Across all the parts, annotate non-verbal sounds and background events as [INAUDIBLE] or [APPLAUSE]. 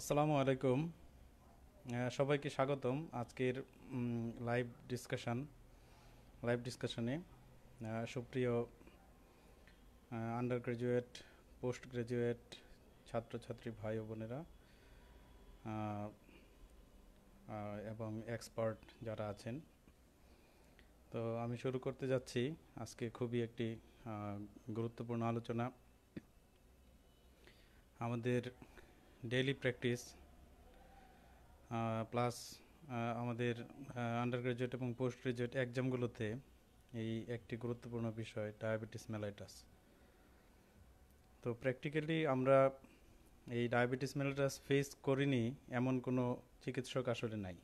আসসালামু আলাইকুম সবাইকে স্বাগতম আজকের লাইভ ডিসকাশন লাইভ ডিসকাশনে সুপ্রিয় আন্ডার গ্রাজুয়েট পোস্ট গ্রাজুয়েট ছাত্রছাত্রী ভাই ও বোনেরা এবং এক্সপার্ট যারা আছেন তো আমি শুরু করতে যাচ্ছি আজকে খুবই একটি গুরুত্বপূর্ণ আলোচনা আমাদের ডেইলি প্র্যাকটিস প্লাস আমাদের আন্ডার গ্রাজুয়েট এবং পোস্ট গ্রাজুয়েট এক্সামগুলোতে এই একটি গুরুত্বপূর্ণ বিষয় ডায়াবেটিস মেলাইটাস তো প্র্যাকটিক্যালি আমরা এই ডায়াবেটিস মেলাইটাস ফেস করিনি এমন কোনো চিকিৎসক আসলে নাই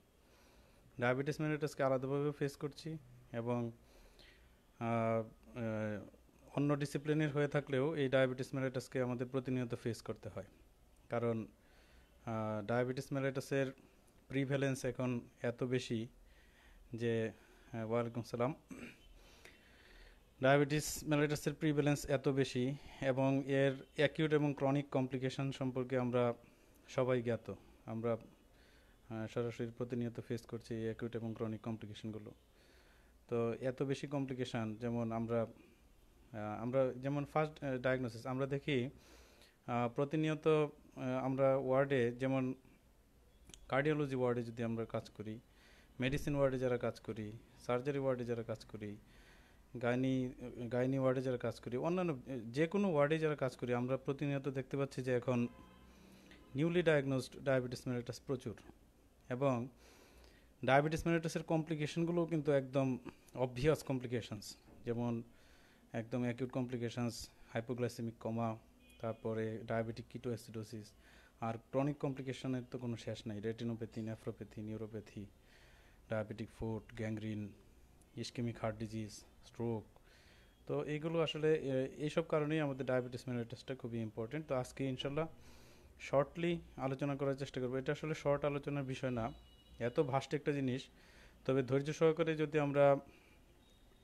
ডায়াবেটিস মেলাইটাসকে আলাদাভাবে ফেস করছি এবং অন্য ডিসিপ্লিনের হয়ে থাকলেও এই ডায়াবেটিস মেলাইটাসকে আমাদের প্রতিনিয়ত ফেস করতে হয় কারণ ডায়াবেটিস মেলেটাসের প্রিভ্যালেন্স এখন এত বেশি যে ওয়ালাইকুম সালাম ডায়াবেটিস মেলেটাসের প্রিভ্যালেন্স এত বেশি এবং এর অ্যাকিউট এবং ক্রনিক কমপ্লিকেশন সম্পর্কে আমরা সবাই জ্ঞাত আমরা সরাসরি প্রতিনিয়ত ফেস করছি এই অ্যাকিউট এবং ক্রনিক কমপ্লিকেশনগুলো তো এত বেশি কমপ্লিকেশান যেমন আমরা আমরা যেমন ফার্স্ট ডায়াগনোসিস আমরা দেখি প্রতিনিয়ত আমরা ওয়ার্ডে যেমন কার্ডিওলজি ওয়ার্ডে যদি আমরা কাজ করি মেডিসিন ওয়ার্ডে যারা কাজ করি সার্জারি ওয়ার্ডে যারা কাজ করি গাইনি গাইনি ওয়ার্ডে যারা কাজ করি অন্যান্য যে কোনো ওয়ার্ডে যারা কাজ করি আমরা প্রতিনিয়ত দেখতে পাচ্ছি যে এখন নিউলি ডায়াগনোসড ডায়াবেটিস মেলেটাস প্রচুর এবং ডায়াবেটিস মেলেটাসের কমপ্লিকেশানগুলোও কিন্তু একদম অবভিয়াস কমপ্লিকেশানস যেমন একদম অ্যাকিউট কমপ্লিকেশানস হাইপোগ্লাইসেমিক কমা তারপরে ডায়াবেটিক কিটো অ্যাসিডোসিস আর ক্রনিক কমপ্লিকেশনের তো কোনো শেষ নাই retinopathy nephropathy neuropathy diabetic foot gangrene ischaemic heart disease stroke তো এইগুলো আসলে এইসব কারণেই আমাদের ডায়াবেটিস ম্যানেটাসটা খুবই ইম্পর্টেন্ট তো আজকে ইনশাল্লাহ শর্টলি আলোচনা করার চেষ্টা করবো এটা আসলে শর্ট আলোচনার বিষয় না এত ভাস্ট একটা জিনিস তবে ধৈর্য সহকারে যদি আমরা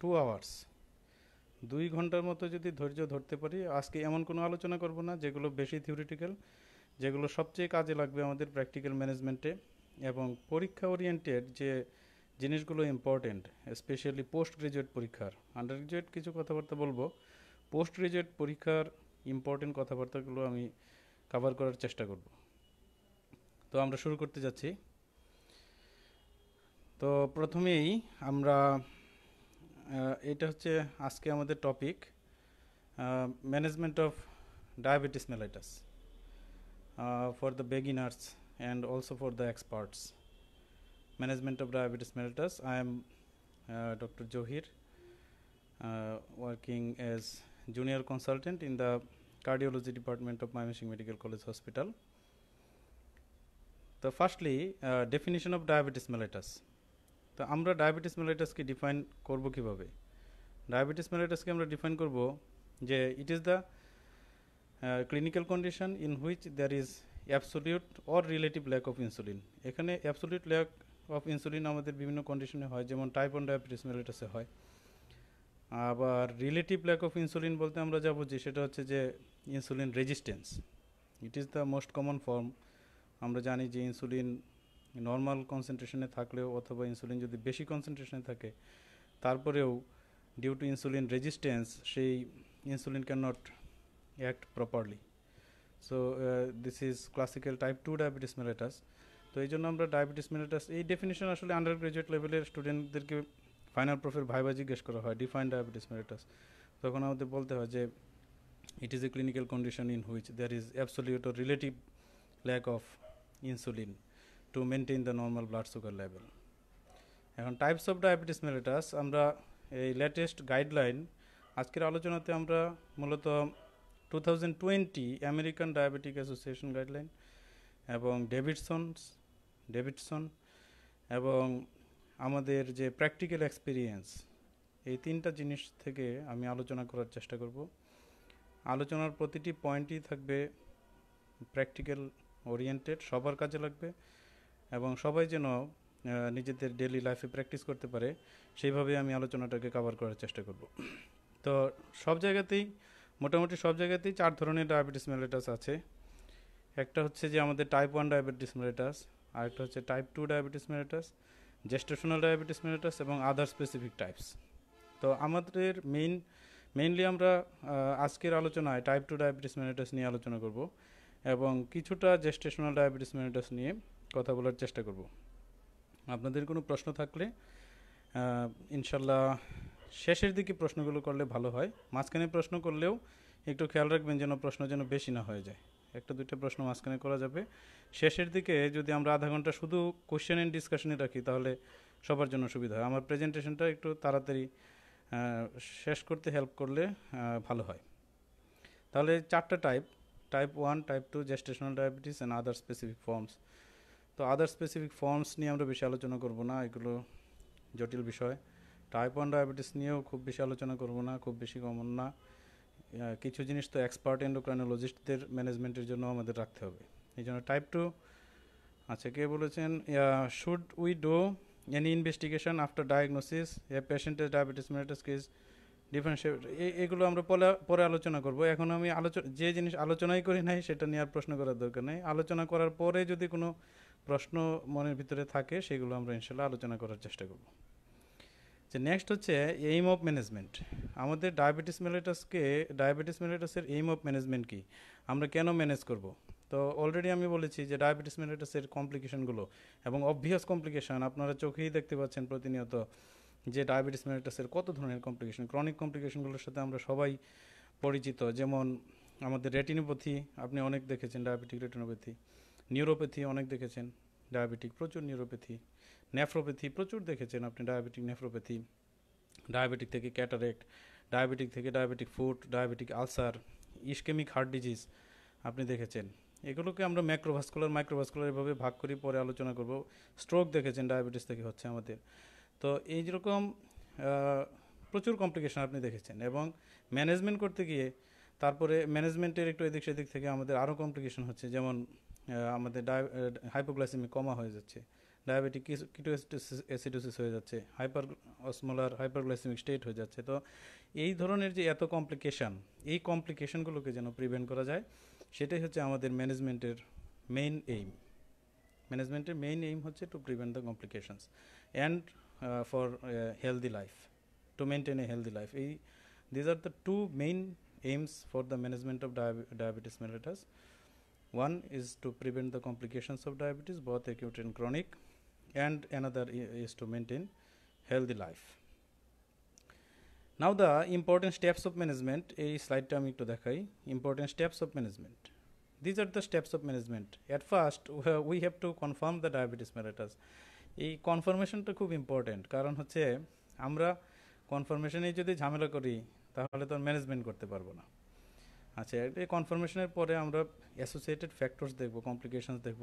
টু আওয়ার্স দুই ঘন্টার মতো যদি ধৈর্য ধরতে পারি আজকে এমন কোনো আলোচনা করব না যেগুলো বেশি থিওরিটিক্যাল যেগুলো সবচেয়ে কাজে লাগবে আমাদের প্র্যাকটিক্যাল ম্যানেজমেন্টে এবং পরীক্ষা ওরিয়েন্টেড যে জিনিসগুলো ইম্পর্টেন্ট স্পেশালি পোস্ট গ্রাজুয়েট পরীক্ষার আন্ডার গ্রাজুয়েট কিছু কথাবার্তা বলবো পোস্ট গ্রাজুয়েট পরীক্ষার ইম্পর্টেন্ট কথাবার্তাগুলো আমি কাভার করার চেষ্টা করব তো আমরা শুরু করতে যাচ্ছি তো প্রথমেই আমরা এটা হচ্ছে আজকে আমাদের topic management of diabetes mellitus for the beginners and also for the experts management of diabetes mellitus I am doctor Zahir working as junior consultant in the cardiology department of Mymensingh medical college hospital তো firstly definition of diabetes mellitus তো আমরা diabetes মেলাইটাসকে define করব কিভাবে diabetes মেলাইটাসকে আমরা define করব যে it is the clinical condition in which there is absolute or relative lack of insulin এখানে absolute lack of insulin আমাদের বিভিন্ন কন্ডিশনে হয় যেমন টাইপ ওয়ান ডায়াবেটিস মেলাইটাসে হয় আবার রিলেটিভ ল্যাক অফ ইনসুলিন বলতে আমরা যা বুঝি সেটা হচ্ছে যে insulin resistance it is the most common form আমরা জানি যে ইনসুলিন নর্মাল কনসেন্ট্রেশনে থাকলেও অথবা ইনসুলিন যদি বেশি কনসেন্ট্রেশনে থাকে তারপরেও ডিউ টু ইনসুলিন রেজিস্ট্যান্স সেই insulin can not act properly so this is classical type two diabetes mellitus তো এই জন্য আমরা ডায়াবেটিস মেলেটাস এই ডেফিনেশন আসলে আন্ডার গ্রাজুয়েট লেভেলের স্টুডেন্টদেরকে ফাইনাল প্রফের ভাইবা জিজ্ঞেস করা হয় ডিফাইন ডায়াবেটিস মেলেটাস তখন আমাদের বলতে হয় যে it is a clinical condition in which there is absolute relative lack of insulin to maintain the normal blood sugar level এখন টাইপস অফ ডায়াবেটিস মেলিটাস আমরা এই লেটেস্ট গাইডলাইন আজকের আলোচনাতে আমরা মূলত two thousand twenty American diabetic association guideline এবং Davidson's Davidson এবং আমাদের যে প্র্যাকটিক্যাল এক্সপিরিয়েন্স এই তিনটা জিনিস থেকে আমি আলোচনা করার চেষ্টা করব আলোচনার প্রতিটি পয়েন্টই থাকবে প্র্যাকটিক্যাল ওরিয়েন্টেড সবার কাজে লাগবে এবং সবাই যেন নিজেদের ডেলি লাইফে প্র্যাকটিস করতে পারে সেইভাবে আমি আলোচনাটাকে কাভার করার চেষ্টা করব তো সব জায়গাতেই মোটামুটি সব জায়গাতেই চার ধরনের ডায়াবেটিস মেলেটাস আছে একটা হচ্ছে যে আমাদের টাইপ ওয়ান ডায়াবেটিস মেলেটাস আরেকটা হচ্ছে type two diabetes mellitus gestational diabetes mellitus এবং আদার স্পেসিফিক টাইপস তো আমাদের মেইন মেইনলি আমরা আজকের আলোচনায় টাইপ টু ডায়াবেটিস মেলেটাস নিয়ে আলোচনা করব এবং কিছুটা জেস্টেশনাল ডায়াবেটিস মেলেটাস নিয়ে কথা বলার চেষ্টা করব আপনাদের কোনো প্রশ্ন থাকলে ইনশাল্লাহ শেষের দিকে প্রশ্নগুলো করলে ভালো হয় মাঝখানে প্রশ্ন করলেও একটু খেয়াল রাখবেন যেন প্রশ্ন যেন বেশি না হয়ে যায় একটা দুইটা প্রশ্ন মাঝখানে করা যাবে শেষের দিকে যদি আমরা আধা ঘন্টা শুধু কোয়েশ্চেন অ্যান্ড ডিসকাশনে রাখি তাহলে সবার জন্য সুবিধা হয় আমার প্রেজেন্টেশনটা একটু তাড়াতাড়ি শেষ করতে হেল্প করলে ভালো হয় তাহলে চারটা type type one type two gestational diabetes and other specific forms তো আদার স্পেসিফিক ফর্মস নিয়ে আমরা বেশি আলোচনা করব না এগুলো জটিল বিষয় টাইপ ওয়ান ডায়াবেটিস নিয়েও খুব বেশি আলোচনা করব না খুব বেশি কমন না কিছু জিনিস তো এক্সপার্ট এন্ডোক্রাইনোলজিস্টদের ম্যানেজমেন্টের জন্য আমাদের রাখতে হবে এই জন্য টাইপ টু আচ্ছা কে বলেছেন should we do any investigation after diagnosis a পেশেন্টের ডায়াবেটিস মেটাস কেস ডিফারেন্সিয়েট এগুলো আমরা পরে পরে আলোচনা করব এখন আমি আলোচনা যে জিনিস আলোচনাই করি নাই সেটা নিয়ে আর প্রশ্ন করার দরকার নেই আলোচনা করার পরে যদি কোনো প্রশ্ন মনের ভিতরে থাকে সেগুলো আমরা ইনশাল্লাহ আলোচনা করার চেষ্টা করব যে নেক্সট হচ্ছে এইম অফ ম্যানেজমেন্ট আমাদের ডায়াবেটিস মেলেটাসকে ডায়াবেটিস মেলেটাসের এইম অফ ম্যানেজমেন্ট কী আমরা কেন ম্যানেজ করব তো অলরেডি আমি বলেছি যে ডায়াবেটিস মেলেটাসের কমপ্লিকেশানগুলো এবং অবভিয়াস কমপ্লিকেশন আপনারা চোখেই দেখতে পাচ্ছেন প্রতিনিয়ত যে ডায়াবেটিস মেলেটাসের কত ধরনের কমপ্লিকেশান ক্রনিক কমপ্লিকেশানগুলোর সাথে আমরা সবাই পরিচিত যেমন আমাদের রেটিনোপ্যাথি আপনি অনেক দেখেছেন ডায়াবেটিক রেটিনোপ্যাথি নিউরোপ্যাথি অনেক দেখেছেন ডায়াবেটিক প্রচুর নিউরোপ্যাথি নেফ্রোপ্যাথি প্রচুর দেখেছেন আপনি ডায়াবেটিক নেফ্রোপ্যাথি ডায়াবেটিক থেকে ক্যাটারেক্ট ডায়াবেটিক থেকে diabetic foot diabetic ulcer ischaemic heart disease আপনি দেখেছেন এগুলোকে আমরা ম্যাক্রোভাস্কুলার মাইক্রোভাস্কুলার এভাবে ভাগ করি পরে আলোচনা করব স্ট্রোক দেখেছেন ডায়াবেটিস থেকে হচ্ছে আমাদের তো এই যেরকম প্রচুর কমপ্লিকেশন আপনি দেখেছেন এবং ম্যানেজমেন্ট করতে গিয়ে তারপরে ম্যানেজমেন্টের একটু এদিক সেদিক থেকে আমাদের আরও কমপ্লিকেশান হচ্ছে যেমন আমাদের হাইপোগ্লাইসেমিক কমা হয়ে যাচ্ছে ডায়াবেটিক কিটো অ্যাসিডোসিস হয়ে যাচ্ছে হাইপার অসমোলার হাইপারগ্লাইসেমিক স্টেট হয়ে যাচ্ছে তো এই ধরনের যে এত কমপ্লিকেশান এই কমপ্লিকেশানগুলোকে যেন প্রিভেন্ট করা যায় সেটাই হচ্ছে আমাদের ম্যানেজমেন্টের মেইন এইম ম্যানেজমেন্টের মেইন এইম হচ্ছে to prevent the complications and for healthy life to maintain a healthy life এই these are the two main aims for the management of diabetes mellitus One is to prevent the complications of diabetes, both acute and chronic, and another is to maintain healthy life. Now the important steps of management, a slide স্লাইডটা to the দেখাই important steps of management. These are the steps of management. At first, we have to confirm the diabetes mellitus. এই কনফার্মেশনটা খুব important কারণ হচ্ছে আমরা কনফার্মেশনে যদি ঝামেলা করি তাহলে তো ম্যানেজমেন্ট করতে পারবো না আচ্ছা এই কনফার্মেশনের পরে আমরা অ্যাসোসিয়েটেড ফ্যাক্টরস দেখব কমপ্লিকেশনস দেখব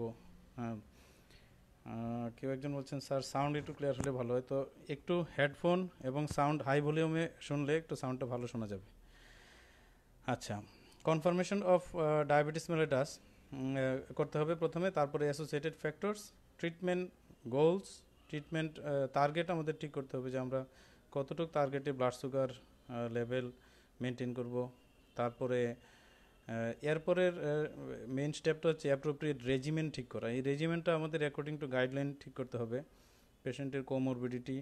কেউ একজন বলছেন স্যার সাউন্ড একটু ক্লিয়ার হলে ভালো হয় তো একটু হেডফোন এবং সাউন্ড হাই ভলিউমে শুনলে একটু সাউন্ডটা ভালো শোনা যাবে আচ্ছা কনফার্মেশন অফ ডায়াবেটিস মেলেটাস করতে হবে প্রথমে তারপরে associated factors treatment goals treatment target আমাদের ঠিক করতে হবে যে আমরা কতটুকু টার্গেটে ব্লাড সুগার লেভেল মেনটেন করব তারপরে এরপরের মেন স্টেপটা হচ্ছে অ্যাপ্রোপ্রিয়েট রেজিমেন্ট ঠিক করা এই রেজিমেন্টটা আমাদের অ্যাকর্ডিং টু গাইডলাইন ঠিক করতে হবে পেশেন্টের কোমরবিডিটি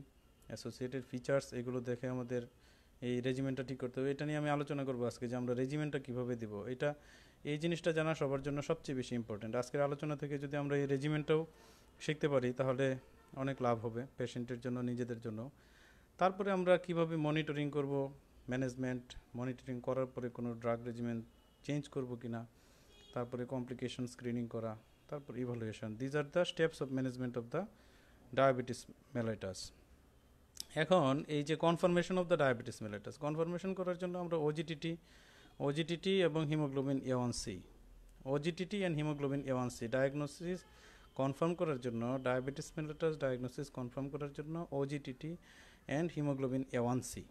অ্যাসোসিয়েটেড ফিচার্স এগুলো দেখে আমাদের এই রেজিমেন্টটা ঠিক করতে হবে এটা নিয়ে আমি আলোচনা করবো আজকে যে আমরা রেজিমেন্টটা কীভাবে দিব এটা এই জিনিসটা জানা সবার জন্য সবচেয়ে বেশি ইম্পর্ট্যান্ট আজকের আলোচনা থেকে যদি আমরা এই রেজিমেন্টটাও শিখতে পারি তাহলে অনেক লাভ হবে পেশেন্টের জন্য নিজেদের জন্য তারপরে আমরা কিভাবে মনিটরিং করব ম্যানেজমেন্ট মনিটরিং করার পরে কোনো ড্রাগ রেজিমেন্ট চেঞ্জ করব কি না তারপরে কমপ্লিকেশন স্ক্রিনিং করা তারপর evaluation these are the steps of management of the diabetes mellitus এখন এই যে confirmation of the diabetes mellitus confirmation করার জন্য আমরা ওজিটিটি ওজিটিটি এবং haemoglobin A one C OGTT and haemoglobin A one C diagnosis confirm করার জন্য ডায়াবেটিস মেলাইটাস ডায়াগনোসিস কনফার্ম করার জন্য OGTT and haemoglobin A one C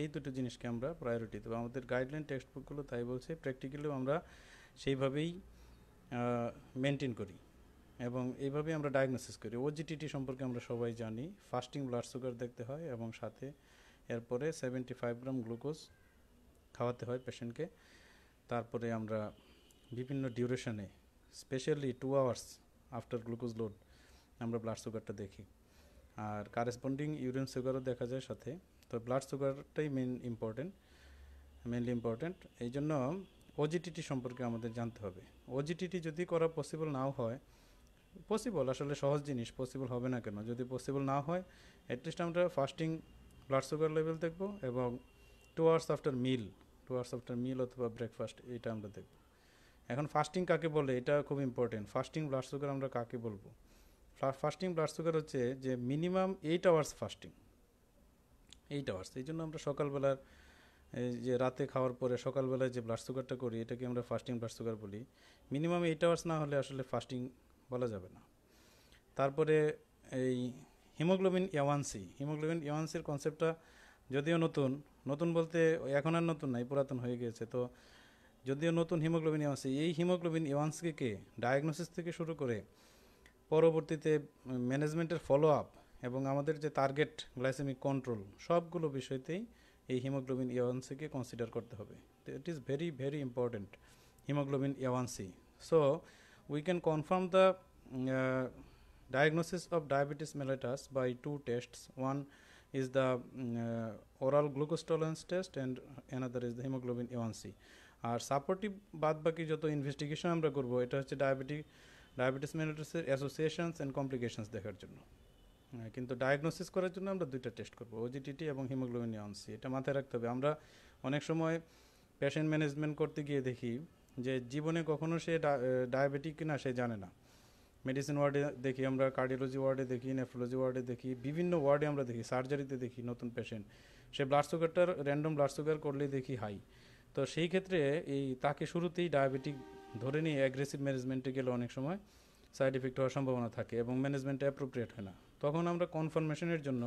এই দুটো জিনিসকে আমরা প্রায়োরিটি দেবো আমাদের গাইডলাইন টেক্সট বুকগুলো তাই বলছে প্র্যাকটিক্যালিও আমরা সেইভাবেই মেনটেন করি এবং এইভাবে আমরা ডায়াগনোসিস করি ওজিটিটি সম্পর্কে আমরা সবাই জানি ফাস্টিং ব্লাড সুগার দেখতে হয় এবং সাথে এরপরে সেভেন্টি ফাইভ গ্রাম গ্লুকোজ খাওয়াতে হয় পেশেন্টকে তারপরে আমরা বিভিন্ন ডিউরেশনে specially two hours after glucose load আমরা ব্লাড সুগারটা দেখি আর কারেসপন্ডিং ইউরিন সুগারও দেখা যায় সাথে তো ব্লাড সুগারটাই মেন ইম্পর্টেন্ট মেনলি ইম্পর্টেন্ট এই জন্য ওজিটিটি সম্পর্কে আমাদের জানতে হবে ওজিটিটি যদি করা পসিবল নাও হয় পসিবল আসলে সহজ জিনিস পসিবল হবে না কেন যদি পসিবল না হয় অ্যাটলিস্ট আমরা ফাস্টিং ব্লাড সুগার লেভেল দেখব এবং two hours after meal two hours after meal অথবা ব্রেকফাস্ট এটা আমরা দেখব এখন ফাস্টিং কাকে বলে এটা খুব ইম্পর্টেন্ট ফাস্টিং ব্লাড সুগার আমরা কাকে বলবো ফাস্টিং ব্লাড সুগার হচ্ছে যে minimum eight hours fasting eight hours এই জন্য আমরা সকালবেলার যে রাতে খাওয়ার পরে সকালবেলায় যে ব্লাড সুগারটা করি এটাকে আমরা ফাস্টিং ব্লাড সুগার বলি মিনিমাম এইট আওয়ার্স না হলে আসলে ফাস্টিং বলা যাবে না তারপরে এই হিমোগ্লোবিন ইয়াওয়ানসি হিমোগ্লোবিন ইয়াওয়ানসির কনসেপ্টটা যদিও নতুন নতুন বলতে এখন আর নতুন নাই পুরাতন হয়ে গিয়েছে তো যদিও নতুন হিমোগ্লোবিন ইয়াওয়ানসি এই হিমোগ্লোবিন ইয়াওয়ানসিকে ডায়াগনোসিস থেকে শুরু করে পরবর্তীতে ম্যানেজমেন্টের ফলো আপ এবং আমাদের যে টার্গেট গ্লাইসেমিক কন্ট্রোল সবগুলো বিষয়তেই এই হিমোগ্লোবিন ইয়ানসিকে কনসিডার করতে হবে তো it is very very important haemoglobin A one C so we can confirm the diagnosis of diabetes mellitus by two tests one is the oral glucose tolerance test and another is the haemoglobin A one C আর supportive বাদ বাকি যত investigation আমরা করবো এটা হচ্ছে diabetic diabetes মেনোটিসের associations and complications দেখার জন্য কিন্তু ডায়াগনোসিস করার জন্য আমরা দুইটা টেস্ট করবো ওজিটিটি এবং হিমোগ্লোবিন অনসি এটা মাথায় রাখতে হবে আমরা অনেক সময় পেশেন্ট ম্যানেজমেন্ট করতে গিয়ে দেখি যে জীবনে কখনো সে ডায়াবেটিক কিনা সে জানে না মেডিসিন ওয়ার্ডে দেখি আমরা কার্ডিওলজি ওয়ার্ডে দেখি নেফ্রোলজি ওয়ার্ডে দেখি বিভিন্ন ওয়ার্ডে আমরা দেখি সার্জারিতে দেখি নতুন পেশেন্ট সে ব্লাড সুগারটার র্যান্ডম ব্লাড সুগার করলে দেখি হাই তো সেই ক্ষেত্রে এই তাকে শুরুতেই ডায়াবেটিক ধরে নিই অ্যাগ্রেসিভ ম্যানেজমেন্টে গেলে অনেক সময় সাইড ইফেক্ট হওয়ার সম্ভাবনা থাকে এবং ম্যানেজমেন্ট অ্যাপ্রোপ্রিয়েট হয় না তখন আমরা কনফার্মেশনের জন্য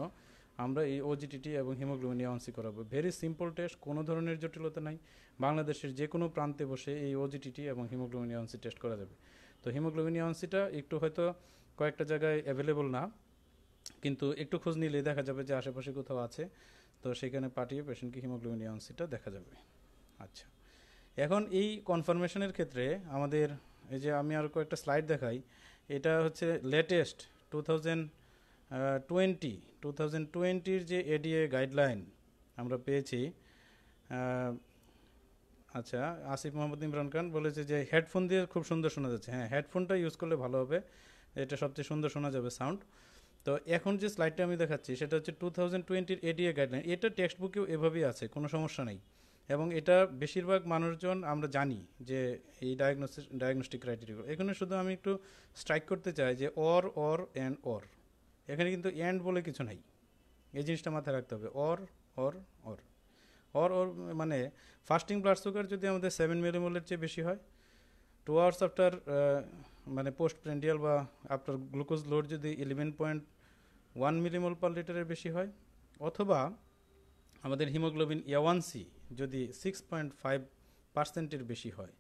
আমরা এই ওজিটিটি এবং হিমোগ্লোবিন এওয়ানসি করাবো ভেরি সিম্পল টেস্ট কোনো ধরনের জটিলতা নাই বাংলাদেশের যে কোনো প্রান্তে বসে এই ওজিটিটি এবং হিমোগ্লোবিন এওয়ানসি টেস্ট করা যাবে তো হিমোগ্লোবিন এওয়ানসিটা একটু হয়তো কয়েকটা জায়গায় অ্যাভেলেবল না কিন্তু একটু খোঁজ নিলে দেখা যাবে যে আশেপাশে কোথাও আছে তো সেখানে পাঠিয়ে পেশেন্টকে হিমোগ্লোবিন এওয়ানসিটা দেখা যাবে আচ্ছা এখন এই কনফার্মেশনের ক্ষেত্রে আমাদের এই যে আমি আর কয়েকটা স্লাইড দেখাই এটা হচ্ছে latest two thousand twenty two thousand টোয়েন্টির যে এডিএ গাইডলাইন আমরা পেয়েছি আচ্ছা আসিফ মোহাম্মদ ইমরান খান বলেছে যে হেডফোন দিয়ে খুব সুন্দর শোনা যাচ্ছে হ্যাঁ হেডফোনটা ইউজ করলে ভালো হবে এটা সবচেয়ে সুন্দর শোনা যাবে সাউন্ড তো এখন যে স্লাইডটা আমি দেখাচ্ছি সেটা হচ্ছে টু থাউজেন্ড টোয়েন্টির এডিএ গাইডলাইন এটা টেক্সট বুকেও এভাবেই আছে কোনো সমস্যা নেই এবং এটা বেশিরভাগ মানুষজন আমরা জানি যে এই ডায়াগনোসিস ডায়াগনস্টিক ক্রাইটেরিয়া এখানে শুধু আমি একটু স্ট্রাইক করতে চাই যে অর অর অ্যান্ড অর এখানে কিন্তু অ্যান্ড বলে কিছু নাই এই জিনিসটা মাথায় রাখতে হবে or or or or or মানে ফাস্টিং ব্লাড সুগার যদি আমাদের সেভেন মিলিমোলের চেয়ে বেশি হয় টু আওয়ার্স আফটার মানে পোস্ট প্রেন্ডিয়াল বা আফটার গ্লুকোজ লোড যদি eleven point one millimole per লিটারের বেশি হয় অথবা আমাদের হিমোগ্লোবিন ইয়াওয়ান সি যদি সিক্স পয়েন্ট ফাইভ পার্সেন্টের বেশি হয়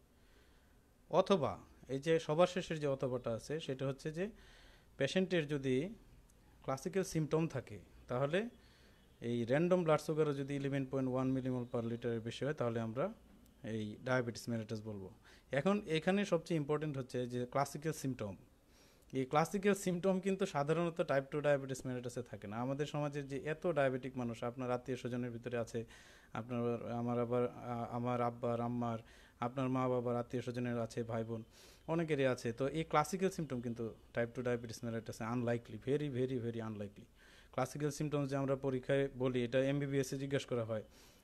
অথবা এই যে সবার শেষের যে অথবাটা আছে সেটা হচ্ছে যে পেশেন্টের যদি ক্লাসিক্যাল সিমটম থাকে তাহলে এই র্যান্ডম ব্লাড সুগারও যদি eleven point one millimole per লিটারের বেশি হয় তাহলে আমরা এই ডায়াবেটিস মেরিটাস বলবো এখন এখানে সবচেয়ে ইম্পর্টেন্ট হচ্ছে যে ক্লাসিক্যাল সিমটম এই ক্লাসিক্যাল সিমটম কিন্তু সাধারণত টাইপ টু ডায়াবেটিস মেরিটাসে থাকে না আমাদের সমাজের যে এত ডায়াবেটিক মানুষ আপনার আত্মীয় স্বজনের ভিতরে আছে আপনার আমার আবার আমার আব্বার আম্মার আপনার মা বাবার আত্মীয় স্বজনের আছে ভাই বোন অনেকেরই আছে তো এই ক্লাসিক্যাল সিমটম কিন্তু টাইপ টু ডায়াবেটিস মেরিটাসে unlikely very very very unlikely classical symptoms যে আমরা পরীক্ষায় বলি এটা এমবিবিএসে জিজ্ঞেস করা হয়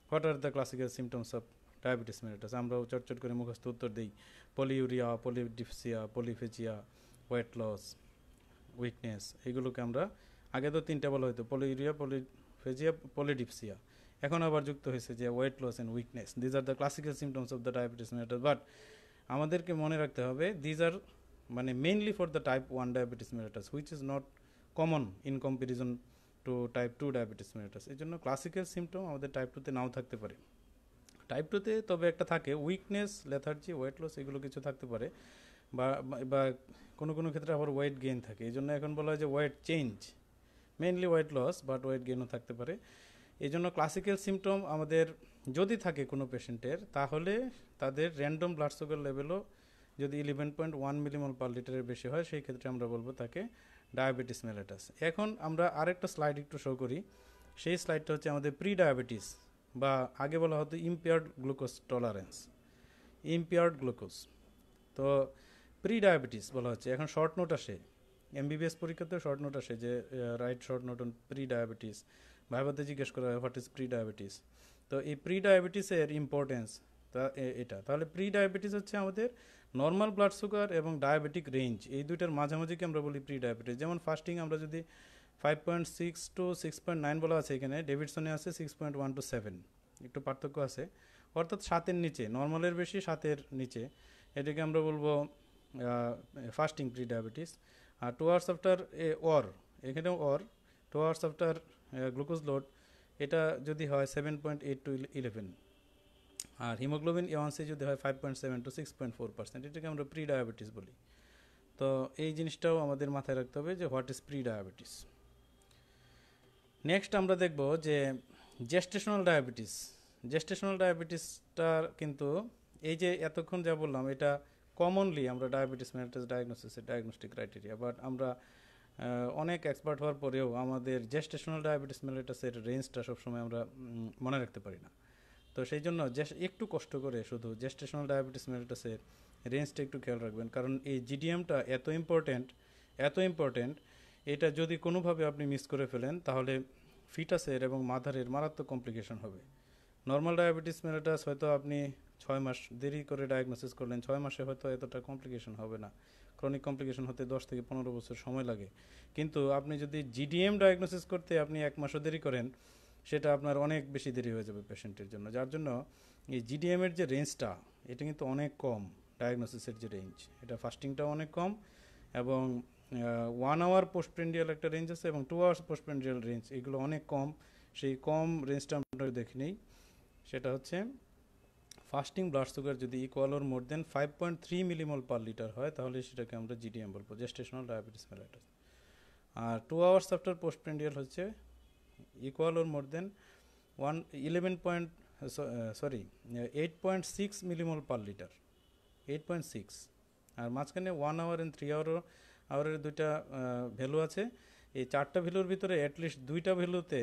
what are the classical symptoms of diabetes mellitus আমরাও চটচট করে মুখস্থ উত্তর দিই polyuria polydipsia polyphagia weight loss weakness এগুলোকে আমরা আগে তো তিনটা বলা হতো পলিউরিয়া পলিফেজিয়া পলিডিপসিয়া এখন আবার যুক্ত হয়েছে যে weight loss and weakness these are the classical symptoms of the diabetes mellitus but আমাদেরকে মনে রাখতে হবে দিজ আর মানে mainly for the type one diabetes mellitus which is not common in comparison to type two diabetes mellitus এই জন্য classical symptom আমাদের type টুতে নাও থাকতে পারে টাইপ টুতে তবে একটা থাকে উইকনেস লেথার্জি ওয়েট লস এগুলো কিছু থাকতে পারে বা বা কোনো কোনো ক্ষেত্রে আবার ওয়েট গেইন থাকে এই জন্য এখন বলা হয় যে weight change mainly weight loss but weight গেইনও থাকতে পারে এই জন্য ক্লাসিক্যাল সিমটম আমাদের যদি থাকে কোনো পেশেন্টের তাহলে তাদের র্যান্ডম ব্লাড সুগার লেভেলও যদি eleven point one millimole per লিটারের বেশি হয় সেই ক্ষেত্রে আমরা বলবো তাকে ডায়াবেটিস মেলেটাস এখন আমরা আরেকটা স্লাইড একটু শো করি সেই স্লাইডটা হচ্ছে আমাদের প্রি ডায়াবেটিস বা আগে বলা হতো impaired glucose tolerance impaired glucose তো প্রি ডায়াবেটিস বলা হচ্ছে এখন শর্ট নোট আসে এমবিবিএস পরীক্ষাতে শর্ট নোট আসে যে write short note on pre diabetes ভাইবাতে জিজ্ঞেস করা হয় হোয়াট ইজ প্রি ডায়াবেটিস তো এই প্রি ডায়াবেটিসের ইম্পর্টেন্স তা এটা তাহলে প্রি ডায়াবেটিস হচ্ছে আমাদের নর্মাল ব্লাড সুগার এবং ডায়াবেটিক রেঞ্জ এই দুইটার মাঝামাঝিকে আমরা বলি প্রি ডায়াবেটিস যেমন ফার্স্টিং আমরা যদি five point six to six point nine বলা আছে এখানে ডেভিডসনে আছে six point one to seven একটু পার্থক্য আছে অর্থাৎ সাতের নিচে নর্মালের বেশি সাতের নিচে এটাকে আমরা বলবো ফাস্টিং প্রি ডায়াবেটিস আর টু আওয়ার্স আফটার এ ওর এখানেও or two hours after glucose load এটা যদি হয় seven point eight to eleven আর হিমোগ্লোবিন এওয়ানসি যদি হয় five point seven two six point four percent এটাকে আমরা প্রি ডায়াবেটিস বলি তো এই জিনিসটাও আমাদের মাথায় রাখতে হবে যে what is pre diabetes next আমরা দেখব যে জেস্টেশনাল ডায়াবেটিস জেস্টেশনাল ডায়াবেটিসটার কিন্তু এই যে এতক্ষণ যা বললাম এটা কমনলি আমরা ডায়াবেটিস মেরিটাস ডায়াগনোসিসের ডায়াগনস্টিক ক্রাইটেরিয়া বাট আমরা অনেক এক্সপার্ট হওয়ার পরেও আমাদের জেস্টেশনাল ডায়াবেটিস মেরিটাসের রেঞ্জটা সবসময় আমরা মনে রাখতে পারি না তো সেই জন্য একটু কষ্ট করে শুধু জেস্টেশনাল ডায়াবেটিস মেলেটাসের রেঞ্জটা একটু খেয়াল রাখবেন কারণ এই জিডিএমটা এত ইম্পর্ট্যান্ট এত ইম্পর্ট্যান্ট এটা যদি কোনোভাবে আপনি মিস করে ফেলেন তাহলে ফিটাসের এবং মাধারের মারাত্মক কমপ্লিকেশন হবে নর্মাল ডায়াবেটিস মেলেটাস হয়তো আপনি ছয় মাস দেরি করে ডায়াগনোসিস করলেন ছয় মাসে হয়তো এতটা কমপ্লিকেশন হবে না ক্রনিক কমপ্লিকেশন হতে দশ থেকে পনেরো বছর সময় লাগে কিন্তু আপনি যদি জিডিএম ডায়াগনোসিস করতে আপনি এক মাসও দেরি করেন সেটা আপনার অনেক বেশি দেরি হয়ে যাবে পেশেন্টের জন্য যার জন্য এই জিডিএমের যে রেঞ্জটা এটা কিন্তু অনেক কম ডায়াগনোসিসের যে রেঞ্জ এটা ফাস্টিংটাও অনেক কম এবং ওয়ান আওয়ার পোস্টপেন্ডিয়াল একটা রেঞ্জ আছে এবং টু আওয়ার্স পোস্টপেন্ডিয়াল রেঞ্জ এগুলো অনেক কম সেই কম রেঞ্জটা আমরা দেখে নিই সেটা হচ্ছে ফাস্টিং ব্লাড সুগার যদি equal or more than five point three millimole per litre হয় তাহলে সেটাকে আমরা জিডিএম বলবো জেস্টেশনাল ডায়াবেটিস মেলাইটাস আর টু আওয়ার্স আফটার পোস্টপেন্ডিয়াল হচ্ছে equal or more than one eleven point sorry eight point six millimole per litre eight point six আর মাঝখানে one hour and three আওয়ারও আওয়ারের দুইটা ভ্যালু uh, আছে এই চারটা ভ্যালুর ভিতরে অ্যাটলিস্ট দুইটা ভ্যালুতে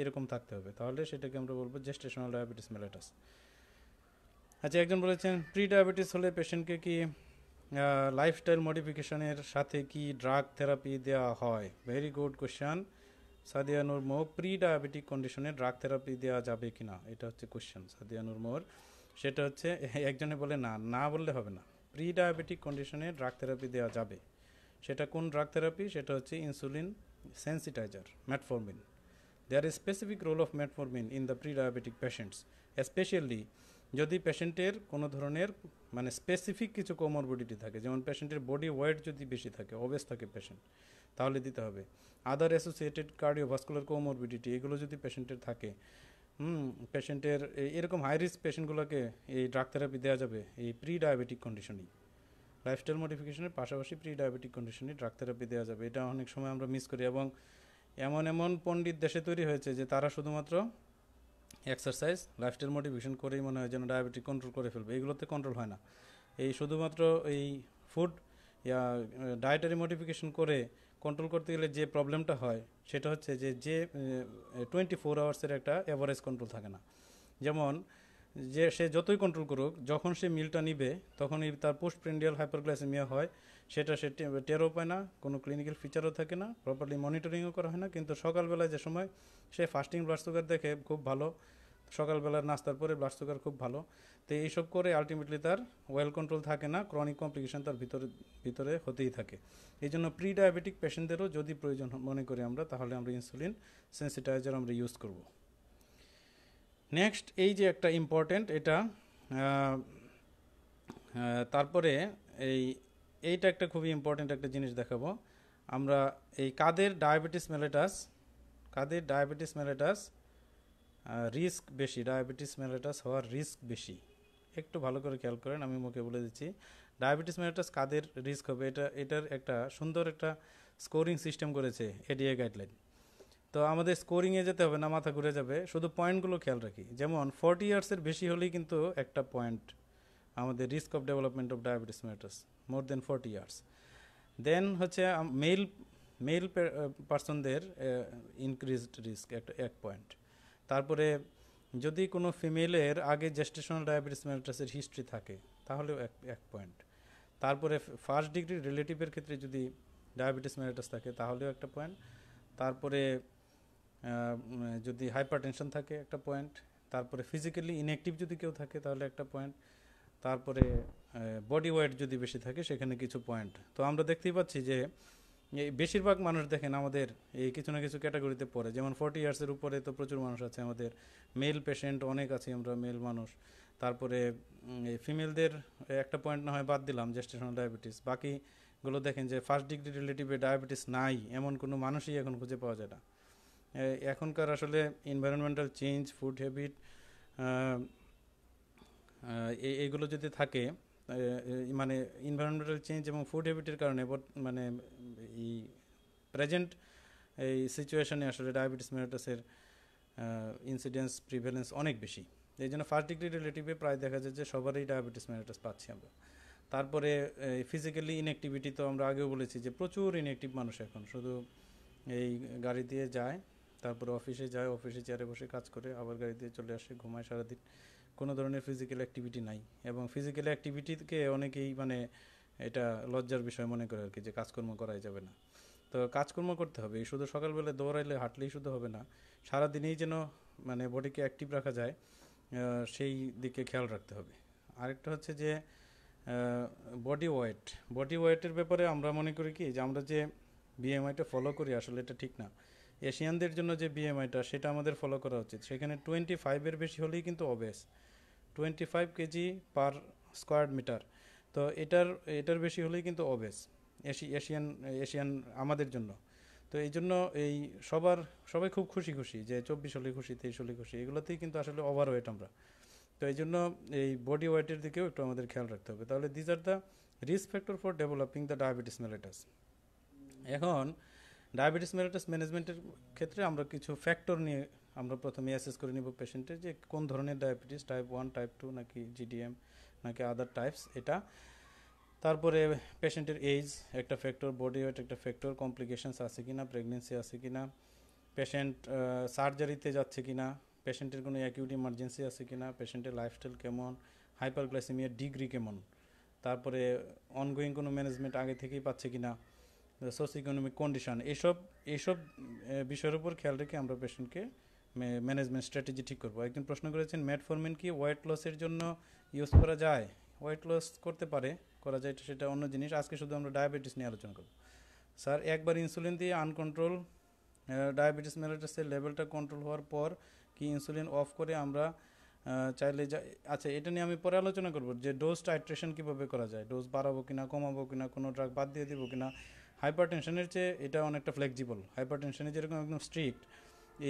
এরকম থাকতে হবে তাহলে সেটাকে আমরা বলবো জেস্টেশনাল ডায়াবেটিস মেলাটাস আচ্ছা একজন বলেছেন প্রি ডায়াবেটিস হলে পেশেন্টকে কি লাইফস্টাইল মডিফিকেশনের সাথে কি ড্রাগ থেরাপি দেওয়া হয় very good question Sadia more pre diabetic কন্ডিশনে ড্রাগ থেরাপি দেওয়া যাবে কি না এটা হচ্ছে কোশ্চেন সাদিয়া মোর সেটা হচ্ছে [LAUGHS] একজনে বলে না না বললে হবে না প্রি ডায়াবেটিক কন্ডিশনে ড্রাগ থেরাপি দেওয়া যাবে সেটা কোন ড্রাগ থেরাপি সেটা হচ্ছে insulin sensitiser metformin there is specific role of metformin in the pre diabetic patients specially যদি পেশেন্টের কোনো ধরনের মানে স্পেসিফিক কিছু কোমরবিডিটি থাকে যেমন পেশেন্টের বডি ওয়েট যদি বেশি থাকে অবেস থাকে পেশেন্ট তাহলে দিতে হবে আদার অ্যাসোসিয়েটেড কার্ডিওভাস্কুলার কোমরবিডিটি এগুলো যদি পেশেন্টের থাকে হুম পেশেন্টের এরকম হাই রিস্ক পেশেন্টগুলোকে এই ড্রাগ থেরাপি দেওয়া যাবে এই প্রি ডায়াবেটিক কন্ডিশনেই লাইফস্টাইল মডিফিকেশনের পাশাপাশি প্রি ডায়াবেটিক কন্ডিশনে ড্রাগ থেরাপি দেওয়া যাবে এটা অনেক সময় আমরা মিস করি এবং এমন এমন পণ্ডিত দেশে তৈরি হয়েছে যে তারা শুধুমাত্র এক্সারসাইজ লাইফস্টাইল মোটিভেশন করেই মনে হয় যেন ডায়াবেটিক কন্ট্রোল করে ফেলবে এগুলোতে কন্ট্রোল হয় না এই শুধুমাত্র এই ফুড ইয়া ডায়েটারি মডিফিকেশন করে কন্ট্রোল করতে গেলে যে প্রবলেমটা হয় সেটা হচ্ছে যে যে টোয়েন্টি ফোর আওয়ার্সের একটা অ্যাভারেজ কন্ট্রোল থাকে না যেমন যে সে যতই কন্ট্রোল করুক যখন সে মিলটা নিবে তখনই তার পোস্ট প্রিন্ডিয়াল হাইপারগ্লাইসেমিয়া হয় সেটা সে টেরও পায় না কোনো ক্লিনিক্যাল ফিচারও থাকে না প্রপারলি মনিটরিংও করা হয় না কিন্তু সকালবেলায় যে সময় সে ফাস্টিং ব্লাড সুগার দেখে খুব ভালো সকালবেলার নাস্তার পরে ব্লাড সুগার খুব ভালো তো এইসব করে আলটিমেটলি তার ওয়েল কন্ট্রোল থাকে না ক্রনিক কমপ্লিকেশান তার ভিতরে ভিতরে হতেই থাকে এই জন্য প্রি ডায়াবেটিক পেশেন্টদেরও যদি প্রয়োজন মনে করি আমরা তাহলে আমরা ইনসুলিন সেন্সিটাইজার আমরা ইউজ করব নেক্সট এই যে একটা ইম্পর্টেন্ট এটা তারপরে এই এইটা একটা খুবই ইম্পর্টেন্ট একটা জিনিস দেখাবো আমরা এই কাদের ডায়াবেটিস মেলেটাস কাদের ডায়াবেটিস মেলেটাস রিস্ক বেশি ডায়াবেটিস মেলেটাস হওয়ার রিস্ক বেশি একটু ভালো করে খেয়াল করেন আমি মুখে বলে দিচ্ছি ডায়াবেটিস মেলাটাস কাদের রিস্ক হবে এটা এটার একটা সুন্দর একটা স্কোরিং সিস্টেম করেছে এডিএ গাইডলাইন তো আমাদের স্কোরিংয়ে যেতে হবে না মাথা ঘুরে যাবে শুধু পয়েন্টগুলো খেয়াল রাখি যেমন ফর্টি ইয়ার্সের বেশি হলেই কিন্তু একটা পয়েন্ট আমাদের risk of development of diabetes mellitus more than forty years then হচ্ছে মেল মেল পার্সনদের ইনক্রিজড রিস্ক একটা এক পয়েন্ট তারপরে যদি কোনো ফিমেলের আগে জেস্টেশনাল ডায়াবেটিস মেলটাসের হিস্ট্রি থাকে তাহলেও এক এক পয়েন্ট তারপরে ফার্স্ট ডিগ্রি রিলেটিভের ক্ষেত্রে যদি ডায়াবেটিস মেলটাস থাকে তাহলেও একটা পয়েন্ট তারপরে যদি হাইপার টেনশন থাকে একটা পয়েন্ট তারপরে ফিজিক্যালি ইনঅ্যাক্টিভ যদি কেউ থাকে তাহলে একটা পয়েন্ট তারপরে বডি ওয়েট যদি বেশি থাকে সেখানে কিছু পয়েন্ট তো আমরা দেখতেই পাচ্ছি যে এই বেশিরভাগ মানুষ দেখেন আমাদের এই কিছু না কিছু ক্যাটাগরিতে পড়ে যেমন ফর্টি ইয়ার্সের উপরে তো প্রচুর মানুষ আছে আমাদের মেল পেশেন্ট অনেক আছে আমরা মেল মানুষ তারপরে এই ফিমেলদের একটা পয়েন্ট না হয় বাদ দিলাম জেস্টেশনাল ডায়াবেটিস বাকিগুলো দেখেন যে ফার্স্ট ডিগ্রি রিলেটিভে ডায়াবেটিস নাই এমন কোনো মানুষই এখন খুঁজে পাওয়া যায় না এখনকার আসলে এনভায়রনমেন্টাল চেঞ্জ ফুড হ্যাবিট এইগুলো যদি থাকে মানে এনভায়রনমেন্টাল চেঞ্জ এবং ফুড হ্যাবিটের কারণে মানে এই প্রেজেন্ট এই সিচুয়েশনে আসলে ডায়াবেটিস মেরাটাসের ইনসিডেন্স প্রিভেলেন্স অনেক বেশি এই জন্য ফার্স্ট ডিগ্রি রিলেটিভে প্রায় দেখা যায় যে সবারই ডায়াবেটিস মেরাটাস পাচ্ছি আমরা তারপরে ফিজিক্যালি ইনঅ্যাক্টিভিটি তো আমরা আগেও বলেছি যে প্রচুর ইনঅ্যাক্টিভ মানুষ এখন শুধু এই গাড়ি দিয়ে যায় তারপরে অফিসে যায় অফিসে চেয়ারে বসে কাজ করে আবার গাড়ি দিয়ে চলে আসে ঘুমায় সারাদিন কোনো ধরনের ফিজিক্যাল অ্যাক্টিভিটি নাই এবং ফিজিক্যাল অ্যাক্টিভিটিকে অনেকেই মানে এটা লজ্জার বিষয় মনে করে আর কি যে কাজকর্ম করাই যাবে না তো কাজকর্ম করতে হবে শুধু সকালবেলা দৌড়াইলে হাঁটলেই শুধু হবে না সারাদিনেই যেন মানে বডিকে অ্যাক্টিভ রাখা যায় সেই দিকে খেয়াল রাখতে হবে আরেকটা হচ্ছে যে বডি ওয়েট বডি ওয়েটের ব্যাপারে আমরা মনে করি কি যে আমরা যে বিএমআইটা ফলো করি আসলে এটা ঠিক না এশিয়ানদের জন্য যে বিএমআইটা সেটা আমাদের ফলো করা উচিত সেখানে টোয়েন্টি ফাইভের বেশি হলেই কিন্তু obese twenty five kg per square metre তো এটার এটার বেশি হলেই কিন্তু অবেস এশি এশিয়ান এশিয়ান আমাদের জন্য তো এই জন্য এই সবার সবাই খুব খুশি খুশি যে চব্বিশ হলে খুশি তেইশ হলে খুশি এগুলোতেই কিন্তু আসলে ওভার ওয়েট আমরা তো এই জন্য এই বডি ওয়েটের দিকেও একটু আমাদের খেয়াল রাখতে হবে তাহলে these are the risk factor for developing the diabetes mellitus এখন ডায়াবেটিস মেলেটাস ম্যানেজমেন্টের ক্ষেত্রে আমরা কিছু ফ্যাক্টর নিয়ে আমরা প্রথমে অ্যাসেস করে নিব পেশেন্টের যে কোন ধরনের diabetes type one type two নাকি জিডিএম নাকি আদার টাইপস এটা তারপরে পেশেন্টের এজ একটা ফ্যাক্টর বডি ওয়েট একটা ফ্যাক্টর কমপ্লিকেশানস আছে কি না প্রেগনেন্সি আছে কি না পেশেন্ট সার্জারিতে যাচ্ছে কি না পেশেন্টের কোনো অ্যাকিউট ইমার্জেন্সি আছে কি না পেশেন্টের লাইফস্টাইল কেমন হাইপারগ্লাইসেমিয়ার ডিগ্রি কেমন তারপরে অনগোয়িং কোনো ম্যানেজমেন্ট আগে থেকেই পাচ্ছে কি না সোসিও ইকোনমিক কন্ডিশন এসব এইসব বিষয়ের উপর খেয়াল রেখে আমরা পেশেন্টকে ম্যানেজমেন্ট স্ট্র্যাটেজি ঠিক করবো একজন প্রশ্ন করেছেন ম্যাটফর্মিন কি ওয়েট লসের জন্য ইউজ করা যায় ওয়েট লস করতে পারে করা যায় সেটা অন্য জিনিস আজকে শুধু আমরা ডায়াবেটিস নিয়ে আলোচনা করব স্যার একবার ইনসুলিন দিয়ে আনকন্ট্রোল ডায়াবেটিস মেলাটাসের লেভেলটা কন্ট্রোল হওয়ার পর কি ইনসুলিন অফ করে আমরা চাইলে যা আচ্ছা এটা নিয়ে আমি পরে আলোচনা করব যে ডোজ টাইট্রেশন কীভাবে করা যায় ডোজ বাড়াবো কি না কমাবো কি না কোনো ড্রাগ বাদ দিয়ে দেবো না হাইপার টেনশনের চেয়ে এটা অনেকটা ফ্লেক্সিবল হাইপার টেনশনে যেরকম একদম স্ট্রিক্ট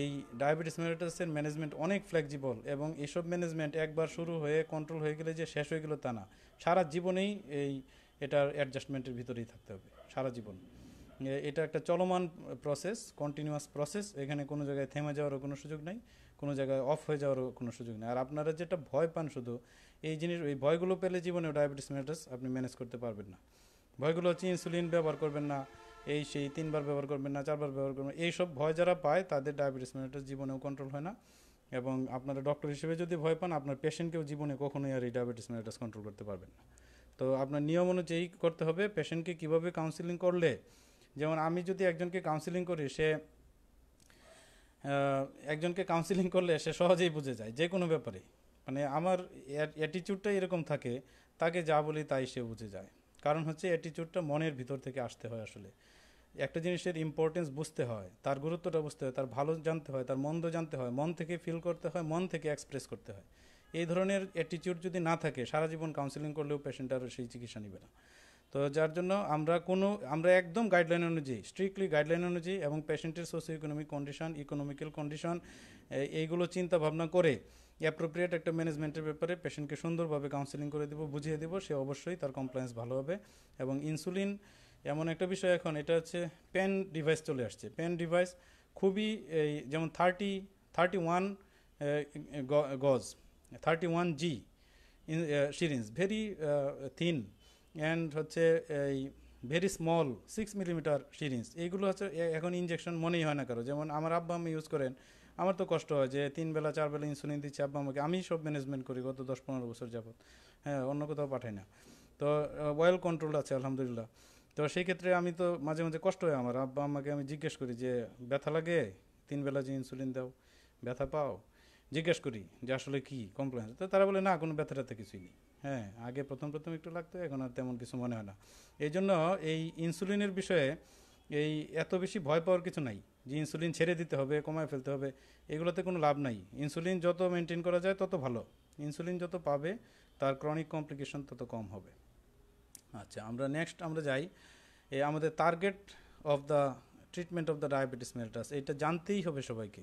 এই ডায়াবেটিস মেরিটাসের ম্যানেজমেন্ট অনেক ফ্লেক্সিবল এবং এইসব ম্যানেজমেন্ট একবার শুরু হয়ে কন্ট্রোল হয়ে গেলে যে শেষ হয়ে গেলো তা না সারা জীবনেই এই এটার অ্যাডজাস্টমেন্টের ভিতরেই থাকতে হবে সারা জীবন এটা একটা চলমান প্রসেস কন্টিনিউয়াস প্রসেস এখানে কোনো জায়গায় থেমে যাওয়ারও কোনো সুযোগ নেই কোনো জায়গায় অফ হয়ে যাওয়ারও কোনো সুযোগ নেই আর আপনারা যেটা ভয় পান শুধু এই জিনিস এই ভয়গুলো পেলে জীবনে ডায়াবেটিস মেরিটাস আপনি ম্যানেজ করতে পারবেন না ভয়গুলো হচ্ছে ইনসুলিন ব্যবহার করবেন না এই সেই তিনবার ব্যবহার করবেন না চারবার ব্যবহার করবেন এইসব ভয় যারা পায় তাদের ডায়াবেটিস মেলেটাস জীবনেও কন্ট্রোল হয় না এবং আপনারা ডক্টর হিসেবে যদি ভয় পান আপনার পেশেন্টকেও জীবনে কখনোই আর এই ডায়াবেটিস মেলেটাস কন্ট্রোল করতে পারবেন না তো আপনার নিয়ম অনুযায়ী করতে হবে পেশেন্টকে কীভাবে কাউন্সিলিং করলে যেমন আমি যদি একজনকে কাউন্সিলিং করি সে একজনকে কাউন্সিলিং করলে সে সহজেই বুঝে যায় যে কোনো ব্যাপারে মানে আমার অ্যাটিচিউডটা এরকম থাকে তাকে যা বলি তাই সে বুঝে যায় কারণ হচ্ছে অ্যাটিচিউডটা মনের ভিতর থেকে আসতে হয় আসলে একটা জিনিসের ইম্পর্টেন্স বুঝতে হয় তার গুরুত্বটা বুঝতে হয় তার ভালো জানতে হয় তার মন্দ জানতে হয় মন থেকে ফিল করতে হয় মন থেকে এক্সপ্রেস করতে হয় এই ধরনের অ্যাটিটিউড যদি না থাকে সারা জীবন কাউন্সিলিং করলেও পেশেন্ট আর সেই চিকিৎসা নেবে না তো যার জন্য আমরা কোনো আমরা একদম গাইডলাইন অনুযায়ী স্ট্রিক্টলি গাইডলাইন অনুযায়ী এবং পেশেন্টের socio economic condition economical condition এইগুলো চিন্তা ভাবনা করে অ্যাপ্রোপ্রিয়েট একটা ম্যানেজমেন্টের ব্যাপারে পেশেন্টকে সুন্দরভাবে কাউন্সেলিং করে দেবো বুঝিয়ে দেবো সে অবশ্যই তার কমপ্লায়েন্স ভালো হবে এবং ইনসুলিন এমন একটা বিষয় এখন এটা হচ্ছে পেন ডিভাইস চলে আসছে পেন ডিভাইস খুবই এই যেমন thirty thirty one gauge thirty one G syringe very thin and হচ্ছে এই very small six millimetre syringe এইগুলো হচ্ছে এখন ইঞ্জেকশন মনেই হয় না কারো যেমন আমার আব্বা আমি ইউজ করেন আমার তো কষ্ট হয় যে তিন বেলা চার বেলা ইনসুলিন দিচ্ছে আব্বা আমাকে আমি সব ম্যানেজমেন্ট করি গত দশ পনেরো বছর যাবত হ্যাঁ অন্য কোথাও পাঠাই না তো অয়েল কন্ট্রোল আছে আলহামদুলিল্লাহ তো সেই ক্ষেত্রে আমি তো মাঝে মাঝে কষ্ট হয় আমার আব্বা আমাকে আমি জিজ্ঞেস করি যে ব্যথা লাগে তিন বেলা যে ইনসুলিন দাও ব্যথা পাও জিজ্ঞেস করি যে আসলে কী কমপ্লেন তো তারা বলে না কোনো ব্যথাটা তো কিছুই নেই হ্যাঁ আগে প্রথম প্রথম একটু লাগতো এখন আর তেমন কিছু মনে হয় না এই জন্য এই ইনসুলিনের বিষয়ে এই এত বেশি ভয় পাওয়ার কিছু নাই যে ইনসুলিন ছেড়ে দিতে হবে কমায় ফেলতে হবে এগুলোতে কোনো লাভ নাই ইনসুলিন যত মেনটেন করা যায় তত ভালো ইনসুলিন যত পাবে তার ক্রনিক কমপ্লিকেশন তত কম হবে আচ্ছা আমরা নেক্সট আমরা যাই এ আমাদের target of the treatment of the diabetes mellitus এটা জানতেই হবে সবাইকে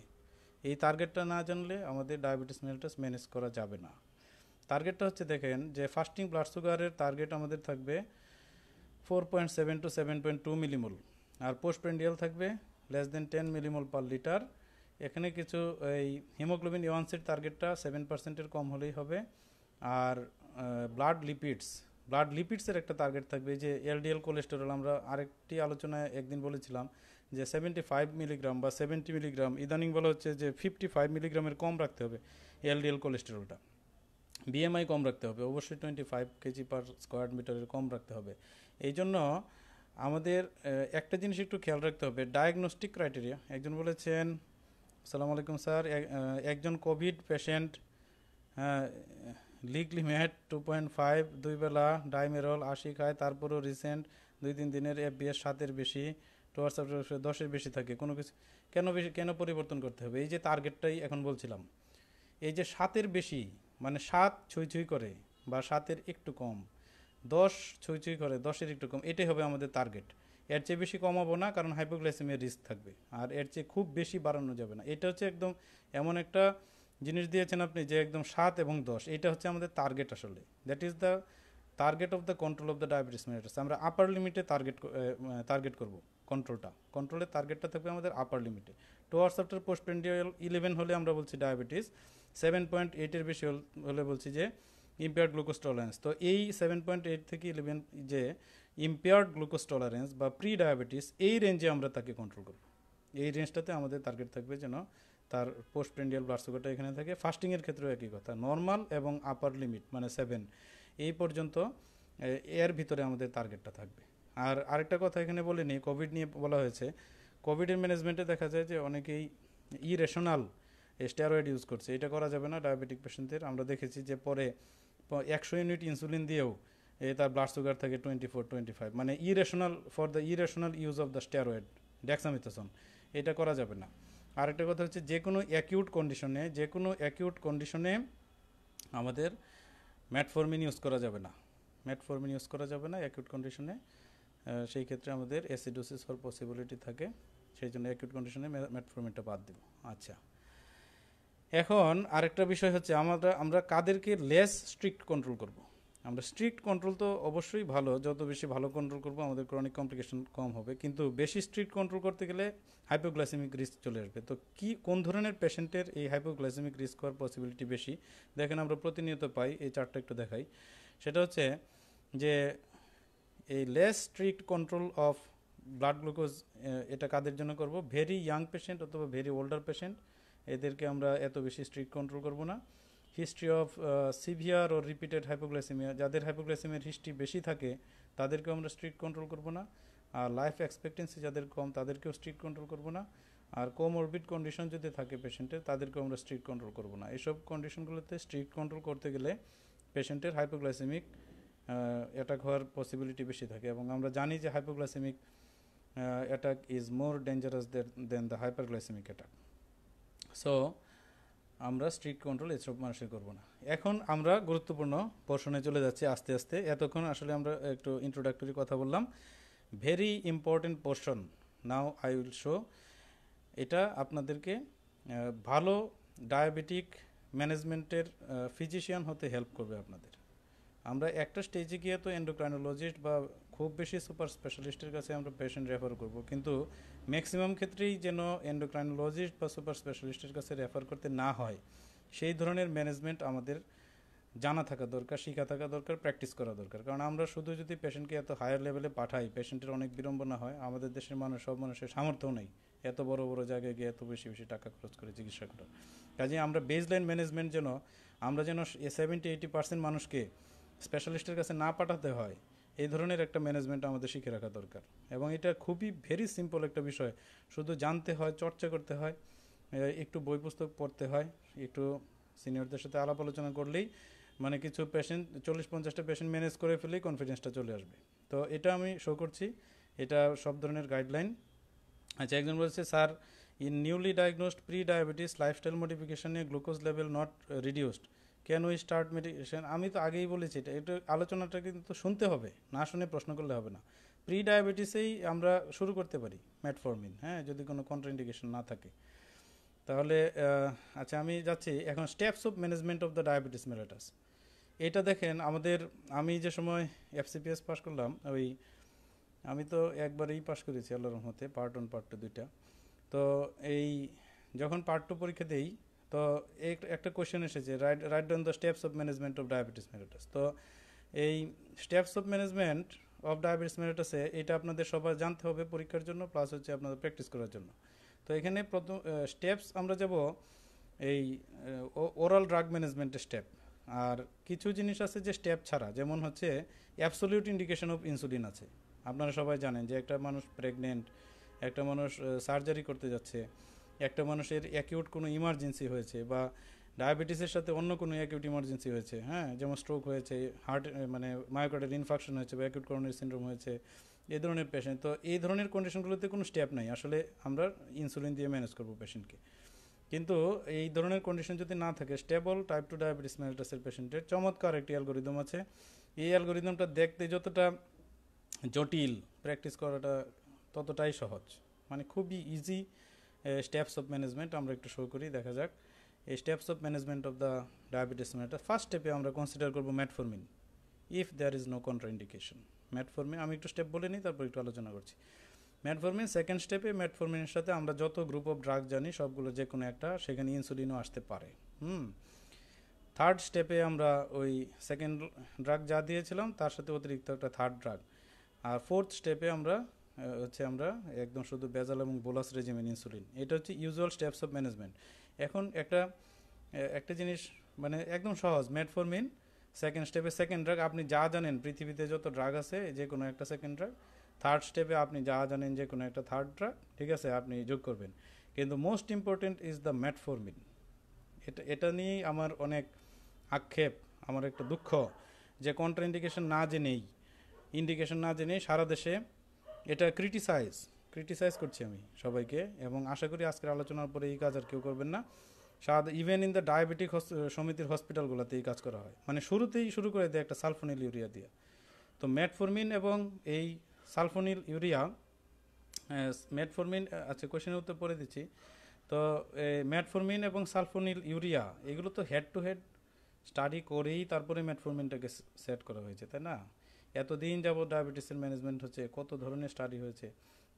এই টার্গেটটা না জানলে আমাদের ডায়াবেটিস মেলটাস ম্যানেজ করা যাবে না টার্গেটটা হচ্ছে দেখেন যে ফাস্টিং ব্লাড সুগারের টার্গেট আমাদের থাকবে four point seven to seven point two millimole আর পোস্টপেন্ডিয়াল থাকবে less than ten millimole per litre এখানে কিছু এই হিমোগ্লোবিন ইওয়ানসির টার্গেটটা সেভেন পার্সেন্টের কম হলেই হবে আর ব্লাড লিপিডস ব্লাড লিপিডসের একটা টার্গেট থাকবে যে এলডিএল কোলেস্টেরল আমরা আরেকটি আলোচনায় একদিন বলেছিলাম যে সেভেন্টি ফাইভ মিলিগ্রাম বা সেভেন্টি মিলিগ্রাম ইদানিং বলা হচ্ছে যে ফিফটি ফাইভ মিলিগ্রামের কম রাখতে হবে এলডিএল কোলেস্টেরলটা বিএমআই কম রাখতে হবে অবশ্যই twenty five kg per square মিটারের কম রাখতে হবে এই জন্য আমাদের একটা জিনিস একটু খেয়াল রাখতে হবে ডায়াগনস্টিক ক্রাইটেরিয়া একজন বলেছেন সালাম আলাইকুম স্যার একজন কোভিড পেশেন্ট লিগলিমেট টু পয়েন্ট ফাইভ দুই বেলা ডাইমেরল আশি খায় তারপরও রিসেন্ট দুই তিন দিনের এফবিএস সাতের বেশি হোয়াটসঅ্যাপ দশের বেশি থাকে কোনো কিছু কেন বেশি কেন পরিবর্তন করতে হবে এই যে টার্গেটটাই এখন বলছিলাম এই যে সাতের বেশি মানে সাত ছুঁই ছুঁই করে বা সাতের একটু কম দশ ছুঁই ছুঁই করে দশের একটু কম এটাই হবে আমাদের টার্গেট এর চেয়ে বেশি কমাবো না কারণ হাইপোগ্লাইসিমের রিস্ক থাকবে আর এর চেয়ে খুব বেশি বাড়ানো যাবে না এটা হচ্ছে একদম এমন একটা জিনিস দিয়েছেন আপনি যে একদম সাত এবং দশ এটা হচ্ছে আমাদের টার্গেট আসলে that is the target of the control of the diabetes mellitus আমরা আপার লিমিটে টার্গেট টার্গেট করব কন্ট্রোলটা কন্ট্রোলের টার্গেটটা থাকবে আমাদের আপার লিমিটে two hours after post twenty eleven হলে আমরা বলছি ডায়াবেটিস সেভেন পয়েন্ট এইটের বেশি হলে বলছি যে ইম্পেয়ার্ড গ্লুকোজ টলারেন্স তো এই সেভেন পয়েন্ট এইট থেকে ইলেভেন যে ইম্পেয়ার্ড গ্লুকোজ টলারেন্স বা প্রি ডায়াবেটিস এই রেঞ্জে আমরা তাকে কন্ট্রোল করব এই রেঞ্জটাতে আমাদের টার্গেট থাকবে যেন তার পোস্ট প্রেন্ডিয়াল ব্লাড সুগারটা এখানে থাকে ফাস্টিংয়ের ক্ষেত্রেও একই কথা নর্মাল এবং আপার লিমিট মানে সেভেন এই পর্যন্ত এর ভিতরে আমাদের টার্গেটটা থাকবে আর আরেকটা কথা এখানে বলিনি কোভিড নিয়ে বলা হয়েছে কোভিডের ম্যানেজমেন্টে দেখা যায় যে অনেকেই ইরেশনাল স্টেরয়েড ইউজ করছে এটা করা যাবে না ডায়াবেটিক পেশেন্টদের আমরা দেখেছি যে পরে একশো ইউনিট ইনসুলিন দিয়েও তার ব্লাড সুগার থাকে টোয়েন্টি ফোর টোয়েন্টি ফাইভ মানে irrational for the irrational use of the steroid dexamethasone এটা করা যাবে না আরেকটা কথা হচ্ছে যে কোনো অ্যাকিউট কন্ডিশনে যে কোনো অ্যাকিউট কন্ডিশনে আমাদের ম্যাটফর্মিন ইউজ করা যাবে না ম্যাটফর্মিন ইউজ করা যাবে না অ্যাকিউট কন্ডিশনে সেই ক্ষেত্রে আমাদের অ্যাসিডোসিস হওয়ার পসিবিলিটি থাকে সেই জন্য অ্যাকিউট কন্ডিশনে ম্যাটফর্মিনটা বাদ দেব আচ্ছা এখন আরেকটা বিষয় হচ্ছে আমরা আমরা কাদেরকে লেস স্ট্রিক্ট কন্ট্রোল করবো আমরা স্ট্রিক্ট কন্ট্রোল তো অবশ্যই ভালো যত বেশি ভালো কন্ট্রোল করবো আমাদের ক্রনিক কমপ্লিকেশন কম হবে কিন্তু বেশি স্ট্রিক্ট কন্ট্রোল করতে গেলে হাইপোগ্লাসেমিক রিস্ক চলে আসবে তো কি কোন ধরনের পেশেন্টের এই হাইপোগ্লাসেমিক রিস্ক হওয়ার পসিবিলিটি বেশি দেখেন আমরা প্রতিনিয়ত পাই এই চারটা একটু দেখাই সেটা হচ্ছে যে এই less strict control of blood glucose এটা কাদের জন্য করব ভেরি ইয়াং পেশেন্ট অথবা ভেরি ওল্ডার পেশেন্ট এদেরকে আমরা এত বেশি স্ট্রিক্ট কন্ট্রোল করব না হিস্ট্রি অফ সিভিয়ার ও রিপিটেড হাইপোগ্লাইসেমিয়া যাদের হাইপোগ্লাইসেমিয়ার হিস্ট্রি বেশি থাকে তাদেরকেও আমরা স্ট্রিক্ট কন্ট্রোল করব না আর লাইফ এক্সপেক্টেন্সি যাদের কম তাদেরকেও স্ট্রিক্ট কন্ট্রোল করব না আর কম অরবিট কন্ডিশন যদি থাকে পেশেন্টের তাদেরকেও আমরা স্ট্রিক্ট কন্ট্রোল করব না এইসব কন্ডিশনগুলোতে স্ট্রিক্ট কন্ট্রোল করতে গেলে পেশেন্টের হাইপোগ্লাইসেমিক অ্যাটাক হওয়ার পসিবিলিটি বেশি থাকে এবং আমরা জানি যে hypoglycaemic attack is more dangerous than the hyperglycaemic attack so আমরা স্ট্রিক্ট কন্ট্রোল এসব মানুষের করব না এখন আমরা গুরুত্বপূর্ণ পোর্শনে চলে যাচ্ছি আস্তে আস্তে এতক্ষণ আসলে আমরা একটু ইন্ট্রোডাক্টরি কথা বললাম very important portion now I will show এটা আপনাদেরকে ভালো ডায়াবেটিক ম্যানেজমেন্টের ফিজিশিয়ান হতে হেল্প করবে আপনাদের আমরা একটা স্টেজে গিয়ে তো এন্ডোক্রাইনোলজিস্ট বা খুব বেশি সুপার স্পেশালিস্টের কাছে আমরা পেশেন্ট রেফার করব কিন্তু ম্যাক্সিমাম ক্ষেত্রেই যেন এন্ডোক্রাইনোলজিস্ট বা সুপার স্পেশালিস্টের কাছে রেফার করতে না হয় সেই ধরনের ম্যানেজমেন্ট আমাদের জানা থাকা দরকার শিখা থাকা দরকার প্র্যাকটিস করা দরকার কারণ আমরা শুধু যদি পেশেন্টকে এত হায়ার লেভেলে পাঠাই পেশেন্টের অনেক বিড়ম্বনা হয় আমাদের দেশের মানুষ সব মানুষের সামর্থ্যও নেই এত বড় বড় জায়গায় গিয়ে এত বেশি বেশি টাকা খরচ করে চিকিৎসা করা কাজে আমরা বেসলাইন ম্যানেজমেন্ট যেন আমরা যেন সেভেন্টি এইটি পার্সেন্ট মানুষকে স্পেশালিস্টের কাছে না পাঠাতে হয় এই ধরনের একটা ম্যানেজমেন্ট আমাদের শিখে রাখা দরকার এবং এটা খুবই ভেরি সিম্পল একটা বিষয় শুধু জানতে হয় চর্চা করতে হয় একটু বই পুস্তক পড়তে হয় একটু সিনিয়রদের সাথে আলাপ আলোচনা করলেই মানে কিছু পেশেন্ট চল্লিশ পঞ্চাশটা পেশেন্ট ম্যানেজ করে ফেলেই কনফিডেন্সটা চলে আসবে তো এটা আমি শো করছি এটা সব ধরনের গাইডলাইন আচ্ছা একজন বলছে sir in newly diagnosed pre diabetes lifestyle মডিফিকেশনে গ্লুকোজ লেভেল নট রিডিউসড কেন স্টার্ট মেডিকেশন আমি তো আগেই বলেছি এটা এটা আলোচনাটা কিন্তু শুনতে হবে না শুনে প্রশ্ন করলে হবে না প্রি ডায়াবেটিসেই আমরা শুরু করতে পারি ম্যাটফর্মিন হ্যাঁ যদি কোনো কন্ট্রাইন্ডিকেশন না থাকে তাহলে আচ্ছা আমি যাচ্ছি এখন steps of management of the diabetes mellitus এটা দেখেন আমাদের আমি যে সময় এফসিপিএস পাস করলাম ওই আমি তো একবারেই পাশ করেছি আল্লাহ রহমতে পার্ট ওয়ান পার্ট টু দুইটা তো এই যখন পার্ট টু পরীক্ষা দেই তো একটা কোয়েশ্চেন এসেছে right write down the steps of management of diabetes mellitus তো এই steps of management of diabetes মেরিটাসে এটা আপনাদের সবার জানতে হবে পরীক্ষার জন্য প্লাস হচ্ছে আপনাদের প্র্যাকটিস করার জন্য তো এখানে প্রথম স্টেপস আমরা যাব এই ওরাল ড্রাগ ম্যানেজমেন্টের স্টেপ আর কিছু জিনিস আছে যে স্টেপ ছাড়া যেমন হচ্ছে অ্যাবসোলিউট ইন্ডিকেশন অফ ইনসুলিন আছে আপনারা সবাই জানেন যে একটা মানুষ প্রেগনেন্ট একটা মানুষ সার্জারি করতে যাচ্ছে একটা মানুষের অ্যাকিউট কোনো ইমার্জেন্সি হয়েছে বা ডায়াবেটিসের সাথে অন্য কোনো অ্যাকিউট ইমার্জেন্সি হয়েছে হ্যাঁ যেমন স্ট্রোক হয়েছে হার্ট মানে মায়োকার্ডের ইনফেকশন হয়েছে বা অ্যাকিউট করোনারি সিন্ড্রোম হয়েছে এই ধরনের পেশেন্ট তো এই ধরনের কন্ডিশনগুলোতে কোনো স্টেপ নাই আসলে আমরা ইনসুলিন দিয়ে ম্যানেজ করবো পেশেন্টকে কিন্তু এই ধরনের কন্ডিশন যদি না থাকে স্টেবল টাইপ টু ডায়াবেটিস মেলিটাসের পেশেন্টের চমৎকার একটি অ্যালগোরিদম আছে এই অ্যালগোরিদমটা দেখতে যতটা জটিল প্র্যাকটিস করাটা ততটাই সহজ মানে খুবই ইজি স্টেপস অফ ম্যানেজমেন্ট আমরা একটু শো করি দেখা যাক এই steps of management of the diabetes mellitus first স্টেপে আমরা কনসিডার করবো metformin if there is no contraindication metformin আমি একটু স্টেপ বলে নিই তারপর একটু আলোচনা করছি ম্যাটফর্মিন সেকেন্ড স্টেপে ম্যাটফর্মিনের সাথে আমরা যত গ্রুপ অফ ড্রাগ জানি সবগুলো যে কোনো একটা সেখানে ইনসুলিনও আসতে পারে হুম থার্ড স্টেপে আমরা ওই সেকেন্ড ড্রাগ যা দিয়েছিলাম তার সাথে অতিরিক্ত একটা থার্ড ড্রাগ আর ফোর্থ স্টেপে আমরা হচ্ছে আমরা একদম শুধু বেজাল এবং বোলাস রেজিমেন ইনসুলিন এটা হচ্ছে ইউজুয়াল স্টেপস অফ ম্যানেজমেন্ট এখন একটা একটা জিনিস মানে একদম সহজ মেটফরমিন সেকেন্ড স্টেপে সেকেন্ড ড্রাগ আপনি যা জানেন পৃথিবীতে যত ড্রাগ আছে যে কোনো একটা সেকেন্ড ড্রাগ থার্ড স্টেপে আপনি যা জানেন যে কোনো একটা থার্ড ড্রাগ ঠিক আছে আপনি যোগ করবেন কিন্তু most important is the metformin এটা এটা নিয়েই আমার অনেক আক্ষেপ আমার একটা দুঃখ যে কন্ট্রা ইন্ডিকেশন না জেনেই ইন্ডিকেশন না জেনেই সারা দেশে এটা ক্রিটিসাইজ ক্রিটিসাইজ করছি আমি সবাইকে এবং আশা করি আজকের আলোচনার পরে এই কাজ আর কেউ করবেন না সাদ ইভেন ইন দ্য ডায়াবেটিক সমিতির হসপিটালগুলোতে এই কাজ করা হয় মানে শুরুতেই শুরু করে দেয় একটা সালফোনিল ইউরিয়া দিয়ে তো ম্যাটফর্মিন এবং এই সালফোনিল ইউরিয়া ম্যাটফর্মিন আচ্ছা কোয়েশনের উত্তর পরে দিচ্ছি তো ম্যাটফর্মিন এবং সালফোনিল ইউরিয়া এগুলো তো হেড টু হেড স্টাডি করেই তারপরে ম্যাটফর্মিনটাকে সেট করা হয়েছে তাই না এতদিন যাবৎ ডায়াবেটিসের ম্যানেজমেন্ট হচ্ছে কত ধরনের স্টাডি হয়েছে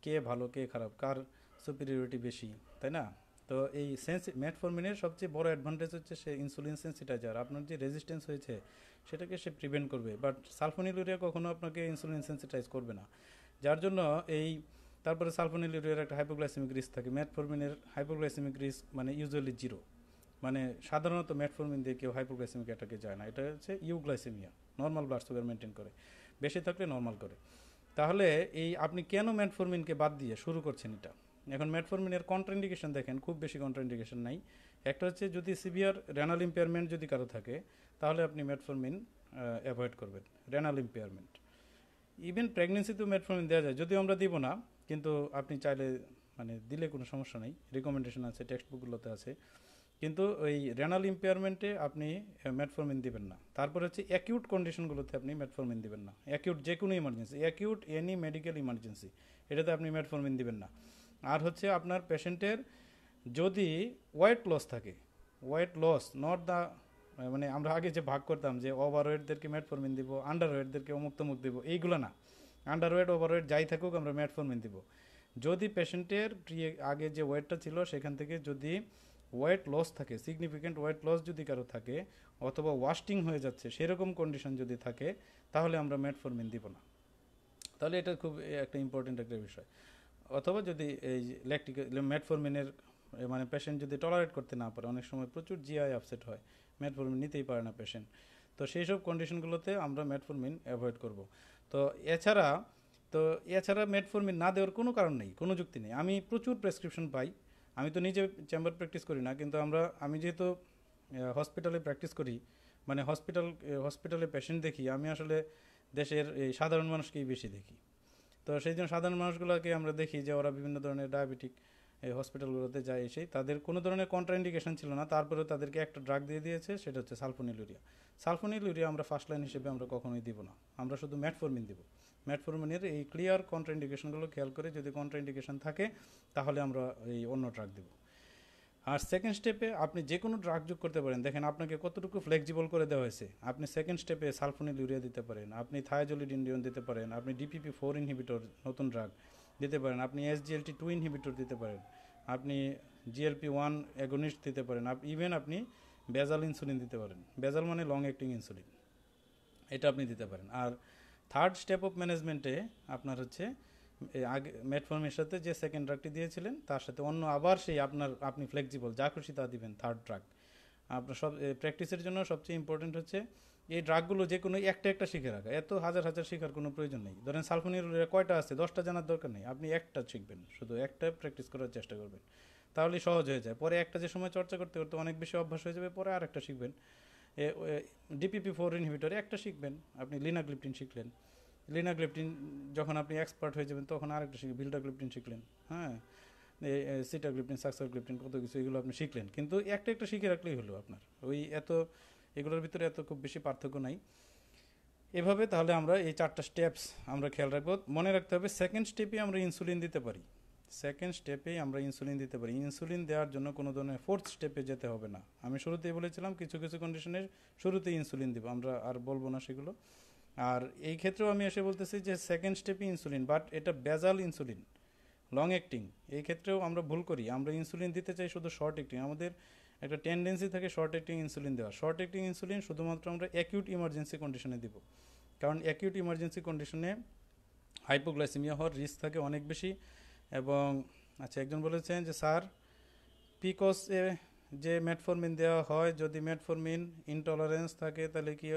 কে ভালো কে খারাপ কার সুপিরিয়রিটি বেশি তাই না তো এই সেন্স ম্যাটফরমিনের সবচেয়ে বড় অ্যাডভান্টেজ হচ্ছে সে ইনসুলিন সেন্সিটাইজার আপনার যে রেজিস্ট্যান্স হয়েছে সেটাকে সে প্রিভেন্ট করবে বাট সালফোনিলুরিয়া কখনো আপনাকে ইনসুলিন সেন্সিটাইজ করবে না যার জন্য এই তারপরে সালফোনিলুরিয়ার একটা হাইপোগ্লাইসেমিক রিস্ক থাকে ম্যাটফরমিনের হাইপোগ্লাইসেমিক রিস্ক মানে ইউজুয়ালি জিরো মানে সাধারণত ম্যাটফরমিন দিয়ে কেউ হাইপোগ্লাইসেমিক অ্যাটাকে যায় না এটা হচ্ছে euglycaemia normal blood sugar maintain করে বেশি থাকলে নর্মাল করে তাহলে এই আপনি কেন ম্যাটফরমিনকে বাদ দিয়ে শুরু করছেন এটা এখন ম্যাটফরমিনের কন্ট্রাইন্ডিকেশন দেখেন খুব বেশি কন্ট্রাইন্ডিকেশন নাই একটা হচ্ছে যদি সিভিয়ার রেনাল ইম্পেয়ারমেন্ট যদি কারো থাকে তাহলে আপনি ম্যাটফরমিন অ্যাভয়েড করবেন রেনাল ইম্পেয়ারমেন্ট ইভেন প্রেগনেন্সিতেও ম্যাটফরমিন দেওয়া যায় যদিও আমরা দিব না কিন্তু আপনি চাইলে মানে দিলে কোনো সমস্যা নেই রিকমেন্ডেশন আছে টেক্সট বুকগুলোতে আছে কিন্তু ওই রেনাল ইম্পেয়ারমেন্টে আপনি মেটফর্মিন দিবেন না তারপর হচ্ছে অ্যাকিউট কন্ডিশনগুলোতে আপনি মেটফর্মিন দিবেন না অ্যাকিউট যে কোনো emergency acute any medical emergency এটাতে আপনি মেটফর্মিন দিবেন না আর হচ্ছে আপনার পেশেন্টের যদি ওয়েট লস থাকে ওয়েট লস নট দ্য মানে আমরা আগে যে ভাগ করতাম যে ওভার ওয়েটদেরকে মেটফর্মিন দিব আন্ডার ওয়েটদেরকে অমুক তমুক দিব এইগুলো না আন্ডার ওয়েট ওভার ওয়েট যাই থাকুক আমরা মেটফর্মিন দিব যদি পেশেন্টের আগে যে ওয়েটটা ছিল সেখান থেকে যদি ওয়েট লস থাকে সিগনিফিক্যান্ট ওয়েট লস যদি কারো থাকে অথবা ওয়াস্টিং হয়ে যাচ্ছে সেরকম কন্ডিশন যদি থাকে তাহলে আমরা মেটফর্মিন দিব না তাহলে এটা খুব একটা ইম্পর্টেন্ট একটা বিষয় অথবা যদি এই ল্যাকটিক মেটফর্মিনের মানে পেশেন্ট যদি টলারেট করতে না পারে অনেক সময় প্রচুর জিআই আপসেট হয় মেটফর্মিন নিতেই পারে না পেশেন্ট তো সেই সব কন্ডিশনগুলোতে আমরা মেটফর্মিন অ্যাভয়েড করব তো এছাড়া তো এছাড়া মেটফর্মিন না দেওয়ার কোনো কারণ নেই কোনো যুক্তি নেই আমি প্রচুর প্রেসক্রিপশন পাই আমি তো নিজে চেম্বার প্র্যাকটিস করি না কিন্তু আমরা আমি যেহেতু হসপিটালে প্র্যাকটিস করি মানে হসপিটাল হসপিটালে পেশেন্ট দেখি আমি আসলে দেশের এই সাধারণ মানুষকেই বেশি দেখি তো সেই জন্য সাধারণ মানুষগুলোকে আমরা দেখি যে ওরা বিভিন্ন ধরনের ডায়াবেটিক হসপিটালগুলোতে যায় এসে তাদের কোনো ধরনের কন্ট্রাইন্ডিকেশন ছিল না তারপরেও তাদেরকে একটা ড্রাগ দিয়ে দিয়েছে সেটা হচ্ছে সালফোনিলুরিয়া সালফোনিলুরিয়া আমরা ফার্স্ট লাইন হিসেবে আমরা কখনোই দিব না আমরা শুধু ম্যাটফর্মিন দিব মেটফরমিনের এই ক্লিয়ার কন্ট্রাইন্ডিকেশনগুলো খেয়াল করে যদি কন্ট্রাইন্ডিকেশন থাকে তাহলে আমরা এই অন্য ড্রাগ দেব আর সেকেন্ড স্টেপে আপনি যে কোনো ড্রাগ যোগ করতে পারেন দেখেন আপনাকে কতটুকু ফ্লেক্সিবল করে দেওয়া হয়েছে আপনি সেকেন্ড স্টেপে সালফোনিল ইউরিয়া দিতে পারেন আপনি ইন্ডিয়ন দিতে পারেন আপনি ডিপিপি ফোর ইনহিবিটর নতুন ড্রাগ দিতে পারেন আপনি এসজিএলটি টু ইনহিবিটর দিতে পারেন আপনি জিএলপি ওয়ান অ্যাগোনিস্ট দিতে পারেন ইভেন আপনি বেজাল ইনসুলিন দিতে পারেন বেজাল মানে লং অ্যাক্টিং ইনসুলিন এটা আপনি দিতে পারেন আর থার্ড স্টেপ অফ ম্যানেজমেন্টে আপনার হচ্ছে আগে মেটফর্মের সাথে যে সেকেন্ড ড্রাগটি দিয়েছিলেন তার সাথে অন্য আবার সেই আপনার আপনি ফ্লেক্সিবল যা খুশি তা দিবেন থার্ড ড্রাগ আপনার সব প্র্যাকটিসের জন্য সবচেয়ে ইম্পর্টেন্ট হচ্ছে এই ড্রাগগুলো যে কোনো একটা একটা শিখে রাখা এত হাজার হাজার শেখার কোনো প্রয়োজন নেই ধরেন সালফোনির কয়টা আছে দশটা জানার দরকার নেই আপনি একটা শিখবেন শুধু একটা প্র্যাকটিস করার চেষ্টা করবেন তাহলে সহজ হয়ে যায় পরে একটা যে সময় চর্চা করতে করতে অনেক বেশি অভ্যাস হয়ে যাবে পরে আর একটা শিখবেন ডিপিপি ফোর ইনহিবিটরে একটা শিখবেন আপনি লিনাগ্লিপটিন শিখলেন লিনাগ্লিপটিন যখন আপনি এক্সপার্ট হয়ে যাবেন তখন আরেকটা শিখে বিল্ডাগ্লিপটিন শিখলেন হ্যাঁ সিটাগ্লিপটিন সাকসাগ্লিপটিন কত কিছু এগুলো আপনি শিখলেন কিন্তু একটা একটা শিখে রাখলেই হলো আপনার ওই এত এগুলোর ভিতরে এত খুব বেশি পার্থক্য নাই এভাবে তাহলে আমরা এই চারটা স্টেপস আমরা খেয়াল রাখবো মনে রাখতে হবে সেকেন্ড স্টেপে আমরা ইনসুলিন দিতে পারি সেকেন্ড স্টেপেই আমরা ইনসুলিন দিতে পারি ইনসুলিন দেওয়ার জন্য কোনো ধরনের ফোর্থ স্টেপে যেতে হবে না আমি শুরুতেই বলেছিলাম কিছু কিছু কন্ডিশনের শুরুতে ইনসুলিন দিব আমরা আর বলবো না সেগুলো আর এই ক্ষেত্রেও আমি এসে বলতেছি যে সেকেন্ড স্টেপে ইনসুলিন বাট এটা বেজাল ইনসুলিন লং অ্যাক্টিং এই ক্ষেত্রেও আমরা ভুল করি আমরা ইনসুলিন দিতে চাই শুধু শর্ট অ্যাক্টিং আমাদের একটা টেন্ডেন্সি থাকে শর্ট অ্যাক্টিং ইনসুলিন দেওয়া শর্ট অ্যাক্টিং ইনসুলিন শুধুমাত্র আমরা অ্যাকিউট ইমার্জেন্সি কন্ডিশনে দিব কারণ অ্যাকিউট ইমার্জেন্সি কন্ডিশনে হাইপোগ্লাইসিমিয়া হওয়ার রিস্ক থাকে অনেক বেশি এবং আচ্ছা একজন বলেছেন যে স্যার পিকোসে যে মেটফরমিন দেওয়া হয় যদি মেটফরমিন ইনটলারেন্স থাকে তাহলে কি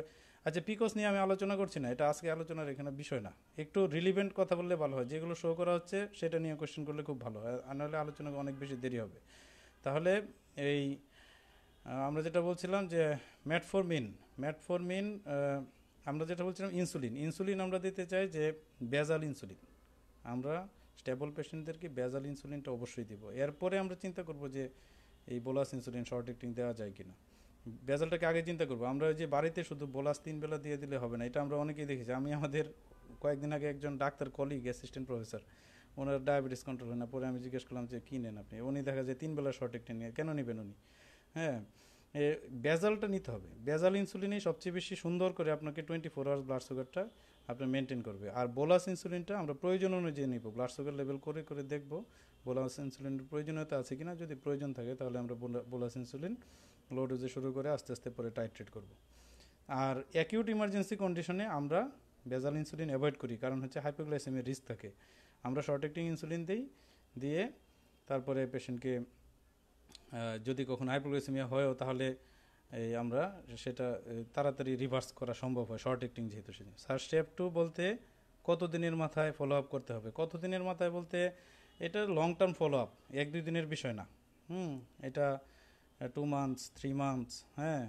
আচ্ছা পিকোস নিয়ে আমি আলোচনা করছি না এটা আজকে আলোচনার এখানে বিষয় না একটু রিলিভেন্ট কথা বললে ভালো হয় যেগুলো শো করা হচ্ছে সেটা নিয়ে কোয়েশ্চেন করলে খুব ভালো হয় আর নাহলে আলোচনা অনেক বেশি দেরি হবে তাহলে এই আমরা যেটা বলছিলাম যে ম্যাটফোরমিন ম্যাটফোরমিন আমরা যেটা বলছিলাম ইনসুলিন ইনসুলিন আমরা দিতে চাই যে বেজাল ইনসুলিন আমরা স্টেবল পেশেন্টদেরকে বেজাল ইনসুলিনটা অবশ্যই দিব এরপরে আমরা চিন্তা করব যে এই বোলাস ইনসুলিন শর্ট অ্যাক্টিং দেওয়া যায় কি না বেজালটাকে আগে চিন্তা করবো আমরা যে বাড়িতে শুধু বোলাস তিন বেলা দিয়ে দিলে হবে না এটা আমরা অনেকেই দেখেছি আমি আমাদের কয়েকদিন আগে একজন ডাক্তার কলিগ অ্যাসিস্ট্যান্ট প্রফেসর ওনার ডায়াবেটিস কন্ট্রোল হয় না পরে আমি জিজ্ঞেস করলাম যে কী নেন আপনি উনি দেখা যায় তিন বেলা শর্ট অ্যাক্টিং নিয়ে কেন নেবেন উনি হ্যাঁ বেজালটা নিতে হবে বেজাল ইনসুলিনেই সবচেয়ে বেশি সুন্দর করে আপনাকে টোয়েন্টি ফোর আওয়ার্স ব্লাড সুগারটা আপনি মেনটেন করবে আর বোলাস ইনসুলিনটা আমরা প্রয়োজন অনুযায়ী নিব ব্লাড সুগার লেভেল করে করে দেখব বোলাস ইনসুলিনের প্রয়োজনীয়তা আছে কি না যদি প্রয়োজন থাকে তাহলে আমরা বোলাস ইনসুলিন লো ডোজে শুরু করে আস্তে আস্তে পরে টাইট্রেট করব আর অ্যাকিউট ইমার্জেন্সি কন্ডিশনে আমরা বেজাল ইনসুলিন অ্যাভয়েড করি কারণ হচ্ছে হাইপোগ্লাইসেমির রিস্ক থাকে আমরা শর্ট অ্যাক্টিং ইনসুলিন দিই দিয়ে তারপরে পেশেন্টকে যদি কখনো হাইপোগ্লাইসেমিয়া হয়ও তাহলে এই আমরা সেটা তাড়াতাড়ি রিভার্স করা সম্ভব হয় শর্ট অ্যাক্টিং যেহেতু সেদিন স্যার স্টেপ টু বলতে কতদিনের মাথায় ফলো আপ করতে হবে কতদিনের মাথায় বলতে এটা লং টার্ম ফলো আপ এক দুই দিনের বিষয় না হুম এটা টু মান্থস থ্রি মান্থস হ্যাঁ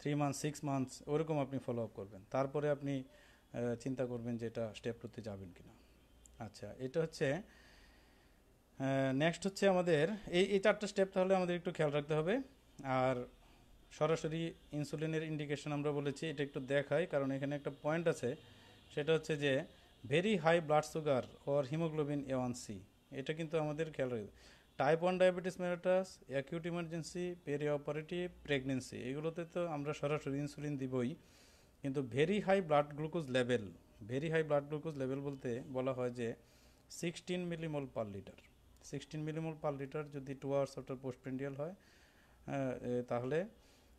থ্রি মান্থস সিক্স মান্থস ওরকম আপনি ফলো আপ করবেন তারপরে আপনি চিন্তা করবেন যে এটা স্টেপ টুতে যাবেন কিনা আচ্ছা এটা হচ্ছে নেক্সট হচ্ছে আমাদের এই এই চারটা স্টেপ তাহলে আমাদের একটু খেয়াল রাখতে হবে আর সরাসরি ইনসুলিনের ইন্ডিকেশন আমরা বলেছি এটা একটু দেখাই কারণ এখানে একটা পয়েন্ট আছে সেটা হচ্ছে যে very high blood sugar or haemoglobin A one C এটা কিন্তু আমাদের খেয়াল রাখবে type one diabetes mellitus acute emergency perioperative pregnancy এগুলোতে তো আমরা সরাসরি ইনসুলিন দিবই কিন্তু very high blood glucose level very high blood glucose level বলতে বলা হয় যে sixteen millimole per litre sixteen millimole per litre যদি টু আওয়ার্স আফটার পোস্টপেন্ডিয়াল হয় তাহলে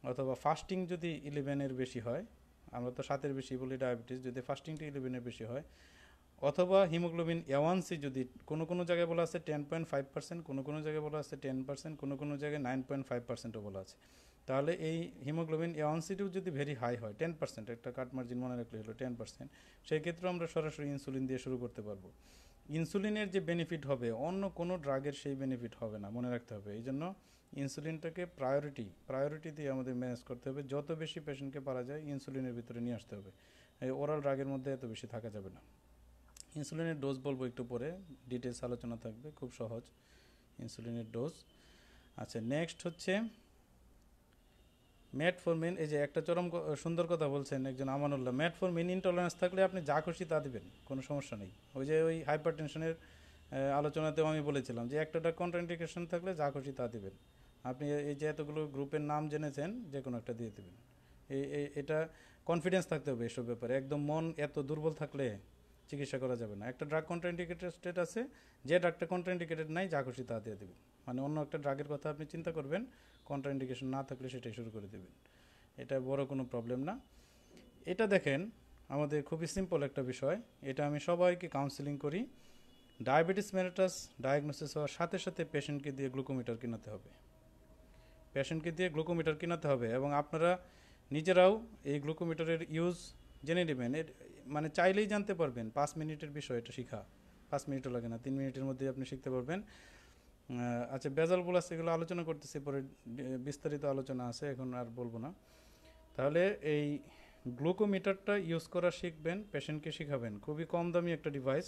অথবা ফাস্টিং যদি ইলেভেনের বেশি হয় আমরা তো সাতের বেশি বলি ডায়াবেটিস যদি ফাস্টিংটা ইলেভেনের বেশি হয় অথবা হিমোগ্লোবিন এওয়ানসি যদি কোনো কোনো জায়গায় বলা আছে টেন পয়েন্ট ফাইভ পার্সেন্ট কোনো কোনো জায়গায় বলা আছে টেন পার্সেন্ট কোনো কোনো জায়গায় নাইন পয়েন্ট ফাইভ পার্সেন্টও বলা আছে তাহলে এই হিমোগ্লোবিন এওয়ানসিটিও যদি ভেরি হাই হয় টেন পার্সেন্ট একটা কাট মার্জিন মনে রাখলে হলো টেন পার্সেন্ট সেই ক্ষেত্রেও আমরা সরাসরি ইনসুলিন দিয়ে শুরু করতে পারবো ইনসুলিনের যে বেনিফিট হবে অন্য কোনো ড্রাগের সেই বেনিফিট হবে না মনে রাখতে হবে এই জন্য ইনসুলিনটাকে প্রায়োরিটি প্রায়োরিটি দিয়ে আমাদের ম্যানেজ করতে হবে যত বেশি পেশেন্টকে পারা যায় ইনসুলিনের ভিতরে নিয়ে আসতে হবে ওরাল ড্রাগের মধ্যে এত বেশি থাকা যাবে না ইনসুলিনের ডোজ বলবো একটু পরে ডিটেলস আলোচনা থাকবে খুব সহজ ইনসুলিনের ডোজ আচ্ছা নেক্সট হচ্ছে মেন এই যে একটা চরম সুন্দর কথা বলছেন একজন আমানুল্লাহ মেন ইনটলারেন্স থাকলে আপনি যা খুশি তা দেবেন কোনো সমস্যা নেই ওই যে ওই হাইপার টেনশনের আলোচনাতেও আমি বলেছিলাম যে একটা কন্ট্রাইন্ডিকেশন থাকলে যা খুশি তা দেবেন আপনি এই যে এতগুলো গ্রুপের নাম জেনেছেন যে কোনো একটা দিয়ে দেবেন এই এটা কনফিডেন্স থাকতে হবে এসব ব্যাপারে একদম মন এত দুর্বল থাকলে চিকিৎসা করা যাবে না একটা ড্রাগ কন্ট্রাইন্ডিকেটেড স্টেট আছে যে ড্রাগটা কন্ট্রাইন্ডিকেটেড নাই যা খুশি তা দিয়ে দেবেন মানে অন্য একটা ড্রাগের কথা আপনি চিন্তা করবেন কন্ট্রাইন্ডিকেশন না থাকলে সেটাই শুরু করে দেবেন এটা বড় কোনো প্রবলেম না এটা দেখেন আমাদের খুবই সিম্পল একটা বিষয় এটা আমি সবাইকে কাউন্সিলিং করি ডায়াবেটিস মেরেটাস ডায়াগনোসিস হওয়ার সাথে সাথে পেশেন্টকে দিয়ে গ্লুকোমিটার কিনাতে হবে পেশেন্টকে দিয়ে গ্লুকোমিটার কেনাতে হবে এবং আপনারা নিজেরাও এই গ্লুকোমিটারের ইউজ জেনে নেবেন এর মানে চাইলেই জানতে পারবেন পাঁচ মিনিটের বিষয় এটা শেখা পাঁচ মিনিটও লাগে না তিন মিনিটের মধ্যেই আপনি শিখতে পারবেন আচ্ছা বেজাল বুলাস এগুলো আলোচনা করতেছি পরে বিস্তারিত আলোচনা আছে এখন আর বলবো না তাহলে এই গ্লুকোমিটারটা ইউজ করা শিখবেন পেশেন্টকে শেখাবেন খুবই কম দামি একটা ডিভাইস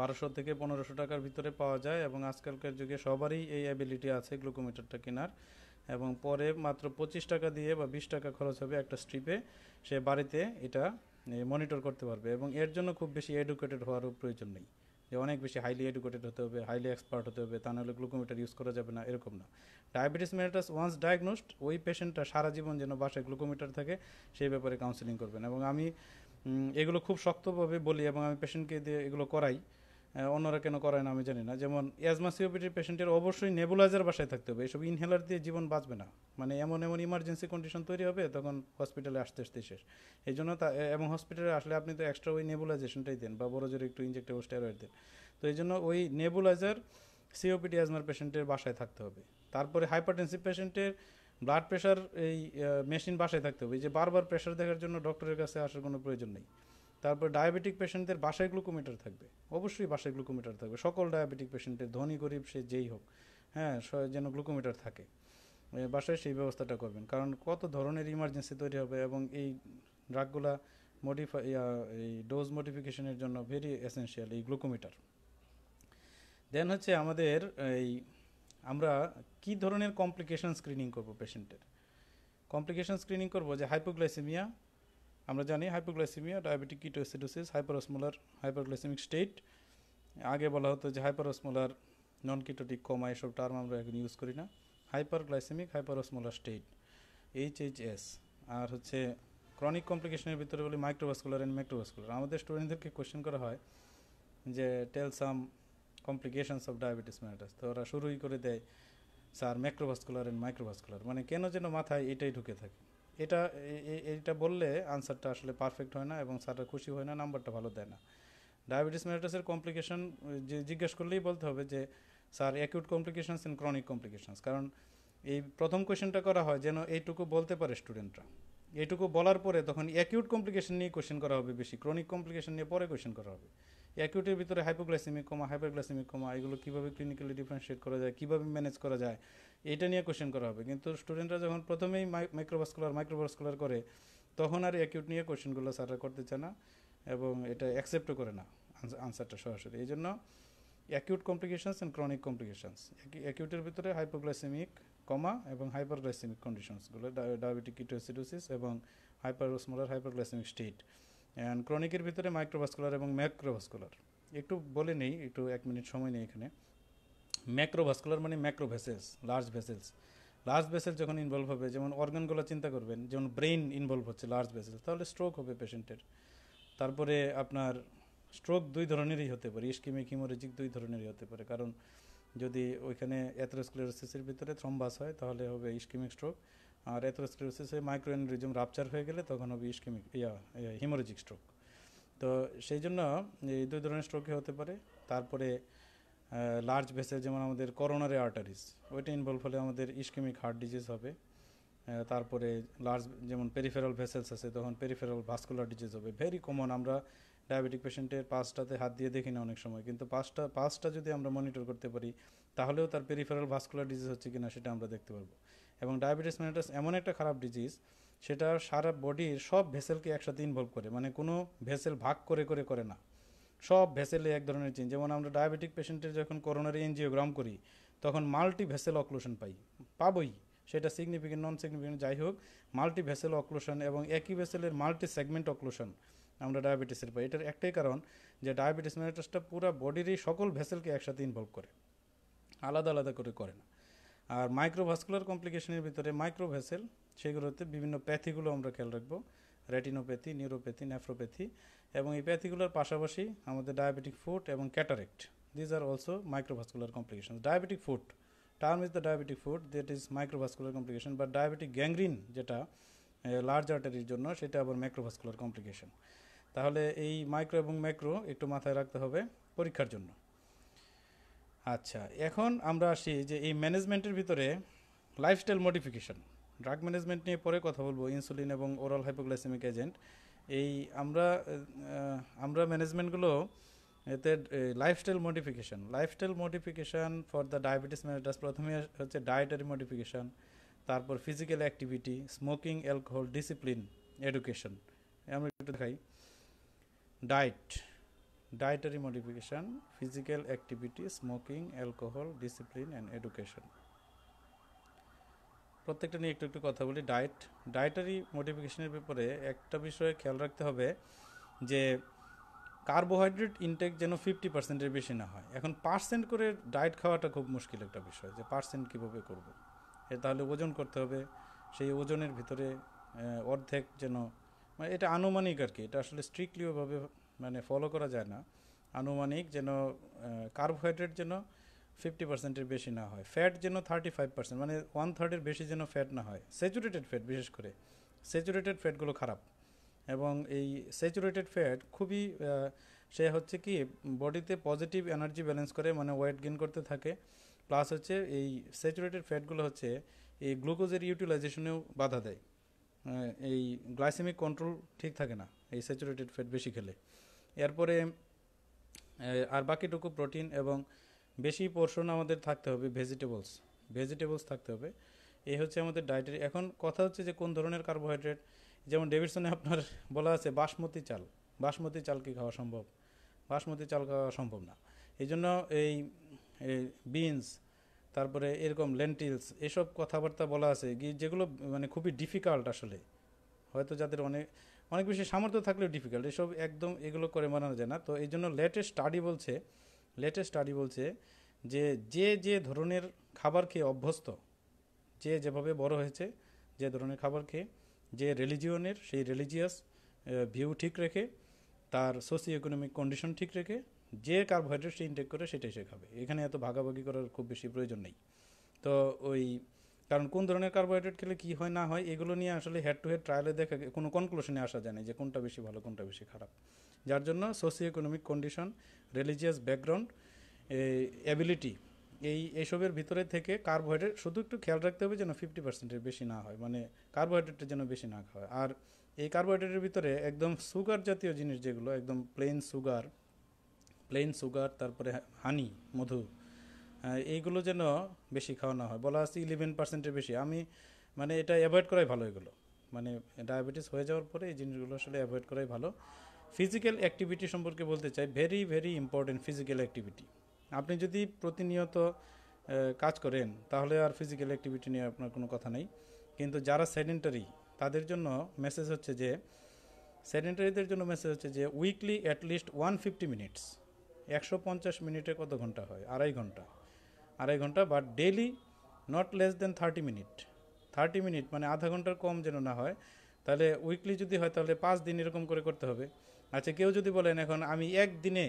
বারোশো থেকে পনেরোশো টাকার ভিতরে পাওয়া যায় এবং আজকালকার যুগে সবারই এই অ্যাবিলিটি আছে গ্লুকোমিটারটা কেনার এবং পরে মাত্র পঁচিশ টাকা দিয়ে বা বিশ টাকা খরচ হবে একটা স্ট্রিপে সে বাড়িতে এটা মনিটর করতে পারবে এবং এর জন্য খুব বেশি এডুকেটেড হওয়ারও প্রয়োজন নেই যে অনেক বেশি হাইলি এডুকেটেড হতে হবে হাইলি এক্সপার্ট হতে হবে তা নাহলে গ্লুকোমিটার ইউজ করা যাবে না এরকম না ডায়াবেটিস মেরিটাস ওয়ান্স ডায়াগনোসড ওই পেশেন্টটা সারা জীবন যেন বাসায় গ্লুকোমিটার থাকে সেই ব্যাপারে কাউন্সিলিং করবেন এবং আমি এগুলো খুব শক্তভাবে বলি এবং আমি পেশেন্টকে দিয়ে এগুলো করাই অন্যরা কেন করায় না আমি জানি না যেমন অ্যাজমা সিওপিটির পেশেন্টের অবশ্যই নেবুলাইজার বাসায় থাকতে হবে এইসব ইনহেলার দিয়ে জীবন বাঁচবে না মানে এমন এমন ইমার্জেন্সি কন্ডিশন তৈরি হবে তখন হসপিটালে আসতে আসতে শেষ এই জন্য তা এবং হসপিটালে আসলে আপনি তো এক্সট্রা ওই নেবুলাইজেশনটাই দেন বা বড় জোরে একটু ইঞ্জেক্টেবল স্টেরয়েড দেন তো এই জন্য ওই নেবুলাইজার সিওপিটি অ্যাজমার পেশেন্টের বাসায় থাকতে হবে তারপরে হাইপারটেন্সিভ পেশেন্টের ব্লাড প্রেশার এই মেশিন বাসায় থাকতে হবে যে বারবার প্রেশার দেখার জন্য ডক্টরের কাছে আসার কোনো প্রয়োজন নেই তারপর ডায়াবেটিক পেশেন্টদের বাসায় গ্লুকোমিটার থাকবে অবশ্যই বাসায় গ্লুকোমিটার থাকবে সকল ডায়াবেটিক পেশেন্টের ধনী গরিব সে যেই হোক হ্যাঁ যেন গ্লুকোমিটার থাকে বাসায় সেই ব্যবস্থাটা করবেন কারণ কত ধরনের ইমার্জেন্সি তৈরি হবে এবং এই ড্রাগগুলা মডিফাই এই ডোজ মডিফিকেশনের জন্য ভেরি এসেন্সিয়াল এই গ্লুকোমিটার দেন হচ্ছে আমাদের এই আমরা কি ধরনের কমপ্লিকেশন স্ক্রিনিং করব পেশেন্টের কমপ্লিকেশন স্ক্রিনিং করব যে হাইপোগ্লাইসেমিয়া আমরা জানি hypoglycaemia diabetic ketoacidosis hyperosmolar hyperglycaemic state আগে বলা হতো যে হাইপারসমোলার নন কিটোটিক কমা এসব টার্ম আমরা এখন ইউজ করি না hyperglycaemic hyperosmolar state H H S আর হচ্ছে ক্রনিক কমপ্লিকেশনের ভিতরে বলি মাইক্রোভাস্কুলার অ্যান্ড মাইক্রোভাস্কুলার আমাদের স্টুডেন্টদেরকে কোয়েশ্চেন করা হয় যে tell some complications of diabetes mellitus তো ওরা শুরুই করে দেয় স্যার ম্যাক্রোভাস্কুলার অ্যান্ড মাইক্রোভাস্কুলার মানে কেন যেন মাথায় এটাই ঢুকে থাকে এটা এটা বললে আনসারটা আসলে পারফেক্ট হয় না এবং স্যাররা খুশি হয় না নাম্বারটা ভালো দেয় না ডায়াবেটিস মেরাটাসের কমপ্লিকেশন জিজ্ঞেস করলেই বলতে হবে যে sir acute complications and chronic complications কারণ এই প্রথম কোয়েশনটা করা হয় যেন এইটুকু বলতে পারে স্টুডেন্টরা এইটুকু বলার পরে তখন অ্যাকিউট কমপ্লিকেশান নিয়ে কোয়েশন করা হবে বেশি ক্রনিক কমপ্লিকেশান নিয়ে পরে কোয়েশন করা হবে অ্যাকিউটের ভিতরে হাইপোগ্লাইসেমিক কমা হাইপারগ্লাইসেমিক কমা এগুলো কীভাবে ক্লিনিক্যালি ডিফারেন্সিয়েট করা যায় কীভাবে ম্যানেজ করা যায় এটা নিয়ে কোশ্চেন করা হবে কিন্তু স্টুডেন্টরা যখন প্রথমেই মাইক্রোভাস্কুলার মাইক্রোভাস্কুলার করে তখন আর অ্যাকিউট নিয়ে কোশ্চেনগুলো স্যাররা করতে চায় না এবং এটা অ্যাকসেপ্টও করে না আনসারটা সরাসরি এই জন্য acute complications and chronic complications অ্যাকিউটের ভিতরে হাইপোগ্লাইসেমিক কমা এবং হাইপারগ্লাইসেমিক কন্ডিশনসগুলো ডায়াবেটিক কিটোসিডোসিস এবং হাইপারোসমোলার হাইপারগ্লাইসেমিক স্টেট অ্যান্ড ক্রনিকের ভিতরে মাইক্রোভাস্কুলার এবং ম্যাক্রোভাস্কুলার একটু বলে নেই একটু এক মিনিট সময় নেই এখানে ম্যাক্রোভাস্কুলার মানে macro vessels large vessels large vessel যখন ইনভলভ হবে যেমন অর্গানগুলো চিন্তা করবেন যেমন ব্রেন ইনভলভ হচ্ছে লার্জ ভেসেল তাহলে স্ট্রোক হবে পেশেন্টের তারপরে আপনার স্ট্রোক দুই ধরনেরই হতে পারে স্কিমে কিমোরেজিক দুই ধরনেরই হতে পারে কারণ যদি ওইখানে অ্যাথ্রোস্ক্লেরোসিসের ভিতরে থ্রম্বাস হয় তাহলে হবে ইস্কিমিক স্ট্রোক আর রেথ্রোস্ক্লোসিসে মাইক্রোএনরিজম রাপচার হয়ে গেলে তখন হবে ইস্কেমিক ইয়া হিমোরেজিক স্ট্রোক তো সেই জন্য এই দুই ধরনের স্ট্রোকই হতে পারে তারপরে লার্জ ভেসেল যেমন আমাদের করোনারি আর্টারিস ওইটা ইনভলভ হলে আমাদের ইস্কেমিক হার্ট ডিজিজ হবে তারপরে লার্জ যেমন পেরিফেরাল ভেসেলস আছে তখন পেরিফেরাল ভাস্কুলার ডিজিজ হবে ভেরি কমন আমরা ডায়াবেটিক পেশেন্টের পাঁচটাতে হাত দিয়ে দেখি না অনেক সময় কিন্তু পাঁচটা পাঁচটা যদি আমরা মনিটর করতে পারি তাহলেও তার পেরিফেরাল ভাস্কুলার ডিজিজ হচ্ছে কিনা সেটা আমরা দেখতে পারবো এবং ডায়াবেটিস মেনিটাস এমন একটা খারাপ ডিজিজ সেটা সারা বডির সব ভেসেলকে একসাথে ইনভলভ করে মানে কোনো ভেসেল ভাগ করে করে করে না সব ভেসেলে এক ধরনের চেঞ্জ যেমন আমরা ডায়াবেটিক পেশেন্টের যখন করোনারি এনজিওগ্রাম করি তখন মাল্টি ভেসেল অক্লুশন পাই পাবই সেটা সিগনিফিকেন্ট নন সিগনিফিকেন্ট যাই হোক মাল্টি ভেসেল অক্লুশন এবং একই ভেসেলের মাল্টি সেগমেন্ট অক্লুশন আমরা ডায়াবেটিসের পাই এটার একটাই কারণ যে ডায়াবেটিস মেনিটাসটা পুরো বডিরই সকল ভেসেলকে একসাথে ইনভলভ করে আলাদা আলাদা করে করে না আর মাইক্রোভাস্কুলার কমপ্লিকেশনের ভিতরে মাইক্রোভেসেল সেগুলোতে বিভিন্ন প্যাথিগুলো আমরা খেয়াল রাখবো রেটিনোপ্যাথি নিউরোপ্যাথি ন্যাফ্রোপ্যাথি এবং এই প্যাথিগুলোর পাশাপাশি আমাদের ডায়াবেটিক ফুট এবং cataract these are also microvascular complication diabetic foot term is the diabetic foot that is microvascular complication বা ডায়াবেটিক গ্যাংগ্রিন যেটা লার্জ আর্টারির জন্য সেটা আবার মাইক্রোভাস্কুলার কমপ্লিকেশন তাহলে এই মাইক্রো এবং ম্যাক্রো একটু মাথায় রাখতে হবে পরীক্ষার জন্য আচ্ছা এখন আমরা আসি যে এই ম্যানেজমেন্টের ভিতরে লাইফস্টাইল মডিফিকেশন ড্রাগ ম্যানেজমেন্ট নিয়ে পরে কথা বলবো ইনসুলিন এবং ওরাল হাইপোগ্লাইসেমিক এজেন্ট এই আমরা আমরা ম্যানেজমেন্টগুলো এতে lifestyle modification lifestyle modification for the diabetes managers প্রথমে হচ্ছে ডায়েটারি মডিফিকেশান তারপর physical activity smoking alcohol discipline education আমরা একটু দেখাই diet dietary modification physical activity smoking alcohol discipline and education প্রত্যেকটা নিয়ে একটু একটু কথা বলি ডায়েট ডায়েটারি মডিফিকেশনের ব্যাপারে একটা বিষয়ে খেয়াল রাখতে হবে যে কার্বোহাইড্রেট ইনটেক যেন ফিফটি পার্সেন্টের বেশি না হয় এখন পার্সেন্ট করে ডায়েট খাওয়াটা খুব মুশকিল একটা বিষয় যে পার্সেন্ট কীভাবে করবো এ তাহলে ওজন করতে হবে সেই ওজনের ভিতরে অর্ধেক যেন মানে এটা আনুমানিক আর কি এটা আসলে স্ট্রিক্টলিওভাবে মানে ফলো করা যায় না আনুমানিক যেন কার্বোহাইড্রেট যেন ফিফটি পার্সেন্টের বেশি না হয় ফ্যাট যেন থার্টি ফাইভ পার্সেন্ট মানে ওয়ান থার্ডের বেশি যেন ফ্যাট না হয় স্যাচুরেটেড ফ্যাট বিশেষ করে স্যাচুরেটেড ফ্যাটগুলো খারাপ এবং এই স্যাচুরেটেড ফ্যাট খুবই সে হচ্ছে কি বডিতে পজিটিভ এনার্জি ব্যালেন্স করে মানে ওয়েট গেন করতে থাকে প্লাস হচ্ছে এই স্যাচুরেটেড ফ্যাটগুলো হচ্ছে এই গ্লুকোজের ইউটিলাইজেশনেও বাধা দেয় এই গ্লাইসেমিক কন্ট্রোল ঠিক থাকে না এই স্যাচুরেটেড ফ্যাট বেশি খেলে এরপরে আর বাকিটুকু প্রোটিন এবং বেশি পোর্শন আমাদের থাকতে হবে ভেজিটেবলস ভেজিটেবলস থাকতে হবে এই হচ্ছে আমাদের ডায়েটের এখন কথা হচ্ছে যে কোন ধরনের কার্বোহাইড্রেট যেমন ডেভিডসনে আপনার বলা আছে বাসমতি চাল বাসমতি চাল কি খাওয়া সম্ভব বাসমতি চাল খাওয়া সম্ভব না এই জন্য এই বিনস তারপরে এরকম লেন্টিলস এসব কথাবার্তা বলা আছে যেগুলো মানে খুবই ডিফিকাল্ট আসলে হয়তো যাদের অনেক অনেক বেশি সামর্থ্য থাকলেও ডিফিকাল্ট এসব একদম এগুলো করে মানানো যায় না তো এই জন্য লেটেস্ট স্টাডি বলছে লেটেস্ট স্টাডি বলছে যে যে যে ধরনের খাবার খেয়ে অভ্যস্ত যে যেভাবে বড় হয়েছে যে ধরনের খাবার খেয়ে যে রিলিজিয়নের সেই রিলিজিয়াস ভিউ ঠিক রেখে তার সোশিও ইকোনমিক কন্ডিশন ঠিক রেখে যে কার্বোহাইড্রেট সে ইনটেক করে সেটাই সে খাবে এখানে এত ভাগাভাগি করার খুব বেশি প্রয়োজন নেই তো ওই কারণ কোন ধরনের কার্বোহাইড্রেট খেলে কী হয় না হয় এগুলো নিয়ে আসলে হেড টু হেড ট্রায়ালে দেখা কোনো কনক্লুশনে আসা যায় না যে কোনটা বেশি ভালো কোনটা বেশি খারাপ যার জন্য socio economic condition religious background ability এই এইসবের ভিতরে থেকে কার্বোহাইড্রেট শুধু একটু খেয়াল রাখতে হবে যেন ফিফটি পার্সেন্টের বেশি না হয় মানে কার্বোহাইড্রেটটা যেন বেশি না খাওয়া আর এই কার্বোহাইড্রেটের ভিতরে একদম সুগার জাতীয় জিনিস যেগুলো একদম প্লেন সুগার প্লেন সুগার তারপরে হানি মধু এইগুলো যেন বেশি খাওয়া না হয় বলা আছে ইলেভেন পার্সেন্টের বেশি আমি মানে এটা অ্যাভয়েড করাই ভালো এগুলো মানে ডায়াবেটিস হয়ে যাওয়ার পরে এই জিনিসগুলো আসলে অ্যাভয়েড করাই ভালো ফিজিক্যাল অ্যাক্টিভিটি সম্পর্কে বলতে চাই very very important physical activity আপনি যদি প্রতিনিয়ত কাজ করেন তাহলে আর ফিজিক্যাল অ্যাক্টিভিটি নিয়ে আপনার কোনো কথা নেই কিন্তু যারা সেডেন্টারি তাদের জন্য মেসেজ হচ্ছে যে সেডেন্টারিদের জন্য মেসেজ হচ্ছে যে weekly at least one fifty minutes একশো পঞ্চাশ মিনিটে কত ঘন্টা হয় আড়াই ঘন্টা আড়াই ঘন্টা but daily not less than thirty minute thirty minute মানে আধা ঘন্টার কম যেন না হয় তাহলে উইকলি যদি হয় তাহলে পাঁচ দিন এরকম করে করতে হবে আচ্ছা কেউ যদি বলেন এখন আমি একদিনে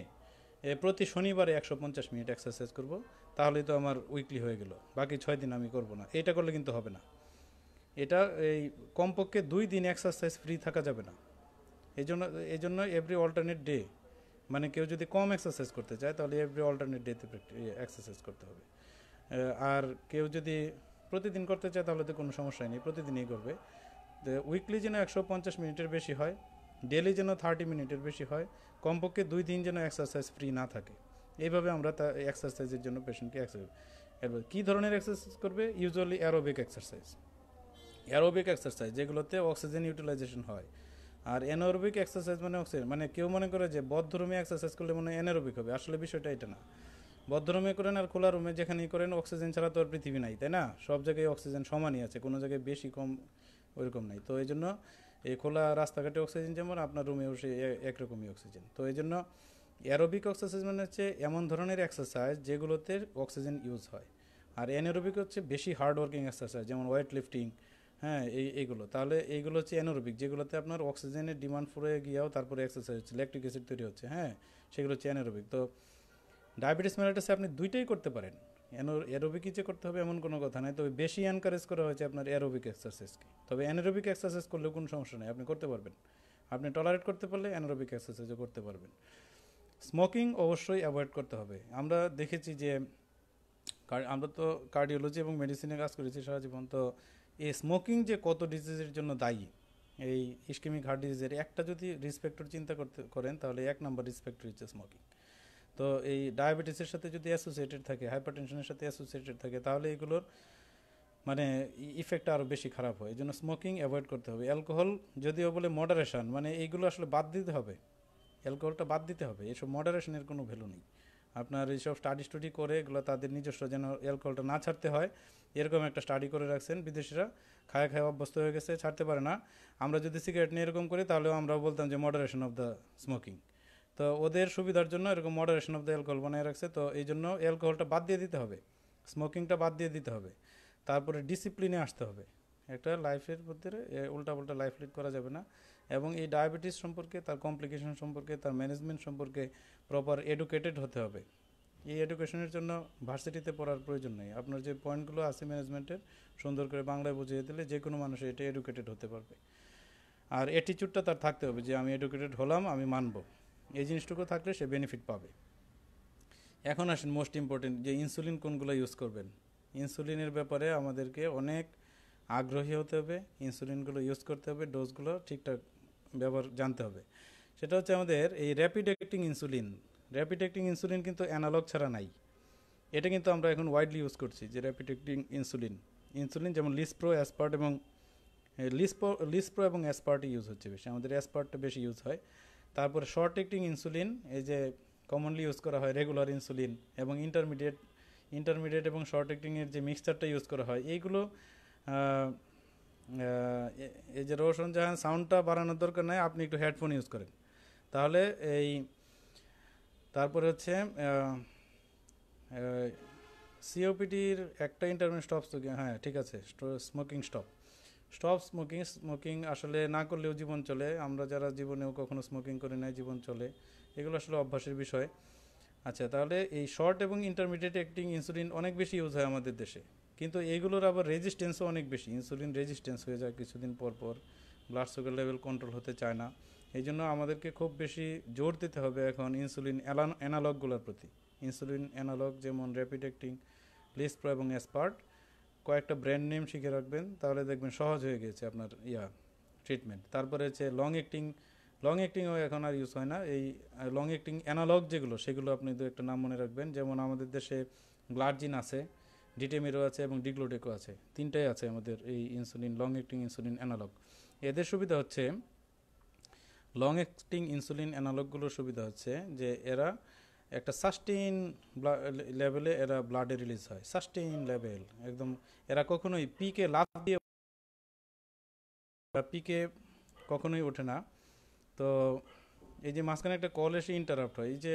প্রতি শনিবারে একশো পঞ্চাশ মিনিট এক্সারসাইজ করব তাহলেই তো আমার উইকলি হয়ে গেল বাকি ছয় দিন আমি করব না এটা করলে কিন্তু হবে না এটা এই কমপক্ষে দুই দিন এক্সারসাইজ ফ্রি থাকা যাবে না এই জন্য এই জন্য এভরি অল্টারনেট ডে মানে কেউ যদি কম এক্সারসাইজ করতে চায় তাহলে এভরি অল্টারনেট ডেতে এক্সারসাইজ করতে হবে আর কেউ যদি প্রতিদিন করতে চায় তাহলে তো কোনো সমস্যাই নেই প্রতিদিনই করবে উইকলি যেন একশো পঞ্চাশ মিনিটের বেশি হয় ডেলি যেন থার্টি মিনিটের বেশি হয় কমপক্ষে দুই দিন যেন এক্সারসাইজ ফ্রি না থাকে এইভাবে আমরা তা এক্সারসাইজের জন্য পেশেন্টকে এক্সারসাইজ এরপর কী ধরনের এক্সারসাইজ করবে usually aerobic exercise aerobic exercise যেগুলোতে অক্সিজেন ইউটিলাইজেশন হয় আর অ্যানোরোবিক এক্সারসাইজ মানে অক্সিজেন মানে কেউ মনে করে যে বদ্ধরুমে এক্সারসাইজ করলে মনে হয় অ্যানোরোবিক হবে আসলে বিষয়টা এটা না বদ্ধরুমে করেন আর খোলা রুমে যেখানেই করেন অক্সিজেন ছাড়া তো আর পৃথিবী নাই তাই না সব জায়গায় অক্সিজেন সমানই আছে কোনো জায়গায় বেশি কম ওইরকম নাই তো এই জন্য এই খোলা রাস্তাঘাটে অক্সিজেন যেমন আপনার রুমেও সে একরকমই অক্সিজেন তো এই জন্য অ্যারোবিক অক্সারসাইজ মানে হচ্ছে এমন ধরনের এক্সারসাইজ যেগুলোতে অক্সিজেন ইউজ হয় আর অ্যানোরোবিক হচ্ছে বেশি হার্ড ওয়ার্কিং এক্সারসাইজ যেমন ওয়েট লিফটিং হ্যাঁ এই এইগুলো তাহলে এইগুলো হচ্ছে অ্যানোরোবিক যেগুলোতে আপনার অক্সিজেনের ডিমান্ড ফুরে গিয়েও তারপরে এক্সারসাইজ হচ্ছে ইলেকট্রিক অ্যাসিড তৈরি হচ্ছে হ্যাঁ সেগুলো হচ্ছে অ্যানোরোবিক তো ডায়াবেটিস মেলাটাসে আপনি দুইটাই করতে পারেন অ্যারোবিকই যে করতে হবে এমন কোনো কথা নেই তবে বেশি এনকারেজ করা হয়েছে আপনার অ্যারোবিক এক্সারসাইজকে তবে অ্যানারোবিক এক্সারসাইজ করলে কোনো সমস্যা নেই আপনি করতে পারবেন আপনি টলারেট করতে পারলে অ্যানোরোবিক এক্সারসাইজও করতে পারবেন স্মোকিং অবশ্যই অ্যাভয়েড করতে হবে আমরা দেখেছি যে আমরা তো কার্ডিওলজি এবং মেডিসিনে কাজ করেছি সারা জীবন তো এই স্মোকিং যে কত ডিজিজের জন্য দায়ী এই ইস্কেমিক হার্ট ডিজিজের একটা যদি রিসপেক্টর চিন্তা করতে করেন তাহলে এক নম্বর রিসপেক্টর হচ্ছে স্মোকিং তো এই ডায়াবেটিসের সাথে যদি অ্যাসোসিয়েটেড থাকে হাইপারটেনশনের সাথে অ্যাসোসিয়েটেড থাকে তাহলে এগুলোর মানে ইফেক্টটা আরও বেশি খারাপ হয় এই জন্য স্মোকিং অ্যাভয়েড করতে হবে অ্যালকোহল যদিও বলে মডারেশান মানে এইগুলো আসলে বাদ দিতে হবে অ্যালকোহলটা বাদ দিতে হবে এসব মডারেশনের কোনো ভ্যালু নেই আপনার এইসব স্টাডি স্টুডি করে এগুলো তাদের নিজস্ব যেন অ্যালকোহলটা না ছাড়তে হয় এরকম একটা স্টাডি করে রাখছেন বিদেশিরা খায় খায় অভ্যস্ত হয়ে গেছে ছাড়তে পারে না আমরা যদি সিগারেট নিয়ে এরকম করি তাহলেও আমরা বলতাম যে মডারেশন অফ দ্য স্মোকিং তো ওদের সুবিধার জন্য এরকম মডারেশন অফ দ্য অ্যালকোহল বানিয়ে রাখছে তো এই জন্য অ্যালকোহলটা বাদ দিয়ে দিতে হবে স্মোকিংটা বাদ দিয়ে দিতে হবে তারপরে ডিসিপ্লিনে আসতে হবে একটা লাইফের মধ্যে উল্টাপাল্টা লাইফ লিড করা যাবে না এবং এই ডায়াবেটিস সম্পর্কে তার কমপ্লিকেশন সম্পর্কে তার ম্যানেজমেন্ট সম্পর্কে প্রপার এডুকেটেড হতে হবে এই এডুকেশনের জন্য ভার্সিটিতে পড়ার প্রয়োজন নেই আপনার যে পয়েন্টগুলো আছে ম্যানেজমেন্টের সুন্দর করে বাংলায় বুঝিয়ে দিলে যে কোনো মানুষ এটা এডুকেটেড হতে পারবে আর অ্যাটিচিউডটা তার থাকতে হবে যে আমি এডুকেটেড হলাম আমি মানব এই জিনিসটুকু থাকলে সে বেনিফিট পাবে এখন আসেন মোস্ট ইম্পর্টেন্ট যে ইনসুলিন কোনগুলো ইউজ করবেন ইনসুলিনের ব্যাপারে আমাদেরকে অনেক আগ্রহী হতে হবে ইনসুলিনগুলো ইউজ করতে হবে ডোজগুলো ঠিকঠাক ব্যবহার জানতে হবে সেটা হচ্ছে আমাদের এই rapid acting insulin rapid acting insulin কিন্তু অ্যানালগ ছাড়া নাই এটা কিন্তু আমরা এখন ওয়াইডলি ইউজ করছি যে র্যাপিড অ্যাক্টিং ইনসুলিন ইনসুলিন যেমন লিসপ্রো অ্যাসপার্ট এবং লিসপ্রো লিসপ্রো এবং অ্যাসপার্টই ইউজ হচ্ছে বেশি আমাদের অ্যাসপার্টটা বেশি ইউজ হয় তারপরে শর্ট অ্যাক্টিং ইনসুলিন এই যে কমনলি ইউজ করা হয় রেগুলার ইনসুলিন এবং ইন্টারমিডিয়েট ইন্টারমিডিয়েট এবং শর্ট অ্যাক্টিংয়ের যে মিক্সচারটা ইউজ করা হয় এইগুলো এই যে রোশন জাহান সাউন্ডটা বাড়ানোর দরকার নাই আপনি একটু হেডফোন ইউজ করেন তাহলে এই তারপরে হচ্ছে সিওপিটির একটা ইন্টারমিডিয়েট স্টপ হ্যাঁ ঠিক আছে smoking stop stop smoking smoking আসলে না করলেও জীবন চলে আমরা যারা জীবনেও কখনো স্মোকিং করি নাই জীবন চলে এগুলো আসলে অভ্যাসের বিষয় আচ্ছা তাহলে এই শর্ট এবং ইন্টারমিডিয়েট অ্যাক্টিং ইনসুলিন অনেক বেশি ইউজ হয় আমাদের দেশে কিন্তু এইগুলোর আবার রেজিস্ট্যান্সও অনেক বেশি ইনসুলিন রেজিস্ট্যান্স হয়ে যায় কিছুদিন পর পর ব্লাড সুগার লেভেল কন্ট্রোল হতে চায় না এই জন্য আমাদেরকে খুব বেশি জোর দিতে হবে এখন ইনসুলিন অ্যানালগগুলোর প্রতি ইনসুলিন অ্যানালগ যেমন র্যাপিড অ্যাক্টিং লিস্প্রো এবং অ্যাসপার্ট কয়েকটা ব্র্যান্ড নেম শিখে রাখবেন তাহলে দেখবেন সহজ হয়ে গেছে আপনার ইয়া ট্রিটমেন্ট তারপরে হচ্ছে লং অ্যাক্টিং লং অ্যাক্টিংও এখন আর ইউজ হয় না এই লং অ্যাক্টিং অ্যানালগ যেগুলো সেগুলো আপনি দু একটা নাম মনে রাখবেন যেমন আমাদের দেশে গ্লার্জিন আছে ডিটেমেরো আছে এবং ডিগ্লোডেকো আছে তিনটাই আছে আমাদের এই insulin long acting insulin analogue এদের সুবিধা হচ্ছে লং অ্যাক্টিং ইনসুলিন অ্যানালগগুলোর সুবিধা হচ্ছে যে এরা একটা সাস্টেইন লেভেলে এরা ব্লাডে রিলিজ হয় সাস্টেইন লেভেল একদম এরা কখনোই পিকে লাভ দিয়ে পিকে কখনোই ওঠে না তো এই যে মাঝখানে একটা কল এসে ইন্টারাপ্ট হয় এই যে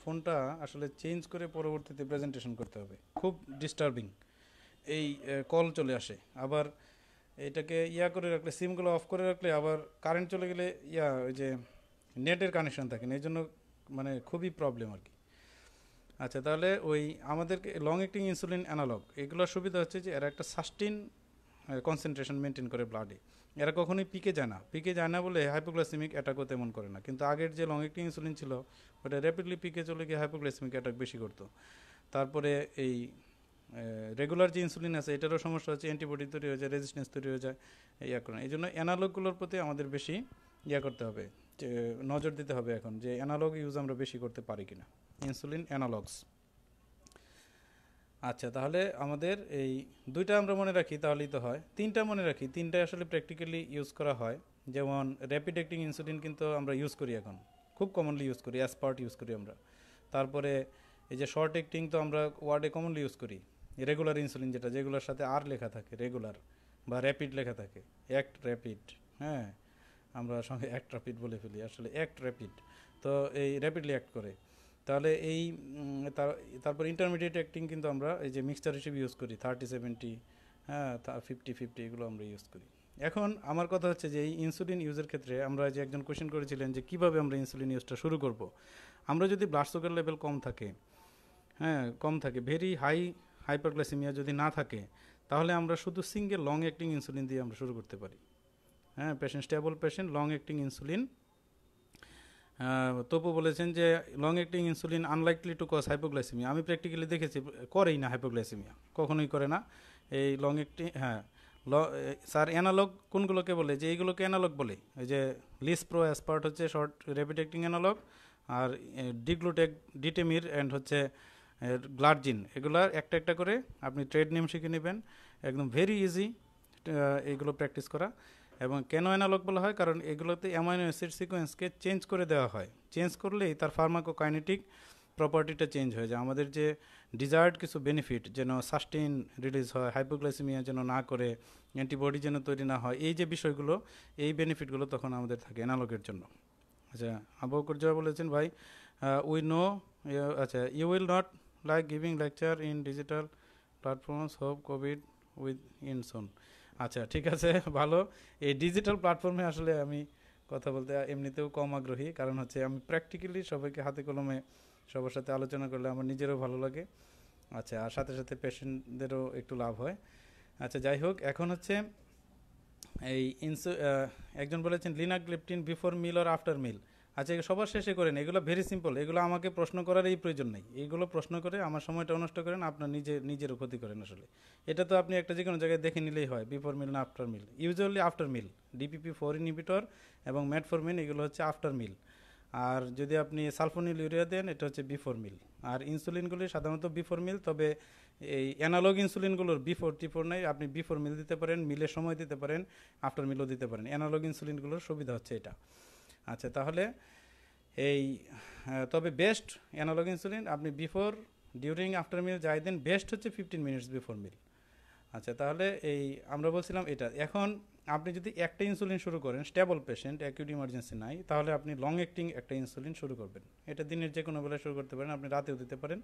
ফোনটা আসলে চেঞ্জ করে পরবর্তীতে প্রেজেন্টেশন করতে হবে খুব ডিস্টার্বিং এই কল চলে আসে আবার এটাকে ইয়া করে রাখলে সিমগুলো অফ করে রাখলে আবার কারেন্ট চলে গেলে ইয়া ওই যে নেটের কানেকশান থাকে না এই জন্য মানে খুবই প্রবলেম আর কি আচ্ছা তাহলে ওই আমাদেরকে লং অ্যাক্টিং ইনসুলিন অ্যানালগ এগুলোর সুবিধা হচ্ছে যে এরা একটা সাস্টিন কনসেন্ট্রেশন মেনটেন করে ব্লাডে এরা কখনোই পিকে যায় না পিকে যায় না বলে হাইপোগ্লাসিমিক অ্যাটাকও তেমন করে না কিন্তু আগের যে লং অ্যাক্টিং ইনসুলিন ছিল ওটা র্যাপিডলি পিকে চলে গিয়ে হাইপোগ্লাসিমিক অ্যাটাক বেশি করতো তারপরে এই রেগুলার যে ইনসুলিন আছে এটারও সমস্যা হচ্ছে অ্যান্টিবডি তৈরি হয়ে যায় রেজিস্ট্যান্স তৈরি হয়ে যায় ইয়া করেন এই জন্য অ্যানালগগুলোর প্রতি আমাদের বেশি ইয়া করতে হবে Uh, নজর দিতে হবে এখন যে অ্যানালগ ইউজ আমরা বেশি করতে পারি কিনা ইনসুলিন অ্যানালগস আচ্ছা তাহলে আমাদের এই দুইটা আমরা মনে রাখি তাহলেই তো হয় তিনটা মনে রাখি তিনটা আসলে প্র্যাকটিক্যালি ইউজ করা হয় যেমন র্যাপিড অ্যাক্টিং ইনসুলিন কিন্তু আমরা ইউজ করি এখন খুব কমনলি ইউজ করি অ্যাসপার্ট ইউজ করি আমরা তারপরে এই যে শর্ট অ্যাক্টিং তো আমরা ওয়ার্ডে কমনলি ইউজ করি রেগুলার ইনসুলিন যেটা যেগুলোর সাথে আর লেখা থাকে রেগুলার বা র্যাপিড লেখা থাকে অ্যাক্ট র্যাপিড হ্যাঁ আমরা সঙ্গে অ্যাক্ট র্যাপিড বলে ফেলি আসলে অ্যাক্ট র্যাপিড তো এই র্যাপিডলি অ্যাক্ট করে তাহলে এই তারপর ইন্টারমিডিয়েট অ্যাক্টিং কিন্তু আমরা এই যে মিক্সচার হিসেবে ইউজ করি থার্টি সেভেন্টি হ্যাঁ ফিফটি ফিফটি এগুলো আমরা ইউজ করি এখন আমার কথা হচ্ছে যে এই ইনসুলিন ইউজের ক্ষেত্রে আমরা যে একজন কোয়েশ্চেন করেছিলেন যে কিভাবে আমরা ইনসুলিন ইউজটা শুরু করব। আমরা যদি ব্লাড সুগার লেভেল কম থাকে হ্যাঁ কম থাকে ভেরি হাই হাইপারগ্লাসিমিয়া যদি না থাকে তাহলে আমরা শুধু সিঙ্গেল লং অ্যাক্টিং ইনসুলিন দিয়ে আমরা শুরু করতে পারি হ্যাঁ patient stable patient long acting insulin তবু বলেছেন যে long acting insulin unlikely to cause hypoglycaemia আমি প্র্যাকটিক্যালি দেখেছি করেই না হাইপোগ্লাইসেমিয়া কখনোই করে না এই লং অ্যাক্টিং হ্যাঁ ল স্যার অ্যানালগ কোনগুলোকে বলে যে এইগুলোকে অ্যানালগ বলে এই যে লিস প্রো অ্যাসপার্ট হচ্ছে শর্ট র্যাপিড অ্যাক্টিং অ্যানালগ আর ডিগ্লুটেক ডিটেমির অ্যান্ড হচ্ছে গ্লার্জিন এগুলো একটা একটা করে আপনি ট্রেড নেম শিখে নেবেন একদম ভেরি ইজি এগুলো প্র্যাকটিস করা এবং কেন অ্যানালগ বলা হয় কারণ এগুলোতে অ্যামাইনো অ্যাসিড সিকোয়েন্সকে চেঞ্জ করে দেওয়া হয় চেঞ্জ করলেই তার ফার্মাকোকাইনেটিক প্রপার্টিটা চেঞ্জ হয়ে যায় আমাদের যে ডিজায়ার্ড কিছু বেনিফিট যেন সাস্টেন রিলিজ হয় হাইপোগ্লাইসিমিয়া যেন না করে অ্যান্টিবডি যেন তৈরি না হয় এই যে বিষয়গুলো এই বেনিফিটগুলো তখন আমাদের থাকে অ্যানালগের জন্য আচ্ছা আবহাওয়া জয়া বলেছেন ভাই উই নো আচ্ছা you will not like giving lecture in digital platforms hope Covid with in soon আচ্ছা ঠিক আছে [LAUGHS] ভালো এই ডিজিটাল প্ল্যাটফর্মে আসলে আমি কথা বলতে এমনিতেও কম আগ্রহী কারণ হচ্ছে আমি প্র্যাকটিক্যালি সবাইকে হাতে কলমে সবার সাথে আলোচনা করলে আমার নিজেরও ভালো লাগে আচ্ছা আর সাথে সাথে পেশেন্টদেরও একটু লাভ হয় আচ্ছা যাই হোক এখন হচ্ছে এই ইনসু একজন বলেছেন লিনাগ্লিপটিন বিফোর মিল আর আফটার মিল আচ্ছা সবার শেষে করেন এগুলো ভেরি সিম্পল এগুলো আমাকে প্রশ্ন করার এই প্রয়োজন নেই এগুলো প্রশ্ন করে আমার সময়টা নষ্ট করেন আপনার নিজে নিজেরও ক্ষতি করেন আসলে এটা তো আপনি একটা যে কোনো জায়গায় দেখে নিলেই হয় বিফোর মিল না after meal usually after meal DPP four inhibitor এবং ম্যাটফরমিন এগুলো হচ্ছে আফটার মিল আর যদি আপনি সালফোনিল ইউরিয়া দেন এটা হচ্ছে বিফোর মিল আর ইনসুলিনগুলি সাধারণত বিফোর মিল তবে এই অ্যানালগ ইনসুলিনগুলোর বিফোর টিফোর নাই আপনি বিফোর মিল দিতে পারেন মিলের সময় দিতে পারেন আফটার মিলও দিতে পারেন অ্যানালগ ইনসুলিনগুলোর সুবিধা হচ্ছে এটা আচ্ছা তাহলে এই তবে বেস্ট অ্যানালগ ইনসুলিন আপনি বিফোর ডিউরিং আফটার মিল যাই দিন বেস্ট হচ্ছে ফিফটিন মিনিটস বিফোর মিল আচ্ছা তাহলে এই আমরা বলছিলাম এটা এখন আপনি যদি একটা ইনসুলিন শুরু করেন স্টেবল পেশেন্ট অ্যাকিউট ইমার্জেন্সি নাই তাহলে আপনি লং অ্যাক্টিং একটা ইনসুলিন শুরু করবেন এটা দিনের যে কোনো বেলায় শুরু করতে পারেন আপনি রাতেও দিতে পারেন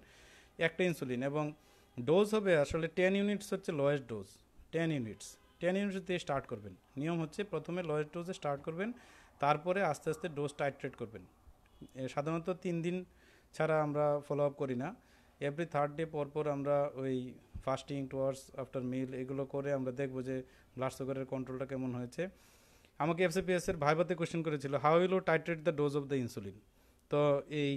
একটা ইনসুলিন এবং ডোজ হবে আসলে টেন ইউনিটস হচ্ছে lowest dose ten units ten units দিয়ে স্টার্ট করবেন নিয়ম হচ্ছে প্রথমে লোয়েস্ট ডোজে স্টার্ট করবেন তারপরে আস্তে আস্তে ডোজ টাইট্রেট করবেন সাধারণত তিন দিন ছাড়া আমরা ফলো আপ করি না এভরি থার্ড ডে পরপর আমরা ওই ফাস্টিং টুয়ার্স আফটার মিল এগুলো করে আমরা দেখবো যে ব্লাড সুগারের কন্ট্রোলটা কেমন হয়েছে আমাকে এফসিপিএসের ভাইভাতে কোয়েশ্চেন করেছিল how will titrate the dose of the insulin তো এই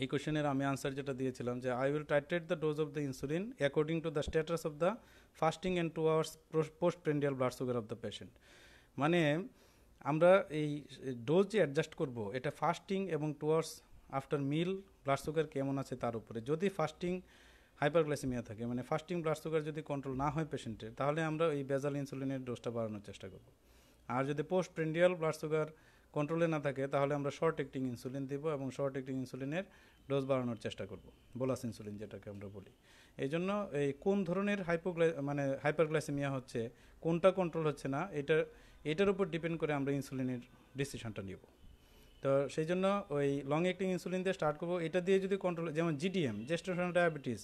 এই কোয়েশ্চেনের আমি আনসার যেটা দিয়েছিলাম যে I will titrate the dose of the insulin according to the status of the fasting and two hours postprandial blood sugar of the patient মানে আমরা এই ডোজ যে অ্যাডজাস্ট করব এটা ফাস্টিং এবং two hours after meal blood sugar কেমন আছে তার উপরে যদি ফাস্টিং হাইপারগ্লাইসেমিয়া থাকে মানে ফাস্টিং ব্লাড সুগার যদি কন্ট্রোল না হয় পেশেন্টের তাহলে আমরা এই বেজাল ইনসুলিনের ডোজটা বাড়ানোর চেষ্টা করব আর যদি পোস্ট প্রেন্ডিয়াল ব্লাড সুগার কন্ট্রোলে না থাকে তাহলে আমরা শর্ট অ্যাক্টিং ইনসুলিন দেবো এবং শর্ট অ্যাক্টিং ইনসুলিনের ডোজ বাড়ানোর চেষ্টা করব বোলাস ইনসুলিন যেটাকে আমরা বলি এই জন্য এই কোন ধরনের হাইপোগ্লাই মানে হাইপারগ্লাইসেমিয়া হচ্ছে কোনটা কন্ট্রোল হচ্ছে না এটা এটার উপর ডিপেন্ড করে আমরা ইনসুলিনের ডিসিশনটা নেব তো সেই জন্য ওই লং অ্যাক্টিং ইনসুলিন দিয়ে স্টার্ট করবো এটা দিয়ে যদি কন্ট্রোল যেমন জিটিএম জেস্টেশন ডায়াবেটিস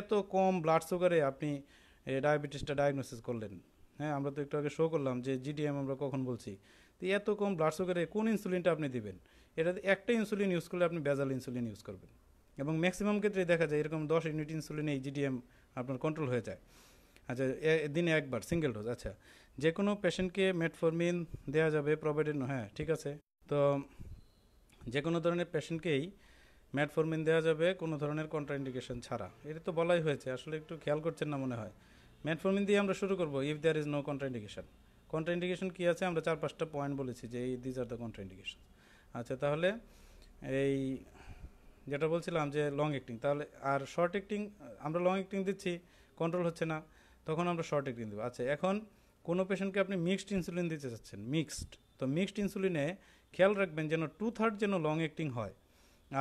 এত কম ব্লাড সুগারে আপনি ডায়াবেটিসটা ডায়াগনোসিস করলেন হ্যাঁ আমরা তো একটু আগে শো করলাম যে জিডিএম আমরা কখন বলছি তো এত কম ব্লাড সুগারে কোন ইনসুলিনটা আপনি দিবেন এটা একটা ইনসুলিন ইউজ করলে আপনি বেজাল ইনসুলিন ইউজ করবেন এবং ম্যাক্সিমাম ক্ষেত্রে দেখা যায় এরকম দশ ইউনিট ইনসুলিনে এই জিডিএম আপনার কন্ট্রোল হয়ে যায় আচ্ছা দিনে একবার সিঙ্গেল ডোজ আচ্ছা যে কোনো পেশেন্টকে মেটফর্মিন দেওয়া যাবে প্রোভাইডেড হ্যাঁ ঠিক আছে তো যে কোনো ধরনের পেশেন্টকেই ম্যাটফর্মিন দেওয়া যাবে কোনো ধরনের কন্ট্রাইন্ডিকেশন ছাড়া এটা তো বলাই হয়েছে আসলে একটু খেয়াল করছেন না মনে হয় ম্যাটফর্মিন দিয়ে আমরা শুরু করবো if there is no contraindication contraindication কী আছে আমরা চার পাঁচটা পয়েন্ট বলেছি যে এই দিজ আর দ্য কন্ট্রাইন্ডিকেশন আচ্ছা তাহলে এই যেটা বলছিলাম যে লং অ্যাক্টিং তাহলে আর শর্ট অ্যাক্টিং আমরা লং অ্যাক্টিং দিচ্ছি কন্ট্রোল হচ্ছে না তখন আমরা শর্ট অ্যাক্টিং দেবো আচ্ছা এখন কোনো পেশেন্টকে আপনি মিক্সড ইনসুলিন দিতে চাচ্ছেন মিক্সড তো মিক্সড ইনসুলিনে খেয়াল রাখবেন যেন টু থার্ড যেন লং অ্যাক্টিং হয়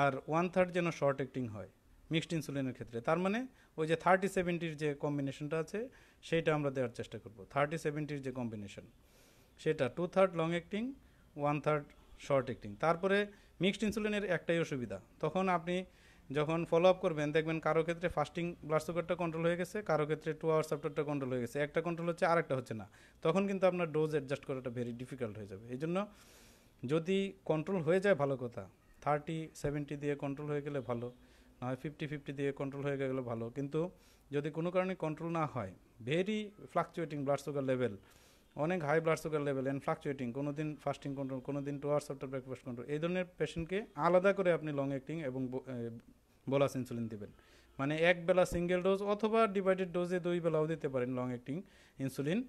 আর ওয়ান থার্ড যেন শর্ট অ্যাক্টিং হয় মিক্সড ইনসুলিনের ক্ষেত্রে তার মানে ওই যে থার্টি সেভেন্টির যে কম্বিনেশনটা আছে সেইটা আমরা দেওয়ার চেষ্টা করব থার্টি সেভেন্টির যে কম্বিনেশন সেটা two third long acting one third short acting তারপরে মিক্সড ইনসুলিনের একটাই অসুবিধা তখন আপনি যখন ফলো আপ করবেন দেখবেন কারো ক্ষেত্রে ফাস্টিং ব্লাড সুগারটা কন্ট্রোল হয়ে গেছে কারো ক্ষেত্রে টু আওয়ার সাপ্টারটা কন্ট্রোল হয়ে গেছে একটা কন্ট্রোল হচ্ছে আর একটা হচ্ছে না তখন কিন্তু আপনার ডোজ অ্যাডজাস্ট করাটা ভেরি ডিফিকাল্ট হয়ে যাবে এই জন্য যদি কন্ট্রোল হয়ে যায় ভালো কথা থার্টি সেভেন্টি দিয়ে কন্ট্রোল হয়ে গেলে ভালো না হয় ফিফটি ফিফটি দিয়ে কন্ট্রোল হয়ে গেলে ভালো কিন্তু যদি কোনো কারণে কন্ট্রোল না হয় very fluctuating blood sugar level অনেক high blood sugar level and fluctuating কোনো দিন ফাস্টিং কন্ট্রোল কোনো দিন two hours after breakfast control এই ধরনের পেশেন্টকে আলাদা করে আপনি লং অ্যাক্টিং এবং বোলাস ইনসুলিন দেবেন মানে এক বেলা সিঙ্গেল ডোজ অথবা ডিভাইডেড ডোজে দুই বেলাও দিতে পারেন লং অ্যাক্টিং ইনসুলিন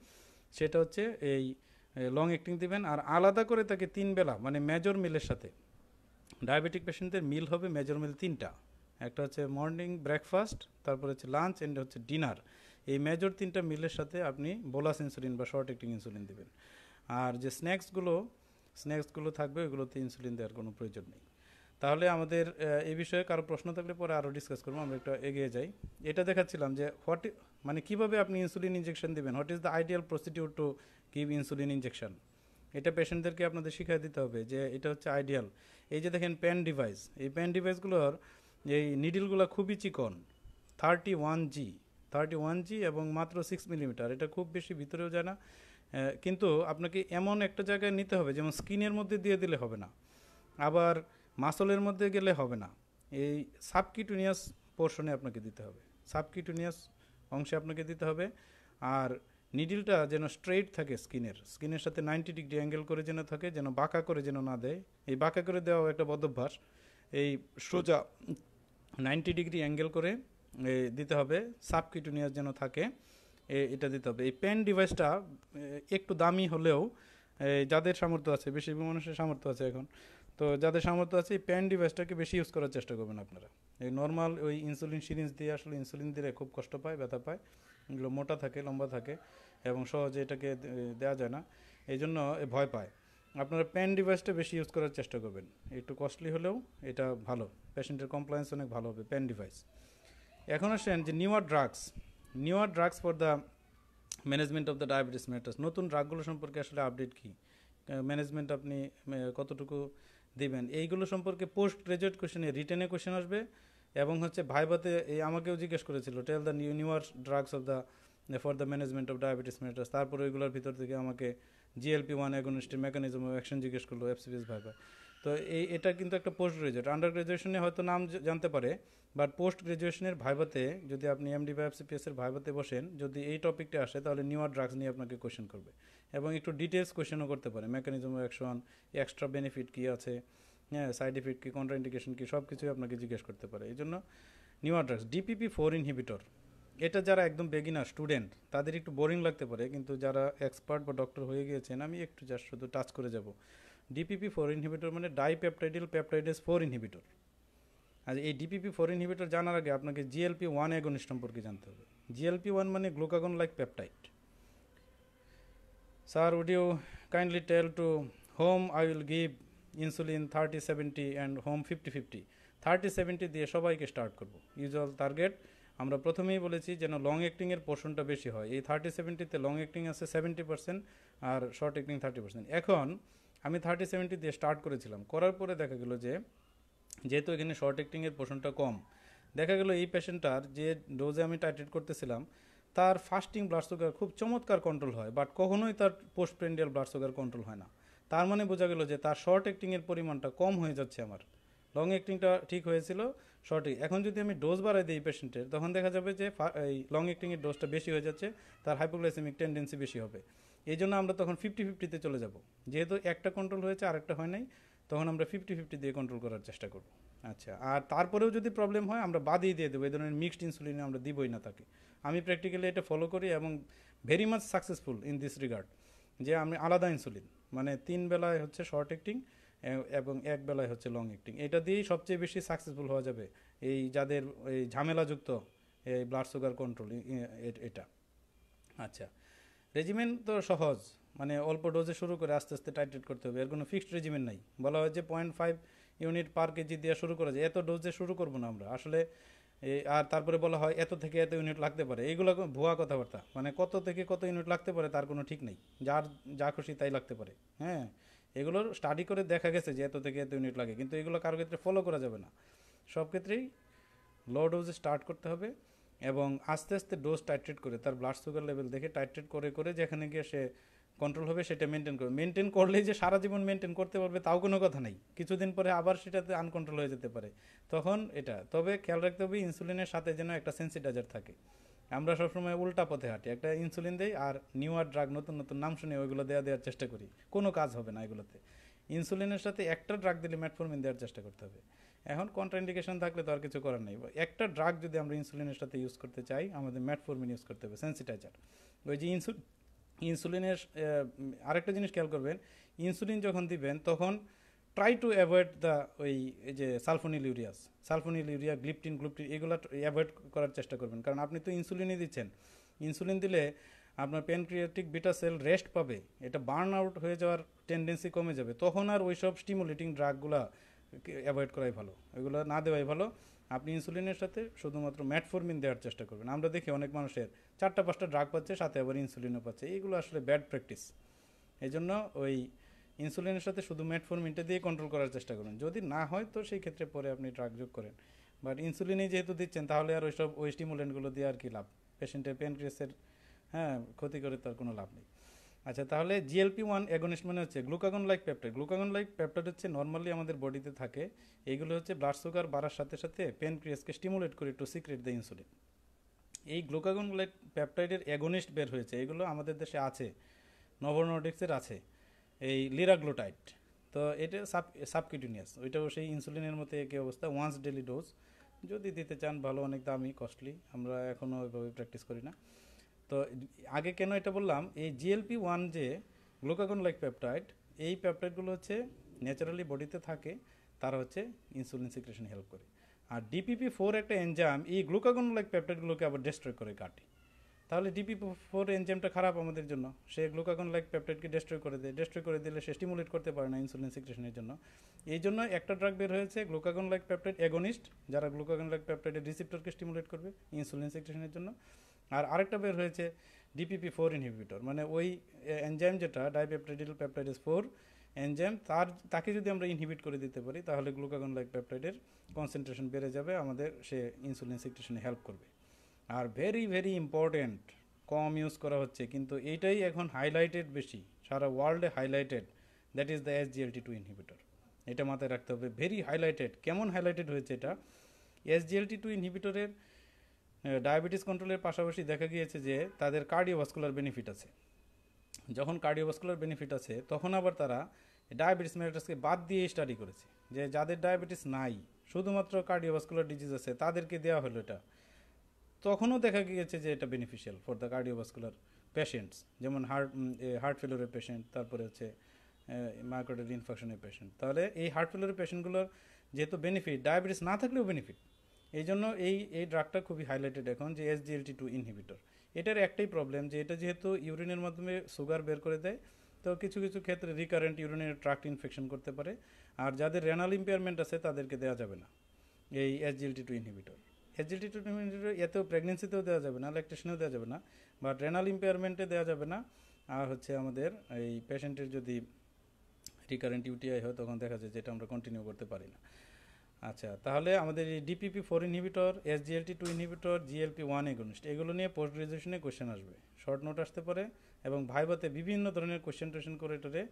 সেটা হচ্ছে এই লং অ্যাক্টিং দিবেন আর আলাদা করে তাকে তিন বেলা মানে মেজর মিলের সাথে ডায়াবেটিক পেশেন্টদের মিল হবে মেজর মিল তিনটা একটা হচ্ছে মর্নিং ব্রেকফাস্ট তারপর হচ্ছে লাঞ্চ অ্যান্ড হচ্ছে ডিনার এই মেজর তিনটা মিলের সাথে আপনি বোলাস ইনসুলিন বা শর্ট অ্যাক্টিং ইনসুলিন দেবেন আর যে স্ন্যাক্সগুলো স্ন্যাক্সগুলো থাকবে ওইগুলোতে ইনসুলিন দেওয়ার কোনো প্রয়োজন নেই তাহলে আমাদের এ বিষয়ে কারো প্রশ্ন থাকলে পরে আরও ডিসকাস করবো আমরা একটু এগিয়ে যাই এটা দেখাচ্ছিলাম যে হোয়াট মানে কিভাবে আপনি ইনসুলিন ইঞ্জেকশন দেবেন what is the ideal procedure to give insulin injection এটা পেশেন্টদেরকে আপনাদের শিখিয়ে দিতে হবে যে এটা হচ্ছে আইডিয়াল এই যে দেখেন পেন ডিভাইস এই পেন ডিভাইসগুলোর এই নিডিলগুলো খুবই চিকন thirty one G thirty one G এবং মাত্র সিক্স মিলিমিটার এটা খুব বেশি ভিতরেও যায় না কিন্তু আপনাকে এমন একটা জায়গায় নিতে হবে যেমন স্কিনের মধ্যে দিয়ে দিলে হবে না আবার মাসলের মধ্যে গেলে হবে না এই সাবকিটুনিয়াস পোর্শনে আপনাকে দিতে হবে সাবকিটুনিয়াস অংশে আপনাকে দিতে হবে আর নিডিলটা যেন স্ট্রেট থাকে স্কিনের স্কিনের সাথে নাইনটি ডিগ্রি অ্যাঙ্গেল করে যেন থাকে যেন বাঁকা করে যেন না দেয় এই বাঁকা করে দেওয়াও একটা বদভ্যাস এই সোজা নাইনটি ডিগ্রি অ্যাঙ্গেল করে দিতে হবে সাবকিউটিনিয়াস যেন থাকে এটা দিতে হবে এই পেন ডিভাইসটা একটু দামি হলেও যাদের সামর্থ্য আছে বেশি মানুষের সামর্থ্য আছে এখন তো যাদের সামর্থ্য আছে এই পেন ডিভাইসটাকে বেশি ইউজ করার চেষ্টা করবেন আপনারা এই নর্মাল ওই ইনসুলিন সিরিঞ্জ দিয়ে আসলে ইনসুলিন দিলে খুব কষ্ট পায় ব্যথা পায় এগুলো মোটা থাকে লম্বা থাকে এবং সহজে এটাকে দেওয়া যায় না এই জন্য ভয় পায় আপনারা পেন ডিভাইসটা বেশি ইউজ করার চেষ্টা করবেন একটু কস্টলি হলেও এটা ভালো পেশেন্টের কমপ্লায়েন্স অনেক ভালো হবে পেন ডিভাইস এখন আসেন যে newer drugs newer drugs for the management of the diabetes matters নতুন ড্রাগগুলো সম্পর্কে আসলে আপডেট কী ম্যানেজমেন্ট আপনি কতটুকু দিবেন এইগুলো সম্পর্কে পোস্ট গ্রাজুয়েট কোশ্চেনে রিটেনে কোশ্চেন আসবে এবং হচ্ছে ভাইবাতে এই আমাকেও জিজ্ঞেস করেছিল tell the new newer drugs of the for the management of diabetes matters তারপর ওইগুলোর ভিতর থেকে আমাকে জিএলপি ওয়ান অ্যাগনিস্টের মেকানিজম অফ অ্যাকশন জিজ্ঞেস করলো এফসিপিএস ভাইবা তো এই এটা কিন্তু একটা পোস্ট গ্রাজুয়েট আন্ডার গ্রাজুয়েশনে হয়তো নাম জানতে পারে বাট পোস্ট গ্রাজুয়েশনের ভাইভাতে যদি আপনি এমডি বা এফসিপিএসের ভাইভাতে বসেন যদি এই টপিকটা আসে তাহলে আর ড্রাগস নিয়ে আপনাকে কোয়েশন করবে এবং একটু ডিটেলস কোয়েশনও করতে পারে mechanism of action extra benefit কী আছে হ্যাঁ সাইড এফেক্ট কী কন্ট্রাইন্ডিকেশন কী সব কিছুই আপনাকে জিজ্ঞেস করতে পারে এই জন্য newer drugs DPP four inhibitor এটা যারা একদম বেগিনার স্টুডেন্ট তাদের একটু বোরিং লাগতে পারে কিন্তু যারা এক্সপার্ট বা ডক্টর হয়ে গিয়েছেন আমি একটু জাস্ট শুধু টাচ করে যাব ডিপিপি ফোর ইনহিবিটর মানে ডাইপেপটাইডিল পেপটাইডেস ফোর ইনহিবিটর আর এই ডিপিপি ফোর ইনহিবিটর জানার আগে আপনাকে জিএলপি ওয়ান অ্যাগনিস্ট সম্পর্কে জানতে হবে জিএলপি ওয়ান মানে glucagon like peptide sir would you kindly tell to whom I will give insulin thirty seventy and whom fifty fifty thirty seventy দিয়ে সবাইকে স্টার্ট করব ইউজুয়াল টার্গেট আমরা প্রথমেই বলেছি যেন লং অ্যাক্টিংয়ের পোর্শনটা বেশি হয় এই থার্টি সেভেন্টিতে লং অ্যাক্টিং আছে সেভেন্টি পার্সেন্ট আর শর্ট অ্যাক্টিং থার্টি পার্সেন্ট এখন আমি থার্টি সেভেন্টি দিয়ে স্টার্ট করেছিলাম করার পরে দেখা গেলো যে যেহেতু এখানে শর্ট অ্যাক্টিংয়ের পোষণটা কম দেখা গেলো এই পেশেন্টটার যে ডোজে আমি টাইট্রেট করতেছিলাম তার ফাস্টিং ব্লাড সুগার খুব চমৎকার কন্ট্রোল হয় বাট কখনোই তার post prandial blood sugar control হয় না তার মানে বোঝা গেল যে তার শর্ট অ্যাক্টিংয়ের পরিমাণটা কম হয়ে যাচ্ছে আমার লং অ্যাক্টিংটা ঠিক হয়েছিল শর্টে এখন যদি আমি ডোজ বাড়াই দিই পেশেন্টের তখন দেখা যাবে যে এই লং অ্যাক্টিংয়ের ডোজটা বেশি হয়ে যাচ্ছে তার হাইপোগ্লাইসেমিক টেন্ডেন্সি বেশি হবে এই জন্য আমরা তখন ফিফটি ফিফটিতে চলে যাব যেহেতু একটা কন্ট্রোল হয়েছে আরেকটা হয় নাই তখন আমরা ফিফটি ফিফটি দিয়ে কন্ট্রোল করার চেষ্টা করব আচ্ছা আর তারপরেও যদি প্রবলেম হয় আমরা বাদই দিয়ে দেবো এই ধরনের মিক্সড ইনসুলিন আমরা দিবই না তাকে আমি প্র্যাকটিক্যালি এটা ফলো করি এবং very much successful in this regard যে আমি আলাদা ইনসুলিন মানে তিন বেলায় হচ্ছে শর্ট অ্যাক্টিং এবং এক বেলায় হচ্ছে লং অ্যাক্টিং এটা দিয়েই সবচেয়ে বেশি সাকসেসফুল হওয়া যাবে এই যাদের এই ঝামেলাযুক্ত এই ব্লাড সুগার কন্ট্রোল এটা আচ্ছা রেজিমেন্ট তো সহজ মানে অল্প ডোজে শুরু করে আস্তে আস্তে টাইট্রেট করতে হবে এর কোনো ফিক্সড রেজিমেন্ট নাই বলা হয় যে point five unit per kg দিয়ে শুরু করা যায় এত ডোজে শুরু করব না আমরা আসলে আর তারপরে বলা হয় এত থেকে এত ইউনিট লাগতে পারে এইগুলো ভুয়া কথাবার্তা মানে কত থেকে কত ইউনিট লাগতে পারে তার কোনো ঠিক নেই যার যা খুশি তাই লাগতে পারে হ্যাঁ এগুলোর স্টাডি করে দেখা গেছে যে এত থেকে এত ইউনিট লাগে কিন্তু এগুলো কারো ক্ষেত্রে ফলো করা যাবে না সব ক্ষেত্রেই লো ডোজে স্টার্ট করতে হবে এবং আস্তে আস্তে ডোজ টাইট্রেট করে তার ব্লাড সুগার লেভেল দেখে টাইট্রেট করে করে যেখানে গিয়ে সে কন্ট্রোল হবে সেটা মেনটেন করবে মেনটেন করলেই যে সারা জীবন মেনটেন করতে পারবে তাও কোনো কথা নেই কিছুদিন পরে আবার সেটাতে আনকন্ট্রোল হয়ে যেতে পারে তখন এটা তবে খেয়াল রাখতে হবে ইনসুলিনের সাথে যেন একটা সেন্সিটাইজার থাকে আমরা সবসময় উল্টা পথে হাঁটি একটা ইনসুলিন দেই আর নিউ আর ড্রাগ নতুন নতুন নাম শুনে ওইগুলো দেওয়া দেওয়ার চেষ্টা করি কোনো কাজ হবে না এগুলোতে ইনসুলিনের সাথে একটা ড্রাগ দিলে ম্যাটফর্মিন দেওয়ার চেষ্টা করতে হবে এখন কন্ট্রাইন্ডিকেশন থাকলে তো আর কিছু করার নেই একটা ড্রাগ যদি আমরা ইনসুলিনের সাথে ইউজ করতে চাই আমাদের ম্যাটফর্মিন ইউজ করতে হবে সেন্সিটাইজার ওই যে ইনসুল ইনসুলিনের আরেকটা জিনিস খেয়াল করবেন ইনসুলিন যখন দিবেন তখন ট্রাই টু অ্যাভয়েড দ্য ওই যে সালফোনিল ইউরিয়াস সালফোনিল ইউরিয়া গ্লিপটিন গ্লুপটিন এগুলো অ্যাভয়েড করার চেষ্টা করবেন কারণ আপনি তো ইনসুলিনই দিচ্ছেন ইনসুলিন দিলে আপনার প্যানক্রিয়েটিক বিটা সেল রেস্ট পাবে এটা বার্ন আউট হয়ে যাওয়ার টেন্ডেন্সি কমে যাবে তখন আর ওইসব স্টিমুলেটিং ড্রাগগুলা অ্যাভয়েড করাই ভালো ওইগুলো না দেওয়াই ভালো আপনি ইনসুলিনের সাথে শুধুমাত্র ম্যাটফর্মিন দেওয়ার চেষ্টা করবেন আমরা দেখি অনেক মানুষের চারটা পাঁচটা ড্রাগ পাচ্ছে সাথে আবার ইনসুলিনও পাচ্ছে এইগুলো আসলে ব্যাড প্র্যাকটিস এই জন্য ওই ইনসুলিনের সাথে শুধু ম্যাটফর্মিনটা দিয়ে কন্ট্রোল করার চেষ্টা করুন যদি না হয় তো সেই ক্ষেত্রে পরে আপনি ড্রাগ যোগ করেন বাট ইনসুলিনই যেহেতু দিচ্ছেন তাহলে আর ওইসব ওই স্টিমুলেন্টগুলো দিয়ে আর কি লাভ পেশেন্টের পেনক্রিয়াসের হ্যাঁ ক্ষতি করে তার কোনো লাভ নেই আচ্ছা তাহলে জিএলপি ওয়ান অ্যাগোনিস্ট মানে হচ্ছে glucagon like peptide glucagon like peptide হচ্ছে নর্মালি আমাদের বডিতে থাকে এইগুলো হচ্ছে ব্লাড সুগার বাড়ার সাথে সাথে প্যানক্রিয়াসকে স্টিমুলেট করে টু সিক্রেট দ্য ইনসুলিন এই গ্লুকাগন লাইক পেপটাইডের অ্যাগনিস্ট বের হয়েছে এগুলো আমাদের দেশে আছে নভোনোডিক্সের আছে এই লিরাগ্লোটাইড তো এটা সাব সাবকিউটিনিয়াস ওইটাও সেই ইনসুলিনের মতো একই অবস্থা ওয়ান্স ডেলি ডোজ যদি দিতে চান ভালো অনেক দামি কস্টলি আমরা এখনও ওইভাবে প্র্যাকটিস করি না তো আগে কেন এটা বললাম এই জিএলপি ওয়ান যে গ্লুকাগন লাইক পেপটাইড এই পেপটাইডগুলো হচ্ছে ন্যাচারালি বডিতে থাকে তারা হচ্ছে ইনসুলিন সিক্রেশন হেল্প করে আর ডিপিপি ফোর একটা এনজাম এই গ্লুকাগন লাইক পেপটাইডগুলোকে আবার ডেস্ট্রয় করে কাটে তাহলে ডিপিপি ফোর এনজামটা খারাপ আমাদের জন্য সে গ্লুকাগন লাইক পেপটাইডকে ডেস্ট্রয় করে দেয় ডেস্ট্রয় করে দিলে সে স্টিমুলেট করতে পারে না ইনসুলিন সিক্রেশনের জন্য এই জন্য একটা ড্রাগ বের হয়েছে গ্লুকাগন লাইক পেপটাইড এগোনিস্ট যারা গ্লুকাগন লাইক পেপটাইডের রিসিপ্টরকে স্টিমুলেট করবে ইনসুলিন সিক্রেশনের জন্য আর আরেকটা বের হয়েছে ডিপিপি ফোর ইনহিবিটর মানে ওই এনজাইম যেটা ডাইপেপটাইডিল পেপটাইডিস ফোর এনজাইম তার তাকে যদি আমরা ইনহিবিট করে দিতে পারি তাহলে গ্লুকাগন লাইক পেপটাইডের কনসেন্ট্রেশন বেড়ে যাবে আমাদের সে ইনসুলিন সিকটেশনে হেল্প করবে আর ভেরি ভেরি ইম্পর্টেন্ট কম ইউজ করা হচ্ছে কিন্তু এইটাই এখন হাইলাইটেড বেশি সারা ওয়ার্ল্ডে highlighted that is the S GLT two inhibitor এটা মাথায় রাখতে হবে ভেরি হাইলাইটেড কেমন হাইলাইটেড হয়েছে এটা এস জিএলটি টু ইনহিবিটরের ডায়াবেটিস কন্ট্রোলের পাশাপাশি দেখা গিয়েছে যে তাদের কার্ডিওভাস্কুলার বেনিফিট আছে যখন কার্ডিওভাস্কুলার বেনিফিট আছে তখন আবার তারা ডায়াবেটিস মেরিটাসকে বাদ দিয়ে স্টাডি করেছে যে যাদের ডায়াবেটিস নাই শুধুমাত্র কার্ডিওভাস্কুলার ডিজিজ আছে তাদেরকে দেওয়া হলো এটা তখনও দেখা গিয়েছে যে এটা beneficial for the cardiovascular patients যেমন হার্ট হার্ট ফেলোরের পেশেন্ট তারপরে হচ্ছে মাইক্রোটারি ইনফেকশনের পেশেন্ট তাহলে এই হার্ট ফেলোরের পেশেন্টগুলোর যেহেতু বেনিফিট ডায়াবেটিস না থাকলেও বেনিফিট এই জন্য এই এই ড্রাগটা খুবই হাইলাইটেড এখন যে এসজিএলটি টু ইনহিবিটর এটার একটাই প্রবলেম যে এটা যেহেতু ইউরিনের মাধ্যমে সুগার বের করে দেয় তো কিছু কিছু ক্ষেত্রে রিকারেন্ট ইউরিনের ট্রাক্ট ইনফেকশন করতে পারে আর যাদের রেনাল ইম্পেয়ারমেন্ট আছে তাদেরকে দেওয়া যাবে না এই SGLT two inhibitor SGLT two inhibitor এতেও প্রেগনেন্সিতেও দেওয়া যাবে না ল্যাকটেশনেও দেওয়া যাবে না বা রেনাল ইম্পেয়ারমেন্টে দেওয়া যাবে না আর হচ্ছে আমাদের এই পেশেন্টের যদি রিকারেন্ট ইউটিআই হয় তখন দেখা যায় যেটা আমরা কন্টিনিউ করতে পারি না আচ্ছা তাহলে আমাদের এই DPP four inhibitor SGLT two inhibitor GLP one agonist এগুলো নিয়ে পোস্ট গ্রাজুয়েশনে কোয়েশ্চেন আসবে শর্ট নোট আসতে পারে এবং ভাইবাতে বিভিন্ন ধরনের কোয়েশ্চেন টোয়েশন করে এটারে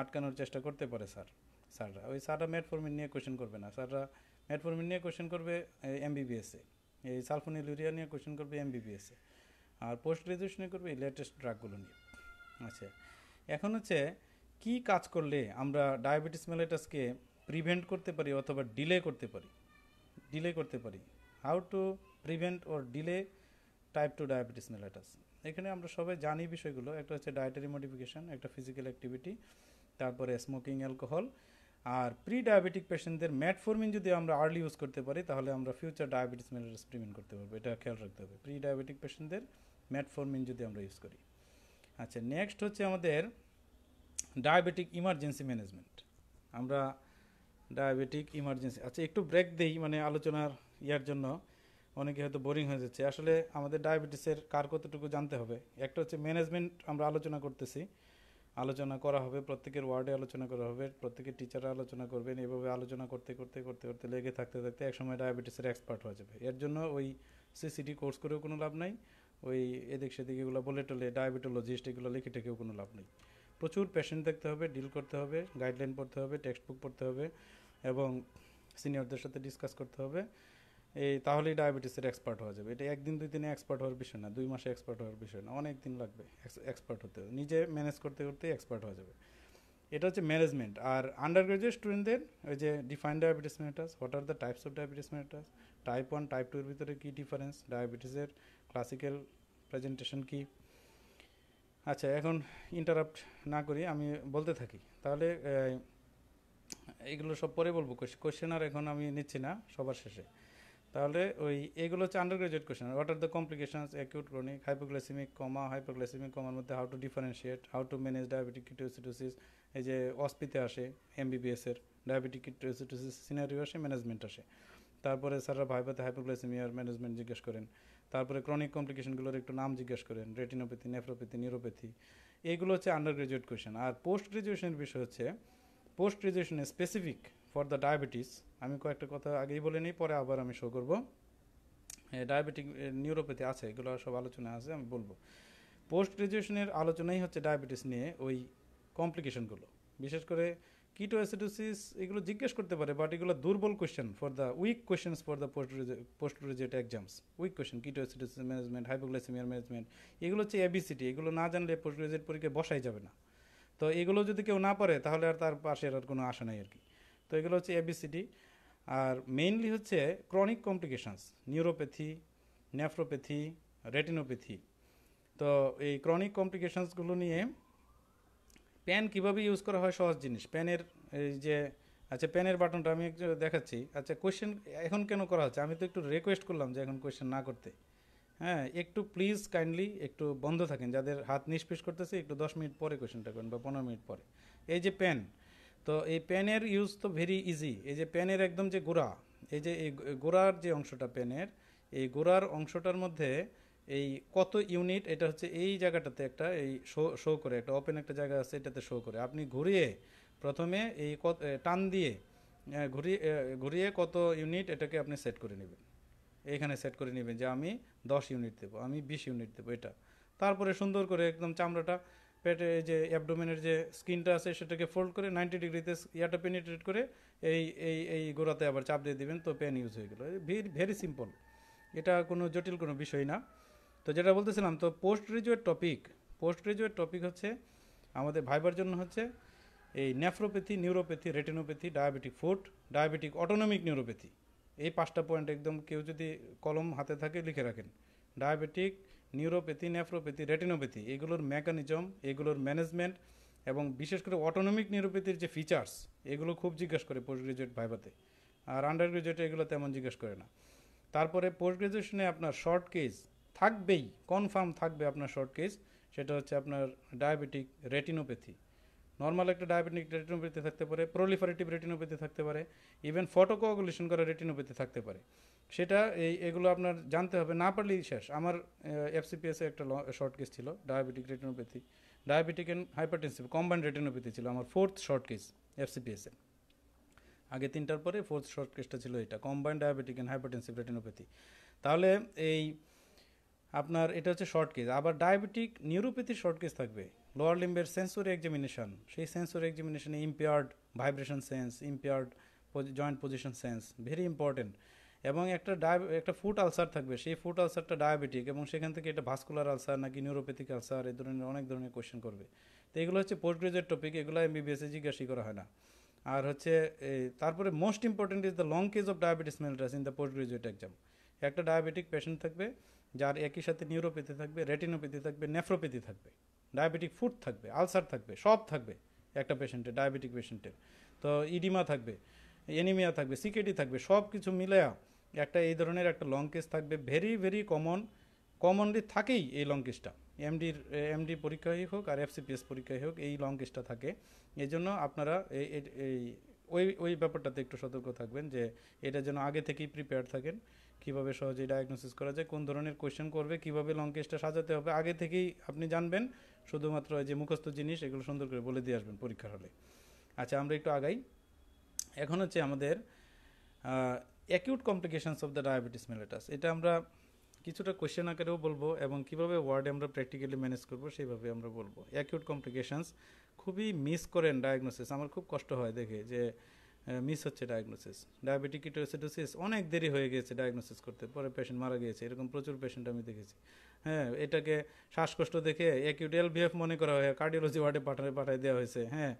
আটকানোর চেষ্টা করতে পারে স্যার স্যাররা ওই স্যাররা মেটফর্মিন নিয়ে কোয়েশ্চেন করবে না স্যাররা মেটফর্মিন নিয়ে কোয়েশ্চেন করবে এমবিবিএসে এই সালফোন ইউরিয়া নিয়ে কোয়েশ্চেন করবে এমবিবিএসে আর পোস্ট গ্রাজুয়েশনে করবে এই লেটেস্ট ড্রাগগুলো নিয়ে আচ্ছা এখন হচ্ছে কী কাজ করলে আমরা ডায়াবেটিস মেলেটাসকে প্রিভেন্ট করতে পারি অথবা ডিলে করতে পারি ডিলে করতে পারি how to prevent or delay type two diabetes mellitus এখানে আমরা সবাই জানি বিষয়গুলো একটা হচ্ছে ডায়েটারি মডিফিকেশান একটা ফিজিক্যাল অ্যাক্টিভিটি তারপরে স্মোকিং অ্যালকোহল আর প্রি ডায়াবেটিক পেশেন্টদের ম্যাটফর্মিন যদি আমরা আর্লি ইউজ করতে পারি তাহলে আমরা ফিউচার ডায়াবেটিস মেলাটাস প্রিভেন্ট করতে পারবো এটা খেয়াল রাখতে হবে প্রি ডায়াবেটিক পেশেন্টদের ম্যাটফর্মিন যদি আমরা ইউজ করি আচ্ছা নেক্সট হচ্ছে আমাদের ডায়াবেটিক ইমার্জেন্সি ম্যানেজমেন্ট আমরা ডায়াবেটিক ইমার্জেন্সি আচ্ছা একটু ব্রেক দেই মানে আলোচনার ইয়ার জন্য অনেকে হয়তো বোরিং হয়ে যাচ্ছে আসলে আমাদের ডায়াবেটিসের কার কতটুকু জানতে হবে একটা হচ্ছে ম্যানেজমেন্ট আমরা আলোচনা করতেছি আলোচনা করা হবে প্রত্যেকের ওয়ার্ডে আলোচনা করা হবে প্রত্যেকের টিচাররা আলোচনা করবেন এভাবে আলোচনা করতে করতে করতে করতে লেগে থাকতে থাকতে একসময় ডায়াবেটিসের এক্সপার্ট হয়ে যাবে এর জন্য ওই সিসিটি কোর্স করেও কোনো লাভ নাই ওই এদিক সেদিক এগুলো বলে টলে ডায়াবেটোলজিস্ট এগুলো লিখে টেকেও কোনো লাভ নেই প্রচুর পেশেন্ট দেখতে হবে ডিল করতে হবে গাইডলাইন পড়তে হবে টেক্সট বুক পড়তে হবে এবং সিনিয়রদের সাথে ডিসকাস করতে হবে এই তাহলেই ডায়াবেটিসের এক্সপার্ট হওয়া যাবে এটা একদিন দুই দিনে এক্সপার্ট হওয়ার বিষয় না দুই মাসে এক্সপার্ট হওয়ার বিষয় না অনেক দিন লাগবে এক্সপার্ট হতে নিজে ম্যানেজ করতে করতে এক্সপার্ট হয়ে যাবে এটা হচ্ছে ম্যানেজমেন্ট আর আন্ডার গ্রাজুয়েট স্টুডেন্টদের ওই যে define diabetes mellitus what are the types of diabetes mellitus type one type টুর ভিতরে কী ডিফারেন্স ডায়াবেটিসের ক্লাসিক্যাল প্রেজেন্টেশন কী আচ্ছা এখন ইন্টারাপ্ট না করি আমি বলতে থাকি তাহলে এগুলো সব পরে বলবো কোয়েশ্চেন আর এখন আমি নিচ্ছি না সবার শেষে তাহলে ওই এগুলো হচ্ছে under graduate question what are the complications acute chronic hypoglycaemic coma hypoglycaemic কমার মধ্যে how to differentiate how to manage diabetic ketoacidosis এই যে অস্পিতে আসে এমবিবিএসের ডায়াবেটিক কিটোসিটোসিস সিনারিও আসে ম্যানেজমেন্ট আসে তারপরে স্যাররা ভাইপাতে হাইপোগ্লাসিমিয়ার ম্যানেজমেন্ট জিজ্ঞেস করেন তারপরে ক্রনিক কমপ্লিকেশনগুলোর একটু নাম জিজ্ঞেস করেন রেটিনোপ্যাথি নেফ্রোপ্যাথি নিউরোপ্যাথি এইগুলো হচ্ছে আন্ডার গ্রাজুয়েট কোয়েশন আর পোস্ট গ্রাজুয়েশনের বিষয় হচ্ছে পোস্ট গ্রাজুয়েশনে স্পেসিফিক ফর দ্য ডায়াবেটিস আমি কয়েকটা কথা আগেই বলে নিই পরে আবার আমি শো করবো ডায়াবেটিক নিউরোপ্যাথি আছে এগুলো সব আলোচনা আছে আমি বলবো পোস্ট গ্রাজুয়েশনের আলোচনাই হচ্ছে ডায়াবেটিস নিয়ে ওই কমপ্লিকেশনগুলো বিশেষ করে কিটো অ্যাসিডোসিস এগুলো জিজ্ঞেস করতে পারে বাট এগুলো দুর্বল question for the weak question for the post post graduate exams weak question keto acidosis management হাইপোগ্লাইসিমিয়ার ম্যানেজমেন্ট এগুলো হচ্ছে এবিসিটি এগুলো না জানলে পোস্ট গ্রাজুয়েট পরীক্ষায় বসাই যাবে না তো এগুলো যদি কেউ না পারে তাহলে আর তার পাশে আর কোনো আশা নাই আর কি তো এগুলো হচ্ছে এবিসিডি আর মেইনলি হচ্ছে chronic complications neuropathy nephropathy retinopathy তো এই ক্রনিক কমপ্লিকেশানসগুলো নিয়ে প্যান কীভাবে ইউজ করা হয় সহজ জিনিস প্যানের এই যে আচ্ছা প্যানের বাটনটা আমি একটু দেখাচ্ছি আচ্ছা কোয়েশ্চেন এখন কেন করা হচ্ছে আমি তো একটু রিকোয়েস্ট করলাম যে এখন কোয়েশ্চেন না করতে হ্যাঁ একটু প্লিজ কাইন্ডলি একটু বন্ধ থাকেন যাদের হাত নিষ্পেষ করতেছে একটু দশ মিনিট পরে কোয়েশনটা করেন বা পনেরো মিনিট পরে এই যে পেন তো এই পেনের ইউজ তো ভেরি ইজি এই যে পেনের একদম যে গোড়া এই যে এই গোড়ার যে অংশটা পেনের এই গোড়ার অংশটার মধ্যে এই কত ইউনিট এটা হচ্ছে এই জায়গাটাতে একটা এই শো শো করে একটা ওপেন একটা জায়গা আছে এটাতে শো করে আপনি ঘুরিয়ে প্রথমে এই কত টান দিয়ে ঘুরিয়ে ঘুরিয়ে কত ইউনিট এটাকে আপনি সেট করে নেবেন এখানে সেট করে নেবেন যে আমি 10 ইউনিট দেবো আমি 20 ইউনিট দেবো এটা তারপরে সুন্দর করে একদম চামড়াটা পেটে যে অ্যাবডোমেনের যে স্কিনটা আছে সেটাকে ফোল্ড করে নাইনটি ডিগ্রিতে ইয়াটা পেনিট্রেট করে এই এই এই গোড়াতে আবার চাপ দিয়ে দিবেন তো পেন ইউজ হয়ে গেলো ভেরি সিম্পল এটা কোনো জটিল কোনো বিষয় না তো যেটা বলতেছিলাম তো post graduate topic post graduate topic হচ্ছে আমাদের ভাইবার জন্য হচ্ছে এই nephropathy neuropathy retinopathy diabetic foot diabetic autonomic neuropathy এই পাঁচটা পয়েন্ট একদম কেউ যদি কলম হাতে থাকে লিখে রাখেন ডায়াবেটিক নিউরোপ্যাথি নেফ্রোপ্যাথি রেটিনোপ্যাথি এগুলোর মেকানিজম এগুলোর ম্যানেজমেন্ট এবং বিশেষ করে অটোনমিক নিউরোপ্যাথির যে ফিচার্স এগুলো খুব জিজ্ঞাসা করে পোস্ট গ্রাজুয়েট ভাইভাতে আর আন্ডার গ্রাজুয়েটে এগুলো তেমন জিজ্ঞেস করে না তারপরে পোস্ট গ্রাজুয়েশনে আপনার শর্ট কেস থাকবেই কনফার্ম থাকবে আপনার শর্ট কেস সেটা হচ্ছে আপনার ডায়াবেটিক রেটিনোপ্যাথি নর্মাল একটা ডায়াবেটিক রেটিনোপ্যাথি থাকতে পারে প্রলিফারেটিভ রেটিনোপ্যাথি থাকতে পারে ইভেন ফটোকোগুলেশন করা রেটিনোপ্যাথি থাকতে পারে সেটা এই এগুলো আপনার জানতে হবে না পারলেই শেষ আমার এফসিপিএসে একটা শর্ট কেস ছিল diabetic retinopathy diabetic and hypertensive combined retinopathy ছিল আমার ফোর্থ শর্ট কেস এফসিপিএসে আগে তিনটার পরে ফোর্থ শর্ট কেসটা ছিল এটা combined diabetic and hypertensive retinopathy তাহলে এই আপনার এটা হচ্ছে শর্ট কেস আবার ডায়াবেটিক নিউরোপ্যাথি শর্ট কেস থাকবে লোয়ার লিম্বের সেন্সরি এক্সামিনেশন সেই সেন্সরি এক্সামিনেশনে impaired vibration sense impaired joint position sense very important এবং একটা ডায় একটা ফুট আলসার থাকবে সেই ফুট আলসারটা ডায়াবেটিক এবং সেখান থেকে এটা ভাস্কুলার আলসার নাকি নিউরোপ্যাথিক আলসার এই ধরনের অনেক ধরনের কোয়েশ্চেন করবে তো এগুলো হচ্ছে পোস্ট গ্রাজুয়েট টপিক এগুলো এমবিবিএসে জিজ্ঞাসা করা হয় না আর হচ্ছে তারপরে most important is the long case of diabetes mellitus in the post graduate exam একটা ডায়াবেটিক পেশেন্ট থাকবে যার একই সাথে নিউরোপ্যাথি থাকবে রেটিনোপ্যাথি থাকবে নেফ্রোপ্যাথি থাকবে ডায়াবেটিক ফুড থাকবে আলসার থাকবে সব থাকবে একটা পেশেন্টের ডায়াবেটিক পেশেন্টের তো ইডিমা থাকবে এনিমিয়া থাকবে সিকেটি থাকবে সব কিছু মিলেয়া একটা এই ধরনের একটা লং কেস থাকবে ভেরি ভেরি কমন কমনলি থাকেই এই লং কেসটা এমডির এমডি পরীক্ষাই হোক আর এফসিপিএস পরীক্ষাই হোক এই লং কেসটা থাকে এই জন্য আপনারা এই ওই ওই ব্যাপারটাতে একটু সতর্ক থাকবেন যে এটা যেন আগে থেকেই প্রিপেয়ার থাকেন কিভাবে সহজে ডায়াগনোসিস করা যায় কোন ধরনের কোয়েশ্চেন করবে কিভাবে লং কেসটা সাজাতে হবে আগে থেকেই আপনি জানবেন শুধুমাত্র যে মুখস্থ জিনিস এগুলো সুন্দর করে বলে দিয়ে আসবেন পরীক্ষার হলে আচ্ছা আমরা একটু আগাই এখন হচ্ছে আমাদের acute complications of the diabetes mellitus এটা আমরা কিছুটা কোয়েশ্চেন আকারেও বলবো এবং কিভাবে ওয়ার্ডে আমরা প্র্যাকটিক্যালি ম্যানেজ করবো সেইভাবে আমরা বলবো অ্যাকিউট কমপ্লিকেশানস খুবই মিস করেন ডায়াগনোসিস আমার খুব কষ্ট হয় দেখে যে মিস হচ্ছে ডায়াগনোসিস ডায়াবেটিক কিটোসেটোসিস অনেক দেরি হয়ে গেছে ডায়াগনোসিস করতে পরে পেশেন্ট মারা গিয়েছে এরকম প্রচুর পেশেন্ট আমি দেখেছি হ্যাঁ এটাকে শ্বাসকষ্ট দেখে অ্যাকিউট এলভিএফ মনে করা হয় কার্ডিওলজি ওয়ার্ডে পাঠায় পাঠাই দেওয়া হয়েছে হ্যাঁ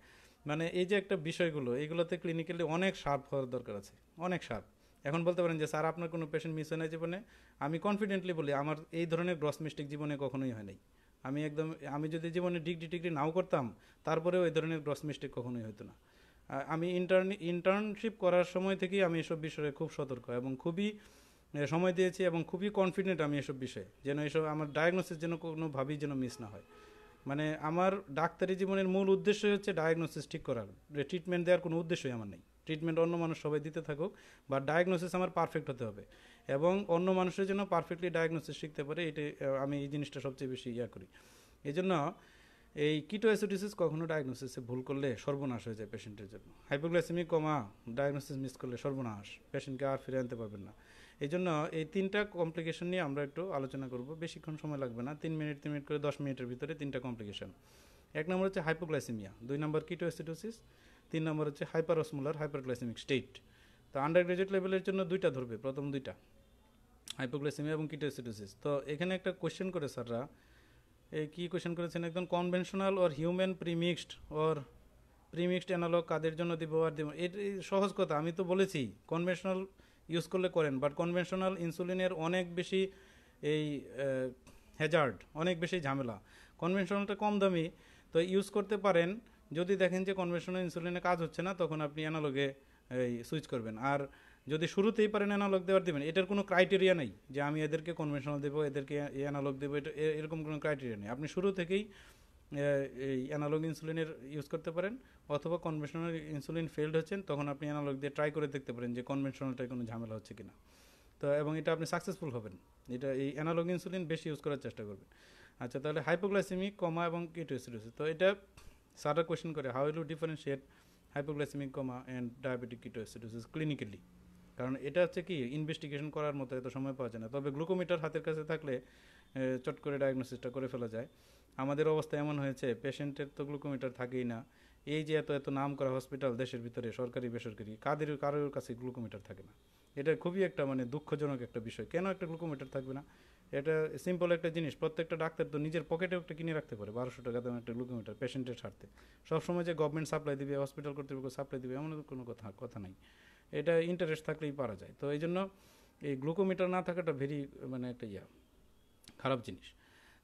মানে এই যে একটা বিষয়গুলো এগুলোতে ক্লিনিক্যালি অনেক শার্প হওয়ার দরকার আছে অনেক শার্প এখন বলতে পারেন যে স্যার আপনার কোনো পেশেন্ট মিস হয় না জীবনে আমি কনফিডেন্টলি বলি আমার এই ধরনের গ্রস মিস্টেক জীবনে কখনোই হয় নাই আমি একদম আমি যদি জীবনে ডিগ্রি টিগ্রি নাও করতাম তারপরেও এই ধরনের গ্রস মিস্টেক কখনোই হতো না আমি ইন্টার্ন ইন্টার্নশিপ করার সময় থেকেই আমি এসব বিষয়ে খুব সতর্ক এবং খুবই সময় দিয়েছি এবং খুবই কনফিডেন্ট আমি এসব বিষয়ে যেন এসব আমার ডায়াগনোসিস যেন কোনোভাবেই যেন মিস না হয় মানে আমার ডাক্তারি জীবনের মূল উদ্দেশ্য হচ্ছে ডায়াগনোসিস ঠিক করার ট্রিটমেন্ট দেওয়ার কোনো উদ্দেশ্যই আমার নেই ট্রিটমেন্ট অন্য মানুষ সবাই দিতে থাকুক বা ডায়াগনোসিস আমার পারফেক্ট হতে হবে এবং অন্য মানুষের জন্য পারফেক্টলি ডায়াগনোসিস শিখতে পারে এটি আমি এই জিনিসটা সবচেয়ে বেশি ইয়া করি এই জন্য এই কিটোঅ্যাসিডিসিস কখনো ডায়াগনোসিসে ভুল করলে সর্বনাশ হয়ে যায় পেশেন্টের জন্য হাইপোগ্লাইসেমিক কমা ডায়াগনোসিস মিস করলে সর্বনাশ পেশেন্টকে আর ফিরে আনতে পারবেন না এই জন্য এই তিনটা কমপ্লিকেশন নিয়ে আমরা একটু আলোচনা করব বেশিক্ষণ সময় লাগবে না তিন মিনিট তিন মিনিট করে দশ মিনিটের ভিতরে তিনটা কমপ্লিকেশন এক নম্বর হচ্ছে হাইপোগ্লাইসেমিয়া দুই নম্বর কিটোঅ্যাসিডোসিস তিন নম্বর হচ্ছে হাইপারোসমুলার হাইপারগ্লাইসেমিক স্টেট তো আন্ডার গ্রাজুয়েট লেভেলের জন্য দুইটা ধরবে প্রথম দুইটা হাইপোগ্লাইসেমিয়া এবং কিটোঅ্যাসিডোসিস তো এখানে একটা কোয়েশ্চেন করে স্যাররা এই কী কোয়েশন করেছেন একদম conventional or human premixed or premixed analogue কাদের জন্য দিব আর দিব এটি সহজ কথা আমি তো বলেছি কনভেনশনাল ইউজ করলে করেন বাট কনভেনশনাল ইনসুলিনের অনেক বেশি এই হ্যাজার্ড অনেক বেশি ঝামেলা কনভেনশনালটা কম দামি তো ইউজ করতে পারেন যদি দেখেন যে কনভেনশনাল ইনসুলিনে কাজ হচ্ছে না তখন আপনি অ্যানালগে এই সুইচ করবেন আর যদি শুরুতেই পারেন অ্যানালগ দেওয়ার দেবেন এটার কোনো ক্রাইটেরিয়া নেই যে আমি এদেরকে কনভেনশনাল দেবো এদেরকে অ্যানালগ দেবো এটা এরকম কোনো ক্রাইটেরিয়া নেই আপনি শুরু থেকেই এই অ্যানালগ ইনসুলিনের ইউজ করতে পারেন অথবা কনভেনশনাল ইনসুলিন ফেলড হচ্ছেন তখন আপনি অ্যানালগ দিয়ে ট্রাই করে দেখতে পারেন যে কনভেনশনালটাই কোনো ঝামেলা হচ্ছে কিনা তো এবং এটা আপনি সাকসেসফুল হবেন এটা এই অ্যানালগ ইনসুলিন বেশি ইউজ করার চেষ্টা করবেন আচ্ছা তাহলে হাইপোগ্লাইসিমিক কমা এবং কিটোসিডোসিস তো এটা সারা কোয়েশ্চেন করে how will you differentiate hypoglycaemic coma and diabetic ketoacidosis clinically কারণ এটা হচ্ছে কি ইনভেস্টিগেশন করার মতো এত সময় পাওয়া যায় না তবে গ্লুকোমিটার হাতের কাছে থাকলে চট করে ডায়াগনোসিসটা করে ফেলা যায় আমাদের অবস্থা এমন হয়েছে পেশেন্টের তো গ্লুকোমিটার থাকেই না এই যে এত এত নাম করা হসপিটাল দেশের ভিতরে সরকারি বেসরকারি কাদের কারোর কাছে গ্লুকোমিটার থাকে না এটা খুবই একটা মানে দুঃখজনক একটা বিষয় কেন একটা গ্লুকোমিটার থাকবে না এটা সিম্পল একটা জিনিস প্রত্যেকটা ডাক্তার তো নিজের পকেটেও একটা কিনে রাখতে পারে বারোশো টাকা দাম একটা গ্লুকোমিটার পেশেন্টের স্বার্থে সবসময় যে গভর্নমেন্ট সাপ্লাই দেবে হসপিটাল কর্তৃপক্ষ সাপ্লাই দেবে এমন কোনো কথা কথা নাই এটা ইন্টারেস্ট থাকলেই পারা যায় তো এই জন্য এই গ্লুকোমিটার না থাকাটা ভেরি মানে একটা ইয়া খারাপ জিনিস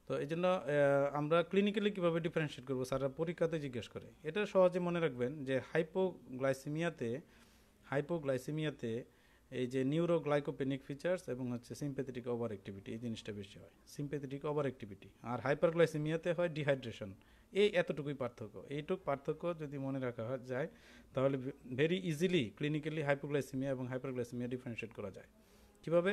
তো এই জন্য আমরা ক্লিনিক্যালি কীভাবে ডিফারেন্সিয়েট করবো স্যাররা পরীক্ষাতে জিজ্ঞেস করে এটা সহজে মনে রাখবেন যে হাইপোগ্লাইসিমিয়াতে হাইপোগ্লাইসিমিয়াতে এই যে নিউরোগ্লাইকোপেনিক ফিচার্স এবং হচ্ছে সিম্পেথেটিক ওভার অ্যাক্টিভিটি এই জিনিসটা বেশি হয় সিম্পেথেটিক ওভার অ্যাক্টিভিটি আর হাইপারগ্লাইসিমিয়াতে হয় ডিহাইড্রেশন এই এতটুকুই পার্থক্য এইটুক পার্থক্য যদি মনে রাখা যায় তাহলে ভেরি ইজিলি ক্লিনিক্যালি হাইপোগ্লাইসিমিয়া এবং হাইপারগ্লাইসিমিয়া ডিফারেন্সিয়েট করা যায় কীভাবে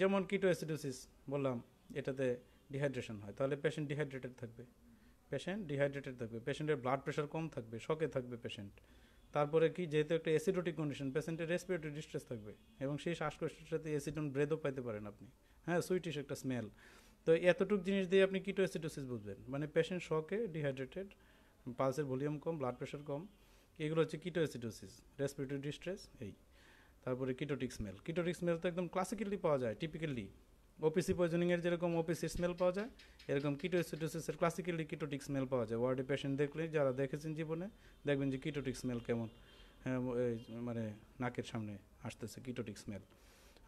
যেমন কিটো অ্যাসিডোসিস বললাম এটাতে ডিহাইড্রেশন হয় তাহলে পেশেন্ট ডিহাইড্রেটেড থাকবে পেশেন্ট ডিহাইড্রেটেড থাকবে পেশেন্টের ব্লাড প্রেশার কম থাকবে শকে থাকবে পেশেন্ট তারপরে কি যেহেতু একটা অ্যাসিডোটিক কন্ডিশন পেশেন্টের রেসপিরেটরি ডিস্ট্রেস থাকবে এবং সেই শ্বাসকষ্টের সাথে অ্যাসিডন ব্রেদও পাইতে পারেন আপনি হ্যাঁ সুইটিস একটা স্মেল তো এতটুকু জিনিস দিয়ে আপনি কিটোএসিডোসিস বুঝবেন মানে পেশেন্ট শকে ডিহাইড্রেটেড পালসের ভলিউম কম ব্লাড প্রেশার কম এগুলো হচ্ছে কিটোএসিডোসিস রেসপিরেটরি ডিস্ট্রেস এই তারপরে কিটোটিক স্মেল কিটোটিক স্মেল তো একদম ক্লাসিক্যালি পাওয়া যায় টিপিক্যালি ওপিসি পয়জনিংয়ের যেরকম ওপিসি স্মেল পাওয়া যায় এরকম কিটোসিটোসিসের ক্লাসিক্যালি কিটোটিক স্মেল পাওয়া যায় ওয়ার্ডে পেশেন্ট দেখলে যারা দেখেছেন জীবনে দেখবেন যে কিটোটিক স্মেল কেমন হ্যাঁ, মানে নাকের সামনে আসতেছে কিটোটিক স্মেল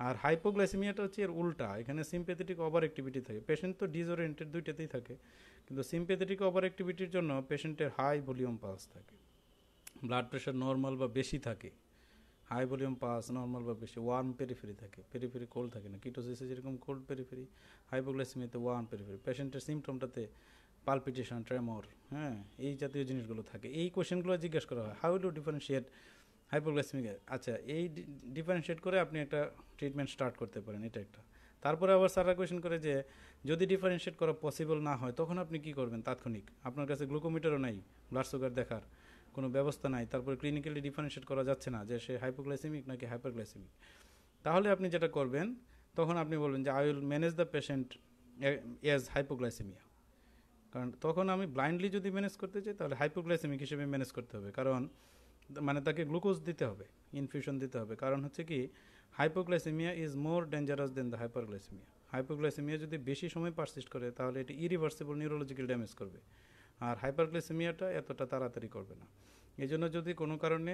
আর হাইপোগ্লাইসেমিয়াটা হচ্ছে এর উল্টা এখানে সিম্পেথেটিক ওভার অ্যাক্টিভিটি থাকে পেশেন্ট তো ডিজোরিয়েন্টেড দুইটাতেই থাকে কিন্তু সিম্পেথেটিক ওভার অ্যাক্টিভিটির জন্য পেশেন্টের হাই ভলিউম পাস থাকে ব্লাড প্রেশার নর্মাল বা বেশি থাকে হাই ভলিউম পাস নর্মাল বা বেশি ওয়ার্ম পেরিফেরি থাকে পেরিফেরি কোল্ড থাকে না কিটোসিসে যেরকম কোল্ড পেরিফেরি হাইপোগ্লাইসেমিয়াতে ওয়ার্ম পেরিফেরি পেশেন্টের সিমটমটাতে পালপিটেশন ট্রেমর হ্যাঁ এই জাতীয় জিনিসগুলো থাকে এই কোয়েশ্চেনগুলো জিজ্ঞেস করা হয় how will you differentiate hypoglycaemic আচ্ছা এই ডিফারেন্সিয়েট করে আপনি একটা ট্রিটমেন্ট স্টার্ট করতে পারেন এটা একটা তারপরে আবার স্যাররা কোয়েশন করে যে যদি ডিফারেন্সিয়েট করা পসিবল না হয় তখন আপনি কি করবেন তাৎক্ষণিক আপনার কাছে গ্লুকোমিটারও নাই ব্লাড সুগার দেখার কোনো ব্যবস্থা নাই তারপরে ক্লিনিক্যালি ডিফারেন্সিয়েট করা যাচ্ছে না যে সে হাইপোগ্লাইসেমিক নাকি হাইপারগ্লাইসেমিক তাহলে আপনি যেটা করবেন তখন আপনি বলবেন যে I will manage the patient as hypoglycaemia কারণ তখন আমি ব্লাইন্ডলি যদি ম্যানেজ করতে চাই তাহলে হাইপোগ্লাইসেমিক হিসেবে ম্যানেজ করতে হবে কারণ মানে তাকে গ্লুকোজ দিতে হবে ইনফিউশন দিতে হবে কারণ হচ্ছে কি hypoglycaemia is more dangerous than the hyperglycaemia hypoglycaemia যদি বেশি সময় পারসিস্ট করে তাহলে এটি ইরিভার্সিবল নিউরোলজিক্যাল ড্যামেজ করবে আর হাইপারগ্লাইসেমিয়াটা এতটা তাড়াতাড়ি করবে না এই জন্য যদি কোনো কারণে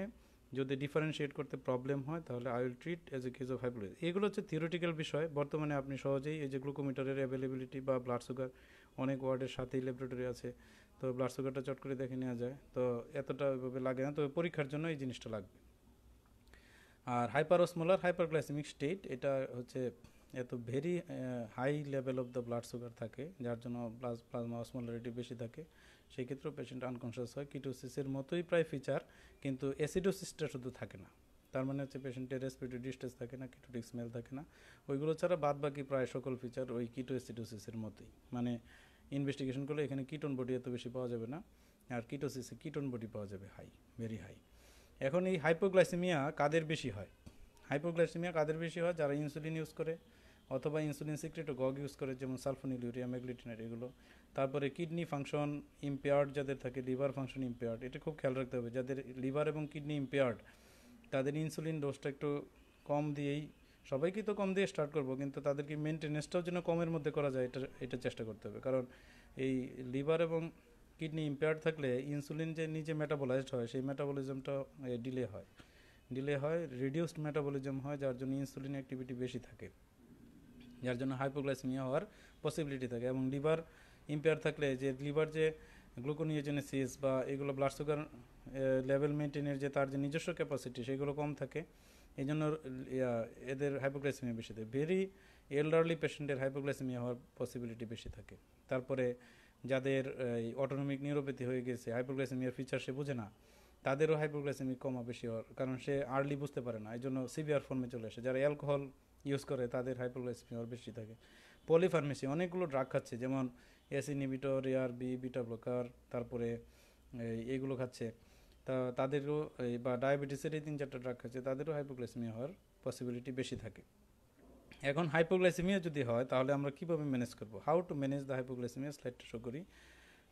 যদি ডিফারেন্সিয়েট করতে প্রবলেম হয় তাহলে I will treat as a case of hypoglycaemia এগুলো হচ্ছে থিওরিটিক্যাল বিষয় বর্তমানে আপনি সহজেই এই যে গ্লুকোমিটারের অ্যাভেলেবিলিটি বা ব্লাড সুগার অনেক ওয়ার্ডের সাথেই ল্যাবরেটরি আছে তো ব্লাড সুগারটা চট করে দেখে নেওয়া যায় তো এতটা ওইভাবে লাগে না তবে পরীক্ষার জন্য এই জিনিসটা লাগবে আর হাইপারোসমোলার হাইপারগ্লাইসেমিক স্টেট এটা হচ্ছে এত very high level of the blood sugar থাকে যার জন্য প্লাস প্লাজমা অসমোলারিটি বেশি থাকে সেই ক্ষেত্রেও পেশেন্ট আনকনসিয়াস হয় কিটোসিসের মতোই প্রায় ফিচার কিন্তু অ্যাসিডোসিসটা শুধু থাকে না তার মানে হচ্ছে পেশেন্টের রেসপিরেটরি ডিস্টেস থাকে না কিটোটিক স্মেল থাকে না ওইগুলো ছাড়া বাদ বাকি প্রায় সকল ফিচার ওই কিটো অ্যাসিডোসিসের মতোই মানে ইনভেস্টিগেশন করলে এখানে কিটন বডি এত বেশি পাওয়া যাবে না আর কিটোসিসে কিটন বডি পাওয়া যাবে হাই ভেরি হাই এখন এই হাইপোগ্লাইসেমিয়া কাদের বেশি হয় হাইপোগ্লাইসেমিয়া কাদের বেশি হয় যারা ইনসুলিন ইউজ করে অথবা ইনসুলিন সিক্রেট গগ ইউজ করে যেমন সালফোনিল ইউরিয়া মেগলিটিনার এগুলো তারপরে কিডনি ফাংশন ইম্পেয়ার্ড যাদের থাকে লিভার ফাংশন ইম্পেয়ার্ড এটা খুব খেয়াল রাখতে হবে যাদের লিভার এবং কিডনি ইম্পেয়ার্ড তাদের ইনসুলিন ডোজটা একটু কম দিয়েই সবাইকে তো কম দিয়ে স্টার্ট করব কিন্তু তাদেরকে মেনটেনেন্সটাও যেন কমের মধ্যে করা যায় এটা এটা চেষ্টা করতে হবে কারণ এই লিভার এবং কিডনি ইম্পেয়ার থাকলে ইনসুলিন যে নিজে মেটাবলাইজড হয় সেই মেটাবলিজমটা ডিলে হয় ডিলে হয় রিডিউসড মেটাবলিজম হয় যার জন্য ইনসুলিন অ্যাক্টিভিটি বেশি থাকে যার জন্য হাইপোগ্লাইসেমিয়া হওয়ার পসিবিলিটি থাকে এবং লিভার ইম্পেয়ার থাকলে যে লিভার যে গ্লুকোনিয়োজেনেসিস বা এগুলো ব্লাড সুগার লেভেল মেনটেনের যে তার যে নিজস্ব ক্যাপাসিটি সেগুলো কম থাকে এই জন্য এদের হাইপোগ্লাইসেমিয়া বেশি থাকে ভেরি এল্ডারলি পেশেন্টের হাইপোগ্লাইসেমিয়া হওয়ার পসিবিলিটি বেশি থাকে তারপরে যাদের এই অটোনমিক নিউরোপ্যাথি হয়ে গেছে হাইপোগ্লাইসেমিয়ার ফিচার সে বুঝে না তাদেরও হাইপোগ্লাইসেমিক কমা বেশি হওয়ার কারণ সে আর্লি বুঝতে পারে না এই জন্য সিভিয়ার ফর্মে চলে আসে যারা অ্যালকোহল ইউজ করে তাদের হাইপোগ্লাইসেমিয়া বেশি থাকে পলিফার্মেসি অনেকগুলো ড্রাগ খাচ্ছে যেমন ACE inhibitor inhibitor ARB beta blocker তারপরে এইগুলো খাচ্ছে তা তাদেরও বা ডায়াবেটিসের এই তিন চারটা ড্রাগ খাচ্ছে তাদেরও হাইপোগ্লাইসেমিয়া হওয়ার পসিবিলিটি বেশি থাকে এখন হাইপোগ্লাইসেমিয়া যদি হয় তাহলে আমরা কীভাবে ম্যানেজ করবো how to manage the hypoglycaemia স্লাইডটা শো করি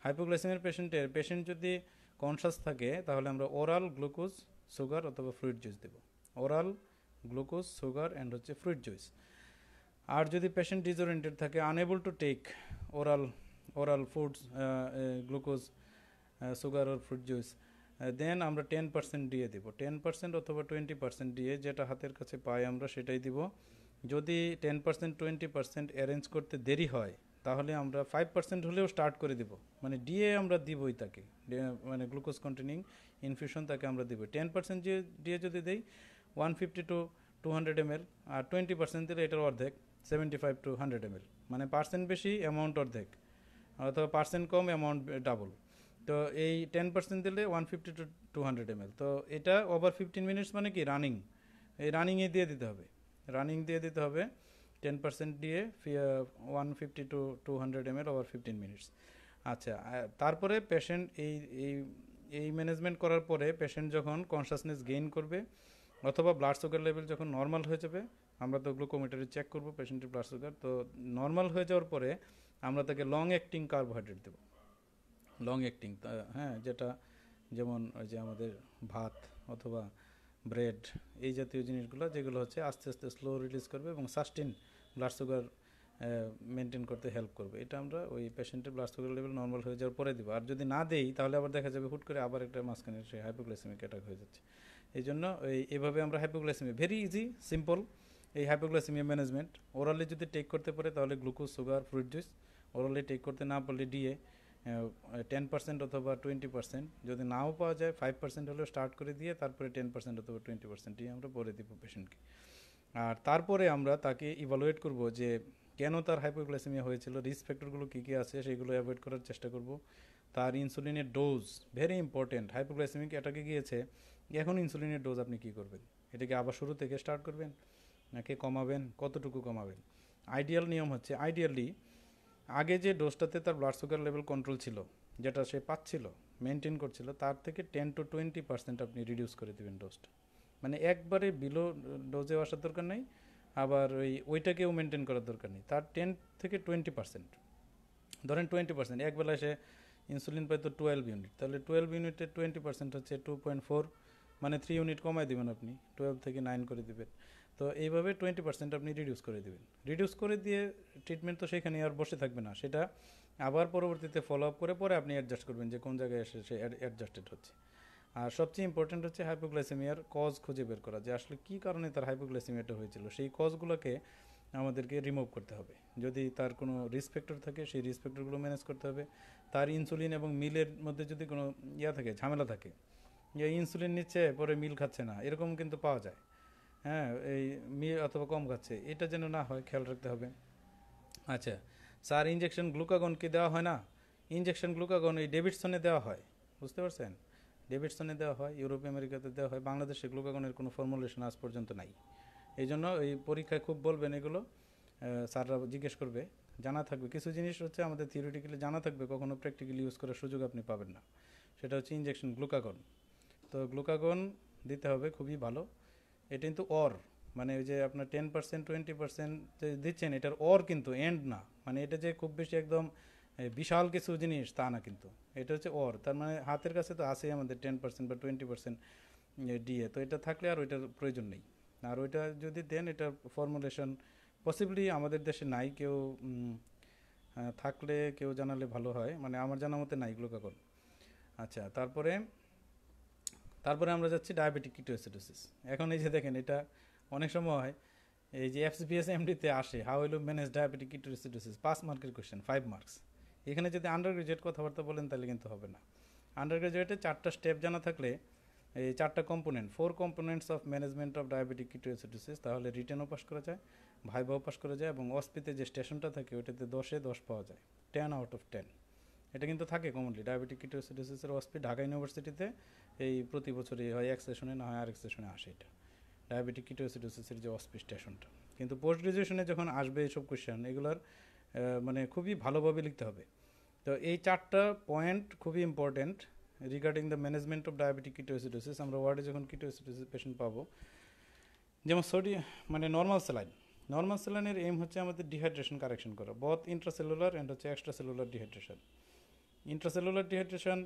হাইপোগ্লাইসেমিয়ার পেশেন্টের পেশেন্ট যদি কনসাস থাকে তাহলে আমরা ওরাল গ্লুকোজ সুগার অথবা ফ্রুইট জুস দেবো ওরাল গ্লুকোজ সুগার অ্যান্ড হচ্ছে ফ্রুইট জুস আর যদি পেশেন্ট ডিজোরেন্টেড থাকে unable to take oral oral foods glucose sugar or fruit juice then আমরা টেন পার্সেন্ট দিয়ে দেবো টেন পার্সেন্ট অথবা টোয়েন্টি পার্সেন্ট দিয়ে যেটা হাতের কাছে পাই আমরা সেটাই দিব যদি ten percent twenty percent arrange করতে দেরি হয় তাহলে আমরা ফাইভ পার্সেন্ট হলেও স্টার্ট করে দিব মানে ডিএ আমরা দিবই তাকে মানে গ্লুকোজ কন্টেনিং ইনফিউশন তাকে আমরা দিব টেন পার্সেন্ট যে ডিএ যদি দেই one fifty to two hundred M L R twenty percent দিলে এটার অর্ধেক seventy five two hundred M L মানে পার্সেন্ট বেশি অ্যামাউন্ট অর্ধেক অথবা পার্সেন্ট কম অ্যামাউন্ট ডাবল তো এই টেন পার্সেন্ট দিলে one fifty to two hundred M তো এটা ওভার ফিফটিন মিনিটস মানে কি রানিং এই রানিংয়ে দিয়ে দিতে হবে রানিং দিয়ে দিতে হবে টেন পার্সেন্ট দিয়ে one fifty to two hundred M over fifteen minutes আচ্ছা তারপরে পেশেন্ট এই এই এই ম্যানেজমেন্ট করার পরে পেশেন্ট যখন কনসাসনেস গেইন করবে অথবা ব্লাড সুগার লেভেল যখন নর্মাল হয়ে যাবে আমরা তো গ্লুকোমিটারে চেক করবো পেশেন্টের ব্লাড সুগার তো নর্মাল হয়ে যাওয়ার পরে আমরা তাকে লং অ্যাক্টিং কার্বোহাইড্রেট দেবো লং অ্যাক্টিং হ্যাঁ যেটা যেমন ওই যে আমাদের ভাত অথবা ব্রেড এই জাতীয় জিনিসগুলো যেগুলো হচ্ছে আস্তে আস্তে স্লো রিলিজ করবে এবং সাস্টেন ব্লাড সুগার মেনটেন করতে হেল্প করবে এটা আমরা ওই পেশেন্টের ব্লাড সুগার লেভেল নর্মাল হয়ে যাওয়ার পরে দিব আর যদি না দেই তাহলে আবার দেখা যাবে হুট করে আবার একটা মাঝখানে সেই হাইপোগ্লাইসেমিক অ্যাটাক হয়ে যাচ্ছে এই জন্য ওই এভাবে আমরা হাইপোগ্লাইসেমিক ভেরি ইজি সিম্পল এই হাইপোগ্লাইসেমিয়া ম্যানেজমেন্ট ওরালি যদি টেক করতে পারে তাহলে glucose sugar fruit juice orally take করতে না পারলে ডিএ টেন পার্সেন্ট অথবা টোয়েন্টি পার্সেন্ট যদি নাও পাওয়া যায় ফাইভ পার্সেন্ট হলেও স্টার্ট করে দিয়ে তারপরে টেন পার্সেন্ট অথবা টোয়েন্টি পার্সেন্টই দিয়ে আমরা বলে দিব পেশেন্টকে আর তারপরে আমরা তাকে ইভালুয়েট করব যে কেন তার হাইপোগ্লাইসেমিয়া হয়েছিল রিস্ক ফ্যাক্টরগুলো কী কী আছে সেগুলো অ্যাভয়েড করার চেষ্টা করব তার ইনসুলিনের ডোজ ভেরি ইম্পর্টেন্ট হাইপোগ্লাইসেমিক অ্যাটাকে গিয়েছে এখন ইনসুলিনের ডোজ আপনি কী করবেন এটাকে আবার শুরু থেকে স্টার্ট করবেন নাকি কমাবেন কতটুকু কমাবেন আইডিয়াল নিয়ম হচ্ছে আইডিয়ালি আগে যে ডোজটাতে তার ব্লাড সুগার লেভেল কন্ট্রোল ছিল যেটা সে পাচ্ছিল মেনটেন করছিল তার থেকে টেন টু টোয়েন্টি পার্সেন্ট আপনি রিডিউস করে দেবেন ডোজটা মানে একবারে বিলো ডোজে আসার দরকার নেই আবার ওই ওইটাকেও মেনটেন করার দরকার নেই তার টেন থেকে টোয়েন্টি পার্সেন্ট ধরেন টোয়েন্টি পার্সেন্ট একবেলা সে ইনসুলিন পায় তো টুয়েলভ ইউনিট তাহলে টুয়েলভ ইউনিটের টোয়েন্টি পার্সেন্ট হচ্ছে টু পয়েন্ট ফোর মানে থ্রি ইউনিট কমায় দেবেন আপনি টুয়েলভ থেকে নাইন করে দেবেন তো এইভাবে টোয়েন্টি পার্সেন্ট আপনি রিডিউস করে দেবেন রিডিউস করে দিয়ে ট্রিটমেন্ট তো সেখানে আর বসে থাকবে না সেটা আবার পরবর্তীতে ফলো আপ করে পরে আপনি অ্যাডজাস্ট করবেন যে কোন জায়গায় এসে সে অ্যাডজাস্টেড হচ্ছে আর সবচেয়ে ইম্পর্ট্যান্ট হচ্ছে হাইপোগ্লাইসেমিয়ার কজ খুঁজে বের করা যে আসলে কী কারণে তার হাইপোগ্লাইসেমিয়াটা হয়েছিল সেই কজগুলোকে আমাদেরকে রিমুভ করতে হবে যদি তার কোনো রিস্ক ফ্যাক্টর থাকে সেই রিস্ক ফ্যাক্টরগুলো ম্যানেজ করতে হবে তার ইনসুলিন এবং মিলের মধ্যে যদি কোনো ইয়া থাকে ঝামেলা থাকে ইনসুলিন নিচ্ছে পরে মিল খাচ্ছে না এরকম কিন্তু পাওয়া যায় হ্যাঁ এই মেয়ে অথবা কম খাচ্ছে এটা যেন না হয় খেয়াল রাখতে হবে আচ্ছা স্যার ইঞ্জেকশন গ্লুকাগন কি দেওয়া হয় না ইঞ্জেকশন গ্লুকাগন এই ডেভিডসনে দেওয়া হয় বুঝতে পারছেন ডেভিডসনে দেওয়া হয় ইউরোপ আমেরিকাতে দেওয়া হয় বাংলাদেশে গ্লুকাগনের কোনো ফর্মুলেশন আজ পর্যন্ত নাই এই জন্য এই পরীক্ষায় খুব বলবেন এগুলো স্যাররা জিজ্ঞেস করবে জানা থাকবে কিছু জিনিস হচ্ছে আমাদের থিওরিটিক্যালি জানা থাকবে কখনো প্র্যাকটিক্যালি ইউজ করার সুযোগ আপনি পাবেন না সেটা হচ্ছে ইঞ্জেকশন গ্লুকাগন তো গ্লুকাগন দিতে হবে খুবই ভালো এটা কিন্তু অর মানে ওই যে আপনার টেন পার্সেন্ট টোয়েন্টি পার্সেন্ট যে দিচ্ছেন এটার অর কিন্তু এন্ড না মানে এটা যে খুব বেশি একদম বিশাল কিছু জিনিস তা না কিন্তু এটা হচ্ছে অর তার মানে হাতের কাছে তো আসেই আমাদের টেন পার্সেন্ট বা টোয়েন্টি পার্সেন্ট ডিএ তো এটা থাকলে আর ওইটার প্রয়োজন নেই আর ওইটা যদি দেন এটার ফর্মুলেশন পসিবলি আমাদের দেশে নাই কেউ থাকলে কেউ জানালে ভালো হয় মানে আমার জানা মতে নাই গ্লুকাগন আচ্ছা তারপরে তারপরে আমরা যাচ্ছি ডায়াবেটিক কিটোএসিডোসিস এখন এই যে দেখেন এটা অনেক সময় এই যে এফসিপিএস এমডিতে আসে how will manage diabetic ketoacidosis পাঁচ মার্কের কোয়েশ্চেন ফাইভ মার্কস এখানে যদি আন্ডার গ্রাজুয়েট কথাবার্তা বলেন তাহলে কিন্তু হবে না আন্ডার গ্রাজুয়েটে চারটা স্টেপ জানা থাকলে এই চারটা component four components of management of diabetic ketoacidosis তাহলে রিটার্নও পাস করা যায় ভাইবাও পাস করা যায় এবং অস্পিতে যে স্টেশনটা থাকে ওইটাতে দশে দশ পাওয়া যায় টেন আউট অফ টেন এটা কিন্তু থাকে কমনলি ডায়াবেটিক কিটোসিডোসিসের অস্পি ঢাকা ইউনিভার্সিটিতে এই প্রতি বছরই হয় এক সেশনে না হয় আরেক সেশনে আসে এটা ডায়াবেটিক কিটোসিডোসিসের যে অস্পিস্টেশনটা কিন্তু পোস্ট গ্রাজুয়েশনে যখন আসবে এইসব কোয়েশ্চেন এগুলোর মানে খুবই ভালোভাবে লিখতে হবে তো এই চারটা পয়েন্ট খুবই important regarding the management of diabetic ketoacidosis আমরা ওয়ার্ডে যখন কিটোসিডোসিস পেশেন্ট পাবো যেমন সোডি মানে নর্মাল স্যালাইন নর্মাল স্যালাইনের এম হচ্ছে আমাদের ডিহাইড্রেশন কারেকশন করা বথ ইন্ট্রাসেলুলার অ্যান্ড হচ্ছে extracellular dehydration intracellular dehydration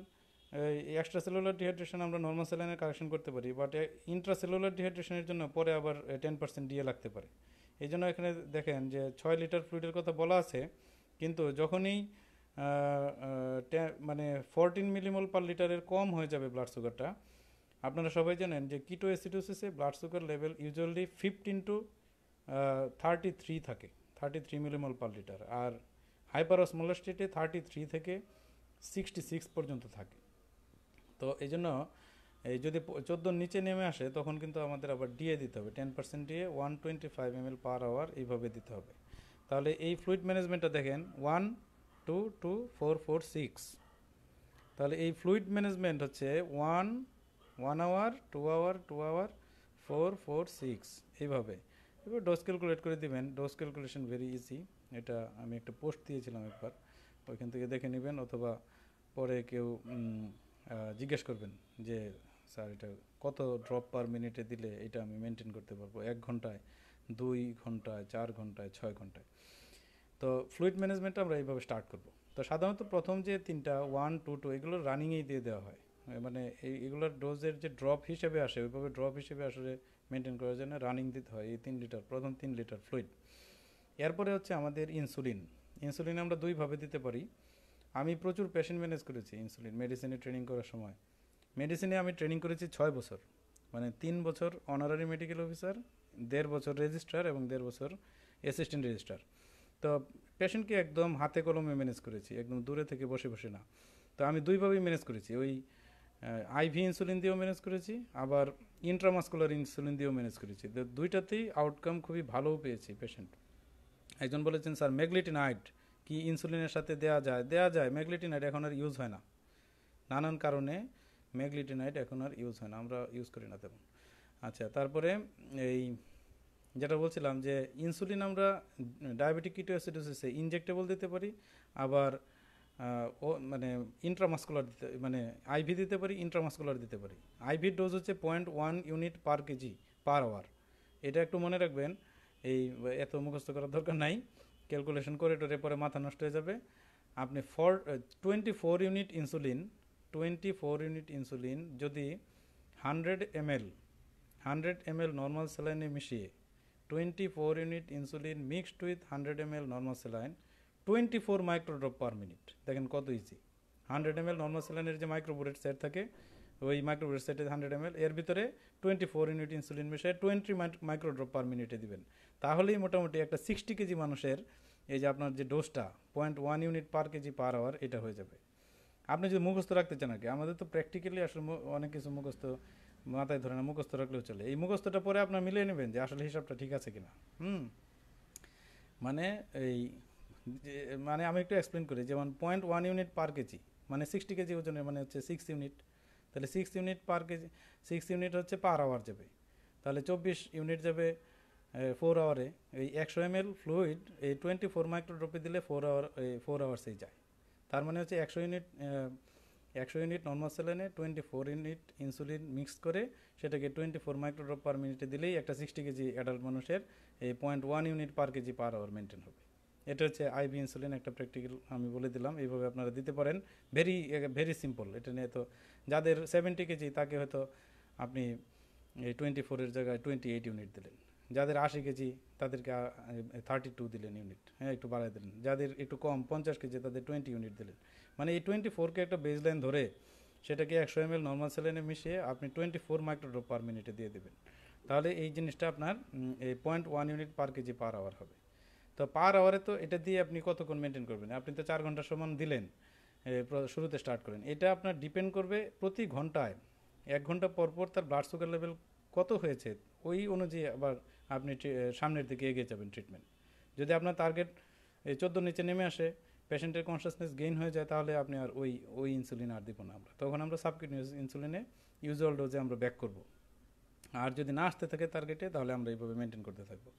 extra cellular dehydration আমরা নর্মাল স্যালাইনে কারেকশন করতে পারি বাট ইন্ট্রাসেলুলার ডিহাইড্রেশনের জন্য পরে আবার টেন পার্সেন্ট ডিএ লাগতে পারে এই জন্য এখানে দেখেন যে ছয় লিটার ফ্লুইডের কথা বলা আছে কিন্তু যখনই মানে ফোরটিন মিলিমল পার লিটারের কম হয়ে যাবে ব্লাড সুগারটা আপনারা সবাই জানেন যে কিটো অ্যাসিডোসিসে blood sugar level usually fifteen to thirty three থাকে thirty three millimole per litre আর হাইপারসমোলাস্টেটে থার্টি থ্রি থেকে সিক্সটি সিক্স পর্যন্ত থাকে তো এই জন্য এই যদি চোদ্দোর নিচে নেমে আসে তখন কিন্তু আমাদের আবার ডিএ দিতে হবে ten percent DA one twenty five M L per hour এইভাবে দিতে হবে তাহলে এই ফ্লুইড ম্যানেজমেন্টটা দেখেন one two two four four six তাহলে এই ফ্লুইড ম্যানেজমেন্ট হচ্ছে one one hour two hour two hour four four six এইভাবে এবার ডোজ ক্যালকুলেট করে দিবেন ডোজ ক্যালকুলেশন ভেরি ইজি এটা আমি একটা পোস্ট দিয়েছিলাম একবার ওইখান থেকে দেখে নেবেন অথবা পরে কেউ জিজ্ঞেস করবেন যে স্যার এটা কত ড্রপ পার মিনিটে দিলে এটা আমি মেনটেন করতে পারবো এক ঘন্টায় দুই ঘন্টায় চার ঘন্টায় ছয় ঘন্টায় তো ফ্লুইড ম্যানেজমেন্ট আমরা এইভাবে স্টার্ট করব তো সাধারণত প্রথম যে তিনটা ওয়ান টু টু এগুলো রানিংয়েই দিয়ে দেওয়া হয় মানে এই এগুলোর ডোজের যে ড্রপ হিসেবে আসে ওইভাবে ড্রপ হিসেবে আসলে মেনটেন করার জন্য রানিং দিতে হয় এই তিন লিটার প্রথম তিন লিটার ফ্লুইড এরপরে হচ্ছে আমাদের ইনসুলিন ইনসুলিন আমরা দুইভাবে দিতে পারি আমি প্রচুর পেশেন্ট ম্যানেজ করেছি ইনসুলিন মেডিসিনে ট্রেনিং করার সময় মেডিসিনে আমি ট্রেনিং করেছি ছয় বছর মানে তিন বছর অনারারি মেডিকেল অফিসার দেড় বছর রেজিস্ট্রার এবং দেড় বছর অ্যাসিস্ট্যান্ট রেজিস্ট্রার তো পেশেন্টকে একদম হাতে কলমে ম্যানেজ করেছি একদম দূরে থেকে বসে বসে না তো আমি দুইভাবেই ম্যানেজ করেছি ওই আইভি ইনসুলিন দিয়েও ম্যানেজ করেছি আবার ইন্ট্রামাস্কুলার ইনসুলিন দিয়েও ম্যানেজ করেছি তো দুইটাতেই আউটকাম খুবই ভালোও পেয়েছি পেশেন্ট একজন বলেছেন স্যার ম্যাগলিটিনাইড কি ইনসুলিনের সাথে দেয়া যায় দেয়া যায় ম্যাগলেটিনাইট এখন আর ইউজ হয় না নানান কারণে ম্যাগলেটিনাইট এখন আর ইউজ হয় না আমরা ইউজ করি না তেমন আচ্ছা তারপরে এই যেটা বলছিলাম যে ইনসুলিন আমরা ডায়াবেটিক কিটোঅ্যাসিডোসিসে ইনজেক্টেবল দিতে পারি আবার ও মানে ইন্ট্রামাস্কুলার দিতে মানে আইভি দিতে পারি ইন্ট্রামাস্কুলার দিতে পারি আইভি ডোজ হচ্ছে point one unit per KG per hour এটা একটু মনে রাখবেন এই এত মুখস্থ করার দরকার নাই ক্যালকুলেশন করে টোরে পরে মাথা নষ্ট হয়ে যাবে আপনি for twenty four unit insulin twenty four unit insulin যদি hundred ML hundred L normal স্যালাইনে মিশিয়ে twenty four unit insulin mixed with hundred L normal saline twenty four microdrop per minute দেখেন কত ইজি হান্ড্রেড এল নর্মাল সেলাইনের যে microburette set থাকে ওই মাইক্রোবোরেট সেটে হান্ড্রেড এল এর ভিতরে টোয়েন্টি ফোর ইউনিট ইনসুলিন মিশিয়ে টোয়েন্টি মাইক্রোড্রপ পার মিনিটে দিবেন তাহলেই মোটামুটি একটা সিক্সটি কেজি মানুষের এই যে আপনার যে ডোজটা point one unit per KG per hour এটা হয়ে যাবে আপনি যদি মুখস্থ রাখতে চান আর কি আমাদের তো প্র্যাকটিক্যালি আসলে অনেক কিছু মুখস্থ মাথায় ধরে না মুখস্থ রাখলেও চলে এই মুখস্থটা পরে আপনার মিলিয়ে নেবেন যে আসলে হিসাবটা ঠিক আছে কিনা হুম মানে এই মানে আমি একটু এক্সপ্লেন করি যেমন point one unit per KG মানে সিক্সটি কেজি ওজনের মানে হচ্ছে সিক্স ইউনিট তাহলে six unit per KG six unit হচ্ছে পার আওয়ার যাবে তাহলে চব্বিশ ইউনিট যাবে ফোর আওয়ারে এই একশো এম এল ফ্লুইড এই টোয়েন্টি ফোর মাইক্রোড্রপে দিলে ফোর আওয়ার ফোর আওয়ার্সেই যায় তার মানে হচ্ছে একশো ইউনিট একশো ইউনিট নর্মাল সেলেনে twenty four unit insulin mix করে সেটাকে টোয়েন্টি ফোর মাইক্রোড্রপ পার মিনিটে দিলেই একটা সিক্সটি কেজি অ্যাডাল্ট মানুষের এই point one unit per KG per hour maintain হবে এটা হচ্ছে আইবি ইনসুলিন একটা প্র্যাকটিক্যাল আমি বলে দিলাম এইভাবে আপনারা দিতে পারেন ভেরি ভেরি সিম্পল এটা নিয়ে তো যাদের সেভেন্টি কেজি তাকে হয়তো আপনি এই টোয়েন্টি ফোরের জায়গায় টোয়েন্টি এইট ইউনিট দিলেন যাদের আশি কেজি তাদেরকে থার্টি টু দিলেন ইউনিট হ্যাঁ একটু বাড়াই দিলেন যাদের একটু কম পঞ্চাশ কেজি তাদের টোয়েন্টি ইউনিট দিলেন মানে এই টোয়েন্টি ফোরকে একটা বেজ লাইন ধরে সেটাকে একশো এম এল নর্মাল সেলাইনে মিশিয়ে আপনি টোয়েন্টি ফোর মাইক্রোড্রপ পার মিনিটে দিয়ে দেবেন তাহলে এই জিনিসটা আপনার এই point one unit per KG per hour হবে তো পার আওয়ারে তো এটা দিয়ে আপনি কতক্ষণ মেনটেন করবেন আপনি তো চার ঘন্টা সমান দিলেন শুরুতে স্টার্ট করেন এটা আপনার ডিপেন্ড করবে প্রতি ঘন্টায় এক ঘন্টা পরপর তার ব্লাড সুগার লেভেল কত হয়েছে ওই অনুযায়ী আবার আপনি সামনের দিকে এগিয়ে যাবেন ট্রিটমেন্ট যদি আপনার টার্গেট এই চোদ্দোর নিচে নেমে আসে পেশেন্টের কনসাসনেস গেইন হয়ে যায় তাহলে আপনি আর ওই ওই ইনসুলিন আর দিব না আমরা তখন আমরা সাবকিট ইনসুলিনে ইউজুয়াল ডোজে আমরা ব্যাক করব আর যদি না আসতে থাকে টার্গেটে তাহলে আমরা এইভাবে মেনটেন করতে থাকবো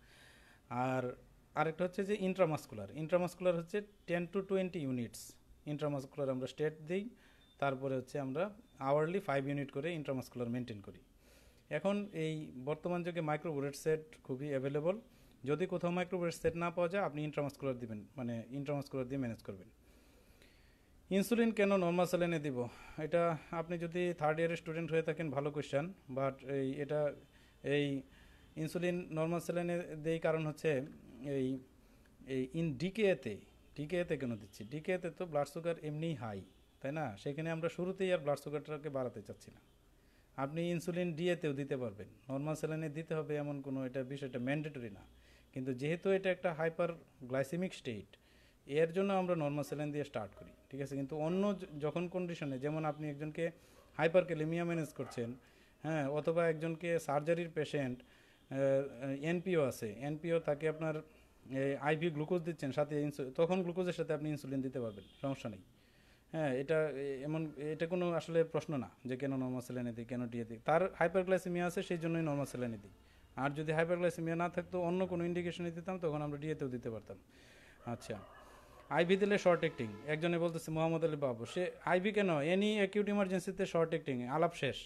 আর আরেকটা হচ্ছে যে ইন্ট্রামাস্কুলার ইন্ট্রামাস্কুলার হচ্ছে ten to twenty units intramuscular আমরা স্টেট দিই তারপরে হচ্ছে আমরা আওয়ারলি ফাইভ ইউনিট করে ইন্ট্রামাস্কুলার মেনটেন করি এখন এই বর্তমান যুগে মাইক্রোবোরেট সেট খুবই অ্যাভেলেবল যদি কোথাও মাইক্রোবোরেট সেট না পাওয়া যায় আপনি ইন্ট্রামাস্কুলার দিবেন মানে ইন্ট্রামাস্কুলার দিয়ে ম্যানেজ করবেন ইনসুলিন কেন নর্মাল সেলেনে দিব এটা আপনি যদি থার্ড ইয়ারের স্টুডেন্ট হয়ে থাকেন ভালো কোয়েশ্চান বাট এই এটা এই ইনসুলিন নর্মাল সেলেনে দেই কারণ হচ্ছে এই এই ইন ডিকেতে ডিকেতে কেন দিচ্ছি ডিকেতে তো ব্লাড সুগার এমনিই হাই তাই না সেখানে আমরা শুরুতেই আর ব্লাড সুগারটাকে বাড়াতে চাচ্ছি না আপনি ইনসুলিন ডিএতেও দিতে পারবেন নর্মাল স্যালাইনে দিতে হবে এমন কোনো এটা বিষয়টা ম্যান্ডেটরি না কিন্তু যেহেতু এটা একটা হাইপার গ্লাইসেমিক স্টেট এর জন্য আমরা নর্মাল স্যালাইন দিয়ে স্টার্ট করি ঠিক আছে কিন্তু অন্য যখন কন্ডিশনে যেমন আপনি একজনকে হাইপার ক্যালেমিয়া ম্যানেজ করছেন হ্যাঁ অথবা একজনকে সার্জারির পেশেন্ট এনপিও আছে এনপিও তাকে আপনার আইভি গ্লুকোজ দিচ্ছেন সাথে তখন গ্লুকোজের সাথে আপনি ইনসুলিন দিতে পারবেন সমস্যা নেই হ্যাঁ এটা এমন এটা কোনো আসলে প্রশ্ন না যে কেন নর্মাল স্যালাইনে দিই কেন ডিএ দিই তার হাইপারগ্লাইসেমিয়া আছে সেই জন্যই নর্মাল স্যালাইনে দিই আর যদি হাইপারগ্লাইসেমিয়া না থাকতো অন্য কোনো ইন্ডিকেশনে দিতাম তখন আমরা ডিএতেও দিতে পারতাম আচ্ছা আইভি দিলে শর্ট অ্যাক্টিং একজনে বলতেছে মোহাম্মদ আলী বাবু সে আইভি কেন এনি অ্যাকিউট ইমার্জেন্সিতে শর্ট অ্যাক্টিং আলাপ শেষ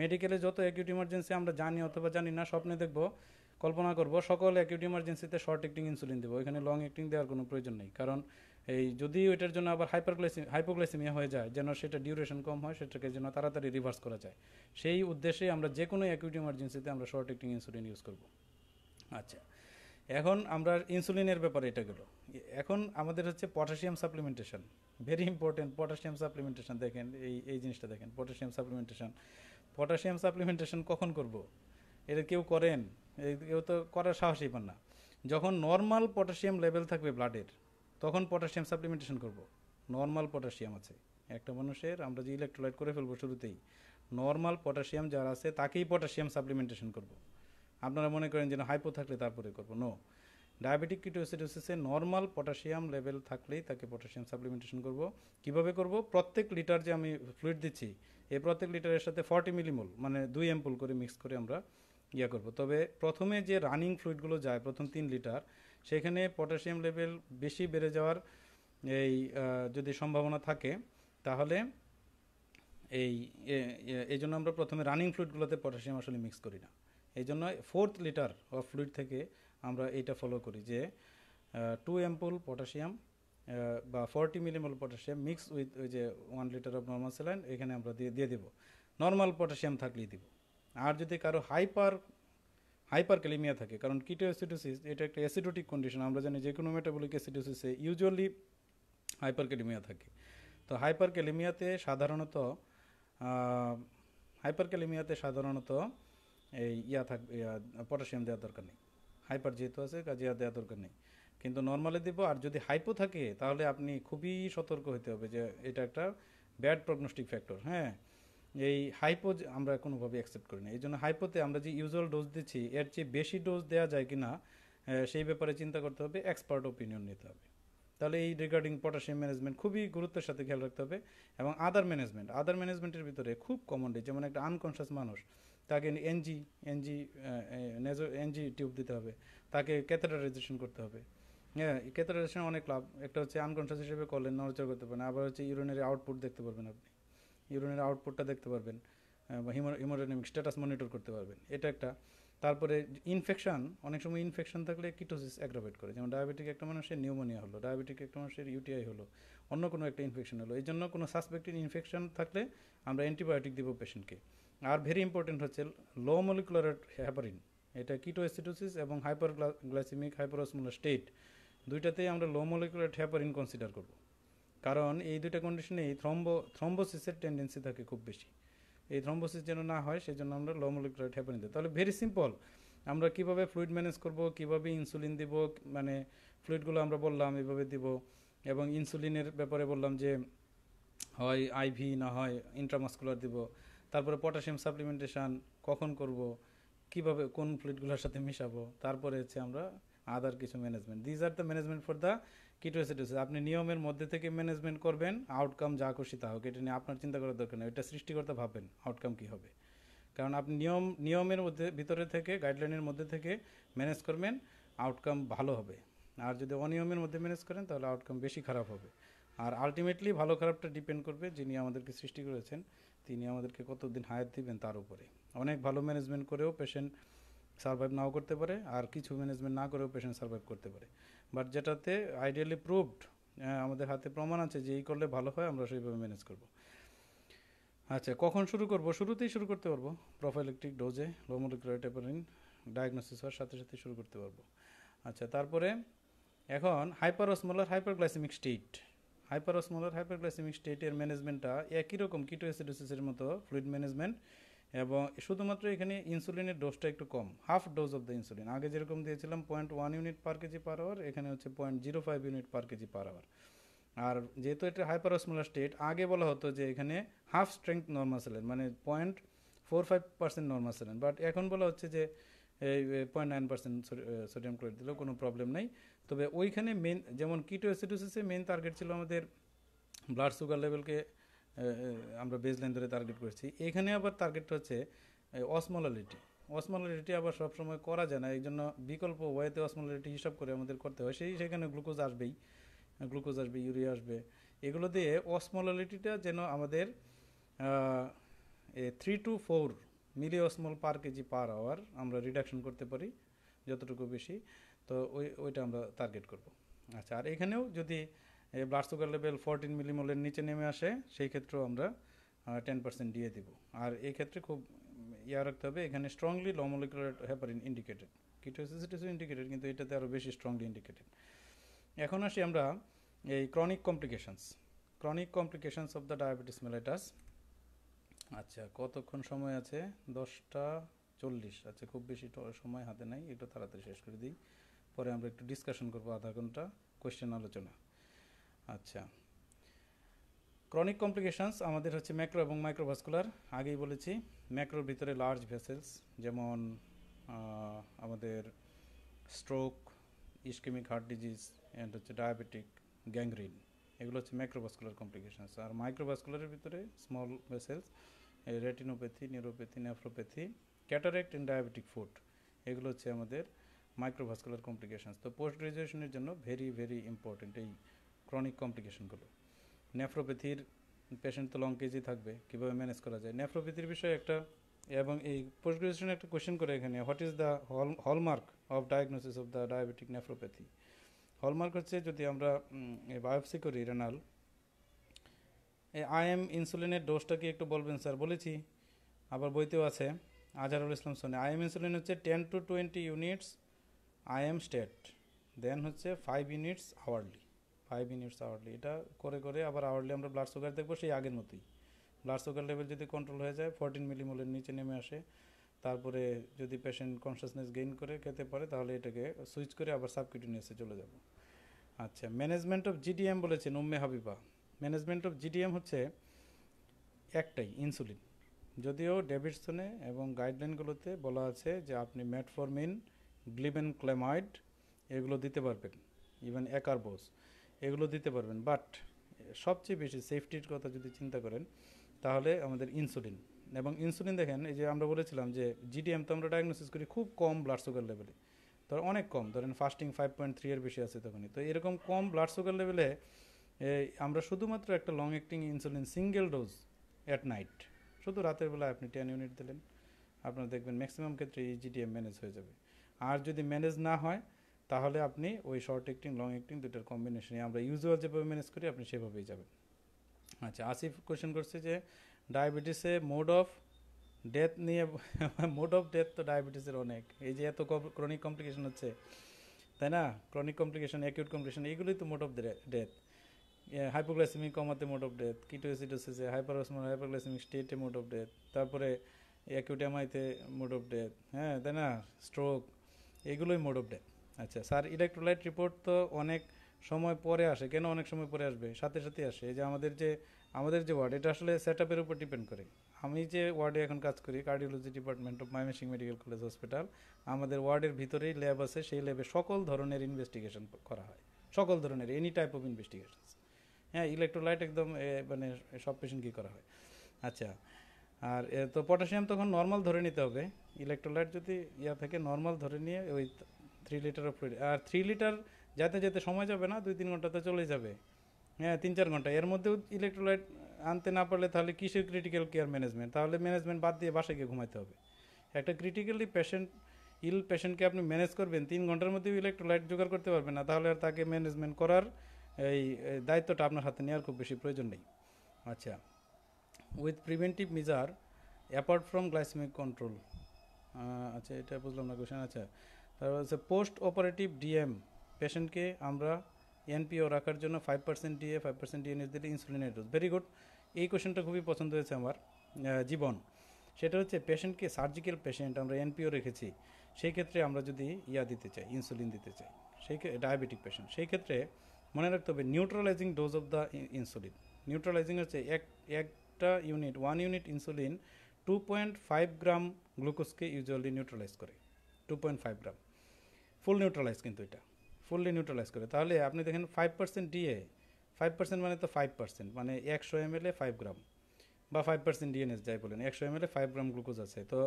মেডিকেলে যত অ্যাকিউট ইমার্জেন্সি আমরা জানি অথবা জানি না স্বপ্নে দেখব কল্পনা করব সকল অ্যাকিউট ইমার্জেন্সিতে শর্ট অ্যাক্টিং ইনসুলিন দেবো এখানে লং অ্যাক্টিং দেওয়ার কোনো প্রয়োজন নেই কারণ এই যদি ওইটার জন্য আবার হাইপারগ্লাইসি হাইপোগ্লাইসিমিয়া হয়ে যায় যেন সেটা ডিউরেশন কম হয় সেটাকে যেন তাড়াতাড়ি রিভার্স করা যায় সেই উদ্দেশ্যে আমরা যে কোনো অ্যাকিউট ইমার্জেন্সিতে আমরা শর্ট অ্যাক্টিং ইনসুলিন ইউজ করব আচ্ছা এখন আমরা ইনসুলিনের ব্যাপারে এটা গেল এখন আমাদের হচ্ছে potassium supplementation very important potassium supplementation দেখেন এই এই জিনিসটা দেখেন পটাশিয়াম সাপ্লিমেন্টেশন পটাশিয়াম সাপ্লিমেন্টেশন কখন করব এটা কেউ করেন কেউ তো করার সাহসই পান না যখন নর্মাল পটাশিয়াম লেভেল থাকবে ব্লাডের তখন পটাশিয়াম সাপ্লিমেন্টেশন করব। নর্মাল পটাশিয়াম আছে একটা মানুষের আমরা যে ইলেকট্রোলাইট করে ফেলবো শুরুতেই নর্মাল পটাশিয়াম যার আছে তাকেই পটাশিয়াম সাপ্লিমেন্টেশন করব। আপনারা মনে করেন যেন হাইপো থাকলে তারপরে করবো নো ডায়াবেটিক কিটোসিডোসিসে নর্মাল পটাশিয়াম লেভেল থাকলেই তাকে পটাশিয়াম সাপ্লিমেন্টেশন করব কিভাবে করব প্রত্যেক লিটার যে আমি ফ্লুইড দিচ্ছি এই প্রত্যেক লিটারের সাথে ফর্টি মিলিমোল মানে দুই এম্পুল করে মিক্স করে আমরা ইয়া করব তবে প্রথমে যে রানিং ফ্লুইডগুলো যায় প্রথম তিন লিটার সেখানে পটাশিয়াম লেভেল বেশি বেড়ে যাওয়ার এই যদি সম্ভাবনা থাকে তাহলে এই এই জন্য আমরা প্রথমে রানিং ফ্লুইডগুলোতে পটাশিয়াম আসলে মিক্স করি না এই জন্য ফোর্থ লিটার অফ ফ্লুইড থেকে আমরা এইটা ফলো করি যে টু এম্পল পটাশিয়াম বা forty millimole potassium mix with ওই যে one litre of normal saline এখানে আমরা দিয়ে দিয়ে দেবো নর্মাল পটাশিয়াম থাকলেই দিব আর যদি কারো হাইপার হাইপারক্যালিমিয়া থাকে কারণ কিটো অ্যাসিডোসিস এটা একটা অ্যাসিডোটিক কন্ডিশন আমরা জানি যে কোনো মেটাবলিক অ্যাসিডোসিসে ইউজুয়ালি হাইপারক্যালিমিয়া থাকে তো হাইপারক্যালিমিয়াতে সাধারণত হাইপারক্যালিমিয়াতে সাধারণত এই ইয়া থাক পটাশিয়াম দেওয়ার দরকার নেই হাইপার যেহেতু আছে কাজে ইয়া দেওয়ার দরকার নেই কিন্তু নর্মালি দেব আর যদি হাইপো থাকে তাহলে আপনি খুবই সতর্ক হতে হবে যে এটা একটা ব্যাড প্রগনোস্টিক ফ্যাক্টর হ্যাঁ এই হাইপো আমরা কোনোভাবে অ্যাকসেপ্ট করি না এই জন্য হাইপোতে আমরা যে ইউজুয়াল ডোজ দিচ্ছি এর চেয়ে বেশি ডোজ দেওয়া যায় কি না সেই ব্যাপারে চিন্তা করতে হবে এক্সপার্ট ওপিনিয়ন নিতে হবে তাহলে এই রিগার্ডিং পটাশিয়াম ম্যানেজমেন্ট খুবই গুরুত্বের সাথে খেয়াল রাখতে হবে এবং আদার ম্যানেজমেন্ট আদার ম্যানেজমেন্টের ভিতরে খুব কমন ডে যেমন একটা আনকনশাস মানুষ তাকে NG NG naso NG tube দিতে হবে তাকে ক্যাথেটারাইজেশন করতে হবে হ্যাঁ ক্যাথেটারাইজেশন অনেক লাভ একটা হচ্ছে আনকনশাস হিসেবে করলেন নড়চড় করতে পারেন আবার হচ্ছে ইউরিনারি আউটপুট দেখতে পারবেন আপনি ইউরিনের আউটপুটটা দেখতে পারবেন বা হিমোডাইনামিক স্ট্যাটাস মনিটর করতে পারবেন এটা একটা তারপরে ইনফেকশান অনেক সময় ইনফেকশান থাকলে কিটোসিস অ্যাগ্রাভেট করে যেমন ডায়াবেটিক একটা মানুষের নিউমোনিয়া হলো ডায়াবেটিক একটা মানুষের ইউটিআই হলো অন্য কোনো একটা ইনফেকশন হলো এই জন্য কোনো সাসপেক্টেড ইনফেকশন থাকলে আমরা অ্যান্টিবায়োটিক দেবো পেশেন্টকে আর ভেরি ইম্পর্টেন্ট হচ্ছে লো মলিকুলার হ্যাপারিন এটা কিটো অ্যাসিডোসিস এবং হাইপার গ্লাসিমিক হাইপারসমোলার স্টেট দুইটাতেই আমরা লো মলিকুলার হ্যাপারিন কনসিডার করবো কারণ এই দুইটা কন্ডিশনেই থ্রম্বো থ্রম্বোসিসের টেন্ডেন্সি থাকে খুব বেশি এই থ্রম্বোসিস যেন না হয় সেই জন্য আমরা লমলিক্রাইড হ্যাপেন দিই তাহলে ভেরি সিম্পল আমরা কিভাবে ফ্লুইড ম্যানেজ করব কিভাবে ইনসুলিন দিব মানে ফ্লুইডগুলো আমরা বললাম এভাবে দিব এবং ইনসুলিনের ব্যাপারে বললাম যে হয় আইভি না হয় ইন্ট্রামাস্কুলার দিব তারপরে পটাশিয়াম সাপ্লিমেন্টেশান কখন করব কিভাবে কোন ফ্লুইডগুলোর সাথে মিশাবো তারপরে হচ্ছে আমরা আদার কিছু management these are the management for the ketoacidosis আপনি নিয়মের মধ্যে থেকে ম্যানেজমেন্ট করবেন আউটকাম যা খুশি তা হোক এটা নিয়ে আপনার চিন্তা করার দরকার নেই এটা সৃষ্টিকর্তা ভাবেন আউটকাম কী হবে কারণ আপনি নিয়ম নিয়মের মধ্যে ভিতরে থেকে গাইডলাইনের মধ্যে থেকে ম্যানেজ করবেন আউটকাম ভালো হবে আর যদি অনিয়মের মধ্যে ম্যানেজ করেন তাহলে আউটকাম বেশি খারাপ হবে আর আলটিমেটলি ভালো খারাপটা ডিপেন্ড করবে যিনি আমাদেরকে সৃষ্টি করেছেন তিনি আমাদেরকে কতদিন হায়াত দিবেন তার উপরে অনেক ভালো ম্যানেজমেন্ট করেও পেশেন্ট সার্ভাইভ নাও করতে পারে আর কিছু ম্যানেজমেন্ট না করেও পেশেন্ট সার্ভাইভ করতে পারে বাট যেটাতে আইডিয়ালি প্রুভড আমাদের হাতে প্রমাণ আছে যে এই করলে ভালো হয় আমরা সেইভাবে ম্যানেজ করব আচ্ছা কখন শুরু করব শুরুতেই শুরু করতে পারবো প্রোফাইলেকট্রিক ডোজে লোমোলিকুলার টেপারিন ডায়াগনোসিস হওয়ার সাথে সাথে শুরু করতে পারবো আচ্ছা তারপরে এখন hyperosmolar hyperglycaemic state hyperosmolar hyperglycaemic স্টেটের ম্যানেজমেন্টটা একই রকম কিটো মতো ফ্লুইড ম্যানেজমেন্ট এবং শুধুমাত্র এখানে ইনসুলিনের ডোজটা একটু কম half dose of the insulin আগে যেরকম দিয়েছিলাম point one unit per KG per hour এখানে হচ্ছে point zero five unit per KG per hour আর যেহেতু এটা হাইপারসমোলার স্টেট আগে বলা হতো যে এখানে হাফ স্ট্রেংথ নর্মাল সেলেন মানে point four five percent normal saline but এখন বলা হচ্ছে যে point nine percent sodium chloride দিলেও কোনো প্রবলেম নেই তবে ওইখানে মেন যেমন কিটো অ্যাসিডোসিসে মেন টার্গেট ছিল আমাদের ব্লাড সুগার লেভেলকে আমরা বেজলাইন ধরে টার্গেট করেছি এখানে আবার টার্গেট হচ্ছে অসমলালিটি অসমলালিটি আবার সবসময় করা যায় না এই জন্য বিকল্প ওয়েতে অসমলালিটি হিসাব করে আমাদের করতে হয় সেই সেখানে গ্লুকোজ আসবেই গ্লুকোজ আসবে ইউরিয়া আসবে এগুলো দিয়ে অসমলালিটিটা যেন আমাদের three to four milliosmole per KG per hour আমরা রিডাকশন করতে পারি যতটুকু বেশি তো ওই ওইটা আমরা টার্গেট করব আচ্ছা আর এখানেও যদি এই ব্লাড সুগার লেভেল ফোরটিন মিলিমোলের নিচে নেমে আসে সেই ক্ষেত্রেও আমরা টেন পার্সেন্ট দিয়ে দেবো আর এই ক্ষেত্রে খুব ইয়া রাখতে হবে এখানে স্ট্রংলি লমোলিকুলার হ্যাপারিন ইন্ডিকেটেড কিটোসিসিটিসও ইন্ডিকেটেড কিন্তু এটাতে আরও বেশি স্ট্রংলি ইন্ডিকেটেড এখন আসি আমরা এই chronic complications chronic complications of the diabetes mellitus আচ্ছা কতক্ষণ সময় আছে দশটা চল্লিশ আচ্ছা খুব বেশি সময় হাতে নাই একটু তাড়াতাড়ি শেষ করে দিই পরে আমরা একটু ডিসকাশন করবো আধা ঘন্টা কোয়েশ্চেন আলোচনা আচ্ছা ক্রনিক কমপ্লিকেশানস আমাদের হচ্ছে ম্যাক্রো এবং মাইক্রোভাস্কুলার আগেই বলেছি ম্যাক্রোর ভিতরে লার্জ ভেসেলস যেমন আমাদের stroke ischaemic heart disease and হচ্ছে ডায়াবেটিক গ্যাংগ্রিন এগুলো হচ্ছে ম্যাক্রোভাস্কুলার কমপ্লিকেশানস আর মাইক্রোভাস্কুলারের ভিতরে small vessels retinopathy neuropathy nephropathy cataract and diabetic foot এগুলো হচ্ছে আমাদের মাইক্রোভাস্কুলার কমপ্লিকেশানস তো পোস্ট গ্রাজুয়েশনের জন্য ভেরি ভেরি ইম্পর্টেন্ট এই ক্রনিক কমপ্লিকেশনগুলো নেফ্রোপ্যাথির পেশেন্ট তো লং কেজি থাকবে কীভাবে ম্যানেজ করা যায় নেফ্রোপ্যাথির বিষয়ে একটা এবং এই পোস্ট গ্রাজুয়েশনে একটা কোয়েশ্চেন করে এখানে what is the hall hallmark of diagnosis of the diabetic nephropathy hallmark হচ্ছে যদি আমরা বায়োপসি করি রেনাল আই এম ইনসুলিনের ডোজটা কি একটু বলবেন স্যার বলেছি আবার বইতেও আছে আজহারুল ইসলাম সোনে আই এম ইনসুলিন হচ্ছে ten to twenty units I M stat then হচ্ছে five units hourly five minutes hourly এটা করে করে আবার আওয়ারলি আমরা ব্লাড সুগার দেখবো সেই আগের মতোই ব্লাড সুগার লেভেল যদি কন্ট্রোল হয়ে যায় ফোরটিন মিলিমোলের নিচে নেমে আসে তারপরে যদি পেশেন্ট কনসাসনেস গেইন করে খেতে পারে তাহলে এটাকে সুইচ করে আবার সাবকিউটিনিয়াসে চলে যাব আচ্ছা ম্যানেজমেন্ট অফ জিডিএম বলেছেন Umme Habiba management of GDM হচ্ছে একটাই ইনসুলিন যদিও ডেভিডসনে এবং গাইডলাইনগুলোতে বলা আছে যে আপনি ম্যাটফরমিন গ্লিবেন ক্লেমাইড এগুলো দিতে পারবেন ইভেন একার বোস এগুলো দিতে পারবেন বাট সবচেয়ে বেশি সেফটির কথা যদি চিন্তা করেন তাহলে আমাদের ইনসুলিন এবং ইনসুলিন দেখেন এই যে আমরা বলেছিলাম যে জিডিএম তো আমরা ডায়াগনোসিস করি খুব কম ব্লাড সুগার লেভেলে ধর অনেক কম ধরেন ফাস্টিং ফাইভ পয়েন্ট থ্রি এর বেশি আছে তখনই তো এরকম কম ব্লাড সুগার লেভেলে আমরা শুধুমাত্র একটা long acting insulin single dose at night শুধু রাতের বেলা আপনি টেন ইউনিট দিলেন আপনারা দেখবেন ম্যাক্সিমাম ক্ষেত্রে এই জিডিএম ম্যানেজ হয়ে যাবে আর যদি ম্যানেজ না হয় তাহলে আপনি ওই শর্ট অ্যাক্টিং লং অ্যাক্টিং দুটার কম্বিনেশনে আমরা ইউজুয়াল যেভাবে ম্যানেজ করি আপনি সেভাবেই যাবেন আচ্ছা আসিফ কোয়েশ্চেন করছে যে ডায়াবেটিসে মোড অফ ডেথ নিয়ে মোড অফ ডেথ তো ডায়াবেটিসের অনেক এই যে এত ক্রনিক কমপ্লিকেশন হচ্ছে তাই না ক্রনিক কমপ্লিকেশন অ্যাকিউট কমপ্লিকেশন এইগুলোই তো মোড অফ ডেথ হাইপোগ্লাইসেমিক কমাতে মোড অফ ডেথ কিটোএসিডোসিসে হাইপারসমল হাইপোগ্লাইসেমিক স্টেটে মোড অফ ডেথ তারপরে অ্যাকিউট এমআইতে মোড অফ ডেথ হ্যাঁ তাই না স্ট্রোক এগুলোই মোড অফ ডেথ আচ্ছা স্যার ইলেকট্রোলাইট রিপোর্ট তো অনেক সময় পরে আসে কেন অনেক সময় পরে আসবে সাথে সাথে আসে যে আমাদের যে আমাদের যে ওয়ার্ড এটা আসলে সেট আপের উপর ডিপেন্ড করে আমি যে ওয়ার্ডে এখন কাজ করি cardiology department of Mymensingh medical college hospital আমাদের ওয়ার্ডের ভিতরেই ল্যাব আছে সেই ল্যাবে সকল ধরনের ইনভেস্টিগেশন করা হয় সকল ধরনের এনি টাইপ অফ ইনভেস্টিগেশন হ্যাঁ ইলেকট্রোলাইট একদম মানে সব পেশেন্টকেই করা হয় আচ্ছা আর তো পটাশিয়াম তখন নর্মাল ধরে নিতে হবে ইলেকট্রোলাইট যদি ইয়া থাকে নর্মাল ধরে নিয়ে ওই থ্রি লিটার অফ ফ্লুইড আর থ্রি লিটার যাতে যেতে সময় যাবে না দুই তিন ঘন্টা তো চলে যাবে হ্যাঁ তিন চার ঘন্টা এর মধ্যেও ইলেকট্রোলাইট আনতে না পারলে তাহলে কিসের ক্রিটিক্যাল কেয়ার ম্যানেজমেন্ট তাহলে ম্যানেজমেন্ট বাদ দিয়ে বাসায় গিয়ে ঘুমাইতে হবে একটা ক্রিটিক্যালি পেশেন্ট ইল পেশেন্টকে আপনি ম্যানেজ করবেন তিন ঘন্টার মধ্যেও ইলেকট্রোলাইট জোগাড় করতে পারবেন না তাহলে আর তাকে ম্যানেজমেন্ট করার এই দায়িত্বটা আপনার হাতে নেওয়ার খুব বেশি প্রয়োজন নেই আচ্ছা with preventive measure apart from glycaemic control আচ্ছা এটা বুঝলাম না কোশ্চেন আচ্ছা হচ্ছে পোস্ট অপারেটিভ ডিএম পেশেন্টকে আমরা এনপিও রাখার জন্য five percent DA five percent DNS নির্ধারিত ইনসুলিনের ডোজ ভেরি গুড এই কোয়েশনটা খুবই পছন্দ হয়েছে আমার জীবন সেটা হচ্ছে পেশেন্টকে সার্জিক্যাল পেশেন্ট আমরা এনপিও রেখেছি সেই ক্ষেত্রে আমরা যদি ইয়া দিতে চাই ইনসুলিন দিতে চাই সেই ডায়াবেটিক পেশেন্ট সেই ক্ষেত্রে মনে রাখতে হবে neutralizing dose of the insulin neutralizing হচ্ছে এক একটা unit one unit insulin two point five gram গ্লুকোজকে ইউজুয়ালি নিউট্রালাইজ করে two point five gram full neutralize কিন্তু এটা ফুললি নিউট্রালাইজ করে তাহলে আপনি দেখেন five percent DA five percent মানে তো ফাইভ পার্সেন্ট মানে একশো এম এল এ ফাইভ গ্রাম বা ফাইভ পার্সেন্ট ডিএনএস যাই বলেন একশো এম এল এ ফাইভ গ্রাম গ্লুকোজ আছে তো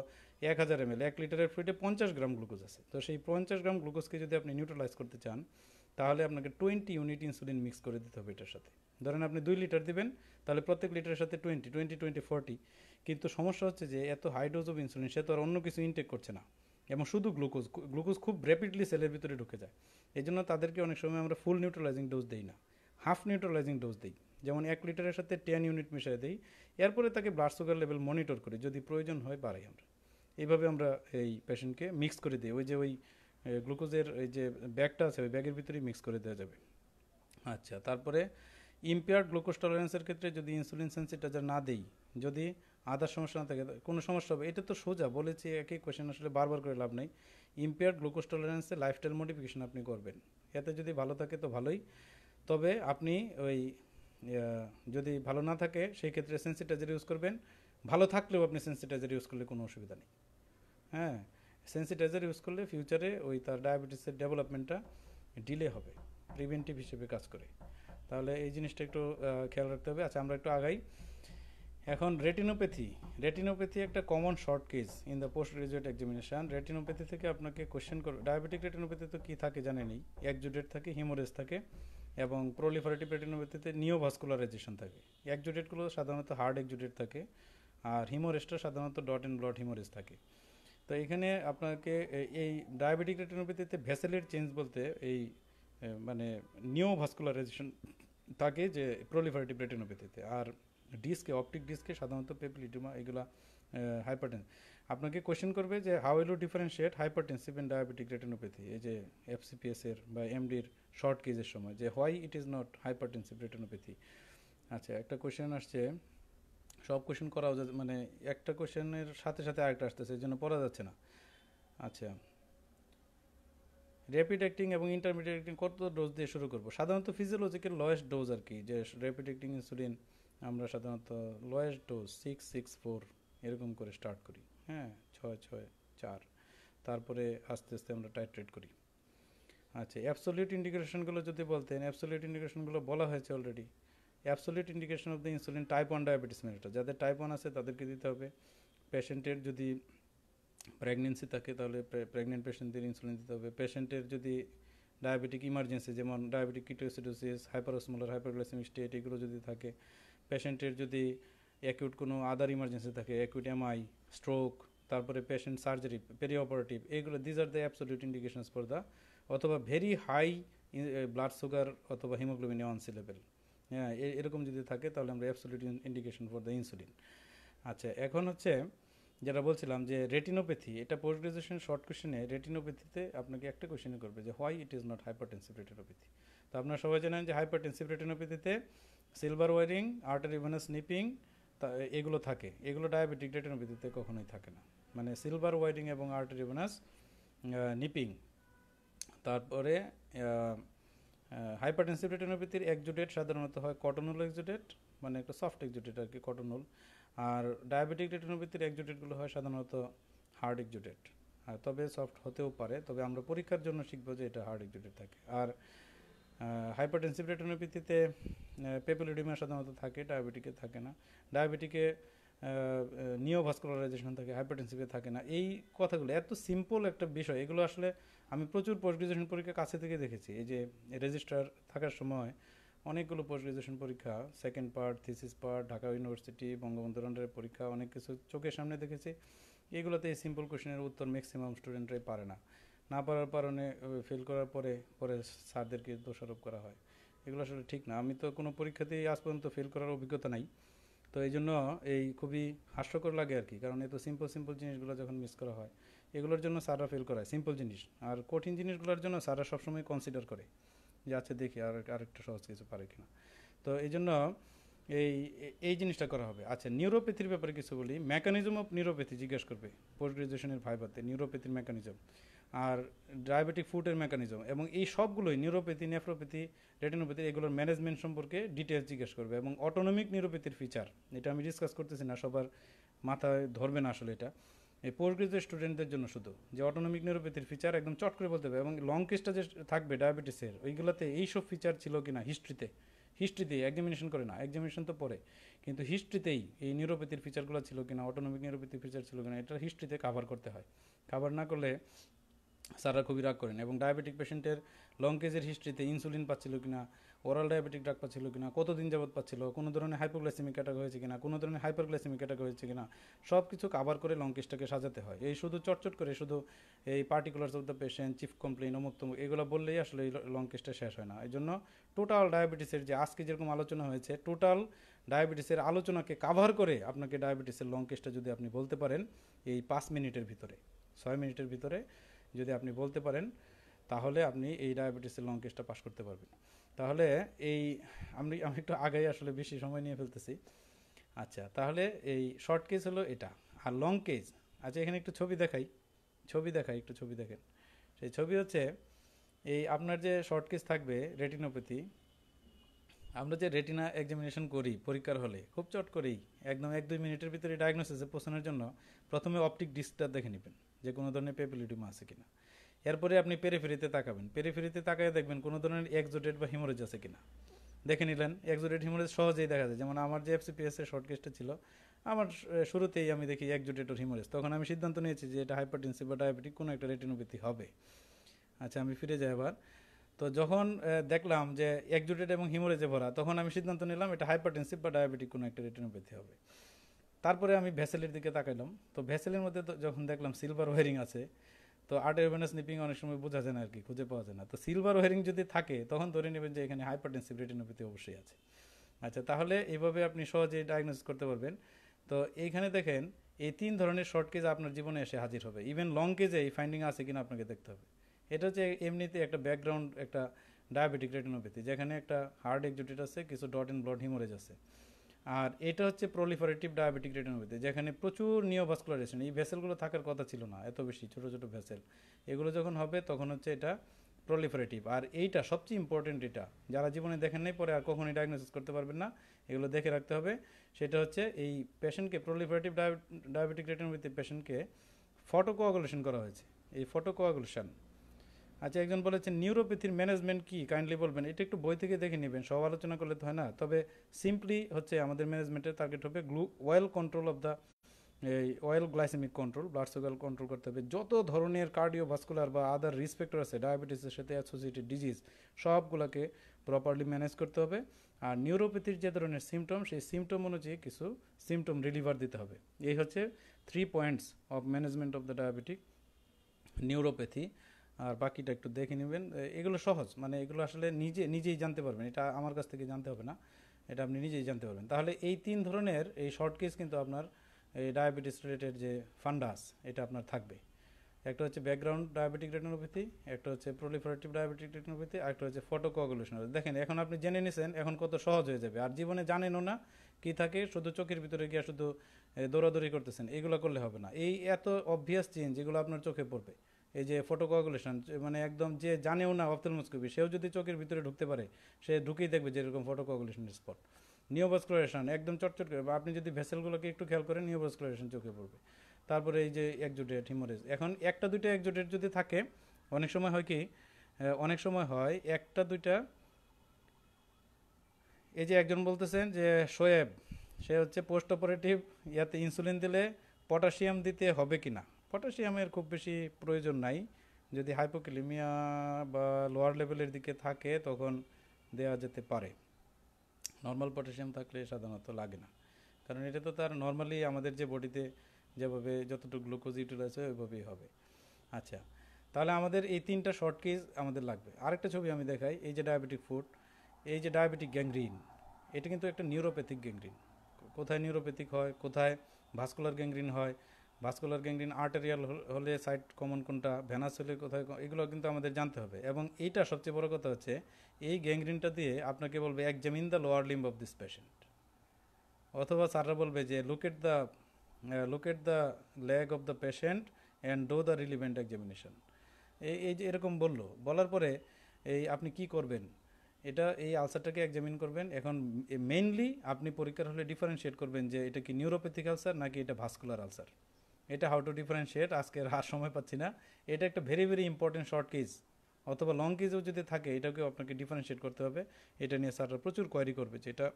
এক হাজার এম এল এক লিটারের ফ্রুটে পঞ্চাশ গ্রাম গ্লুকোজ আছে তো সেই পঞ্চাশ গ্রাম গ্লুকোজকে যদি আপনি নিউট্রালাইজ করতে চান তাহলে আপনাকে টোয়েন্টি ইউনিট ইনসুলিন মিক্স করে দিতে হবে এটার সাথে ধরেন আপনি দুই লিটার দিবেন তাহলে প্রত্যেক লিটারের সাথে টোয়েন্টি টোয়েন্টি টোয়েন্টি ফোরটি কিন্তু সমস্যা হচ্ছে যে এত হাই ডোজ অফ ইনসুলিন সে তো আর অন্য কিছু ইনটেক করছে না এবং শুধু গ্লুকোজ গ্লুকোজ খুব র্যাপিডলি সেলের ভিতরে ঢুকে যায় এই জন্য তাদেরকে অনেক সময় আমরা ফুল নিউট্রালাইজিং ডোজ দিই না হাফ নিউট্রালাইজিং ডোজ দিই যেমন এক লিটারের সাথে টেন ইউনিট মিশিয়ে দিই এরপরে তাকে ব্লাড সুগার লেভেল মনিটর করি যদি প্রয়োজন হয় বাড়াই আমরা এইভাবে আমরা এই পেশেন্টকে মিক্স করে দিই ওই যে ওই গ্লুকোজের ওই যে ব্যাগটা আছে ওই ব্যাগের ভিতরেই মিক্স করে দেওয়া যাবে আচ্ছা তারপরে ইম্পেয়ার্ড গ্লুকোজ টলারেন্সের ক্ষেত্রে যদি ইনসুলিন সেন্সিটাইজার না দেই যদি আদার সমস্যা না থাকে কোনো সমস্যা হবে এটা তো সোজা বলেছি একই কোয়েশ্চেন আসলে বারবার করে লাভ নেই ইম্পেয়ার্ড গ্লুকোজ টলারেন্সে লাইফস্টাইল মডিফিকেশন আপনি করবেন এতে যদি ভালো থাকে তো ভালোই তবে আপনি ওই যদি ভালো না থাকে সেই ক্ষেত্রে সেন্সিটাইজার ইউজ করবেন ভালো থাকলেও আপনি সেন্সিটাইজার ইউজ করলে কোনো অসুবিধা নেই হ্যাঁ সেন্সিটাইজার ইউজ করলে ফিউচারে ওই তার ডায়াবেটিসের ডেভেলপমেন্টটা ডিলে হবে প্রিভেন্টিভ হিসেবে কাজ করে তাহলে এই জিনিসটা একটু খেয়াল রাখতে হবে আচ্ছা আমরা একটু আগাই এখন রেটিনোপ্যাথি রেটিনোপ্যাথি একটা common short case in the post graduate examination retinopathy থেকে আপনাকে কোয়েশ্চেন করবে ডায়াবেটিক রেটিনোপ্যাথি তো কী থাকে জানেনি একজুডেট থাকে হিমোরেজ থাকে এবং প্রোলিফারেটিভ রেটিনোপ্যাথিতে ভাস্কুলারাইজেশন থাকে একজুডেটগুলো সাধারণত হার্ড একজুডেট থাকে আর হিমোরেজটা সাধারণত ডট অ্যান্ড ব্লড হিমোরেজ থাকে তো এখানে আপনাকে এই ডায়াবেটিক রেটিনোপ্যাথিতে ভেসেলের চেঞ্জ বলতে এই মানে ভাস্কুলারাইজেশন থাকে যে প্রোলিফারেটিভ রেটিনোপ্যাথিতে আর ডিস্কে অপটিক ডিস্কে সাধারণত পেপিলিটিমা এগুলো হাইপারটেন্স আপনাকে কোয়েশ্চেন করবে যে how will you differentiate hypertensive and diabetic retinopathy এই যে এর বা এমডির শর্ট কেজের সময় যে why it is not hypertensive retinopathy আচ্ছা একটা কোয়েশ্চেন আসছে সব কোয়েশ্চেন করাও যাচ্ছে মানে একটা কোয়েশ্চেনের সাথে সাথে আরেকটা আসতেছে এই জন্য পড়া যাচ্ছে না আচ্ছা র্যাপিড অ্যাক্টিং এবং ইন্টারমিডিয়েট অ্যাক্টিং কত ডোজ দিয়ে শুরু করবো সাধারণত ফিজিওলজিক্যাল লয়েস্ট ডোজ আর কি যে র্যাপিড অ্যাক্টিং ইনসুলিন আমরা সাধারণত lowest dose six six four এরকম করে স্টার্ট করি হ্যাঁ ছয় ছয় চার তারপরে আস্তে আস্তে আমরা টাইট্রেট করি আচ্ছা অ্যাবসোলিউট ইন্ডিকেশনগুলো যদি বলতেন অ্যাবসোলিউট ইন্ডিকেশনগুলো বলা হয়েছে already absolute indication of the insulin type one diabetes মেনিটা যাদের টাইপ ওয়ান আছে তাদেরকে দিতে হবে পেশেন্টের যদি প্রেগনেন্সি থাকে তাহলে প্রেগনেন্ট পেশেন্টদের ইনসুলিন দিতে হবে পেশেন্টের যদি ডায়াবেটিক ইমার্জেন্সি যেমন diabetic ketoacidosis hyperosmolar hyperglycaemic state এগুলো যদি থাকে পেশেন্টের যদি অ্যাকিউট কোনো আদার ইমার্জেন্সি থাকে অ্যাকিউট এমআই স্ট্রোক তারপরে পেশেন্ট সার্জারি পেরি অপারেটিভ এগুলো these are the absolute indications for the অথবা ভেরি হাই ব্লাড সুগার অথবা হিমোগ্লোবিন অনসি লেভেল হ্যাঁ এরকম যদি থাকে তাহলে আমরা absolute indication for the insulin আচ্ছা এখন হচ্ছে যেটা বলছিলাম যে রেটিনোপ্যাথি এটা পোস্ট গ্রাজুয়েশন শর্ট কোয়েশনে রেটিনোপ্যাথিতে আপনাকে একটা কোয়েশনে করবে যে why it is not hypertensive retinopathy তো আপনারা সবাই জানেন যে হাইপারটেন্সিভ রেটিনোপ্যাথিতে silver wiring artery venous nipping এগুলো থাকে এগুলো ডায়াবেটিক রেটিনোপ্যাথিতে কখনোই থাকে না মানে সিলভার ওয়ারিং এবং আর্টারি ভেনাস নিপিং তারপরে হাইপারটেন্সিভ রেটিনোপ্যাথির একজুডেট সাধারণত হয় কটনুল একজুডেট মানে একটা সফট একজুডেট আর কি কটনুল আর ডায়াবেটিক রেটিনোপ্যাথির একজুডেটগুলো হয় সাধারণত হার্ড একজুডেট আর তবে সফট হতেও পারে তবে আমরা পরীক্ষার জন্য শিখবো যে এটা হার্ড একজুডেট থাকে আর হাইপারটেন্সিভ রেটিনোপ্যাথিতে পেপুলিডিমিয়া সাধারণত থাকে ডায়াবেটিকে থাকে না ডায়াবেটিকে নিওভাস্কুলারাইজেশন থাকে হাইপারটেনসিভে থাকে না এই কথাগুলো এত সিম্পল একটা বিষয় এগুলো আসলে আমি প্রচুর পোস্ট গ্রাজুয়েশন পরীক্ষা কাছে থেকে দেখেছি এই যে রেজিস্ট্রার থাকার সময় অনেকগুলো পোস্ট গ্রাজুয়েশন পরীক্ষা second part thesis part Dhaka university Bangabandhu রান্ডারের পরীক্ষা অনেক কিছু চোখের সামনে দেখেছি এগুলোতে এই সিম্পল কোশ্চেনের উত্তর ম্যাক্সিমাম স্টুডেন্টরাই পারে না না পারার কারণে ফেল করার পরে পরে স্যারদেরকে দোষারোপ করা হয় এগুলো আসলে ঠিক না আমি তো কোনো পরীক্ষাতেই আজ পর্যন্ত ফেল করার অভিজ্ঞতা নাই তো এই জন্য এই খুবই হাস্যকর লাগে আর কি কারণ এত সিম্পল সিম্পল জিনিসগুলো যখন মিস করা হয় এগুলোর জন্য স্যাররা ফেল করায় সিম্পল জিনিস আর কঠিন জিনিসগুলোর জন্য স্যাররা সবসময় কনসিডার করে যে আচ্ছা দেখি আর আরেকটা সহজ কিছু পারে কিনা তো এই জন্য এই এই জিনিসটা করা হবে আচ্ছা নিউরোপ্যাথির ব্যাপারে কিছু বলি মেকানিজম অফ নিউরোপ্যাথি জিজ্ঞেস করবে পোস্ট গ্রাজুয়েশনের ভাইভাতে নিউরোপ্যাথির মেকানিজম আর ডায়াবেটিক ফুটের মেকানিজম এবং এই সবগুলোই নিউরোপ্যাথি নেফ্রোপ্যাথি রেটিনোপ্যাথি এগুলোর ম্যানেজমেন্ট সম্পর্কে ডিটেলস জিজ্ঞেস করবে এবং অটোনমিক নিউরোপ্যাথির ফিচার এটা আমি ডিসকাস করতেছি না সবার মাথায় ধরবে না আসলে এটা এই পোস্ট স্টুডেন্টদের জন্য শুধু যে অটোনমিক নিউরোপ্যাথির ফিচার একদম চট করে বলতে হবে এবং লং কেসটা যে থাকবে ডায়াবেটিসের ওইগুলোতে এইসব ফিচার ছিল কি না হিস্ট্রিতে হিস্ট্রিতেই এক্সামিনেশন করে না এক্সামিনেশন তো পরে কিন্তু হিস্ট্রিতেই এই নিউরোপ্যাথির ফিচারগুলো ছিল কিনা অটোনমিক নিউরোপ্যাথির ফিচার ছিল কিনা এটা হিস্ট্রিতে কাভার করতে হয় কাভার না করলে স্যাররা খুবই রাগ করেন এবং ডায়াবেটিক পেশেন্টের লং কেজের হিস্ট্রিতে ইনসুলিন পাচ্ছিল কিনা ওরাল ডায়াবেটিক ড্রাগ পাচ্ছিল কিনা কতদিন যাবৎ পাচ্ছিল কোনো ধরনের হাইপোগ্লাসিমিক অ্যাটাক হয়েছে কিনা কোনো ধরনের হাইপারগ্লাইসেমিক ক্যাটাক হয়েছে কিনা সব কিছু কাভার করে লং কেসটাকে সাজাতে হয় এই শুধু চটচট করে শুধু এই particulars of the patient chief complain অমুক তমুক এগুলো বললেই আসলে এই লং কেসটা শেষ হয় না এই জন্য টোটাল ডায়াবেটিসের যে আজকে যেরকম আলোচনা হয়েছে টোটাল ডায়াবেটিসের আলোচনাকে কাভার করে আপনাকে ডায়াবেটিসের লং কেসটা যদি আপনি বলতে পারেন এই পাঁচ মিনিটের ভিতরে ছয় মিনিটের ভিতরে যদি আপনি বলতে পারেন তাহলে আপনি এই ডায়াবেটিসের লং কেসটা পাস করতে পারবেন তাহলে এই আমি আমি একটু আগেই আসলে বেশি সময় নিয়ে ফেলতেছি আচ্ছা তাহলে এই শর্ট কেস হলো এটা আর লং কেস আচ্ছা এখানে একটু ছবি দেখাই ছবি দেখাই একটু ছবি দেখেন সেই ছবি হচ্ছে এই আপনার যে শর্ট কেস থাকবে রেটিনোপ্যাথি আমরা যে রেটিনা এক্সামিনেশন করি পরীক্ষার হলে খুব চট করেই একদম এক দুই মিনিটের ভিতরে ডায়াগনোসিসে পৌঁছানোর জন্য প্রথমে অপটিক ডিস্কটা দেখে নেবেন যে কোনো ধরনের পেপিলিটিমা আছে কিনা এরপরে আপনি পেরিফেরিতে তাকাবেন পেরিফেরিতে তাকায় দেখবেন কোনো ধরনের একজোটেড বা হিমোরেজ আছে কিনা দেখে নিলেন একজোটেড হিমোরেজ সহজেই দেখা যায় যেমন আমার যে এফসিপিএসের শর্ট কেসটা ছিল আমার শুরুতেই আমি দেখি একজোটেটর হিমোরেজ তখন আমি সিদ্ধান্ত নিয়েছি যে এটা হাইপারটেন্সি বা ডায়াবেটিক কোনো একটা রেটিনোপ্যাথি হবে আচ্ছা আমি ফিরে যাই আবার তো যখন দেখলাম যে একজোটেড এবং হিমোরেজে ভরা তখন আমি সিদ্ধান্ত নিলাম এটা হাইপারটেন্সিভ বা ডায়াবেটিক কোনো একটা রেটিনোপ্যাথি হবে তারপরে আমি ভ্যাসেলের দিকে তাকাইলাম তো ভ্যাসেলের মধ্যে তো যখন দেখলাম সিলভার ওয়ারিং আছে তো আর্ট এভেনেস নিপিং অনেক সময় বোঝা যায় না আর কি খুঁজে পাওয়া যায় না তো সিলভার ওয়ারিং যদি থাকে তখন ধরে নেবেন যে এখানে হাইপারটেন্সিভ রেটিনোপ্যাথি অবশ্যই আছে আচ্ছা তাহলে এইভাবে আপনি সহজেই ডায়াগনোস করতে পারবেন তো এইখানে দেখেন এই তিন ধরনের শর্ট কেজ আপনার জীবনে এসে হাজির হবে ইভেন লং কেজে এই ফাইন্ডিং আছে কিনা আপনাকে দেখতে হবে এটা হচ্ছে এমনিতে একটা ব্যাকগ্রাউন্ড একটা ডায়াবেটিক রেটিনোপ্যাথি যেখানে একটা হার্ট একজুটেড আছে কিছু ডট ইন ব্লড হিমোরেজ আছে আর এটা হচ্ছে প্রলিফারেটিভ ডায়াবেটিক রেটিনোপ্যাথি যেখানে প্রচুর নিওভাস্কুলারেশন এই ভেসেলগুলো থাকার কথা ছিল না এত বেশি ছোট ছোট ভেসেল এগুলো যখন হবে তখন হচ্ছে এটা প্রলিফারেটিভ আর এইটা সবচেয়ে ইম্পর্টেন্ট এটা যারা জীবনে দেখেন নাই পরে আর কখনই ডায়াগনোসিস করতে পারবেন না এগুলো দেখে রাখতে হবে সেটা হচ্ছে এই পেশেন্টকে প্রলিফারেটিভ ডায়াবেটিক রেটিনোপ্যাথি পেশেন্টকে ফটোকোয়াগুলেশন করা হয়েছে এই ফটোকোয়াগুলেশন আচ্ছা একজন বলেছেন নিউরোপ্যাথির ম্যানেজমেন্ট কি কাইন্ডলি বলবেন এটা একটু বই থেকে দেখে নেবেন সব আলোচনা করলে তো হয় না তবে সিম্পলি হচ্ছে আমাদের ম্যানেজমেন্টের টার্গেট হবে গ্লু ওয়েল কন্ট্রোল অফ দ্য এই well glycaemic control blood sugar control করতে হবে যত ধরনের কার্ডিও ভাস্কুলার বা আদার রিসপেক্টর আছে ডায়াবেটিসের সাথে অ্যাসোসিয়েটেড ডিজিজ সবগুলোকে প্রপারলি ম্যানেজ করতে হবে আর নিউরোপ্যাথির যে ধরনের সিমটম সেই সিমটম অনুযায়ী কিছু সিমটম রিলিভার দিতে হবে এই হচ্ছে three points of management of the diabetic neuropathy আর বাকিটা একটু দেখে নেবেন এগুলো সহজ মানে এগুলো আসলে নিজে নিজেই জানতে পারবেন এটা আমার কাছ থেকে জানতে হবে না এটা আপনি নিজেই জানতে পারবেন তাহলে এই তিন ধরনের এই শর্ট কেস কিন্তু আপনার এই ডায়াবেটিস রিলেটেড যে ফান্ডাস এটা আপনার থাকবে একটা হচ্ছে ব্যাকগ্রাউন্ড ডায়াবেটিক রেটিনোপ্যাথি একটা হচ্ছে প্রলিফারেটিভ ডায়াবেটিক রেটিনোপ্যাথি একটা হচ্ছে ফটোকগুলেশন দেখেন এখন আপনি জেনে নিছেন এখন কত সহজ হয়ে যাবে আর জীবনে জানেনও না কি থাকে শুধু চোখের ভিতরে গিয়ে শুধু দৌড়াদৌড়ি করতেছেন এগুলো করলে হবে না এই এত অবভিয়াস চেঞ্জ যেগুলো আপনার চোখে পড়বে এই যে ফটোকোয়াগুলেশন মানে একদম যে জানেও না অপথেলমোস্কোপি সেও যদি চোখের ভিতরে ঢুকতে পারে সে ঢুকেই দেখবে যে এরকম স্পট নিওভাস্কুলারেশন একদম চটচট করে বা আপনি যদি ভেসেলগুলোকে একটু খেয়াল করেন নিওভাস্কুলারেশন চোখে পড়বে তারপরে এই যে একজোটে হিমোরেজ এখন একটা দুইটা একজোটের যদি থাকে অনেক সময় হয় কি অনেক সময় হয় একটা দুইটা এই যে একজন বলতেছেন যে সোয়েব সে হচ্ছে পোস্ট অপারেটিভ ইয়াতে ইনসুলিন দিলে পটাশিয়াম দিতে হবে কি না পটাশিয়ামের খুব বেশি প্রয়োজন নাই যদি হাইপোক্যালিমিয়া বা লোয়ার লেভেলের দিকে থাকে তখন দেওয়া যেতে পারে নর্মাল পটাশিয়াম থাকলে সাধারণত লাগে না কারণ এটা তো তার নর্মালি আমাদের যে বডিতে যেভাবে যতটুকু গ্লুকোজ ইউটিলাইজ আছে ওইভাবেই হবে আচ্ছা তাহলে আমাদের এই তিনটা শর্টকেজ আমাদের লাগবে আরেকটা ছবি আমি দেখাই এই যে ডায়াবেটিক ফুড এই যে ডায়াবেটিক গ্যাংগ্রিন এটা কিন্তু একটা নিউরোপ্যাথিক গ্যাংগ্রিন কোথায় নিউরোপ্যাথিক হয় কোথায় ভাস্কুলার গ্যাংগ্রিন হয় ভাস্কুলার গ্যাংগ্রিন আর্টেরিয়াল হলে সাইট কমন কোনটা ভ্যানাস হলে কোথায় এগুলো কিন্তু আমাদের জানতে হবে এবং এইটা সবচেয়ে বড় কথা হচ্ছে এই গ্যাংগ্রিনটা দিয়ে আপনাকে বলবে examine the lower limb of this patient অথবা স্যাররা বলবে যে locate the locate the leg of the patient and do the relevant examination এই এই যে এরকম বললো বলার পরে এই আপনি কি করবেন এটা এই আলসারটাকে একজামিন করবেন এখন মেইনলি আপনি পরীক্ষার হলে ডিফারেন্সিয়েট করবেন যে এটা কি নিউরোপ্যাথিক আলসার নাকি এটা ভাস্কুলার আলসার এটা হাউ টু ডিফারেন্সিয়েট আজকে আর সময় পাচ্ছি না এটা একটা very very important short case অথবা লং কেজও যদি থাকে এটাকেও আপনাকে ডিফারেন্সিয়েট করতে হবে এটা নিয়ে স্যাররা প্রচুর কোয়ারি করবে যে এটা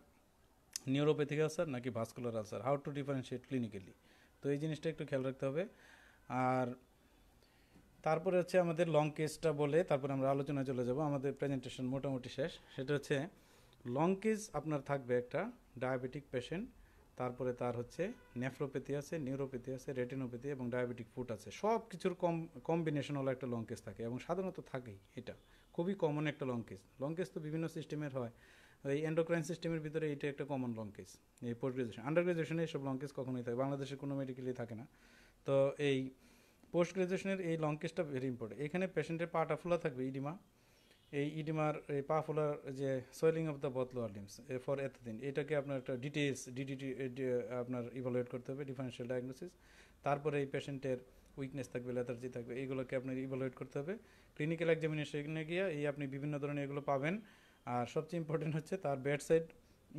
নিউরোপ্যাথিক আলসার নাকি vascular ulcer how to differentiate clinically তো এই জিনিসটা একটু খেয়াল রাখতে হবে আর তারপরে হচ্ছে আমাদের লং কেসটা বলে তারপরে আমরা আলোচনায় চলে যাব আমাদের প্রেজেন্টেশন মোটামুটি শেষ সেটা হচ্ছে লং কেজ আপনার থাকবে একটা ডায়াবেটিক পেশেন্ট তারপরে তার হচ্ছে নেফ্রোপ্যাথি আছে নিউরোপ্যাথি আছে রেটিনোপ্যাথি এবং ডায়াবেটিক ফুট আছে সব কিছুর কম কম্বিনেশন হলো একটা লংকেজ থাকে এবং সাধারণত থাকেই এটা খুবই কমন একটা লংকেজ লংকেজ তো বিভিন্ন সিস্টেমের হয় এই এন্ডোক্রাইন সিস্টেমের ভিতরে এটা একটা কমন লংকেজ এই পোস্ট গ্রাজুয়েশন আন্ডার গ্রাজুয়েশনে এইসব লংকেজ কখনোই থাকে বাংলাদেশে কোনো মেডিকেলই থাকে না তো এই পোস্ট গ্রাজুয়েশনের এই লংকেজটা ভেরি ইম্পর্টেন্ট এখানে পেশেন্টের পাটা ফুলা থাকবে ইডিমা এই ইডিমার এই পাফুলার যে swelling of the both lower limbs for এতদিন এটাকে আপনার একটা ডিটেলস ডিডিটি আপনার ইভালুয়েট করতে হবে ডিফারেন্সিয়াল ডায়াগনোসিস তারপরে এই পেশেন্টের উইকনেস থাকবে লেথার্জি থাকবে এগুলোকে আপনার ইভালুয়েট করতে হবে ক্লিনিক্যাল এক্সামিনেশনে গিয়ে এই আপনি বিভিন্ন ধরনের এগুলো পাবেন আর সবচেয়ে ইম্পর্টেন্ট হচ্ছে তার বেড সাইড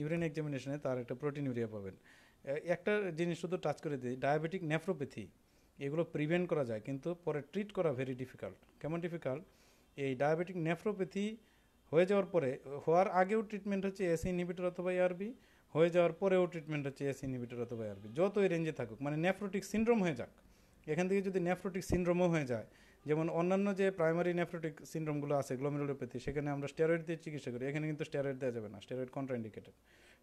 ইউরিন এক্সামিনেশনে তার একটা প্রোটিন ইউরিয়া পাবেন একটা জিনিস শুধু টাচ করে দিই ডায়াবেটিক নেফ্রোপ্যাথি এগুলো প্রিভেন্ট করা যায় কিন্তু পরে ট্রিট করা ভেরি ডিফিকাল্ট কেমন ডিফিকাল্ট এই ডায়াবেটিক নেফ্রোপ্যাথি হয়ে যাওয়ার পরে হওয়ার আগেও ট্রিটমেন্ট হচ্ছে এসি ইনহিবিটর অথবা এআরবি হয়ে যাওয়ার পরেও ট্রিটমেন্ট হচ্ছে এসি ইনহিবিটর অথবা এআরবি যতই রেঞ্জে থাকুক মানে নেফ্রোটিক সিনড্রোম হয়ে যাক এখান থেকে যদি নেফ্রোটিক সিনড্রোমও হয়ে যায় যেমন অন্যান্য যে প্রাইমারি নেফ্রোটিক সিনড্রোমগুলো আছে গ্লোমেরুলোপ্যাথি সেখানে আমরা স্টেরয়েড দিয়ে চিকিৎসা করি এখানে কিন্তু স্টেরয়েড দেওয়া যাবে না স্টেরয়েড কন্ট্রাইন্ডিকেটেড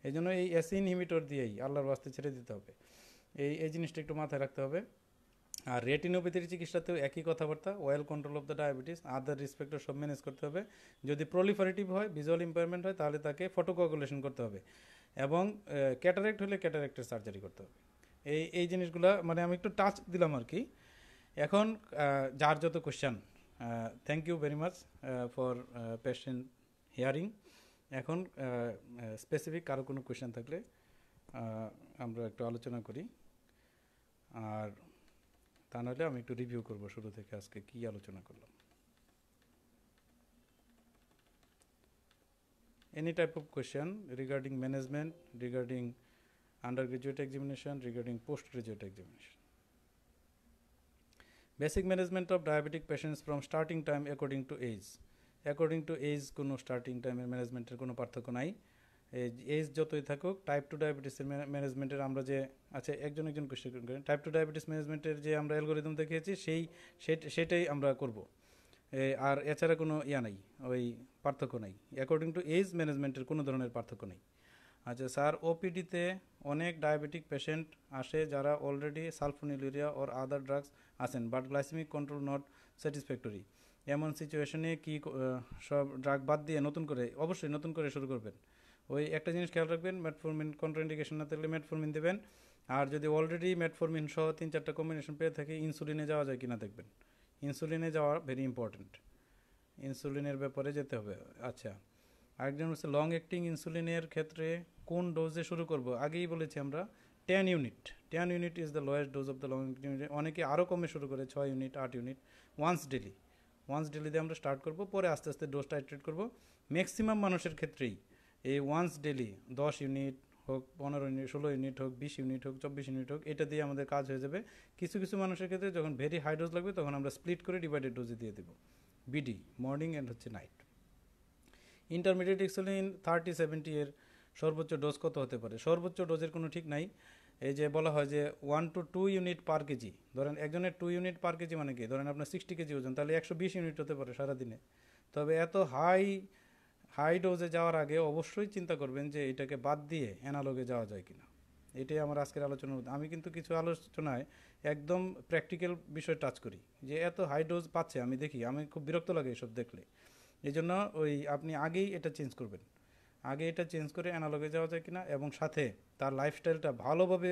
এই জন্য এই এসি ইনহিবিটর দিয়েই আল্লাহর বাস্তে ছেড়ে দিতে হবে এই এই জিনিসটা একটু মাথায় রাখতে হবে আর রেটিনোপ্যাথির চিকিৎসাতেও একই কথাবার্তা well control of the diabetes other রেসপেক্টও সব ম্যানেজ করতে হবে যদি প্রলিফারেটিভ হয় ভিজুয়াল ইম্পায়ারমেন্ট হয় তাহলে তাকে ফটোকগুলেশন করতে হবে এবং ক্যাটারেক্ট হলে ক্যাটারেক্টের সার্জারি করতে হবে এই এই জিনিসগুলো মানে আমি একটু টাচ দিলাম আর কি এখন যার যত question thank you very much for patient hearing এখন স্পেসিফিক কারো কোনো কোয়েশ্চেন থাকলে আমরা একটু আলোচনা করি আর তা নাহলে আমি একটু রিভিউ করব শুরু থেকে আজকে কি আলোচনা করলাম any type of question regarding management regarding under graduate examination regarding post graduate examination basic management of diabetic patients from starting time according to age according to age কোনো স্টার্টিং টাইমের ম্যানেজমেন্টের কোনো পার্থক্য নাই এইজ যতই থাকুক টাইপ টু ডায়াবেটিসের ম্যানেজমেন্টের আমরা যে আচ্ছা একজন একজন কোয়েশ্চেন করেন টাইপ টু ডায়াবেটিস ম্যানেজমেন্টের যে আমরা অ্যালগোরিদম দেখিয়েছি সেই সেটাই আমরা করব আর এছাড়া কোনো ইয়া নাই ওই পার্থক্য নাই অ্যাকর্ডিং টু এইজ ম্যানেজমেন্টের কোনো ধরনের পার্থক্য নেই আচ্ছা স্যার ওপিডিতে অনেক ডায়াবেটিক পেশেন্ট আসে যারা already sulphonylurea or other drugs আছেন but glycaemic control not satisfactory এমন সিচুয়েশনে কি সব ড্রাগ বাদ দিয়ে নতুন করে অবশ্যই নতুন করে শুরু করবেন ওই একটা জিনিস খেয়াল রাখবেন ম্যাটফর্মিন কন্ট্রাইন্ডিকেশন না থাকলে ম্যাটফর্মিন দেবেন আর যদি অলরেডি ম্যাটফর্মিন সহ তিন চারটা কম্বিনেশন পেয়ে থাকে ইনসুলিনে যাওয়া যায় কিনা দেখবেন ইনসুলিনে যাওয়া ভেরি ইম্পর্ট্যান্ট ইনসুলিনের ব্যাপারে যেতে হবে আচ্ছা আরেকজন হচ্ছে লং অ্যাক্টিং ইনসুলিনের ক্ষেত্রে কোন ডোজে শুরু করব আগেই বলেছি আমরা ten unit ten unit is the lowest dose of the long acting unit অনেকে আরও কমে শুরু করে ছয় ইউনিট আট ইউনিট ওয়ান্স ডেলি ওয়ান্স ডেলিতে আমরা স্টার্ট করব পরে আস্তে আস্তে ডোজ টাইট্রেট করব ম্যাক্সিমাম মানুষের ক্ষেত্রেই এই ওয়ান্স ডেলি দশ ইউনিট হোক পনেরো ইউনিট ষোলো ইউনিট হোক বিশ ইউনিট হোক চব্বিশ ইউনিট হোক এটা দিয়ে আমাদের কাজ হয়ে যাবে কিছু কিছু মানুষের ক্ষেত্রে যখন ভেরি হাই ডোজ লাগবে তখন আমরা স্প্লিট করে ডিভাইডেড ডোজে দিয়ে দেবো বিডি মর্নিং অ্যান্ড হচ্ছে নাইট ইন্টারমিডিয়েট এক্সোলিন থার্টি সেভেন্টি এর সর্বোচ্চ ডোজ কত হতে পারে সর্বোচ্চ ডোজের কোনো ঠিক নাই এই যে বলা হয় যে one two two unit per KG ধরেন একজনের টু ইউনিট পার কেজি মানে কি ধরেন আপনার সিক্সটি কেজি ওজন তাহলে একশো বিশ ইউনিট হতে পারে সারাদিনে তবে এত হাই হাই ডোজে যাওয়ার আগে অবশ্যই চিন্তা করবেন যে এটাকে বাদ দিয়ে অ্যানালগে যাওয়া যায় কিনা এটাই আমার আজকের মধ্যে আমি কিন্তু কিছু আলোচনায় একদম প্র্যাকটিক্যাল বিষয় টাচ করি যে এত হাই ডোজ পাচ্ছে আমি দেখি আমি খুব বিরক্ত লাগে এসব দেখলে এই জন্য ওই আপনি আগেই এটা চেঞ্জ করবেন আগে এটা চেঞ্জ করে অ্যানালগে যাওয়া যায় কিনা এবং সাথে তার লাইফস্টাইলটা ভালোভাবে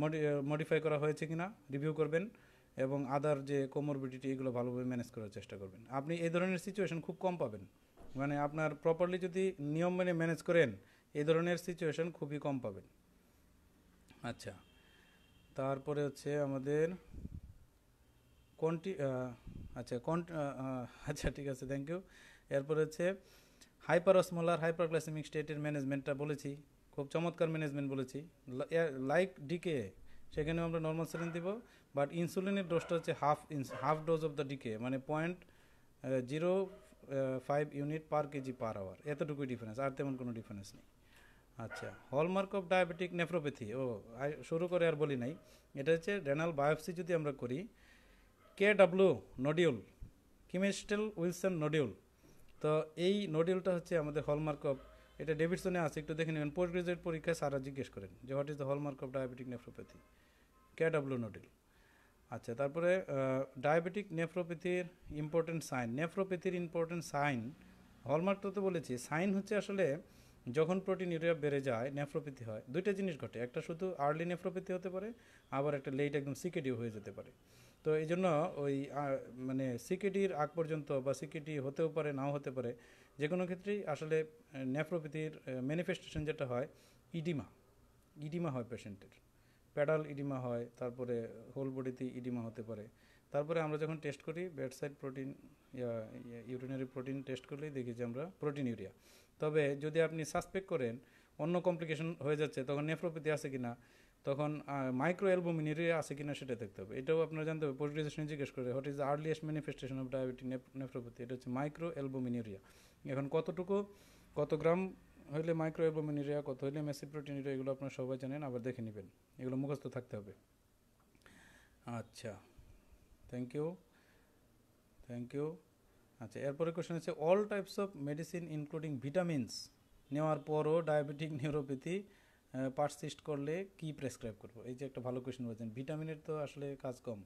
মডি মডিফাই করা হয়েছে কিনা রিভিউ করবেন এবং আদার যে কোমরবিডিটি এগুলো ভালোভাবে ম্যানেজ করার চেষ্টা করবেন আপনি এই ধরনের সিচুয়েশন খুব কম পাবেন মানে আপনার প্রপারলি যদি নিয়ম মেনে ম্যানেজ করেন এই ধরনের সিচুয়েশন খুবই কম পাবেন আচ্ছা তারপরে হচ্ছে আমাদের কন্টি আচ্ছা কন আচ্ছা ঠিক আছে থ্যাংক ইউ এরপর হচ্ছে হাইপার অসমোলার হাইপার ক্লাসেমিক স্টেটের ম্যানেজমেন্টটা বলেছি খুব চমৎকার ম্যানেজমেন্ট বলেছি লাইক ডিকে সেখানেও আমরা নর্মাল সেলেন দিব বাট ইনসুলিনের ডোজটা হচ্ছে half half dose of the DK মানে point zero five unit per KG per hour এতটুকুই ডিফারেন্স আর তেমন কোনো ডিফারেন্স নেই আচ্ছা হলমার্ক অফ ডায়াবেটিক নেফ্রোপ্যাথি ও শুরু করে আর বলি নাই এটা হচ্ছে রেনাল বায়োপসি যদি আমরা করি K W nodule Kimmelstiel Wilson nodule তো এই নডিউলটা হচ্ছে আমাদের হলমার্ক অফ এটা ডেভিডসনে আছে একটু দেখে নেবেন পোস্ট গ্রাজুয়েট পরীক্ষায় সারা জিজ্ঞেস করেন যে what is the hallmark of diabetic nephropathy K W nodule আচ্ছা তারপরে ডায়াবেটিক নেফ্রোপ্যাথির ইম্পর্টেন্ট সাইন নেফ্রোপ্যাথির ইম্পর্টেন্ট সাইন হলমার্ক তো তো বলেছি সাইন হচ্ছে আসলে যখন প্রোটিন ইউরিয়া বেড়ে যায় নেফ্রোপ্যাথি হয় দুইটা জিনিস ঘটে একটা শুধু আর্লি নেফ্রোপ্যাথি হতে পারে আবার একটা লেট একদম সিকেডিও হয়ে যেতে পারে তো এই জন্য ওই মানে সিকেডির আগ পর্যন্ত বা সিকেডি হতেও পারে নাও হতে পারে যে কোনো ক্ষেত্রেই আসলে নেফ্রোপ্যাথির ম্যানিফেস্টেশন যেটা হয় ইডিমা ইডিমা হয় পেশেন্টের প্যাডাল ইডিমা হয় তারপরে হোল বডিতে ইডিমা হতে পারে তারপরে আমরা যখন টেস্ট করি bedside protein urinary protein test করলেই দেখি যে আমরা প্রোটিন ইউরিয়া তবে যদি আপনি সাসপেক্ট করেন অন্য কমপ্লিকেশন হয়ে যাচ্ছে তখন নেফ্রোপ্যাথি আছে কি না তখন মাইক্রো অ্যালবুমিন ইউরিয়া আছে কিনা সেটা দেখতে হবে এটাও আপনারা জানতে হবে পোস্টিজেশন জিজ্ঞেস করে what is earliest manifestation of diabetic nephropathy এটা হচ্ছে মাইক্রো অ্যালবুমিন ইউরিয়া এখন কতটুকু কত গ্রাম হইলে মাইক্রো অ্যালবুমিনিরিয়া কত হইলে মেসিপ্রোটিনিরিয়া এগুলো আপনারা সবাই জানেন আবার দেখে নেবেন এগুলো মুখস্থ থাকতে হবে আচ্ছা থ্যাংক ইউ থ্যাংক ইউ আচ্ছা এরপরে কোয়েশন আছে all types of medicine including vitamins নেওয়ার পরও ডায়াবেটিক নিউরোপ্যাথি পার্সিস্ট করলে কি প্রেসক্রাইব করবো এই যে একটা ভালো কোয়েশ্চেন বলছেন ভিটামিনের তো আসলে কাজ কম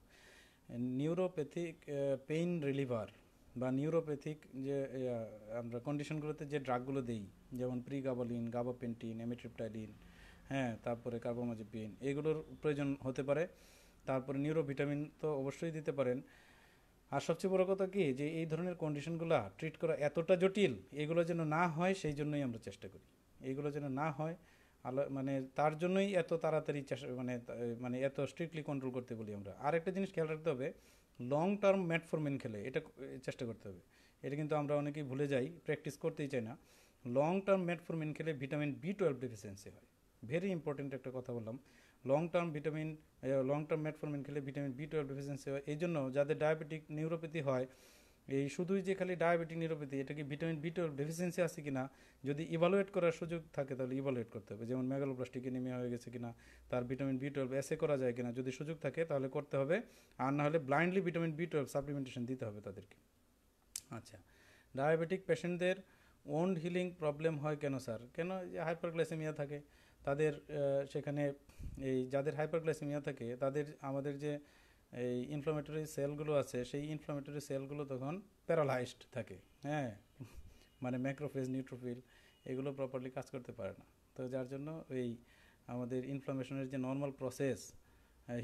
নিউরোপ্যাথিক পেইন রিলিভার বা নিউরোপ্যাথিক যে আমরা কন্ডিশনগুলোতে যে ড্রাগগুলো দিই যেমন প্রি গাবাপেন্টিন এমিট্রিপটাইলিন হ্যাঁ তারপরে কার্বোমাজিপিন এগুলোর প্রয়োজন হতে পারে তারপরে নিউরো ভিটামিন তো অবশ্যই দিতে পারেন আর সবচেয়ে বড় কথা কি যে এই ধরনের কন্ডিশনগুলো ট্রিট করা এতটা জটিল এগুলো যেন না হয় সেই জন্যই আমরা চেষ্টা করি এগুলো যেন না হয় আলো মানে তার জন্যই এত তাড়াতাড়ি মানে মানে এত স্ট্রিক্টলি কন্ট্রোল করতে বলি আমরা আর একটা জিনিস খেয়াল রাখতে হবে লং টার্ম ম্যাটফরমিন খেলে এটা চেষ্টা করতে হবে এটা কিন্তু আমরা অনেকেই ভুলে যাই প্র্যাকটিস করতেই চাই না লং টার্ম ম্যাটফরমিন খেলে ভিটামিন বি টুয়েলভ ডেফিসিয়েন্সি হয় ভেরি ইম্পর্টেন্ট একটা কথা বললাম long term vitamin long term metformin খেলে ভিটামিন বি টুয়েলভ ডেফিসিয়েন্সি হয় এই জন্য যাদের ডায়াবেটিক নিউরোপ্যাথি হয় এই শুধুই যে খালি ডায়াবেটিক নিরোপেথি এটা কি ভিটামিন বি টুয়েলভ ডেফিসিয়েন্সি আছে না যদি ইভালুয়েট করার সুযোগ থাকে তাহলে ইভালুয়েট করতে হবে যেমন মেগালোপ্লাস্টিক এনিমিয়া হয়ে গেছে কিনা তার ভিটামিন বি টুয়েলভ এসে করা যায় কিনা যদি সুযোগ থাকে তাহলে করতে হবে আর না হলে blindly vitamin B twelve supplementation দিতে হবে তাদেরকে আচ্ছা ডায়াবেটিক পেশেন্টদের ওন্ড হিলিং প্রবলেম হয় কেন স্যার কেন হাইপারগ্লাইসেমিয়া থাকে তাদের সেখানে এই যাদের হাইপারগ্লাইসেমিয়া থাকে তাদের আমাদের যে এই ইনফ্লামেটরি সেলগুলো আছে সেই ইনফ্লামেটরি সেলগুলো তখন প্যারালাইজড থাকে হ্যাঁ মানে ম্যাক্রোফেজ নিউট্রোফিল এগুলো প্রপারলি কাজ করতে পারে না তো যার জন্য এই আমাদের ইনফ্লামেশনের যে নর্মাল প্রসেস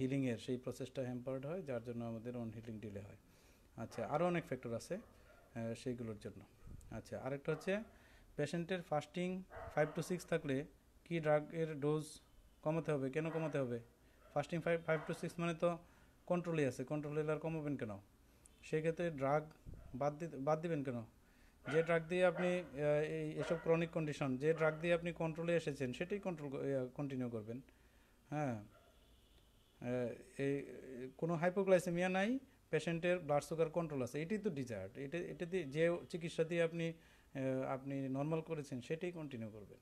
হিলিংয়ের সেই প্রসেসটা হ্যাম্পার্ড হয় যার জন্য আমাদের অন হিলিং ডিলে হয় আচ্ছা আরও অনেক ফ্যাক্টর আছে সেইগুলোর জন্য আচ্ছা আরেকটা হচ্ছে পেশেন্টের ফাস্টিং ফাইভ টু সিক্স থাকলে কি ড্রাগের ডোজ কমাতে হবে কেন কমাতে হবে fasting five five two six মানে তো কন্ট্রোলে আছে কন্ট্রোলে আর কমাবেন কেন সেক্ষেত্রে ড্রাগ বাদ দিতে বাদ দিবেন কেন যে ড্রাগ দিয়ে আপনি এই এসব ক্রনিক কন্ডিশন যে ড্রাগ দিয়ে আপনি কন্ট্রোলে এসেছেন সেটাই কন্ট্রোল কন্টিনিউ করবেন হ্যাঁ এই কোনো হাইপোগ্লাইসেমিয়া নাই পেশেন্টের ব্লাড সুগার কন্ট্রোল আছে এটাই তো ডিজায়ার্ড এটা এটা দিয়ে যে চিকিৎসা দিয়ে আপনি আপনি নর্মাল করেছেন সেটাই কন্টিনিউ করবেন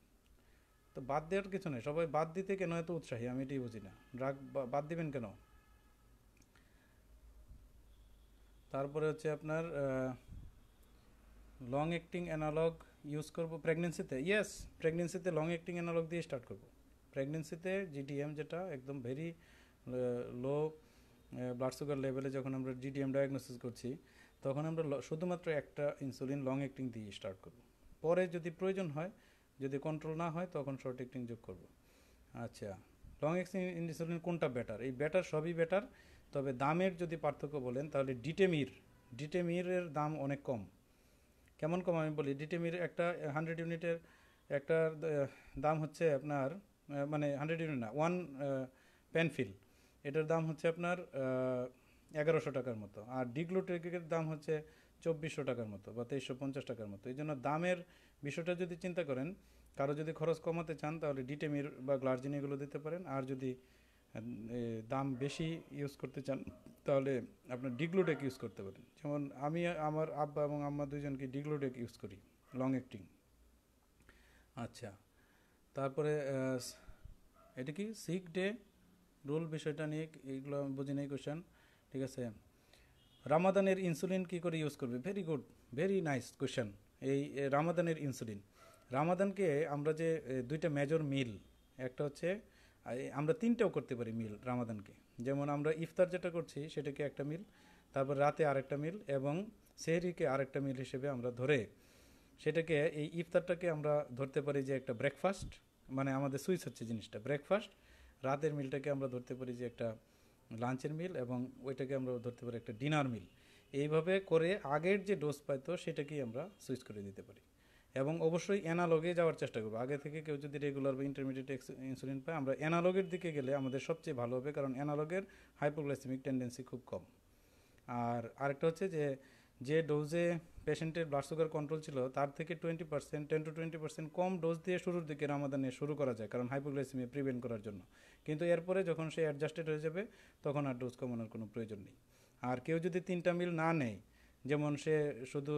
তো বাদ দেওয়ার কিছু নেই সবাই বাদ দিতে কেন এত উৎসাহী আমি এটাই বুঝি না ড্রাগ বাদ দিবেন কেন তারপরে হচ্ছে আপনার লং অ্যাক্টিং অ্যানালগ ইউজ করব প্রেগনেন্সিতে ইয়েস প্রেগনেন্সিতে লং অ্যাক্টিং অ্যানালগ দিয়ে স্টার্ট করব প্রেগনেন্সিতে জিডিএম যেটা একদম ভেরি লো ব্লাড সুগার লেভেলে যখন আমরা জিডিএম ডায়াগনোসিস করছি তখন আমরা শুধুমাত্র একটা ইনসুলিন লং অ্যাক্টিং দিয়ে স্টার্ট করব পরে যদি প্রয়োজন হয় যদি কন্ট্রোল না হয় তখন শর্ট অ্যাক্টিং যোগ করব আচ্ছা লং অ্যাক্টিং ইনসুলিন কোনটা বেটার এই বেটার সবই বেটার তবে দামের যদি পার্থক্য বলেন তাহলে ডিটেমির ডিটেমিরের দাম অনেক কম কেমন কম আমি বলি ডিটেমির একটা হান্ড্রেড ইউনিটের একটা দাম হচ্ছে আপনার মানে হান্ড্রেড ইউনিট না ওয়ান পেনফিল এটার দাম হচ্ছে আপনার এগারোশো টাকার মতো আর ডিগ্লোটেকের দাম হচ্ছে চব্বিশশো টাকার মতো বা তেইশশো পঞ্চাশ টাকার মতো এই জন্য দামের বিষয়টা যদি চিন্তা করেন কারো যদি খরচ কমাতে চান তাহলে ডিটেমির বা গ্লার্জিন এগুলো দিতে পারেন আর যদি হ্যাঁ, দাম বেশি ইউজ করতে চান তাহলে আপনার ডেক ইউজ করতে পারেন যেমন আমি আমার আব্বা এবং আম্মা দুজনকে ডেক ইউজ করি লং অ্যাক্টিং আচ্ছা তারপরে এটা কি সিক ডে রোল বিষয়টা নিয়ে এইগুলো আমি বুঝি নাই কোয়েশন ঠিক আছে রামাদানের ইনসুলিন কি করে ইউজ করবে very good very nice question এই রামাদানের ইনসুলিন রামাদানকে আমরা যে দুইটা মেজর মিল একটা হচ্ছে আমরা তিনটাও করতে পারি মিল রামাদানকে যেমন আমরা ইফতার যেটা করছি সেটাকে একটা মিল তারপর রাতে আরেকটা মিল এবং সেহরিকে আরেকটা মিল হিসেবে আমরা ধরে সেটাকে এই ইফতারটাকে আমরা ধরতে পারি যে একটা ব্রেকফাস্ট মানে আমাদের সুইচ হচ্ছে জিনিসটা ব্রেকফাস্ট রাতের মিলটাকে আমরা ধরতে পারি যে একটা লাঞ্চের মিল এবং ওইটাকে আমরা ধরতে পারি একটা ডিনার মিল এইভাবে করে আগের যে ডোজ পাইতো সেটাকেই আমরা সুইচ করে দিতে পারি এবং অবশ্যই অ্যানালগে যাওয়ার চেষ্টা করবো আগে থেকে কেউ যদি রেগুলার বা ইন্টারমিডিয়েট ইনসুলিন পায় আমরা অ্যানালগের দিকে গেলে আমাদের সবচেয়ে ভালো হবে কারণ অ্যানালগের হাইপোগ্লাইসেমিক টেন্ডেন্সি খুব কম আর আরেকটা হচ্ছে যে যে ডোজে পেশেন্টের ব্লাড সুগার কন্ট্রোল ছিল তার থেকে twenty percent ten to twenty percent কম ডোজ দিয়ে শুরুর দিকে রামাদানে শুরু করা যায় কারণ হাইপোগ্লাইসেমিয়া প্রিভেন্ট করার জন্য কিন্তু এরপরে যখন সে অ্যাডজাস্টেড হয়ে যাবে তখন আর ডোজ কমানোর কোনো প্রয়োজন নেই আর কেউ যদি তিনটা মিল না নেয় যেমন সে শুধু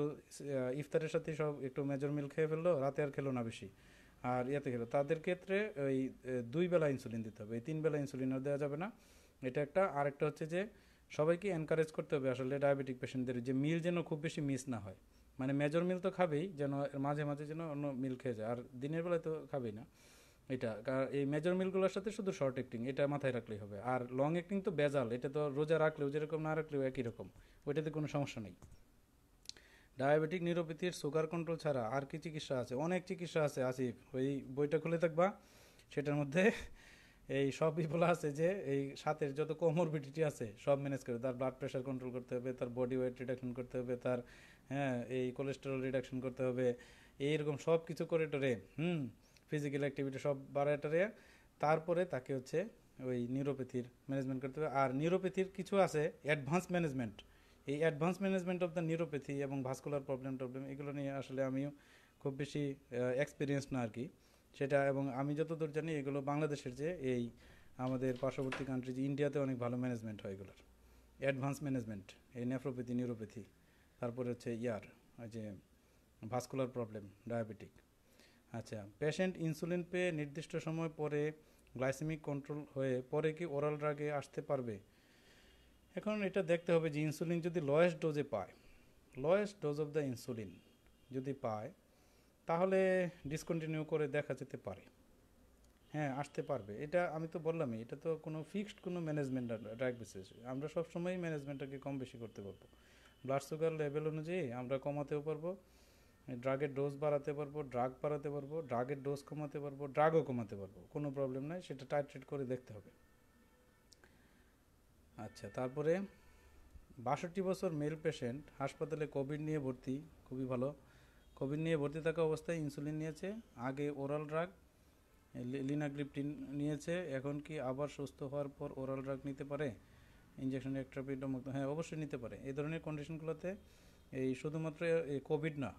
ইফতারের সাথে সব একটু মেজর মিল খেয়ে ফেললো রাতে আর খেলো না বেশি আর ইয়েতে খেলো তাদের ক্ষেত্রে ওই দুই বেলা ইনসুলিন দিতে হবে এই তিন বেলা ইনসুলিন আর দেওয়া যাবে না এটা একটা আরেকটা হচ্ছে যে সবাইকে এনকারেজ করতে হবে আসলে ডায়াবেটিক পেশেন্টদের যে মিল যেন খুব বেশি মিস না হয় মানে মেজর মিল তো খাবেই যেন মাঝে মাঝে যেন অন্য মিল খেয়ে যায় আর দিনের বেলায় তো খাবেই না এটা কারণ এই মেজর মিলগুলোর সাথে শুধু শর্ট অ্যাক্টিং এটা মাথায় রাখলেই হবে আর লং অ্যাক্টিং তো বেজাল এটা তো রোজা রাখলেও যেরকম না রাখলেও একই রকম ওইটাতে কোনো সমস্যা নেই ডায়াবেটিক নিউরোপ্যাথির সুগার কন্ট্রোল ছাড়া আর কি চিকিৎসা আছে অনেক চিকিৎসা আছে আসিফ ওই বইটা খুলে থাকবা সেটার মধ্যে এই সবই বলা আছে যে এই সাথের যত কোমরবিডিটি আছে সব ম্যানেজ করে তার ব্লাড প্রেশার কন্ট্রোল করতে হবে তার বডি ওয়েট রিডাকশন করতে হবে তার হ্যাঁ এই কোলেস্টেরল রিডাকশন করতে হবে এইরকম সব কিছু করে টরে হুম ফিজিক্যাল অ্যাক্টিভিটি সব বাড়াটারে তারপরে তাকে হচ্ছে ওই নিউরোপ্যাথির ম্যানেজমেন্ট করতে হবে আর নিউরোপ্যাথির কিছু আছে অ্যাডভান্স ম্যানেজমেন্ট এই advance management of the neuropathy এবং ভাস্কুলার প্রবলেম টবলেম এগুলো নিয়ে আসলে আমিও খুব বেশি এক্সপিরিয়েন্স না আর কি সেটা এবং আমি যতদূর জানি এগুলো বাংলাদেশের যে এই আমাদের পার্শ্ববর্তী কান্ট্রি যে ইন্ডিয়াতে অনেক ভালো ম্যানেজমেন্ট হয় এগুলোর অ্যাডভান্স ম্যানেজমেন্ট এই নেফ্রোপ্যাথি নিউরোপ্যাথি তারপরে হচ্ছে ইয়ার ওই যে ভাস্কুলার প্রবলেম ডায়াবেটিক আচ্ছা পেশেন্ট ইনসুলিন পেয়ে নির্দিষ্ট সময় পরে গ্লাইসেমিক কন্ট্রোল হয়ে পরে কি ওরাল ড্রাগে আসতে পারবে এখন এটা দেখতে হবে যে ইনসুলিন যদি লয়েস্ট ডোজে পায় lowest dose of the insulin যদি পায় তাহলে ডিসকন্টিনিউ করে দেখা যেতে পারে হ্যাঁ আসতে পারবে এটা আমি তো বললামই এটা তো কোনো ফিক্সড কোনো ম্যানেজমেন্ট বিশেষ আমরা সবসময়ই ম্যানেজমেন্টটাকে কম বেশি করতে পারবো ব্লাড সুগার লেভেল অনুযায়ী আমরা কমাতেও পারবো ড্রাগের মানে ডোজ বাড়াতে পারবো ড্রাগ বাড়াতে পারবো ড্রাগের ডোজ কমাতে পারবো ড্রাগও কমাতে পারবো কোনো প্রবলেম নাই সেটা টাইট্রেট করে দেখতে হবে আচ্ছা তারপরে বাষট্টি বছর মেল পেশেন্ট হাসপাতালে কোভিড নিয়ে ভর্তি খুবই ভালো কোভিড নিয়ে ভর্তি থাকা অবস্থায় ইনসুলিন নিয়েছে আগে ওরাল ড্রাগ লিনাগ্লিপটিন নিয়েছে এখন কি আবার সুস্থ হওয়ার পর ওরাল ড্রাগ নিতে পারে ইঞ্জেকশন একট্রাপিটা মুক্ত হ্যাঁ অবশ্যই নিতে পারে এই ধরনের কন্ডিশনগুলোতে এই শুধুমাত্র কোভিড না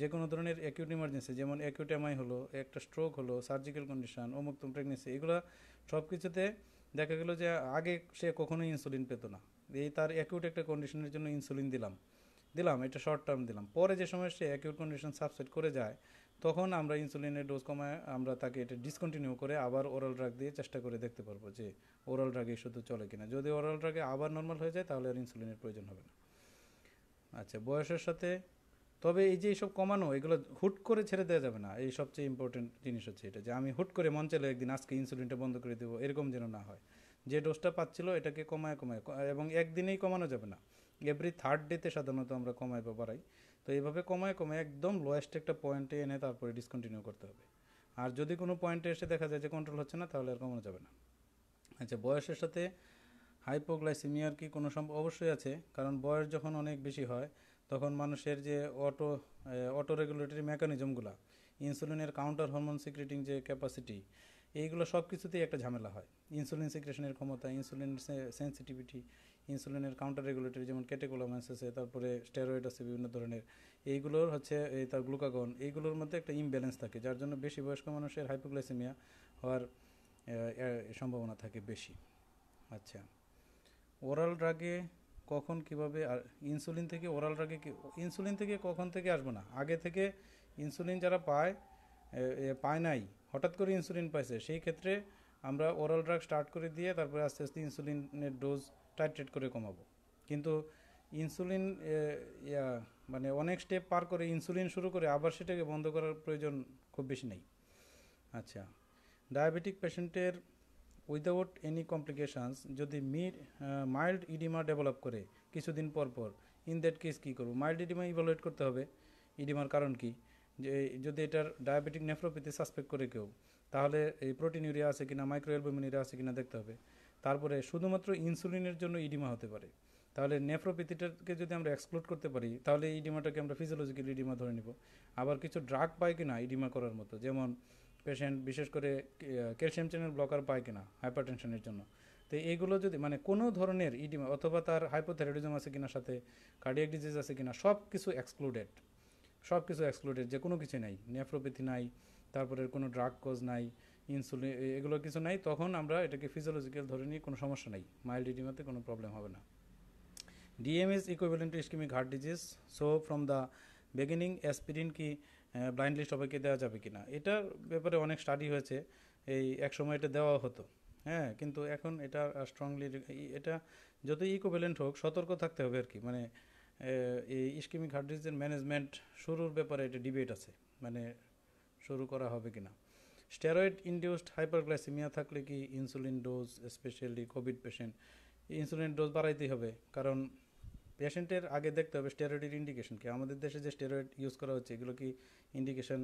যে কোনো ধরনের অ্যাকিউট ইমার্জেন্সি যেমন অ্যাকিউট এমআই হলো একটা স্ট্রোক হলো সার্জিক্যাল কন্ডিশন অমুক প্রেগনেন্সি এগুলো সব কিছুতে দেখা গেলো যে আগে সে কখনোই ইনসুলিন পেতো না এই তার অ্যাকিউট একটা কন্ডিশনের জন্য ইনসুলিন দিলাম দিলাম এটা শর্ট টার্ম দিলাম পরে যে সময় সে অ্যাকিউট কন্ডিশন সাবসেট করে যায় তখন আমরা ইনসুলিনের ডোজ কমায় আমরা তাকে এটা ডিসকন্টিনিউ করে আবার ওরাল ড্রাগ দিয়ে চেষ্টা করে দেখতে পারবো যে ওরাল ড্রাগে শুধু চলে কিনা যদি ওরাল ড্রাগে আবার নর্মাল হয়ে যায় তাহলে আর ইনসুলিনের প্রয়োজন হবে না আচ্ছা বয়সের সাথে তবে এই যে এইসব কমানো এগুলো হুট করে ছেড়ে দেওয়া যাবে না এই সবচেয়ে ইম্পর্টেন্ট জিনিস হচ্ছে এটা যে আমি হুট করে মন চলে একদিন আজকে ইনসুলিনটা বন্ধ করে দেবো এরকম যেন না হয় যে ডোজটা পাচ্ছিল এটাকে কমায় কমায় এবং একদিনেই কমানো যাবে না এভরি থার্ড ডেতে সাধারণত আমরা কমায় বা বাড়াই তো এইভাবে কমায় কমায় একদম লোয়েস্ট একটা পয়েন্টে এনে তারপরে ডিসকন্টিনিউ করতে হবে আর যদি কোনো পয়েন্টে এসে দেখা যায় যে কন্ট্রোল হচ্ছে না তাহলে আর কমানো যাবে না আচ্ছা বয়সের সাথে হাইপোগ্লাইসিমিয়ার কি কোনো সম্ভব অবশ্যই আছে কারণ বয়স যখন অনেক বেশি হয় তখন মানুষের যে অটো অটো রেগুলেটরি মেকানিজমগুলো ইনসুলিনের কাউন্টার হরমোন সিক্রেটিং যে ক্যাপাসিটি এইগুলো সব কিছুতেই একটা ঝামেলা হয় ইনসুলিন সিক্রেশনের ক্ষমতা ইনসুলিন সেন্সিটিভিটি ইনসুলিনের কাউন্টার রেগুলেটরি যেমন ক্যাটেকোলামাইন্স আছে তারপরে স্টেরয়েড আছে বিভিন্ন ধরনের এইগুলোর হচ্ছে এই তার গ্লুকাগন এইগুলোর মধ্যে একটা ইমব্যালেন্স থাকে যার জন্য বেশি বয়স্ক মানুষের হাইপোগ্লাইসেমিয়া হওয়ার সম্ভাবনা থাকে বেশি আচ্ছা ওরাল ড্রাগে কখন কিভাবে আর ইনসুলিন থেকে ওরাল ড্রাগে ইনসুলিন থেকে কখন থেকে আসবো না আগে থেকে ইনসুলিন যারা পায় পায় নাই হঠাৎ করে ইনসুলিন পাইছে সেই ক্ষেত্রে আমরা ওরাল ড্রাগ স্টার্ট করে দিয়ে তারপরে আস্তে আস্তে ইনসুলিনের ডোজ টাইট্রেট করে কমাবো কিন্তু ইনসুলিন মানে অনেক স্টেপ পার করে ইনসুলিন শুরু করে আবার সেটাকে বন্ধ করার প্রয়োজন খুব বেশি নেই আচ্ছা ডায়াবেটিক পেশেন্টের উইদাউট এনি কমপ্লিকেশানস যদি মিড মাইল্ড ইডিমা ডেভেলপ করে কিছুদিন পর পর ইন দ্যাট কেস কী করবো মাইল্ড ইডিমা ইভালুয়েট করতে হবে ইডিমার কারণ কি যে যদি এটার ডায়াবেটিক নেফ্রোপ্যাথি সাসপেক্ট করে কেউ তাহলে এই প্রোটিন ইউরিয়া আছে কিনা মাইক্রো অ্যালবুমিন ইউরিয়া আছে কিনা দেখতে হবে তারপরে শুধুমাত্র ইনসুলিনের জন্য ইডিমা হতে পারে তাহলে নেফ্রোপ্যাথিটাকে যদি আমরা এক্সক্লুড করতে পারি তাহলে ইডিমাটাকে আমরা ফিজিওলজিক্যাল ইডিমা ধরে নিব আবার কিছু ড্রাগ পাই কিনা ইডিমা করার মতো যেমন পেশেন্ট বিশেষ করে ক্যালসিয়াম চ্যানেল ব্লকার পায় কিনা হাইপারটেনশনের জন্য তো এইগুলো যদি মানে কোনো ধরনের ইডিমা e অথবা তার হাইপোথ্যারয়েডিজম আছে কিনা সাথে কার্ডিয়াক ডিজিজ আছে কিনা সব কিছু এক্সক্লুডেড সব কিছু এক্সক্লুডেড যে কোনো কিছু নাই নেফ্রোপ্যাথি নাই তারপরে কোনো ড্রাগ কোজ নাই ইনসুলিন এগুলো কিছু নাই তখন আমরা এটাকে ফিজিওলজিক্যাল ধরে নিয়ে কোনো সমস্যা নাই মাইল্ড ইডিমাতে e কোনো প্রবলেম হবে না DM is equivalent to ischaemic heart disease so from the beginning aspirin কি ব্লাইন্ডলি সবাইকে দেওয়া যাবে কি না এটার ব্যাপারে অনেক স্টাডি হয়েছে এই এক সময় এটা দেওয়া হতো হ্যাঁ কিন্তু এখন এটা স্ট্রংলি এটা যত ইকোভ্যালেন্ট হোক সতর্ক থাকতে হবে আর কি মানে এই ইস্কিমিক হার্ট ডিজিজের ম্যানেজমেন্ট শুরুর ব্যাপারে এটা ডিবেট আছে মানে শুরু করা হবে কি না স্টেরয়েড ইনডিউসড হাইপারগ্লাইসিমিয়া থাকলে কি insulin dose specially COVID patient insulin dose বাড়াইতেই হবে কারণ পেশেন্টের আগে দেখতে হবে স্টেরয়েডের ইন্ডিকেশন কি আমাদের দেশে যে স্টেরয়েড ইউজ করা হচ্ছে এগুলো কি ইন্ডিকেশন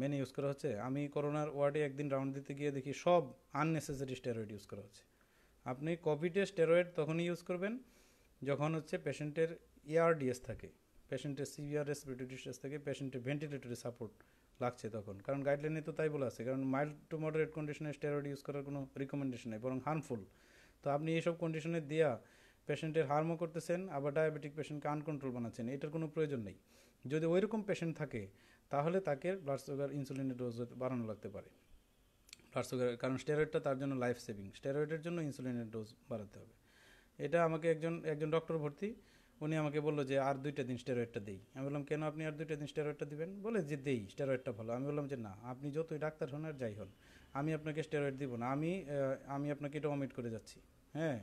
মেনে ইউজ করা হচ্ছে আমি করোনার ওয়ার্ডে একদিন রাউন্ড দিতে গিয়ে দেখি সব আননেসেসারি স্টেরয়েড ইউজ করা হচ্ছে আপনি কোভিডে স্টেরয়েড তখনই ইউজ করবেন যখন হচ্ছে পেশেন্টের এআরডিএস থাকে পেশেন্টের সিভিআর রেসপিরেটরি স্ট্রেস থাকে পেশেন্টের ভেন্টিলেটরি সাপোর্ট লাগছে তখন কারণ গাইডলাইনে তো তাই বলা আছে কারণ মাইল্ড টু মডারেট কন্ডিশনে স্টেরয়েড ইউজ করার কোনো রিকমেন্ডেশন নেই বরং হার্মফুল তো আপনি এইসব কন্ডিশনে দেওয়া পেশেন্টের হার্মো করতেছেন আবার ডায়াবেটিক পেশেন্টকে আনকন্ট্রোল বানাচ্ছেন এটার কোনো প্রয়োজন নেই যদি ওই রকম পেশেন্ট থাকে তাহলে তাকে ব্লাড সুগার ইনসুলিনের ডোজ বাড়ানো লাগতে পারে ব্লাড সুগার কারণ স্টেরয়েডটা তার জন্য লাইফ সেভিং স্টেরয়েডের জন্য ইনসুলিনের ডোজ বাড়াতে হবে এটা আমাকে একজন একজন ডক্টর ভর্তি উনি আমাকে বললো যে আর দুইটা দিন স্টেরয়েডটা দিই আমি বললাম কেন আপনি আর দুইটা দিন স্টেরয়েডটা দিবেন বলে যে দেই স্টেরয়েডটা ভালো আমি বললাম যে না আপনি যতই ডাক্তার হন আর যাই হন আমি আপনাকে স্টেরয়েড দিব না আমি আমি আপনাকে এটা অমিট করে যাচ্ছি হ্যাঁ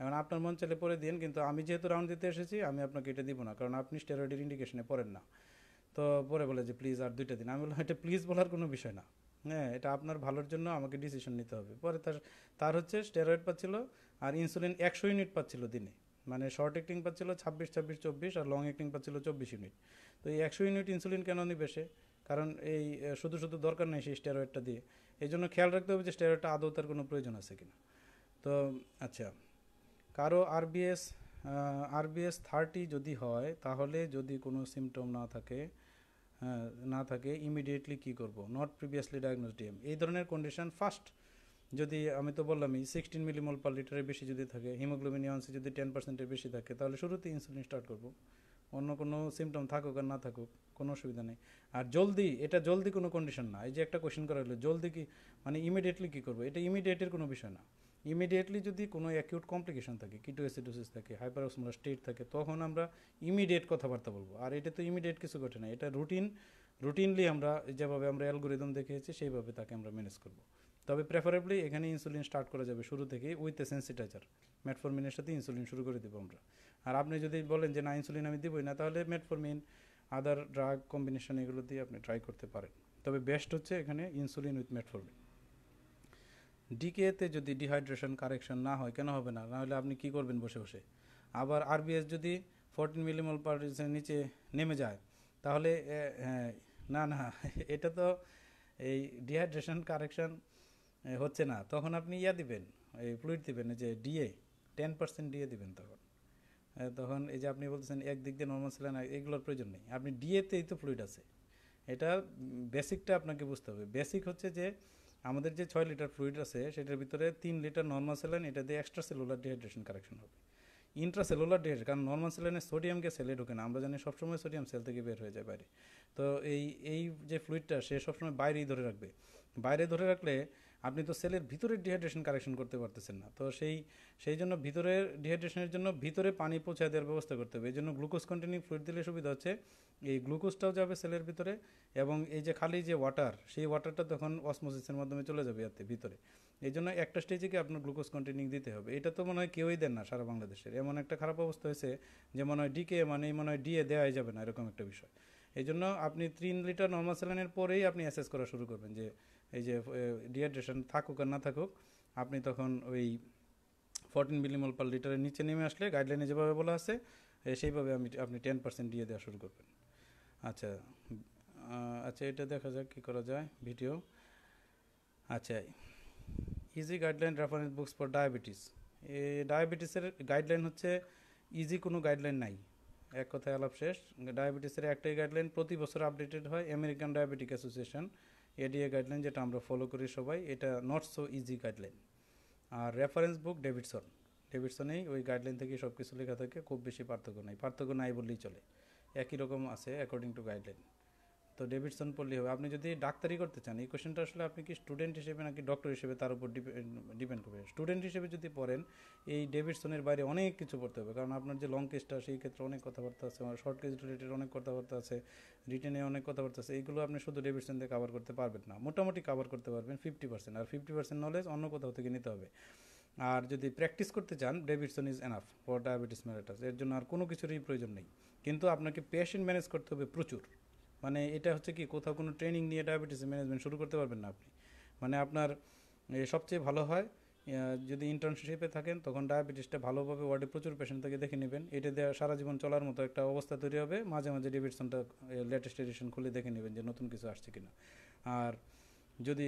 এখন আপনার মন চাইলে পরে দিন কিন্তু আমি যেহেতু রাউন্ড দিতে এসেছি আমি আপনাকে এটা দিব না কারণ আপনি স্টেরয়েডের ইন্ডিকেশনে পড়েন না তো পরে বলে যে প্লিজ আর দুইটা দিন আমি বললাম এটা প্লিজ বলার কোনো বিষয় না হ্যাঁ এটা আপনার ভালোর জন্য আমাকে ডিসিশন নিতে হবে পরে তার তার হচ্ছে স্টেরয়েড পাচ্ছিল আর ইনসুলিন একশো ইউনিট পাচ্ছিল দিনে মানে শর্ট অ্যাক্টিং পাচ্ছিল ছাব্বিশ ছাব্বিশ চব্বিশ আর লং অ্যাক্টিং পাচ্ছিল চব্বিশ ইউনিট তো এই একশো ইউনিট ইনসুলিন কেন নিবে সে কারণ এই শুধু শুধু দরকার নেই সেই স্টেরয়েডটা দিয়ে এই জন্য খেয়াল রাখতে হবে যে স্টেরয়েডটা আদৌ তার কোনো প্রয়োজন আছে কিনা তো আচ্ছা কারো আরবিএস আরবিএস থার্টি যদি হয় তাহলে যদি কোনো সিমটম না থাকে হ্যাঁ, না থাকে ইমিডিয়েটলি কি করব নট প্রিভিয়াসলি ডায়াগনোস ডিএম এই ধরনের কন্ডিশন ফার্স্ট যদি আমি তো বললামই সিক্সটিন মিলিমল পার লিটারের বেশি যদি থাকে হিমোগ্লোবিন ইউনসি যদি টেন পার্সেন্টের বেশি থাকে তাহলে শুরুতেই ইনসুলিন স্টার্ট করব অন্য কোনো সিমটম থাকুক আর না থাকুক কোনো অসুবিধা নেই আর জলদি এটা জলদি কোনো কন্ডিশন না এই যে একটা কোয়েশ্চেন করা হলো জলদি কি মানে ইমিডিয়েটলি কী করবো এটা ইমিডিয়েটের কোনো বিষয় না ইমিডিয়েটলি যদি কোনো অ্যাকিউট কমপ্লিকেশন থাকে কিটো অ্যাসিডোসিস থাকে হাইপারসমোলা স্টেট থাকে তখন আমরা ইমিডিয়েট কথাবার্তা বলবো আর এটা তো ইমিডিয়েট কিছু ঘটে না এটা রুটিন রুটিনলি আমরা যেভাবে আমরা অ্যালগোরিদম দেখেছি সেইভাবে তাকে আমরা ম্যানেজ করব তবে প্রেফারেবলি এখানে ইনসুলিন স্টার্ট করা যাবে শুরু থেকেই উইথ এ সেন্সিটাইজার মেটফরমিনের সাথে ইনসুলিন শুরু করে দেবো আমরা আর আপনি যদি বলেন যে না ইনসুলিন আমি দিবই না তাহলে মেটফরমিন আদার ড্রাগ কম্বিনেশন এগুলো দিয়ে আপনি ট্রাই করতে পারেন তবে বেস্ট হচ্ছে এখানে ইনসুলিন উইথ মেটফরমিন ডিকেতে যদি ডিহাইড্রেশন কারেকশন না হয় কেন হবে না নাহলে আপনি কি করবেন বসে বসে আবার আরবিএস যদি ফোরটিন মিলিমল পার নিচে নেমে যায় তাহলে হ্যাঁ, না না [LAUGHS] এটা তো এই ডিহাইড্রেশন কারেকশন হচ্ছে না তখন আপনি ইয়া দিবেন এই ফ্লুইড দিবেন যে ডিএ টেন পার্সেন্ট ডিএ দিবেন তখন তখন এই যে আপনি বলতেছেন একদিক দিয়ে নর্মাল ছিলেন এগুলোর প্রয়োজন নেই আপনি ডিএতেই তো ফ্লুইড আছে এটা বেসিকটা আপনাকে বুঝতে হবে বেসিক হচ্ছে যে আমাদের যে ছয় লিটার ফ্লুইড আছে সেটার ভিতরে তিন লিটার নর্মাল সেলাইন এটা দিয়ে এক্সট্রা সেলুলার ডিহাইড্রেশন কারেকশন হবে সেলুলার ডিহাইড্রেশন কারণ নর্মাল সেলেনে সোডিয়ামকে সেলে ঢোকে না আমরা জানি সবসময় সোডিয়াম সেল থেকে বের হয়ে যায় বাইরে তো এই এই যে ফ্লুইডটা সে সবসময় বাইরেই ধরে রাখবে বাইরে ধরে রাখলে আপনি তো সেলের ভিতরে ডিহাইড্রেশন কারেকশন করতে পারতেছেন না তো সেই সেই জন্য ভিতরের ডিহাইড্রেশনের জন্য ভিতরে পানি পৌঁছায় দেওয়ার ব্যবস্থা করতে হবে এই জন্য গ্লুকোজ কন্টেনিং ফ্লুইড দিলে সুবিধা হচ্ছে এই গ্লুকোজটাও যাবে সেলের ভিতরে এবং এই যে খালি যে ওয়াটার সেই ওয়াটারটা তখন অসমোসিসের মাধ্যমে চলে যাবে এতে ভিতরে এই জন্য একটা স্টেজে কি আপনার গ্লুকোজ কন্টেনিং দিতে হবে এটা তো মনে হয় কেউই দেন না সারা বাংলাদেশের এমন একটা খারাপ অবস্থা হয়েছে যে মনে হয় ডিকে মানে মনে হয় ডিএ দেওয়াই যাবে না এরকম একটা বিষয় এই জন্য আপনি তিন লিটার নর্মাল স্যালাইনের পরেই আপনি অ্যাসেস করা শুরু করবেন যে এই যে ডিহাইড্রেশন থাকুক আর না থাকুক আপনি তখন ওই ফোরটিন মিলিমল পার লিটারের নিচে নেমে আসলে গাইডলাইনে যেভাবে বলা আছে সেইভাবে আমি আপনি টেন পার্সেন্ট দিয়ে দেওয়া শুরু করবেন আচ্ছা আচ্ছা এটা দেখা যাক কী করা যায় ভিডিও আচ্ছা easy guideline reference books for diabetes এ ডায়াবেটিসের গাইডলাইন হচ্ছে ইজি কোনো গাইডলাইন নাই এক কথায় আলাপ শেষ ডায়াবেটিসের একটাই গাইডলাইন প্রতি বছর আপডেটেড হয় American diabetic association ADA guideline যেটা আমরা ফলো করি সবাই এটা নট সো ইজি গাইডলাইন আর রেফারেন্স বুক ডেভিডসন ডেভিডসনেই ওই গাইডলাইন থেকে সব কিছু লেখা থাকে খুব বেশি পার্থক্য নাই পার্থক্য নাই বললেই চলে একই রকম আছে অ্যাকর্ডিং টু গাইডলাইন তো ডেভিডসন পড়লেই হবে আপনি যদি ডাক্তারি করতে চান এই কোয়েশ্চেনটা আসলে আপনি কি স্টুডেন্ট হিসেবে নাকি ডক্টর হিসেবে তার উপর ডিপেন্ড করবে স্টুডেন্ট হিসেবে যদি পড়েন এই ডেভিডসনের বাইরে অনেক কিছু পড়তে হবে কারণ আপনার যে লং কেসটা সেই ক্ষেত্রে অনেক কথাবার্তা আছে শর্ট কেস রিলেটেড অনেক কথাবার্তা আছে রিটেনে অনেক কথাবার্তা আছে এইগুলো আপনি শুধু ডেভিডসন দিয়ে কাভার করতে পারবেন না মোটামুটি কাভার করতে পারবেন ফিফটি পার্সেন্ট আর ফিফটি পার্সেন্ট নলেজ অন্য কোথাও থেকে নিতে হবে আর যদি প্র্যাকটিস করতে চান Davidson is enough for diabetes mellitus এর জন্য আর কোনো কিছুরই প্রয়োজন নেই কিন্তু আপনাকে পেশেন্ট ম্যানেজ করতে হবে প্রচুর মানে এটা হচ্ছে কি কোথাও কোনো ট্রেনিং নিয়ে ডায়াবেটিস ম্যানেজমেন্ট শুরু করতে পারবেন না আপনি মানে আপনার সবচেয়ে ভালো হয় যদি ইন্টার্নশিপে থাকেন তখন ডায়াবেটিসটা ভালোভাবে ওয়ার্ডে প্রচুর পেশেন্ট থেকে দেখে নেবেন এটা দেওয়া সারা জীবন চলার মতো একটা অবস্থা তৈরি হবে মাঝে মাঝে ডেভিডসনটা লেটেস্ট এডিশন খুলে দেখে নেবেন যে নতুন কিছু আসছে কিনা আর যদি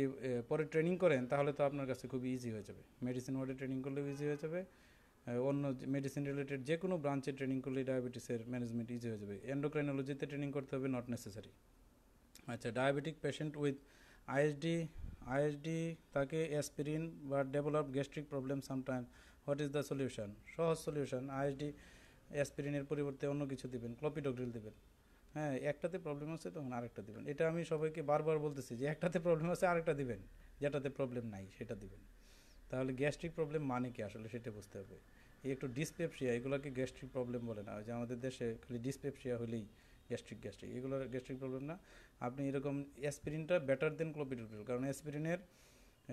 পরে ট্রেনিং করেন তাহলে তো আপনার কাছে খুব ইজি হয়ে যাবে মেডিসিন ওয়ার্ডে ট্রেনিং করলেও ইজি হয়ে যাবে অন্য মেডিসিন রিলেটেড যে কোনো ব্রাঞ্চে ট্রেনিং করলে ডায়াবেটিসের ম্যানেজমেন্ট ইজি হয়ে যাবে এন্ডোক্রাইনোলজিতে ট্রেনিং করতে হবে নট নেসেসারি আচ্ছা diabetic patient with ISD ISD তাকে অ্যাসপিরিন বা develop gastric problem sometime what is the solution সহজ সলিউশন আইএসডি অ্যাসপিরিনের পরিবর্তে অন্য কিছু দেবেন ক্লপিডোগ্রিল দেবেন হ্যাঁ একটাতে প্রবলেম আছে তখন আরেকটা দেবেন এটা আমি সবাইকে বারবার বলতেছি যে একটাতে প্রবলেম আছে আরেকটা দিবেন যেটাতে প্রবলেম নাই সেটা দিবেন তাহলে গ্যাস্ট্রিক প্রবলেম মানে কি আসলে সেটা বুঝতে হবে একটু ডিসপেপসিয়া এগুলোকে গ্যাস্ট্রিক প্রবলেম বলে না যে আমাদের দেশে খালি ডিসপেপসিয়া হলেই গ্যাস্ট্রিক গ্যাস্ট্রিক এগুলো গ্যাস্ট্রিক প্রবলেম না আপনি এরকম অ্যাসপিরিনটা বেটার দেন ক্লোপিডোগ্রিল কারণ অ্যাসপিরিনের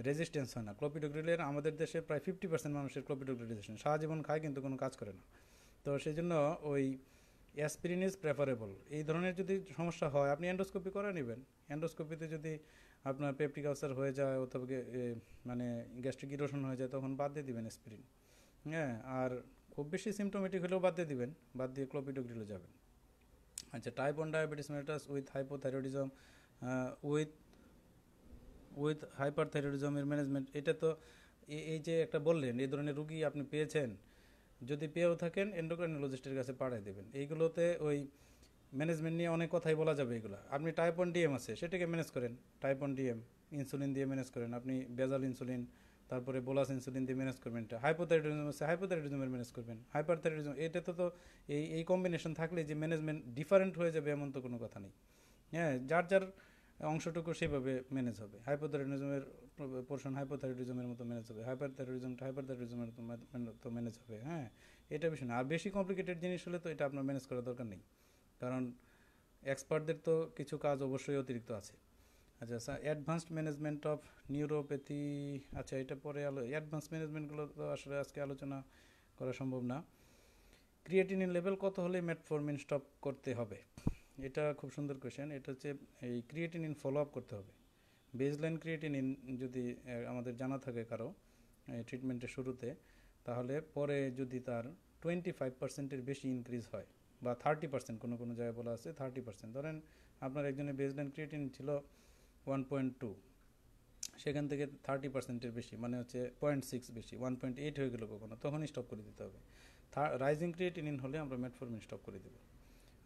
রেজিস্ট্যান্স হয় না ক্লোপিডোগ্রিলের আমাদের দেশে প্রায় ফিফটি পার্সেন্ট মানুষের ক্লোপিডোগ্রিল রেজিস্ট্যান্স সারা জীবন খায় কিন্তু কোনো কাজ করে না তো সেই জন্য ওই অ্যাসপিরিন ইজ প্রেফারেবল এই ধরনের যদি সমস্যা হয় আপনি অ্যান্ডোস্কোপি করে নেবেন অ্যান্ডোস্কোপিতে যদি আপনার পেপটিক আলসার হয়ে যায় অথবা মানে গ্যাস্ট্রিক ইরোশন হয়ে যায় তখন বাদ দিয়ে দেবেন অ্যাসপিরিন হ্যাঁ আর খুব বেশি সিমটোমেটিক হলেও বাদ দিয়ে দিবেন বাদ দিয়ে ক্লোপিডোগ্রিলে যাবেন আচ্ছা type one diabetes mellitus with hypothyroidism with with হাইপারথাইরয়েডিজমের ম্যানেজমেন্ট এটা তো এই যে একটা বললেন এই ধরনের রুগী আপনি পেয়েছেন যদি পেয়েও থাকেন এন্ডোক্রাইনোলজিস্টের কাছে পাঠিয়ে দেবেন এইগুলোতে ওই ম্যানেজমেন্ট নিয়ে অনেক কথাই বলা যাবে এগুলো আপনি টাইপ ওয়ান ডিএম আছে সেটাকে ম্যানেজ করেন টাইপ ওয়ান ডিএম ইনসুলিন দিয়ে ম্যানেজ করেন আপনি বেজাল ইনসুলিন তারপরে বোলাস ইনসুলিন দিয়ে ম্যানেজ করবেন এটা হাইপোথাইরয়েডিজম আছে হাইপোথাইরয়েডিজমের ম্যানেজ করবেন হাইপারথাইরয়েডিজম এটা তো এই এই কম্বিনেশন থাকলে যে ম্যানেজমেন্ট ডিফারেন্ট হয়ে যাবে এমন তো কোনো কথা নেই হ্যাঁ যার যার অংশটুকু সেভাবে ম্যানেজ হবে হাইপোথাইরয়েডিজমের পোর্শন হাইপোথাইরয়েডিজমের মতো ম্যানেজ হবে হাইপারথাইরয়েডিজমটা হাইপারথাইরয়েডিজমের তো ম্যানেজ হবে হ্যাঁ এটা বিষয় না আর বেশি কমপ্লিকেটেড জিনিস হলে তো এটা আপনার ম্যানেজ করার দরকার নেই কারণ এক্সপার্টদের তো কিছু কাজ অবশ্যই অতিরিক্ত আছে আচ্ছা sir advanced management of neuropathy আচ্ছা এটা পরে আলো অ্যাডভান্স ম্যানেজমেন্টগুলো তো আসলে আজকে আলোচনা করা সম্ভব না ক্রিয়েটিনের লেভেল কত হলে মেটফরমিন স্টপ করতে হবে এটা খুব সুন্দর কোয়েশ্চেন এটা হচ্ছে এই ক্রিয়েটিনিন ফলো আপ করতে হবে ক্রিয়েটিন ক্রিয়েটিনিন যদি আমাদের জানা থাকে কারো ট্রিটমেন্টের শুরুতে তাহলে পরে যদি তার টোয়েন্টি ফাইভ পার্সেন্টের বেশি ইনক্রিজ হয় বা থার্টি পার্সেন্ট কোনো কোনো জায়গায় বলা আছে থার্টি পার্সেন্ট ধরেন আপনার একজনের বেজলাইন ক্রিয়েটিন ছিল ওয়ান পয়েন্ট টু সেখান থেকে থার্টি পার্সেন্টের বেশি মানে হচ্ছে পয়েন্ট সিক্স বেশি ওয়ান পয়েন্ট এইট হয়ে গেলো কখনো তখনই স্টপ করে দিতে হবে রাইজিং ইন হলে আমরা মেটফর্মিন স্টপ করে দেবো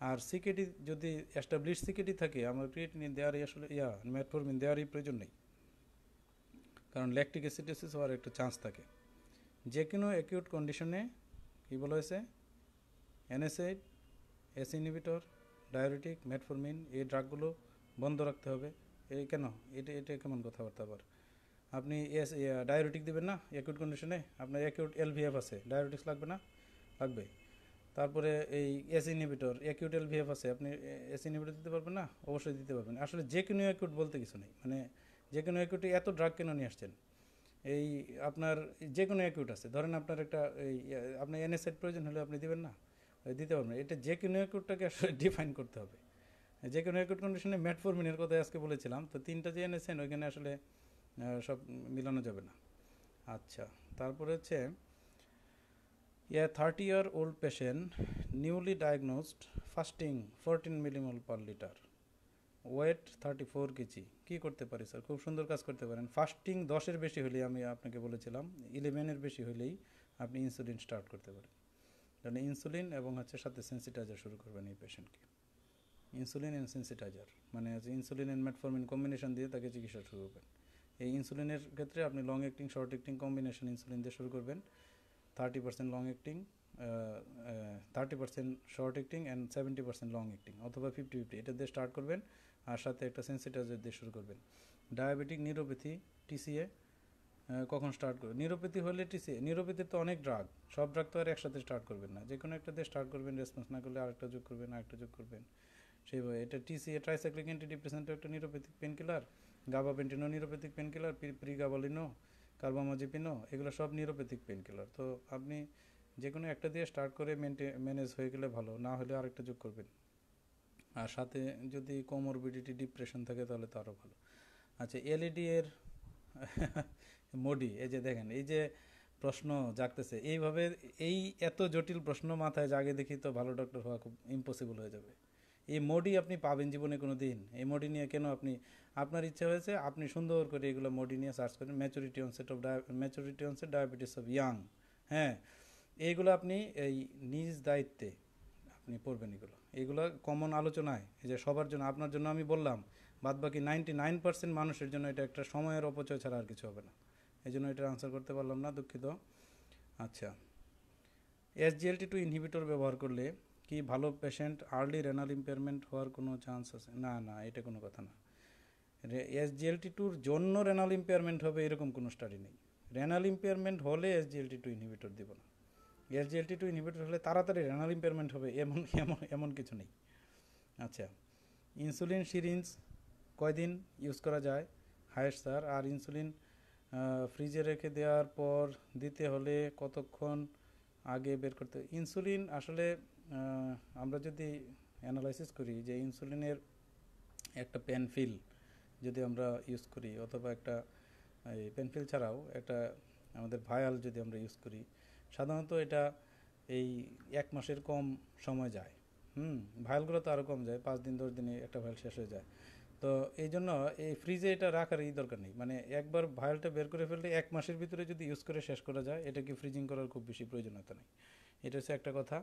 আর সিকেটি যদি অ্যাস্টাবলিশ সিকেটি থাকে আমরা ক্রিয়েটিনিন দেওয়ারই আসলে ইয়া মেটফর্মিন দেওয়ারই প্রয়োজন নেই কারণ ল্যাকটিক অ্যাসিডোসিস হওয়ার একটা চান্স থাকে যে কোনো অ্যাকিউট কন্ডিশনে কী বলা হয়েছে অ্যানেসাইড এস ইনহিবিটর ডায়োরেটিক মেটফর্মিন এই ড্রাগগুলো বন্ধ রাখতে হবে এই কেন এটা এটা কেমন কথাবার্তা আবার আপনি এস ডায়াবেটিক দেবেন না অ্যাকিউট কন্ডিশনে আপনার অ্যাকিউট এলভিএফ আছে ডায়াবেটিক্স লাগবে না লাগবে তারপরে এই এস ইনহিবিটর অ্যাকিউট এলভিএফ আছে আপনি এস ইনহিবিটর দিতে পারবেন না অবশ্যই দিতে পারবেন আসলে যে কোনো অ্যাকিউট বলতে কিছু নেই মানে যে কোনো অ্যাকিউটে এত ড্রাগ কেন নিয়ে আসছেন এই আপনার যে কোনো অ্যাকিউট আছে ধরেন আপনার একটা এই আপনার এনএসএড প্রয়োজন হলে আপনি দেবেন না দিতে পারবেন এটা যে কোনো অ্যাকিউটটাকে আসলে ডিফাইন [LAUGHS] করতে হবে যে কোনো রেকর্ড কন্ডিশনে ম্যাটফরমিনের কথা আজকে বলেছিলাম তো তিনটা যে এনেছেন ওইখানে আসলে সব মিলানো যাবে না আচ্ছা তারপরে হচ্ছে yeah thirty year old patient newly diagnosed fasting fourteen millimole per litre weight thirty four KG কী করতে পারি স্যার খুব সুন্দর কাজ করতে পারেন ফাস্টিং দশের বেশি হলেই আমি আপনাকে বলেছিলাম ইলেভেনের বেশি হলেই আপনি ইনসুলিন স্টার্ট করতে পারেন তাহলে ইনসুলিন এবং হচ্ছে সাথে সেন্সিটাইজার শুরু করবেন এই পেশেন্টকে ইনসুলিন অ্যান্ড মানে হচ্ছে ইনসুলিন এন্ড মেটফর্মিন কম্বিনেশন দিয়ে তাকে চিকিৎসা শুরু করবেন এই ইনসুলিনের ক্ষেত্রে আপনি long acting short acting combination insulin দিয়ে শুরু করবেন thirty percent long acting thirty percent short acting and seventy percent long acting অথবা ফিফটি ফিফটি এটা দিয়ে স্টার্ট করবেন আর সাথে একটা সেন্সিটাইজার দিয়ে শুরু করবেন ডায়াবেটিক নিউরোপ্যাথি টিসিএ কখন স্টার্ট করবেন নিউরোপ্যাথি হলে টিসিএ নিউরোপ্যাথির তো অনেক ড্রাগ সব ড্রাগ তো আর একসাথে স্টার্ট করবেন না যে কোনো একটা দিয়ে স্টার্ট করবেন রেসপন্স না করলে আরেকটা যোগ করবেন আরেকটা যোগ করবেন সেইভাবে এটা এ ট্রাইসাইক্লিক অ্যান্টিডিপ্রেসেন্টও একটা নিরোপ্যাথিক পেন কিলার গাবাপেন্টিনো নিরোপ্যাথিক পেন কিলার প্রি গাবালিনো কার্বামাজিপিনো এগুলো সব নিরোপ্যাথিক পেন কিলার তো আপনি যে কোনো একটা দিয়ে স্টার্ট করে মেনটে ম্যানেজ হয়ে গেলে ভালো না হলে আরেকটা যোগ করবেন আর সাথে যদি কোমরবিডিটি ডিপ্রেশন থাকে তাহলে তো আরও ভালো আচ্ছা এলইডি e এর [LAUGHS] মডি এই যে দেখেন এই যে প্রশ্ন জাগতেছে এইভাবে এই এত জটিল প্রশ্ন মাথায় জাগে দেখি তো ভালো ডক্টর হওয়া খুব ইম্পসিবল হয়ে যাবে এই মোডি আপনি পাবেন জীবনে কোনো দিন এই মোডি নিয়ে কেন আপনি আপনার ইচ্ছা হয়েছে আপনি সুন্দর করে এগুলো মোডি নিয়ে সার্চ করেন ম্যাচুরিটি অনসেট অফ ডায় maturity onset diabetes of young হ্যাঁ এইগুলো আপনি এই নিজ দায়িত্বে আপনি পড়বেন এগুলো এগুলো কমন আলোচনায় এই যে সবার জন্য আপনার জন্য আমি বললাম বাদ বাকি নাইনটি নাইন পার্সেন্ট মানুষের জন্য এটা একটা সময়ের অপচয় ছাড়া আর কিছু হবে না এই জন্য এটার আনসার করতে পারলাম না দুঃখিত আচ্ছা এসজিএলটি টু ইনহিবিটর ব্যবহার করলে কি ভালো পেশেন্ট আর্লি রেনাল ইম্পেয়ারমেন্ট হওয়ার কোনো চান্স আছে না না এটা কোনো কথা না এস জিএলটি টুর জন্য রেনাল ইম্পেয়ারমেন্ট হবে এরকম কোনো স্টাডি নেই রেনাল ইম্পেয়ারমেন্ট হলে এস এসজিএলটি টু ইনহিবিটর দেবো না এস টি টু ইনহিবিটর হলে তাড়াতাড়ি রেনাল ইম্পেয়ারমেন্ট হবে এমন এমন এমন কিছু নেই আচ্ছা ইনসুলিন সিরিঞ্জ কয়দিন ইউজ করা যায় হায়েস্ট স্যার আর ইনসুলিন ফ্রিজে রেখে দেওয়ার পর দিতে হলে কতক্ষণ আগে বের করতে ইনসুলিন আসলে আমরা যদি অ্যানালাইসিস করি যে ইনসুলিনের একটা পেনফিল যদি আমরা ইউজ করি অথবা একটা এই পেনফিল ছাড়াও একটা আমাদের ভায়াল যদি আমরা ইউজ করি সাধারণত এটা এই এক মাসের কম সময় যায় হুম ভায়ালগুলো তো আরও কম যায় পাঁচ দিন দশ দিনে একটা ভায়াল শেষ হয়ে যায় তো এই জন্য এই ফ্রিজে এটা রাখার এই দরকার নেই মানে একবার ভায়ালটা বের করে ফেললে এক মাসের ভিতরে যদি ইউজ করে শেষ করা যায় এটা কি ফ্রিজিং করার খুব বেশি প্রয়োজনীয়তা নেই এটা হচ্ছে একটা কথা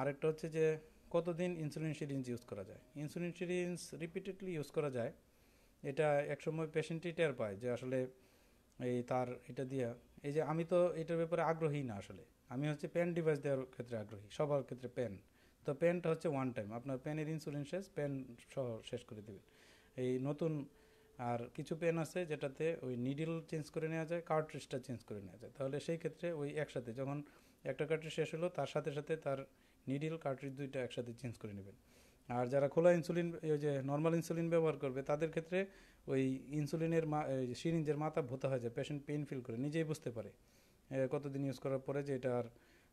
আরেকটা হচ্ছে যে কতদিন ইনসুলিন সিরিঞ্জ ইউজ করা যায় ইনসুলিন সিরিঞ্জ রিপিটেডলি ইউজ করা যায় এটা একসময় পেশেন্টই টের পায় যে আসলে এই তার এটা দিয়া এই যে আমি তো এটার ব্যাপারে আগ্রহী না আসলে আমি হচ্ছে পেন ডিভাইস দেওয়ার ক্ষেত্রে আগ্রহী সবার ক্ষেত্রে পেন তো পেনটা হচ্ছে ওয়ান টাইম আপনার পেনের ইনসুলিন শেষ পেন সহ শেষ করে দেবেন এই নতুন আর কিছু পেন আছে যেটাতে ওই নিডিল চেঞ্জ করে নেওয়া যায় কার্ট্রিজটা চেঞ্জ করে নেওয়া যায় তাহলে সেই ক্ষেত্রে ওই একসাথে যখন একটা কার্ট্রিজ শেষ হলো তার সাথে সাথে তার নিডিল কার্ট্রিজ দুইটা একসাথে চেঞ্জ করে নেবেন আর যারা খোলা ইনসুলিন ওই যে নর্মাল ইনসুলিন ব্যবহার করবে তাদের ক্ষেত্রে ওই ইনসুলিনের মা সিরিঞ্জের মাথা ভোতা হয়ে যায় পেশেন্ট পেন ফিল করে নিজেই বুঝতে পারে কতদিন ইউজ করার পরে যে এটা আর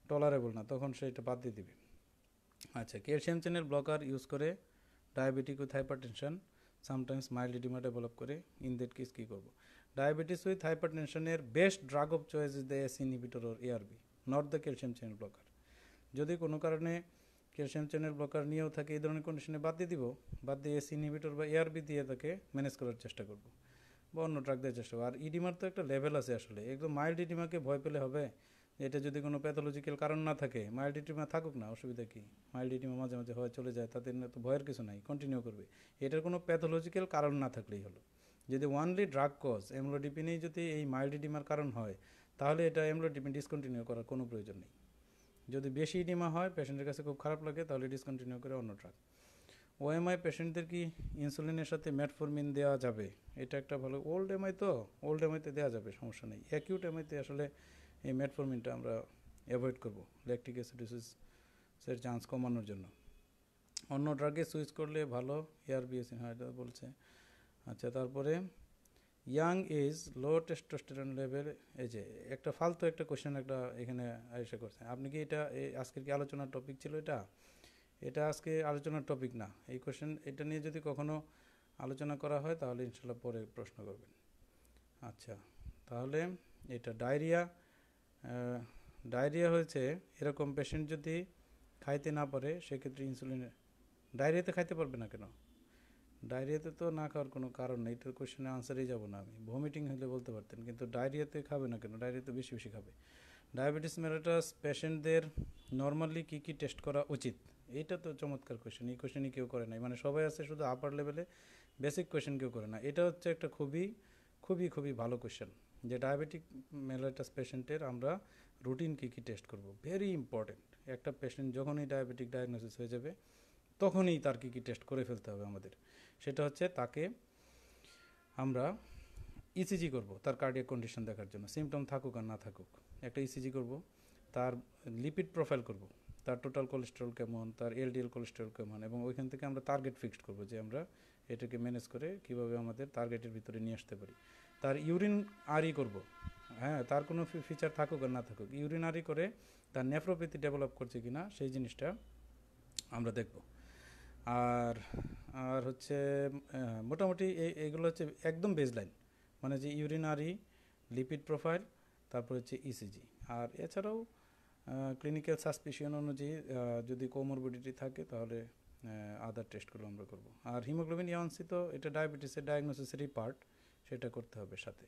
টলারেবল না তখন সে এটা বাদ দিয়ে দেবে আচ্ছা ক্যালসিয়াম চ্যানেল ব্লকার ইউজ করে diabetic with hypertension sometimes mild oedema develop করে ইন দ্যাট কেস কী করবো ডায়াবেটিস উইথ হাইপার টেনশনের best drug of choice is the ACE inhibitor or ARB not the calcium channel blocker যদি কোনো কারণে calcium channel blocker নিয়েও থাকে এই ধরনের কন্ডিশনে বাদ দিয়ে দিব বাদ দিয়ে এসি ইনহিবিটর বা এআরবি দিয়ে তাকে ম্যানেজ করার চেষ্টা করব বা অন্য ড্রাগ দেওয়ার চেষ্টা করবো আর ইডিমার e তো একটা লেভেল আছে আসলে একদম মাইল্ড ইডিমাকে e ভয় পেলে হবে এটা যদি কোনো প্যাথোলজিক্যাল কারণ না থাকে মাইল্ড ইডিমা e থাকুক না অসুবিধা কী মাইল্ড ইডিমা মাঝে মাঝে হয় চলে যায় তাদের তো ভয়ের কিছু নাই কন্টিনিউ করবে এটার কোনো প্যাথোলজিক্যাল কারণ না থাকলেই হলো যদি ওয়ানলি ড্রাগ কজ এমলোডিপিনেই যদি এই মাইল্ড ইডিমার কারণ হয় তাহলে এটা এমলোডিপিন ডিসকন্টিনিউ করার কোনো প্রয়োজন নেই যদি বেশি ইডিমা হয় পেশেন্টের কাছে খুব খারাপ লাগে তাহলে ডিসকন্টিনিউ করে অন্য ড্রাগ ওএমআই পেশেন্টদের কি ইনসুলিনের সাথে ম্যাটফরমিন দেওয়া যাবে এটা একটা ভালো ওল্ড এমআই তো ওল্ড এমআইতে দেওয়া যাবে সমস্যা নেই অ্যাকিউট এমআইতে আসলে এই ম্যাটফরমিনটা আমরা অ্যাভয়েড করবো ল্যাকটিক অ্যাসিডোসিসের চান্স কমানোর জন্য অন্য ড্রাগে সুইচ করলে ভালো এআরবিএসিন হয়তো বলছে আচ্ছা তারপরে young age low testosterone level এই যে একটা ফালতু একটা কোয়েশ্চেন একটা এখানে এসে করছে আপনি কি এটা আজকের কি আলোচনার টপিক ছিল এটা এটা আজকে আলোচনার টপিক না এই কোয়েশ্চেন এটা নিয়ে যদি কখনো আলোচনা করা হয় তাহলে ইনশাল্লাহ পরে প্রশ্ন করবেন আচ্ছা তাহলে এটা ডায়রিয়া ডায়রিয়া হয়েছে এরকম পেশেন্ট যদি খাইতে না পারে সেক্ষেত্রে ইনসুলিন ডায়রিয়াতে খাইতে পারবে না কেন ডায়রিয়াতে তো না খাওয়ার কোনো কারণ নেই এটার কোয়েশনে আনসারেই যাবো না আমি ভমিটিং হলে বলতে পারতেন কিন্তু ডায়রিয়াতে খাবে না কেন ডায়রিয়াতে বেশি বেশি খাবে ডায়াবেটিস মেরাটাস পেশেন্টদের নর্মালি কী কী টেস্ট করা উচিত এটা তো চমৎকার কোয়েশন এই কোয়েশনই কেউ করে নাই মানে সবাই আছে শুধু আপার লেভেলে বেসিক কোয়েশন কেউ করে না এটা হচ্ছে একটা খুবই খুবই খুবই ভালো কোয়েশন যে ডায়াবেটিক মেলাটাস পেশেন্টের আমরা রুটিন কী কী টেস্ট করব ভেরি ইম্পর্ট্যান্ট একটা পেশেন্ট যখনই ডায়াবেটিক ডায়াগনোসিস হয়ে যাবে তখনই তার কী কী টেস্ট করে ফেলতে হবে আমাদের সেটা হচ্ছে তাকে আমরা ইসিজি e করব তার কার্ডিয়া কন্ডিশন দেখার জন্য সিমটম থাকুক আর না থাকুক একটা ইসিজি e করব তার লিপিড প্রোফাইল করব তার টোটাল কোলেস্টেরল কেমন তার এলডিএল কোলেস্টেরল কেমন এবং ওইখান থেকে আমরা টার্গেট ফিক্সড করব যে আমরা এটাকে ম্যানেজ করে কিভাবে আমাদের টার্গেটের ভিতরে নিয়ে আসতে পারি তার ইউরিন আরি করব হ্যাঁ তার কোনো ফিচার থাকুক আর না থাকুক ইউরিন আরি e করে তার নেফ্রোপ্যাথি ডেভেলপ করছে কিনা সেই জিনিসটা আমরা দেখব আর আর হচ্ছে মোটামুটি এগুলো হচ্ছে একদম বেসলাইন মানে যে ইউরিনারি লিপিড প্রোফাইল তারপর হচ্ছে ইসিজি e আর এছাড়াও ক্লিনিক্যাল সাসপিশন অনুযায়ী যদি কোমরবিডিটি থাকে তাহলে আদার টেস্টগুলো আমরা করব আর হিমোগ্লোবিন ইয়ানসি তো এটা ডায়াবেটিসের ডায়াগনোসিসেরই পার্ট সেটা করতে হবে সাথে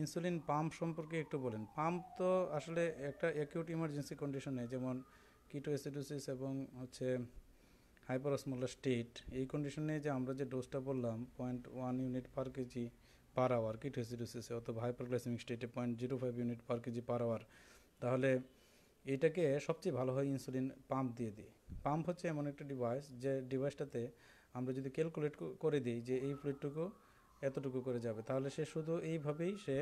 ইনসুলিন পাম্প সম্পর্কে একটু বলেন পাম্প তো আসলে একটা অ্যাকিউট ইমার্জেন্সি কন্ডিশনে যেমন এসিডোসিস এবং হচ্ছে হাইপারসমল স্টেট এই কন্ডিশনে যে আমরা যে ডোজটা বললাম point one unit per KG per hour কি কিটোসিডোসিসে অথবা হাইপারগ্লাইসেমিক স্টেটে point zero five unit per KG per hour তাহলে এটাকে সবচেয়ে ভালো হয় ইনসুলিন পাম্প দিয়ে দিই পাম্প হচ্ছে এমন একটা ডিভাইস যে ডিভাইসটাতে আমরা যদি ক্যালকুলেট করে দিই যে এই ফ্লুইডটুকু এতটুকু করে যাবে তাহলে সে শুধু এইভাবেই সে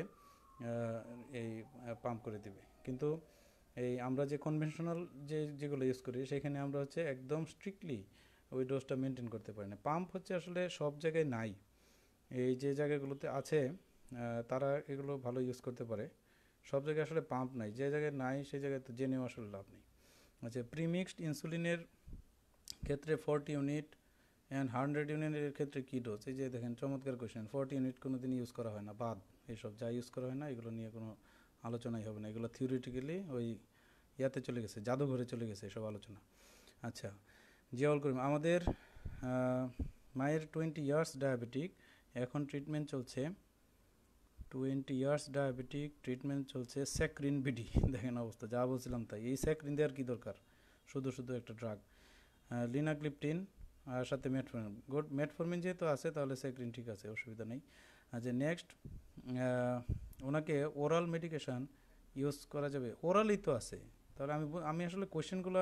এই পাম্প করে দিবে কিন্তু এই আমরা যে কনভেনশনাল যে যেগুলো ইউজ করি সেখানে আমরা হচ্ছে একদম স্ট্রিক্টলি ওই ডোজটা মেনটেন করতে পারি না পাম্প হচ্ছে আসলে সব জায়গায় নাই এই যে জায়গাগুলোতে আছে তারা এগুলো ভালো ইউজ করতে পারে সব জায়গায় আসলে পাম্প নাই যে জায়গায় নাই সেই জায়গায় তো জেনেও আসলে লাভ নেই আচ্ছা প্রিমিক্সড ইনসুলিনের ক্ষেত্রে ফোরটি ইউনিট অ্যান্ড হান্ড্রেড ইউনিটের ক্ষেত্রে কী ডোজ এই যে দেখেন চমৎকার কোয়েশ্চেন ফোরটি ইউনিট কোনো দিন ইউজ করা হয় না বাদ এইসব যা ইউজ করা হয় না এগুলো নিয়ে কোনো আলোচনাই হবে না এগুলো থিওরিটিক্যালি ওই ইয়াতে চলে গেছে জাদুঘরে চলে গেছে এসব আলোচনা আচ্ছা জিয়াউল করিম আমাদের মায়ের টোয়েন্টি ইয়ার্স ডায়াবেটিক এখন ট্রিটমেন্ট চলছে টোয়েন্টি ইয়ার্স ডায়াবেটিক ট্রিটমেন্ট চলছে স্যাক্রিন বিডি দেখেন অবস্থা যা বলছিলাম তাই এই স্যাক্রিন দেওয়ার কী দরকার শুধু শুধু একটা ড্রাগ লিনাক্লিপটিন আর সাথে মেটফর্মিন গুড মেটফর্মিন যেহেতু আছে তাহলে স্যাক্রিন ঠিক আছে অসুবিধা নেই আচ্ছা নেক্সট ওনাকে ওরাল মেডিকেশান ইউজ করা যাবে ওরালই তো আছে তাহলে আমি আমি আসলে কোয়েশ্চেনগুলো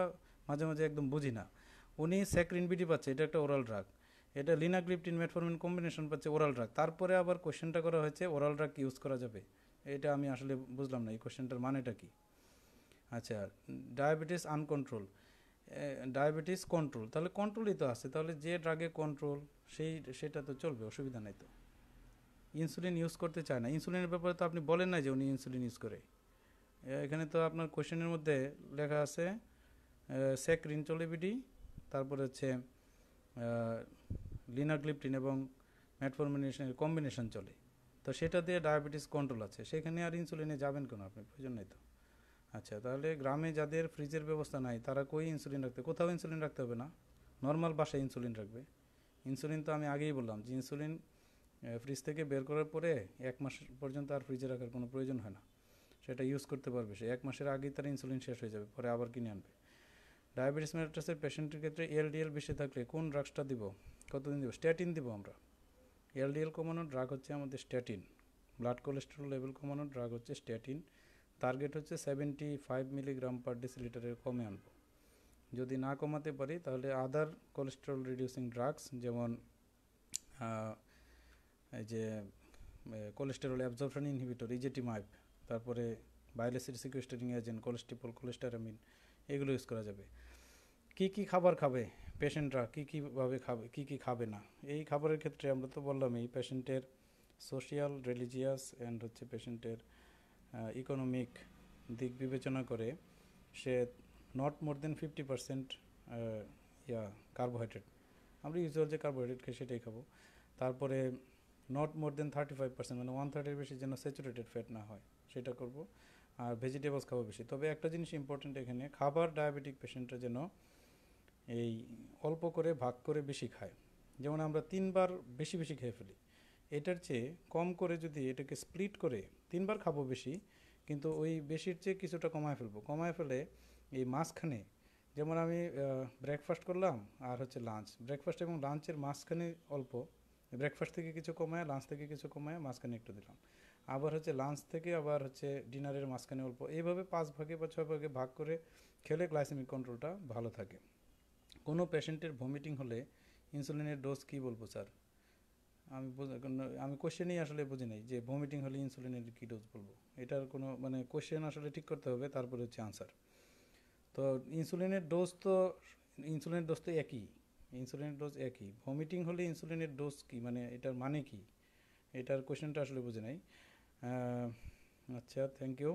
মাঝে মাঝে একদম বুঝি না উনি স্যাক্রিনবিটি পাচ্ছে এটা একটা ওরাল ড্রাগ এটা লিনাগ্লিপটিন মেটফরমিন কম্বিনেশন পাচ্ছে ওরাল ড্রাগ তারপরে আবার কোয়েশ্চেনটা করা হয়েছে ওরাল ড্রাগ ইউজ করা যাবে এটা আমি আসলে বুঝলাম না এই কোয়েশ্চেনটার মানেটা কি আচ্ছা ডায়াবেটিস আনকন্ট্রোল ডায়াবেটিস কন্ট্রোল তাহলে কন্ট্রোলই তো আছে তাহলে যে ড্রাগে কন্ট্রোল সেই সেটা তো চলবে অসুবিধা নাই তো ইনসুলিন ইউজ করতে চায় না ইনসুলিনের ব্যাপারে তো আপনি বলেন না যে উনি ইনসুলিন ইউজ করে এখানে তো আপনার কোশ্চেনের মধ্যে লেখা আছে সেক রিনচলিবিডি তারপর হচ্ছে লিনাগ্লিপটিন এবং ম্যাটফরমিনেশনের কম্বিনেশন চলে তো সেটা দিয়ে ডায়াবেটিস কন্ট্রোল আছে সেখানে আর ইনসুলিনে যাবেন কেন আপনি প্রয়োজন নেই তো আচ্ছা তাহলে গ্রামে যাদের ফ্রিজের ব্যবস্থা নাই তারা কই ইনসুলিন রাখতে কোথাও ইনসুলিন রাখতে হবে না নর্মাল বাসায় ইনসুলিন রাখবে ইনসুলিন তো আমি আগেই বললাম যে ইনসুলিন ফ্রিজ থেকে বের করার পরে এক মাস পর্যন্ত আর ফ্রিজে রাখার কোনো প্রয়োজন হয় না সেটা ইউজ করতে পারবে সে এক মাসের আগেই তার ইনসুলিন শেষ হয়ে যাবে পরে আবার কিনে আনবে ডায়াবেটিস মেলাটাসের পেশেন্টের ক্ষেত্রে এলডিএল বেশি থাকলে কোন ড্রাগসটা দিব কতদিন দিব স্ট্যাটিন দিব আমরা এলডিএল কমানোর ড্রাগ হচ্ছে আমাদের স্ট্যাটিন ব্লাড কোলেস্ট্রল লেভেল কমানোর ড্রাগ হচ্ছে স্ট্যাটিন টার্গেট হচ্ছে সেভেন্টি ফাইভ মিলিগ্রাম পার ডেসিলিটারের কমে আনবো যদি না কমাতে পারি তাহলে আদার কোলেস্ট্রল রিডিউসিং ড্রাগস যেমন এই যে কোলেস্টেরল অ্যাবজর্পশন ইনহিবিটর ইজেটিমাইব তারপরে বায়োলেসিড সিকুয়েস্টারিং এজেন্ট কোলেস্টিপল কোলেস্টারামিন এগুলো ইউজ করা যাবে কি কি খাবার খাবে পেশেন্টরা কী কীভাবে খাবে কি কি খাবে না এই খাবারের ক্ষেত্রে আমরা তো বললাম এই পেশেন্টের সোশিয়াল রিলিজিয়াস অ্যান্ড হচ্ছে পেশেন্টের ইকোনমিক দিক বিবেচনা করে সে not more than fifty percent yeah carbohydrate আমরা ইউজুয়াল যে কার্বোহাইড্রেট খেয়ে সেটাই খাবো তারপরে not more than thirty five percent মানে ওয়ান থার্টির বেশি যেন স্যাচুরেটেড ফ্যাট না হয় সেটা করব আর ভেজিটেবলস খাবো বেশি তবে একটা জিনিস ইম্পর্টেন্ট এখানে খাবার ডায়াবেটিক পেশেন্টরা যেন এই অল্প করে ভাগ করে বেশি খায় যেমন আমরা তিনবার বেশি বেশি খেয়ে ফেলি এটার চেয়ে কম করে যদি এটাকে স্প্লিট করে তিনবার খাবো বেশি কিন্তু ওই বেশির চেয়ে কিছুটা কমায় ফেলবো কমায় ফেলে এই মাঝখানে যেমন আমি ব্রেকফাস্ট করলাম আর হচ্ছে লাঞ্চ ব্রেকফাস্ট এবং লাঞ্চের মাঝখানে অল্প ব্রেকফাস্ট থেকে কিছু কমায় লাঞ্চ থেকে কিছু কমায় মাঝখানে একটু দিলাম আবার হচ্ছে লাঞ্চ থেকে আবার হচ্ছে ডিনারের মাঝখানে অল্প এইভাবে পাঁচ ভাগে বা ছয় ভাগে ভাগ করে খেলে গ্লাইসেমিক কন্ট্রোলটা ভালো থাকে কোনো পেশেন্টের ভমিটিং হলে ইনসুলিনের ডোজ কী বলবো স্যার আমি আমি কোশ্চেনই আসলে বুঝি নাই যে ভমিটিং হলে ইনসুলিনের কী ডোজ বলবো এটার কোনো মানে কোশ্চেন আসলে ঠিক করতে হবে তারপরে হচ্ছে আনসার তো ইনসুলিনের ডোজ তো ইনসুলিনের ডোজ তো একই ইনসুলিনের ডোজ একই ভমিটিং হলে ইনসুলিনের ডোজ কি মানে এটার মানে কি এটার কোয়েশ্চেনটা আসলে বুঝে নাই আচ্ছা থ্যাংক ইউ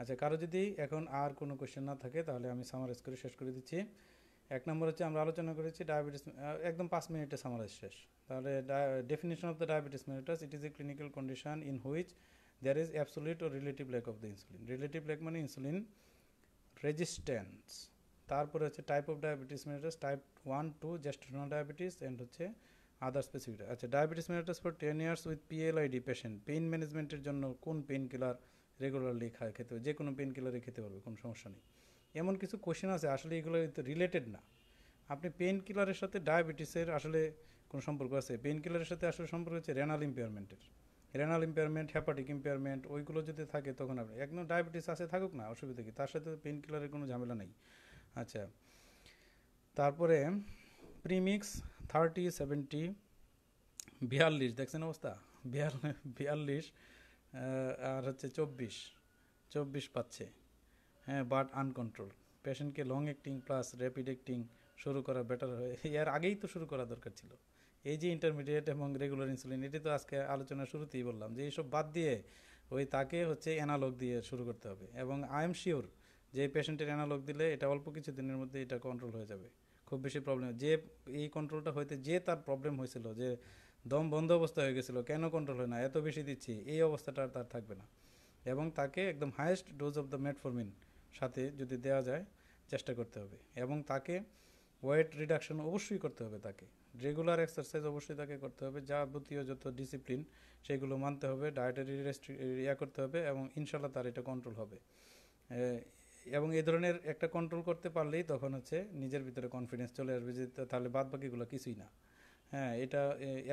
আচ্ছা কারো যদি এখন আর কোনো কোয়েশ্চেন না থাকে তাহলে আমি সামারাইজ করে শেষ করে দিচ্ছি এক নম্বর হচ্ছে আমরা আলোচনা করেছি ডায়াবেটিস একদম পাঁচ মিনিটে সামারাইজ শেষ তাহলে definition of the diabetes mellitus it is a clinical condition in which there is absolute ও relative lack of the insulin relative lack মানে ইনসুলিন রেজিস্ট্যান্স তারপরে হচ্ছে type of diabetes mellitus type one two gestational diabetes and হচ্ছে other specific আচ্ছা diabetes mellitus for ten years with PLID patient pain ম্যানেজমেন্টের জন্য কোন pain killer regularly খায় খেতে হবে যে কোনো পেন কিলারই খেতে পারবে কোনো সমস্যা নেই এমন কিছু কোশ্চেন আছে আসলে এগুলো রিলেটেড না আপনি পেন কিলারের সাথে ডায়াবেটিসের আসলে কোনো সম্পর্ক আছে পেন কিলারের সাথে আসলে সম্পর্ক হচ্ছে রেনাল ইম্পেয়ারমেন্টের রেনাল ইম্পেয়ারমেন্ট হ্যাপাটিক ইম্পেয়ারমেন্ট ওইগুলো যদি থাকে তখন আপনি একদম ডায়াবেটিস আছে থাকুক না অসুবিধা কি তার সাথে পেন কিলারের কোনো ঝামেলা নেই আচ্ছা তারপরে প্রিমিক্স থার্টি সেভেন্টি বিয়াল্লিশ দেখছেন অবস্থা বিয়াল্লিশ আর হচ্ছে চব্বিশ চব্বিশ পাচ্ছে হ্যাঁ বাট আনকন্ট্রোল পেশেন্টকে long acting plus rapid acting শুরু করা বেটার হয়ে এর আগেই তো শুরু করা দরকার ছিল এই যে ইন্টারমিডিয়েট এবং রেগুলার ইনসুলিন এটি তো আজকে আলোচনা শুরুতেই বললাম যে এইসব বাদ দিয়ে ওই তাকে হচ্ছে অ্যানালগ দিয়ে শুরু করতে হবে এবং আই এম শিওর যে পেশেন্টের অ্যানালগ দিলে এটা অল্প কিছু দিনের মধ্যে এটা কন্ট্রোল হয়ে যাবে খুব বেশি প্রবলেম যে এই কন্ট্রোলটা হইতে যে তার প্রবলেম হয়েছিল যে দম বন্ধ অবস্থা হয়ে গেছিলো কেন কন্ট্রোল হয় না এত বেশি দিচ্ছি এই অবস্থাটা আর তার থাকবে না এবং তাকে একদম highest dose of the metformin সাথে যদি দেওয়া যায় চেষ্টা করতে হবে এবং তাকে ওয়েট রিডাকশন অবশ্যই করতে হবে তাকে রেগুলার এক্সারসাইজ অবশ্যই তাকে করতে হবে যাবতীয় যত ডিসিপ্লিন সেগুলো মানতে হবে ডায়েটারি রেস্ট্রি ইয়া করতে হবে এবং ইনশাল্লাহ তার এটা কন্ট্রোল হবে এবং এই ধরনের একটা কন্ট্রোল করতে পারলেই তখন হচ্ছে নিজের ভিতরে কনফিডেন্স চলে আসবে যে তাহলে বাদ বাকিগুলো কিছুই না হ্যাঁ এটা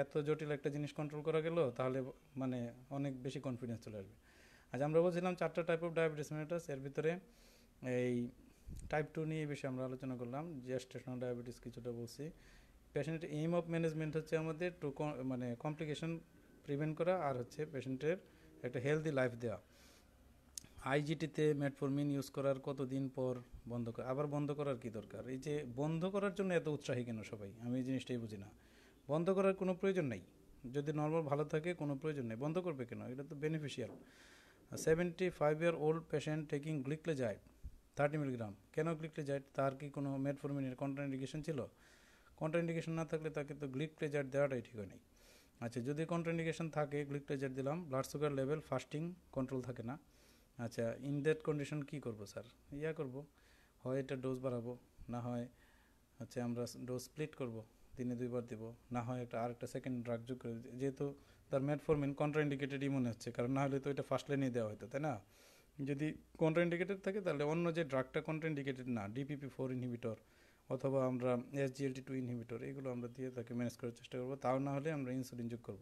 এত জটিল একটা জিনিস কন্ট্রোল করা গেল তাহলে মানে অনেক বেশি কনফিডেন্স চলে আসবে আজ আমরা বলছিলাম চারটা টাইপ অফ ডায়াবেটিস মেটাস এর ভিতরে এই টাইপ টু নিয়ে বেশি আমরা আলোচনা করলাম জেস্টেশনাল ডায়াবেটিস কিছুটা বলছি পেশেন্টের এইম অফ ম্যানেজমেন্ট হচ্ছে আমাদের টু মানে কমপ্লিকেশন প্রিভেন্ট করা আর হচ্ছে পেশেন্টের একটা হেলদি লাইফ দেওয়া আইজিটিতে মেটফরমিন ইউজ করার কতদিন পর বন্ধ আবার বন্ধ করার কি দরকার এই যে বন্ধ করার জন্য এত উৎসাহী কেন সবাই আমি এই জিনিসটাই বুঝি না বন্ধ করার কোনো প্রয়োজন নেই যদি নর্মাল ভালো থাকে কোনো প্রয়োজন নেই বন্ধ করবে কেন এটা তো beneficial seventy five year old patient taking যায় থার্টি মিলিগ্রাম কেন যায় তার কি কোনো মেটফর্মিনের কন্ট্রাইন্ডিকেশন ছিল কন্ট্রাইন্ডিকেশন না থাকলে তাকে তো গ্লিক্লেজাইড দেওয়াটাই ঠিক হয় নাই আচ্ছা যদি কন্ট্রাইন্ডিকেশন থাকে গ্লিক্লেজাইড দিলাম blood sugar level fasting control থাকে না আচ্ছা ইন দ্যাট কন্ডিশন কী করব স্যার ইয়া করব হয় এটা ডোজ বাড়াবো না হয় আচ্ছা আমরা ডোজ স্প্লিট করব দিনে দুইবার দিব না হয় একটা আর একটা সেকেন্ড ড্রাগ যোগ করে যেহেতু তার ম্যাটফর্মিন কন্ট্রাইন্ডিকেটেডই মনে হচ্ছে কারণ না হলে তো এটা ফার্স্ট লাইনে দেওয়া হতো তাই না যদি কন্ট্রাইন্ডিকেটেড থাকে তাহলে অন্য যে ড্রাগটা কন্ট্রাইন্ডিকেটেড না ডিপিপি ফোর ইনহিবিটর অথবা আমরা এসজিএলটি টু ইনহিবিটর এগুলো আমরা দিয়ে তাকে ম্যানেজ করার চেষ্টা করবো তাও না হলে আমরা ইনসুলিন যোগ করব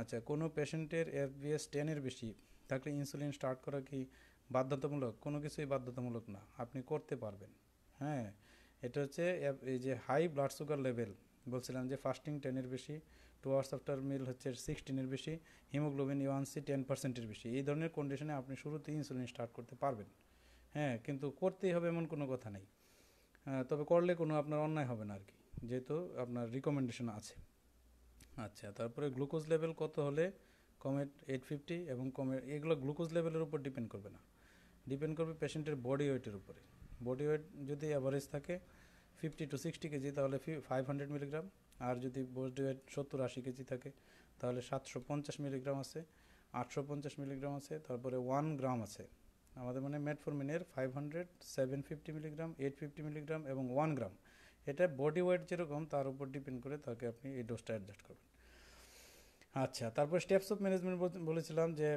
আচ্ছা কোনো পেশেন্টের এফবিএস টেনের বেশি থাকলে ইনসুলিন স্টার্ট করা কি বাধ্যতামূলক কোনো কিছুই বাধ্যতামূলক না আপনি করতে পারবেন হ্যাঁ এটা হচ্ছে এই যে হাই ব্লাড সুগার লেভেল বলছিলাম যে ফাস্টিং টেনের বেশি টু আওয়ার্স আফটার মিল হচ্ছে সিক্সটিনের বেশি হিমোগ্লোবিন ইউয়ানসি টেন পার্সেন্টের বেশি এই ধরনের কন্ডিশনে আপনি শুরুতে ইনসুলিন স্টার্ট করতে পারবেন হ্যাঁ কিন্তু করতেই হবে এমন কোনো কথা নেই তবে করলে কোনো আপনার অন্যায় হবে না আর কি যেহেতু আপনার রিকমেন্ডেশন আছে আচ্ছা তারপরে গ্লুকোজ লেভেল কত হলে কমেট এইট ফিফটি এবং কমে এগুলো গ্লুকোজ লেভেলের উপর ডিপেন্ড করবে না ডিপেন্ড করবে পেশেন্টের বডি ওয়েটের উপরে বডি ওয়েট যদি অ্যাভারেজ থাকে ফিফটি টু সিক্সটি কেজি তাহলে ফাইভ হান্ড্রেড মিলিগ্রাম আর যদি বডি ওয়েট সত্তর আশি কেজি থাকে তাহলে সাতশো পঞ্চাশ মিলিগ্রাম আছে আটশো পঞ্চাশ মিলিগ্রাম আছে তারপরে ওয়ান গ্রাম আছে আমাদের মানে মেটফরমিনের five hundred seven fifty milligram eight fifty milligram এবং ওয়ান গ্রাম এটা বডি ওয়েট যেরকম তার উপর ডিপেন্ড করে তাকে আপনি এই ডোজটা অ্যাডজাস্ট করবেন আচ্ছা তারপর স্টেপস অফ ম্যানেজমেন্ট বলেছিলাম যে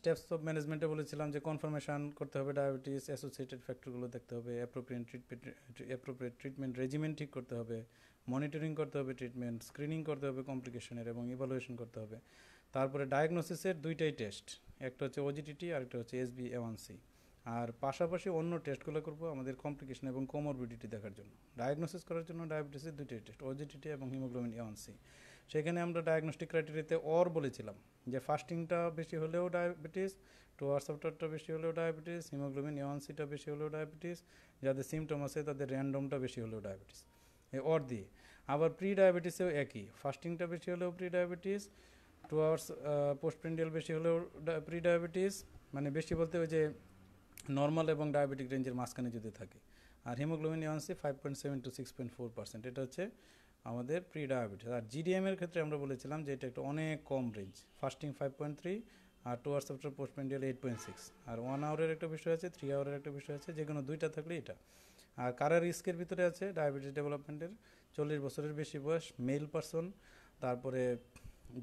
স্টেপস অফ ম্যানেজমেন্টে বলেছিলাম যে কনফার্মেশন করতে হবে ডায়াবেটিস অ্যাসোসিয়েটেড ফ্যাক্টরগুলো দেখতে হবে appropriate treatment appropriate treatment regimen ঠিক করতে হবে মনিটরিং করতে হবে ট্রিটমেন্ট স্ক্রিনিং করতে হবে কমপ্লিকেশনের এবং ইভালুয়েশন করতে হবে তারপরে ডায়াগনোসিসের দুইটাই টেস্ট একটা হচ্ছে ওজিটিটি আর একটা হচ্ছে এসবি এওয়ানসি আর পাশাপাশি অন্য টেস্টগুলো করব আমাদের কমপ্লিকেশন এবং কোমরবিডিটি দেখার জন্য ডায়াগনোসিস করার জন্য ডায়াবেটিসের দুইটাই টেস্ট ওজিটিটি এবং হিমোগ্লোবিন এওয়ানসি সেখানে আমরা ডায়াগনস্টিক ক্রাইটেরিয়াতে অর বলেছিলাম যে ফাস্টিংটা বেশি হলেও ডায়াবেটিস টু অফ আফটারটা বেশি হলেও ডায়াবেটিস হিমোগ্লোবিন ইওয়ানসিটা বেশি হলেও ডায়াবেটিস যাদের সিমটম আছে তাদের র্যান্ডমটা বেশি হলেও ডায়াবেটিস এই অর দিয়ে আবার প্রি ডায়াবেটিসেও একই ফাস্টিংটা বেশি হলেও pre diabetes two hours post বেশি হলেও প্রি ডায়াবেটিস মানে বেশি বলতে ওই যে নর্মাল এবং ডায়াবেটিক রেঞ্জের মাঝখানে যদি থাকে আর haemoglobin A one C five point seven two six point four percent এটা হচ্ছে আমাদের প্রি ডায়াবেটিস আর জিডিএমের ক্ষেত্রে আমরা বলেছিলাম যে এটা একটা অনেক কম range fasting five point three আর two hours after post prandial eight point six আর ওয়ান আওয়ারের একটা বিষয় আছে থ্রি আওয়ারের একটা বিষয় আছে যে কোনো দুইটা থাকলে এটা আর কারা রিস্কের ভিতরে আছে ডায়াবেটিস ডেভেলপমেন্টের চল্লিশ বছরের বেশি বয়স মেল পারসন তারপরে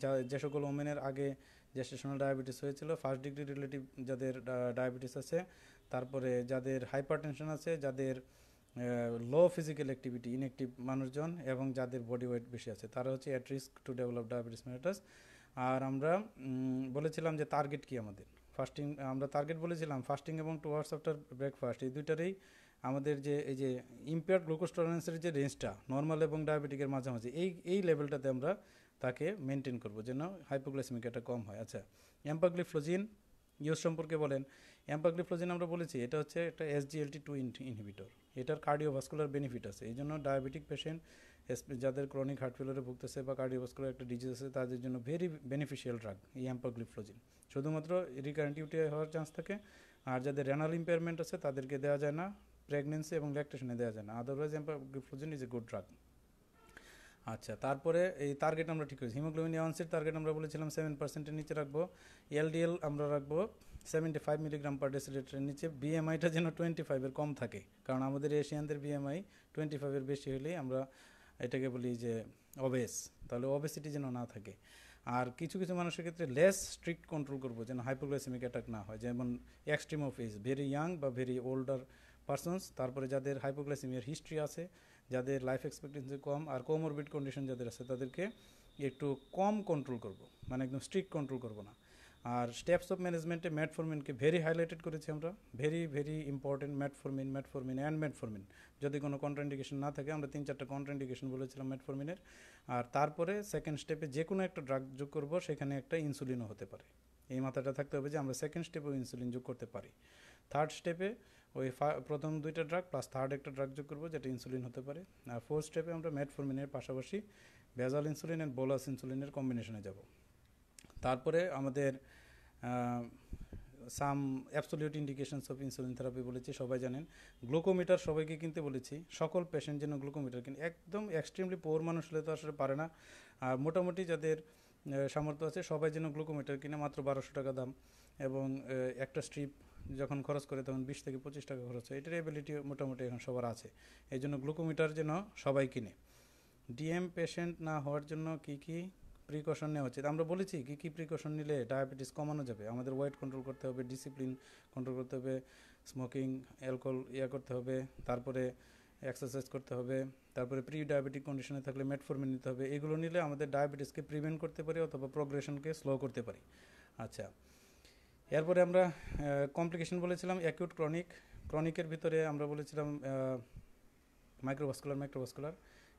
যা যে সকল ওমেনের আগে জেস্টেশনাল ডায়াবেটিস হয়েছিল ফার্স্ট ডিগ্রি রিলেটিভ যাদের ডায়াবেটিস আছে তারপরে যাদের হাইপারটেনশন আছে যাদের লো ফিজিক্যাল অ্যাক্টিভিটি ইনঅ্যাক্টিভ মানুষজন এবং যাদের বডি ওয়েট বেশি আছে তারা হচ্ছে at risk to develop diabetes mellitus আর আমরা বলেছিলাম যে টার্গেট কি আমাদের ফাস্টিং আমরা টার্গেট বলেছিলাম ফাস্টিং এবং টু আওয়ার্স আফটার ব্রেকফাস্ট এই দুইটারই আমাদের যে এই যে ইম্পেয়ার গ্লুকোজ টলারেন্সের যে রেঞ্জটা নর্মাল এবং ডায়াবেটিকের মাঝামাঝি এই এই লেভেলটাতে আমরা তাকে মেনটেন করবো যেন হাইপোগ্লাসমিক একটা কম হয় আচ্ছা অ্যাম্পাগ্লিফ্লোজিন ইউজ সম্পর্কে বলেন অ্যাম্পাগ্লিফ্লোজিন আমরা বলেছি এটা হচ্ছে একটা এসজিএলটি টু ইনহিবিটর এটার কার্ডিওভাস্কুলার বেনিফিট আছে এই জন্য ডায়াবেটিক পেশেন্ট যাদের ক্রনিক হার্ট ফেলারে ভুগতেছে বা কার্ডিওভাস্কুলার একটা ডিজিজ আছে তাদের জন্য ভেরি বেনিফিশিয়াল ড্রাগ এই অ্যাম্পাগ্লিফ্লোজিন শুধুমাত্র রিকারেন্ট ইউটিআই হওয়ার চান্স থাকে আর যাদের রেনাল ইম্পেয়ারমেন্ট আছে তাদেরকে দেওয়া যায় না প্রেগনেন্সি এবং ল্যাকটেশনে দেওয়া যায় না otherwise empagliflozin is a good drug আচ্ছা তারপরে এই টার্গেট আমরা ঠিক করেছি হিমোগ্লোবিন এওয়ানসির টার্গেট আমরা বলেছিলাম সেভেন পার্সেন্টের নিচে রাখবো এলডিএল আমরা রাখবো সেভেন্টি ফাইভ মিলিগ্রাম পার ডেসিলিটারের নিচে বিএমআইটা যেন টোয়েন্টি ফাইভের কম থাকে কারণ আমাদের এশিয়ানদের বিএমআই টোয়েন্টি ফাইভের বেশি হলে আমরা এটাকে বলি যে অবেস তাহলে অবেসিটি যেন না থাকে আর কিছু কিছু মানুষের ক্ষেত্রে লেস স্ট্রিক্ট কন্ট্রোল করবো যেন হাইপোগ্লাইসেমিক অ্যাটাক না হয় যেমন extreme of age very young বা ভেরি ওল্ডার পার্সনস তারপরে যাদের হাইপোগ্লাইসেমিয়ার হিস্ট্রি আছে যাদের লাইফ এক্সপেক্টেন্সি কম আর কোমরবিড কন্ডিশন যাদের আছে তাদেরকে একটু কম কন্ট্রোল করব মানে একদম স্ট্রিক্ট কন্ট্রোল করব না আর স্টেপস অফ ম্যানেজমেন্টে ম্যাটফর্মিনকে ভেরি হাইলাইটেড করেছি আমরা very very important metformin metformin and metformin যদি কোনো কন্ট্রাইন্ডিকেশন না থাকে আমরা তিন চারটা কন্ট্রাইন্ডিকেশন বলেছিলাম ম্যাটফর্মিনের আর তারপরে সেকেন্ড স্টেপে যে কোনো একটা ড্রাগ যোগ করবো সেখানে একটা ইনসুলিনও হতে পারে এই মাথাটা থাকতে হবে যে আমরা সেকেন্ড স্টেপেও ইনসুলিন যোগ করতে পারি থার্ড স্টেপে ওই প্রথম দুইটা ড্রাগ প্লাস থার্ড একটা ড্রাগ যোগ করবো যেটা ইনসুলিন হতে পারে আর ফোর্থ স্টেপে আমরা ম্যাটফর্মিনের পাশাপাশি ভেজাল ইনসুলিন অ্যান্ড বোলাস ইনসুলিনের কম্বিনেশনে যাবো তারপরে আমাদের some absolute indications of insulin therapy বলেছি সবাই জানেন গ্লুকোমিটার সবাইকে কিনতে বলেছি সকল পেশেন্ট যেন গ্লুকোমিটার কিনে একদম এক্সট্রিমলি পোর মানুষ হলে তো আসলে পারে না আর মোটামুটি যাদের সামর্থ্য আছে সবাই যেন গ্লুকোমিটার কিনে মাত্র বারোশো টাকা দাম এবং একটা স্ট্রিপ যখন খরচ করে তখন বিশ থেকে পঁচিশ টাকা খরচ হয় এটার অ্যাবিলিটি মোটামুটি এখন সবার আছে এই জন্য গ্লুকোমিটার যেন সবাই কিনে ডিএম পেশেন্ট না হওয়ার জন্য কি কী প্রিকশন নেওয়া উচিত আমরা বলেছি কি কি প্রিকশন নিলে ডায়াবেটিস কমানো যাবে আমাদের ওয়েট কন্ট্রোল করতে হবে ডিসিপ্লিন কন্ট্রোল করতে হবে স্মোকিং অ্যালকোহল ইয়া করতে হবে তারপরে এক্সারসাইজ করতে হবে তারপরে প্রি ডায়াবেটিক কন্ডিশনে থাকলে মেটফর্মিন নিতে হবে এগুলো নিলে আমাদের ডায়াবেটিসকে প্রিভেন্ট করতে পারি অথবা প্রোগ্রেশনকে স্লো করতে পারি আচ্ছা এরপরে আমরা কমপ্লিকেশন বলেছিলাম অ্যাকিউট ক্রনিক ক্রনিকের ভিতরে আমরা বলেছিলাম মাইক্রোভাস্কুলার মাইক্রোভাস্কুলার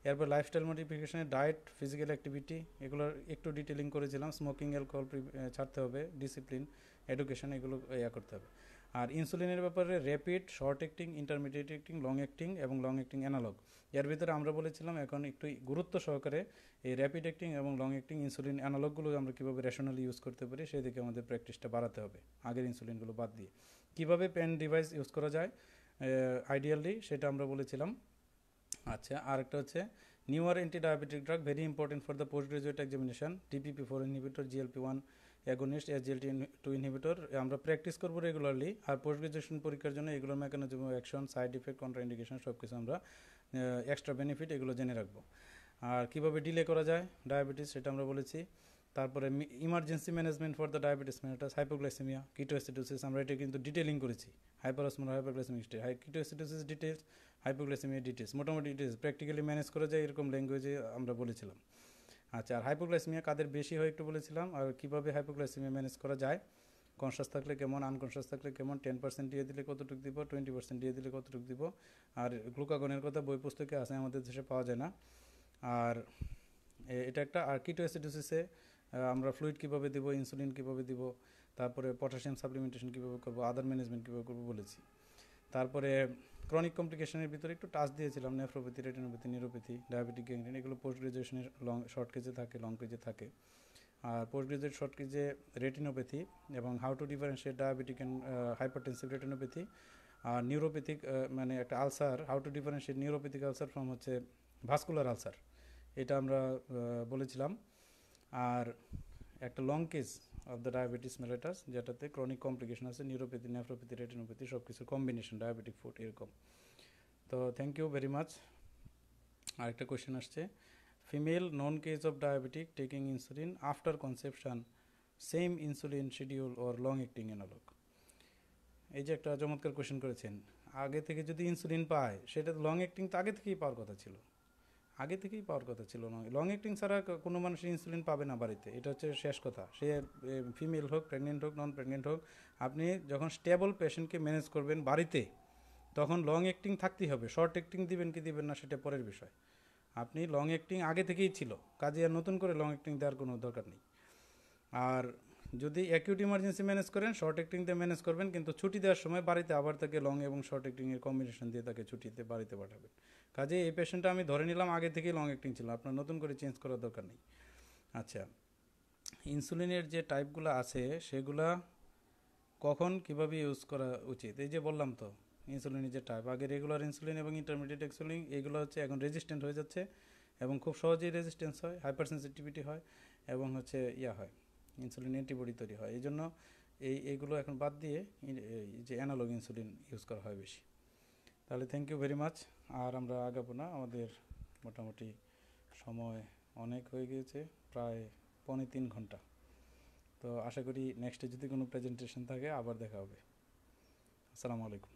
এরপর লাইফস্টাইল মডিফিকেশানে ডায়েট ফিজিক্যাল অ্যাক্টিভিটি এগুলোর একটু ডিটেলিং করেছিলাম স্মোকিং অ্যালকোহল ছাড়তে হবে ডিসিপ্লিন এডুকেশন এগুলো ইয়া করতে হবে আর ইনসুলিনের ব্যাপারে rapid short acting intermediate acting long acting এবং লং অ্যাক্টিং অ্যানালগ এর ভিতরে আমরা বলেছিলাম এখন একটু গুরুত্ব সহকারে এই র্যাপিড অ্যাক্টিং এবং লং অ্যাক্টিং ইনসুলিন অ্যানালগগুলো আমরা কীভাবে রেশনালি ইউজ করতে পারি সেই দিকে আমাদের প্র্যাকটিসটা বাড়াতে হবে আগের ইনসুলিনগুলো বাদ দিয়ে কীভাবে পেন ডিভাইস ইউজ করা যায় আইডিয়ালি সেটা আমরা বলেছিলাম আচ্ছা আরেকটা হচ্ছে newer anti diabetic drug very important for the post graduate examination DPP four inhibitor GLP one agonist GLT two inhibitor আমরা প্র্যাকটিস করবো রেগুলারলি আর পোস্ট গ্রাজুয়েশন পরীক্ষার জন্য এগুলোর mechanism action side effect indication সব কিছু আমরা এক্সট্রা বেনিফিট এগুলো জেনে রাখবো আর কীভাবে ডিলে করা যায় ডায়াবেটিস সেটা আমরা বলেছি তারপরে emergency management for the diabetes mellitus hypoglycaemia ketoacidosis আমরা এটা কিন্তু ডিটেলিং করেছি hyperosmolar hypoglycaemic state high ketoacidosis details hypoglycaemia details মোটামুটি ডিটেস প্র্যাকটিক্যালি ম্যানেজ করে যায় এরকম ল্যাঙ্গুয়েজে আমরা বলেছিলাম আচ্ছা আর হাইপোগ্লাইসেমিয়া কাদের বেশি হয় একটু বলেছিলাম আর কীভাবে হাইপোগ্লাইসেমিয়া ম্যানেজ করা যায় কনসাস থাকলে কেমন আনকনসাস থাকলে কেমন টেন পার্সেন্ট দিয়ে দিলে কতটুকু দিব টোয়েন্টি পার্সেন্ট দিয়ে দিলে কতটুকু দিব আর গ্লুকাগনের কথা বই পুস্তকে আছে আমাদের দেশে পাওয়া যায় না আর এটা একটা আর্কিটো অ্যাসিডোসিসে আমরা ফ্লুইড কীভাবে দেবো ইনসুলিন কীভাবে দিব তারপরে পটাশিয়াম সাপ্লিমেন্টেশন কীভাবে করবো আদার ম্যানেজমেন্ট কীভাবে করবো বলেছি তারপরে ক্রনিক কমপ্লিকেশনের ভিতরে একটু টাচ দিয়েছিলাম nephropathy retinopathy neuropathy diabetic gangrene এগুলো পোস্ট গ্রাজুয়েশনের লং শর্ট কেজে থাকে লং কেজে থাকে আর পোস্ট গ্রাজুয়েট শর্ট কেজে রেটিনোপ্যাথি এবং how to differentiate diabetic and hypertensive retinopathy আর নিউরোপ্যাথিক uh, মানে একটা ulcer how to differentiate neuropathic ulcer from হচ্ছে ভাস্কুলার আলসার এটা আমরা uh, বলেছিলাম আর একটা long case of the diabetes mellitus যেটাতে ক্রনিক কমপ্লিকেশন আছে নিউরোপ্যাথি নেফ্রোপ্যাথি রেটিনোপ্যাথি সব কিছু কম্বিনেশন ডায়াবেটিক ফুড এরকম তো থ্যাংক ইউ ভেরি মাচ আরেকটা কোয়েশ্চেন আসছে female known case of diabetic taking insulin after conception same insulin schedule or long acting analogue এই যে একটা চমৎকার কোয়েশ্চেন করেছেন আগে থেকে যদি ইনসুলিন পায় সেটা লং অ্যাক্টিং তো আগে থেকেই পাওয়ার কথা ছিল আগে থেকেই পাওয়ার কথা ছিল লং লং অ্যাক্টিং ছাড়া কোনো মানুষ ইনসুলিন পাবে না বাড়িতে এটা হচ্ছে শেষ কথা সে ফিমেল হোক প্রেগনেন্ট হোক নন প্রেগনেন্ট হোক আপনি যখন স্টেবল পেশেন্টকে ম্যানেজ করবেন বাড়িতে তখন লং অ্যাক্টিং থাকতেই হবে শর্ট অ্যাক্টিং দিবেন কি দিবেন না সেটা পরের বিষয় আপনি লং অ্যাক্টিং আগে থেকেই ছিল কাজে আর নতুন করে লং অ্যাক্টিং দেওয়ার কোনো দরকার নেই আর যদি অ্যাকিউট ইমার্জেন্সি ম্যানেজ করেন শর্ট অ্যাক্টিং দিয়ে ম্যানেজ করবেন কিন্তু ছুটি দেওয়ার সময় বাড়িতে আবার তাকে লং এবং শর্ট অ্যাক্টিংয়ের কম্বিনেশন দিয়ে তাকে ছুটিতে বাড়িতে পাঠাবেন কাজে এই পেশেন্টটা আমি ধরে নিলাম আগে থেকেই লং অ্যাক্টিং ছিল আপনার নতুন করে চেঞ্জ করার দরকার নেই আচ্ছা ইনসুলিনের যে টাইপগুলো আছে সেগুলা কখন কিভাবে ইউজ করা উচিত এই যে বললাম তো ইনসুলিনের যে টাইপ আগে রেগুলার ইনসুলিন এবং ইন্টারমিডিয়েট ইনসুলিন এগুলো হচ্ছে এখন রেজিস্ট্যান্ট হয়ে যাচ্ছে এবং খুব সহজেই রেজিস্ট্যান্স হয় হাইপার সেন্সিটিভিটি হয় এবং হচ্ছে ইয়া হয় ইনসুলিন অ্যান্টিবডি তৈরি হয় এই জন্য এই এইগুলো এখন বাদ দিয়ে যে অ্যানালগ ইনসুলিন ইউজ করা হয় বেশি তাহলে থ্যাংক ইউ ভেরি মাচ আর আমরা আগাবো না আমাদের মোটামুটি সময় অনেক হয়ে গিয়েছে প্রায় পৌনে তিন ঘন্টা তো আশা করি নেক্সটে যদি কোনো প্রেজেন্টেশন থাকে আবার দেখা হবে আসসালামু আলাইকুম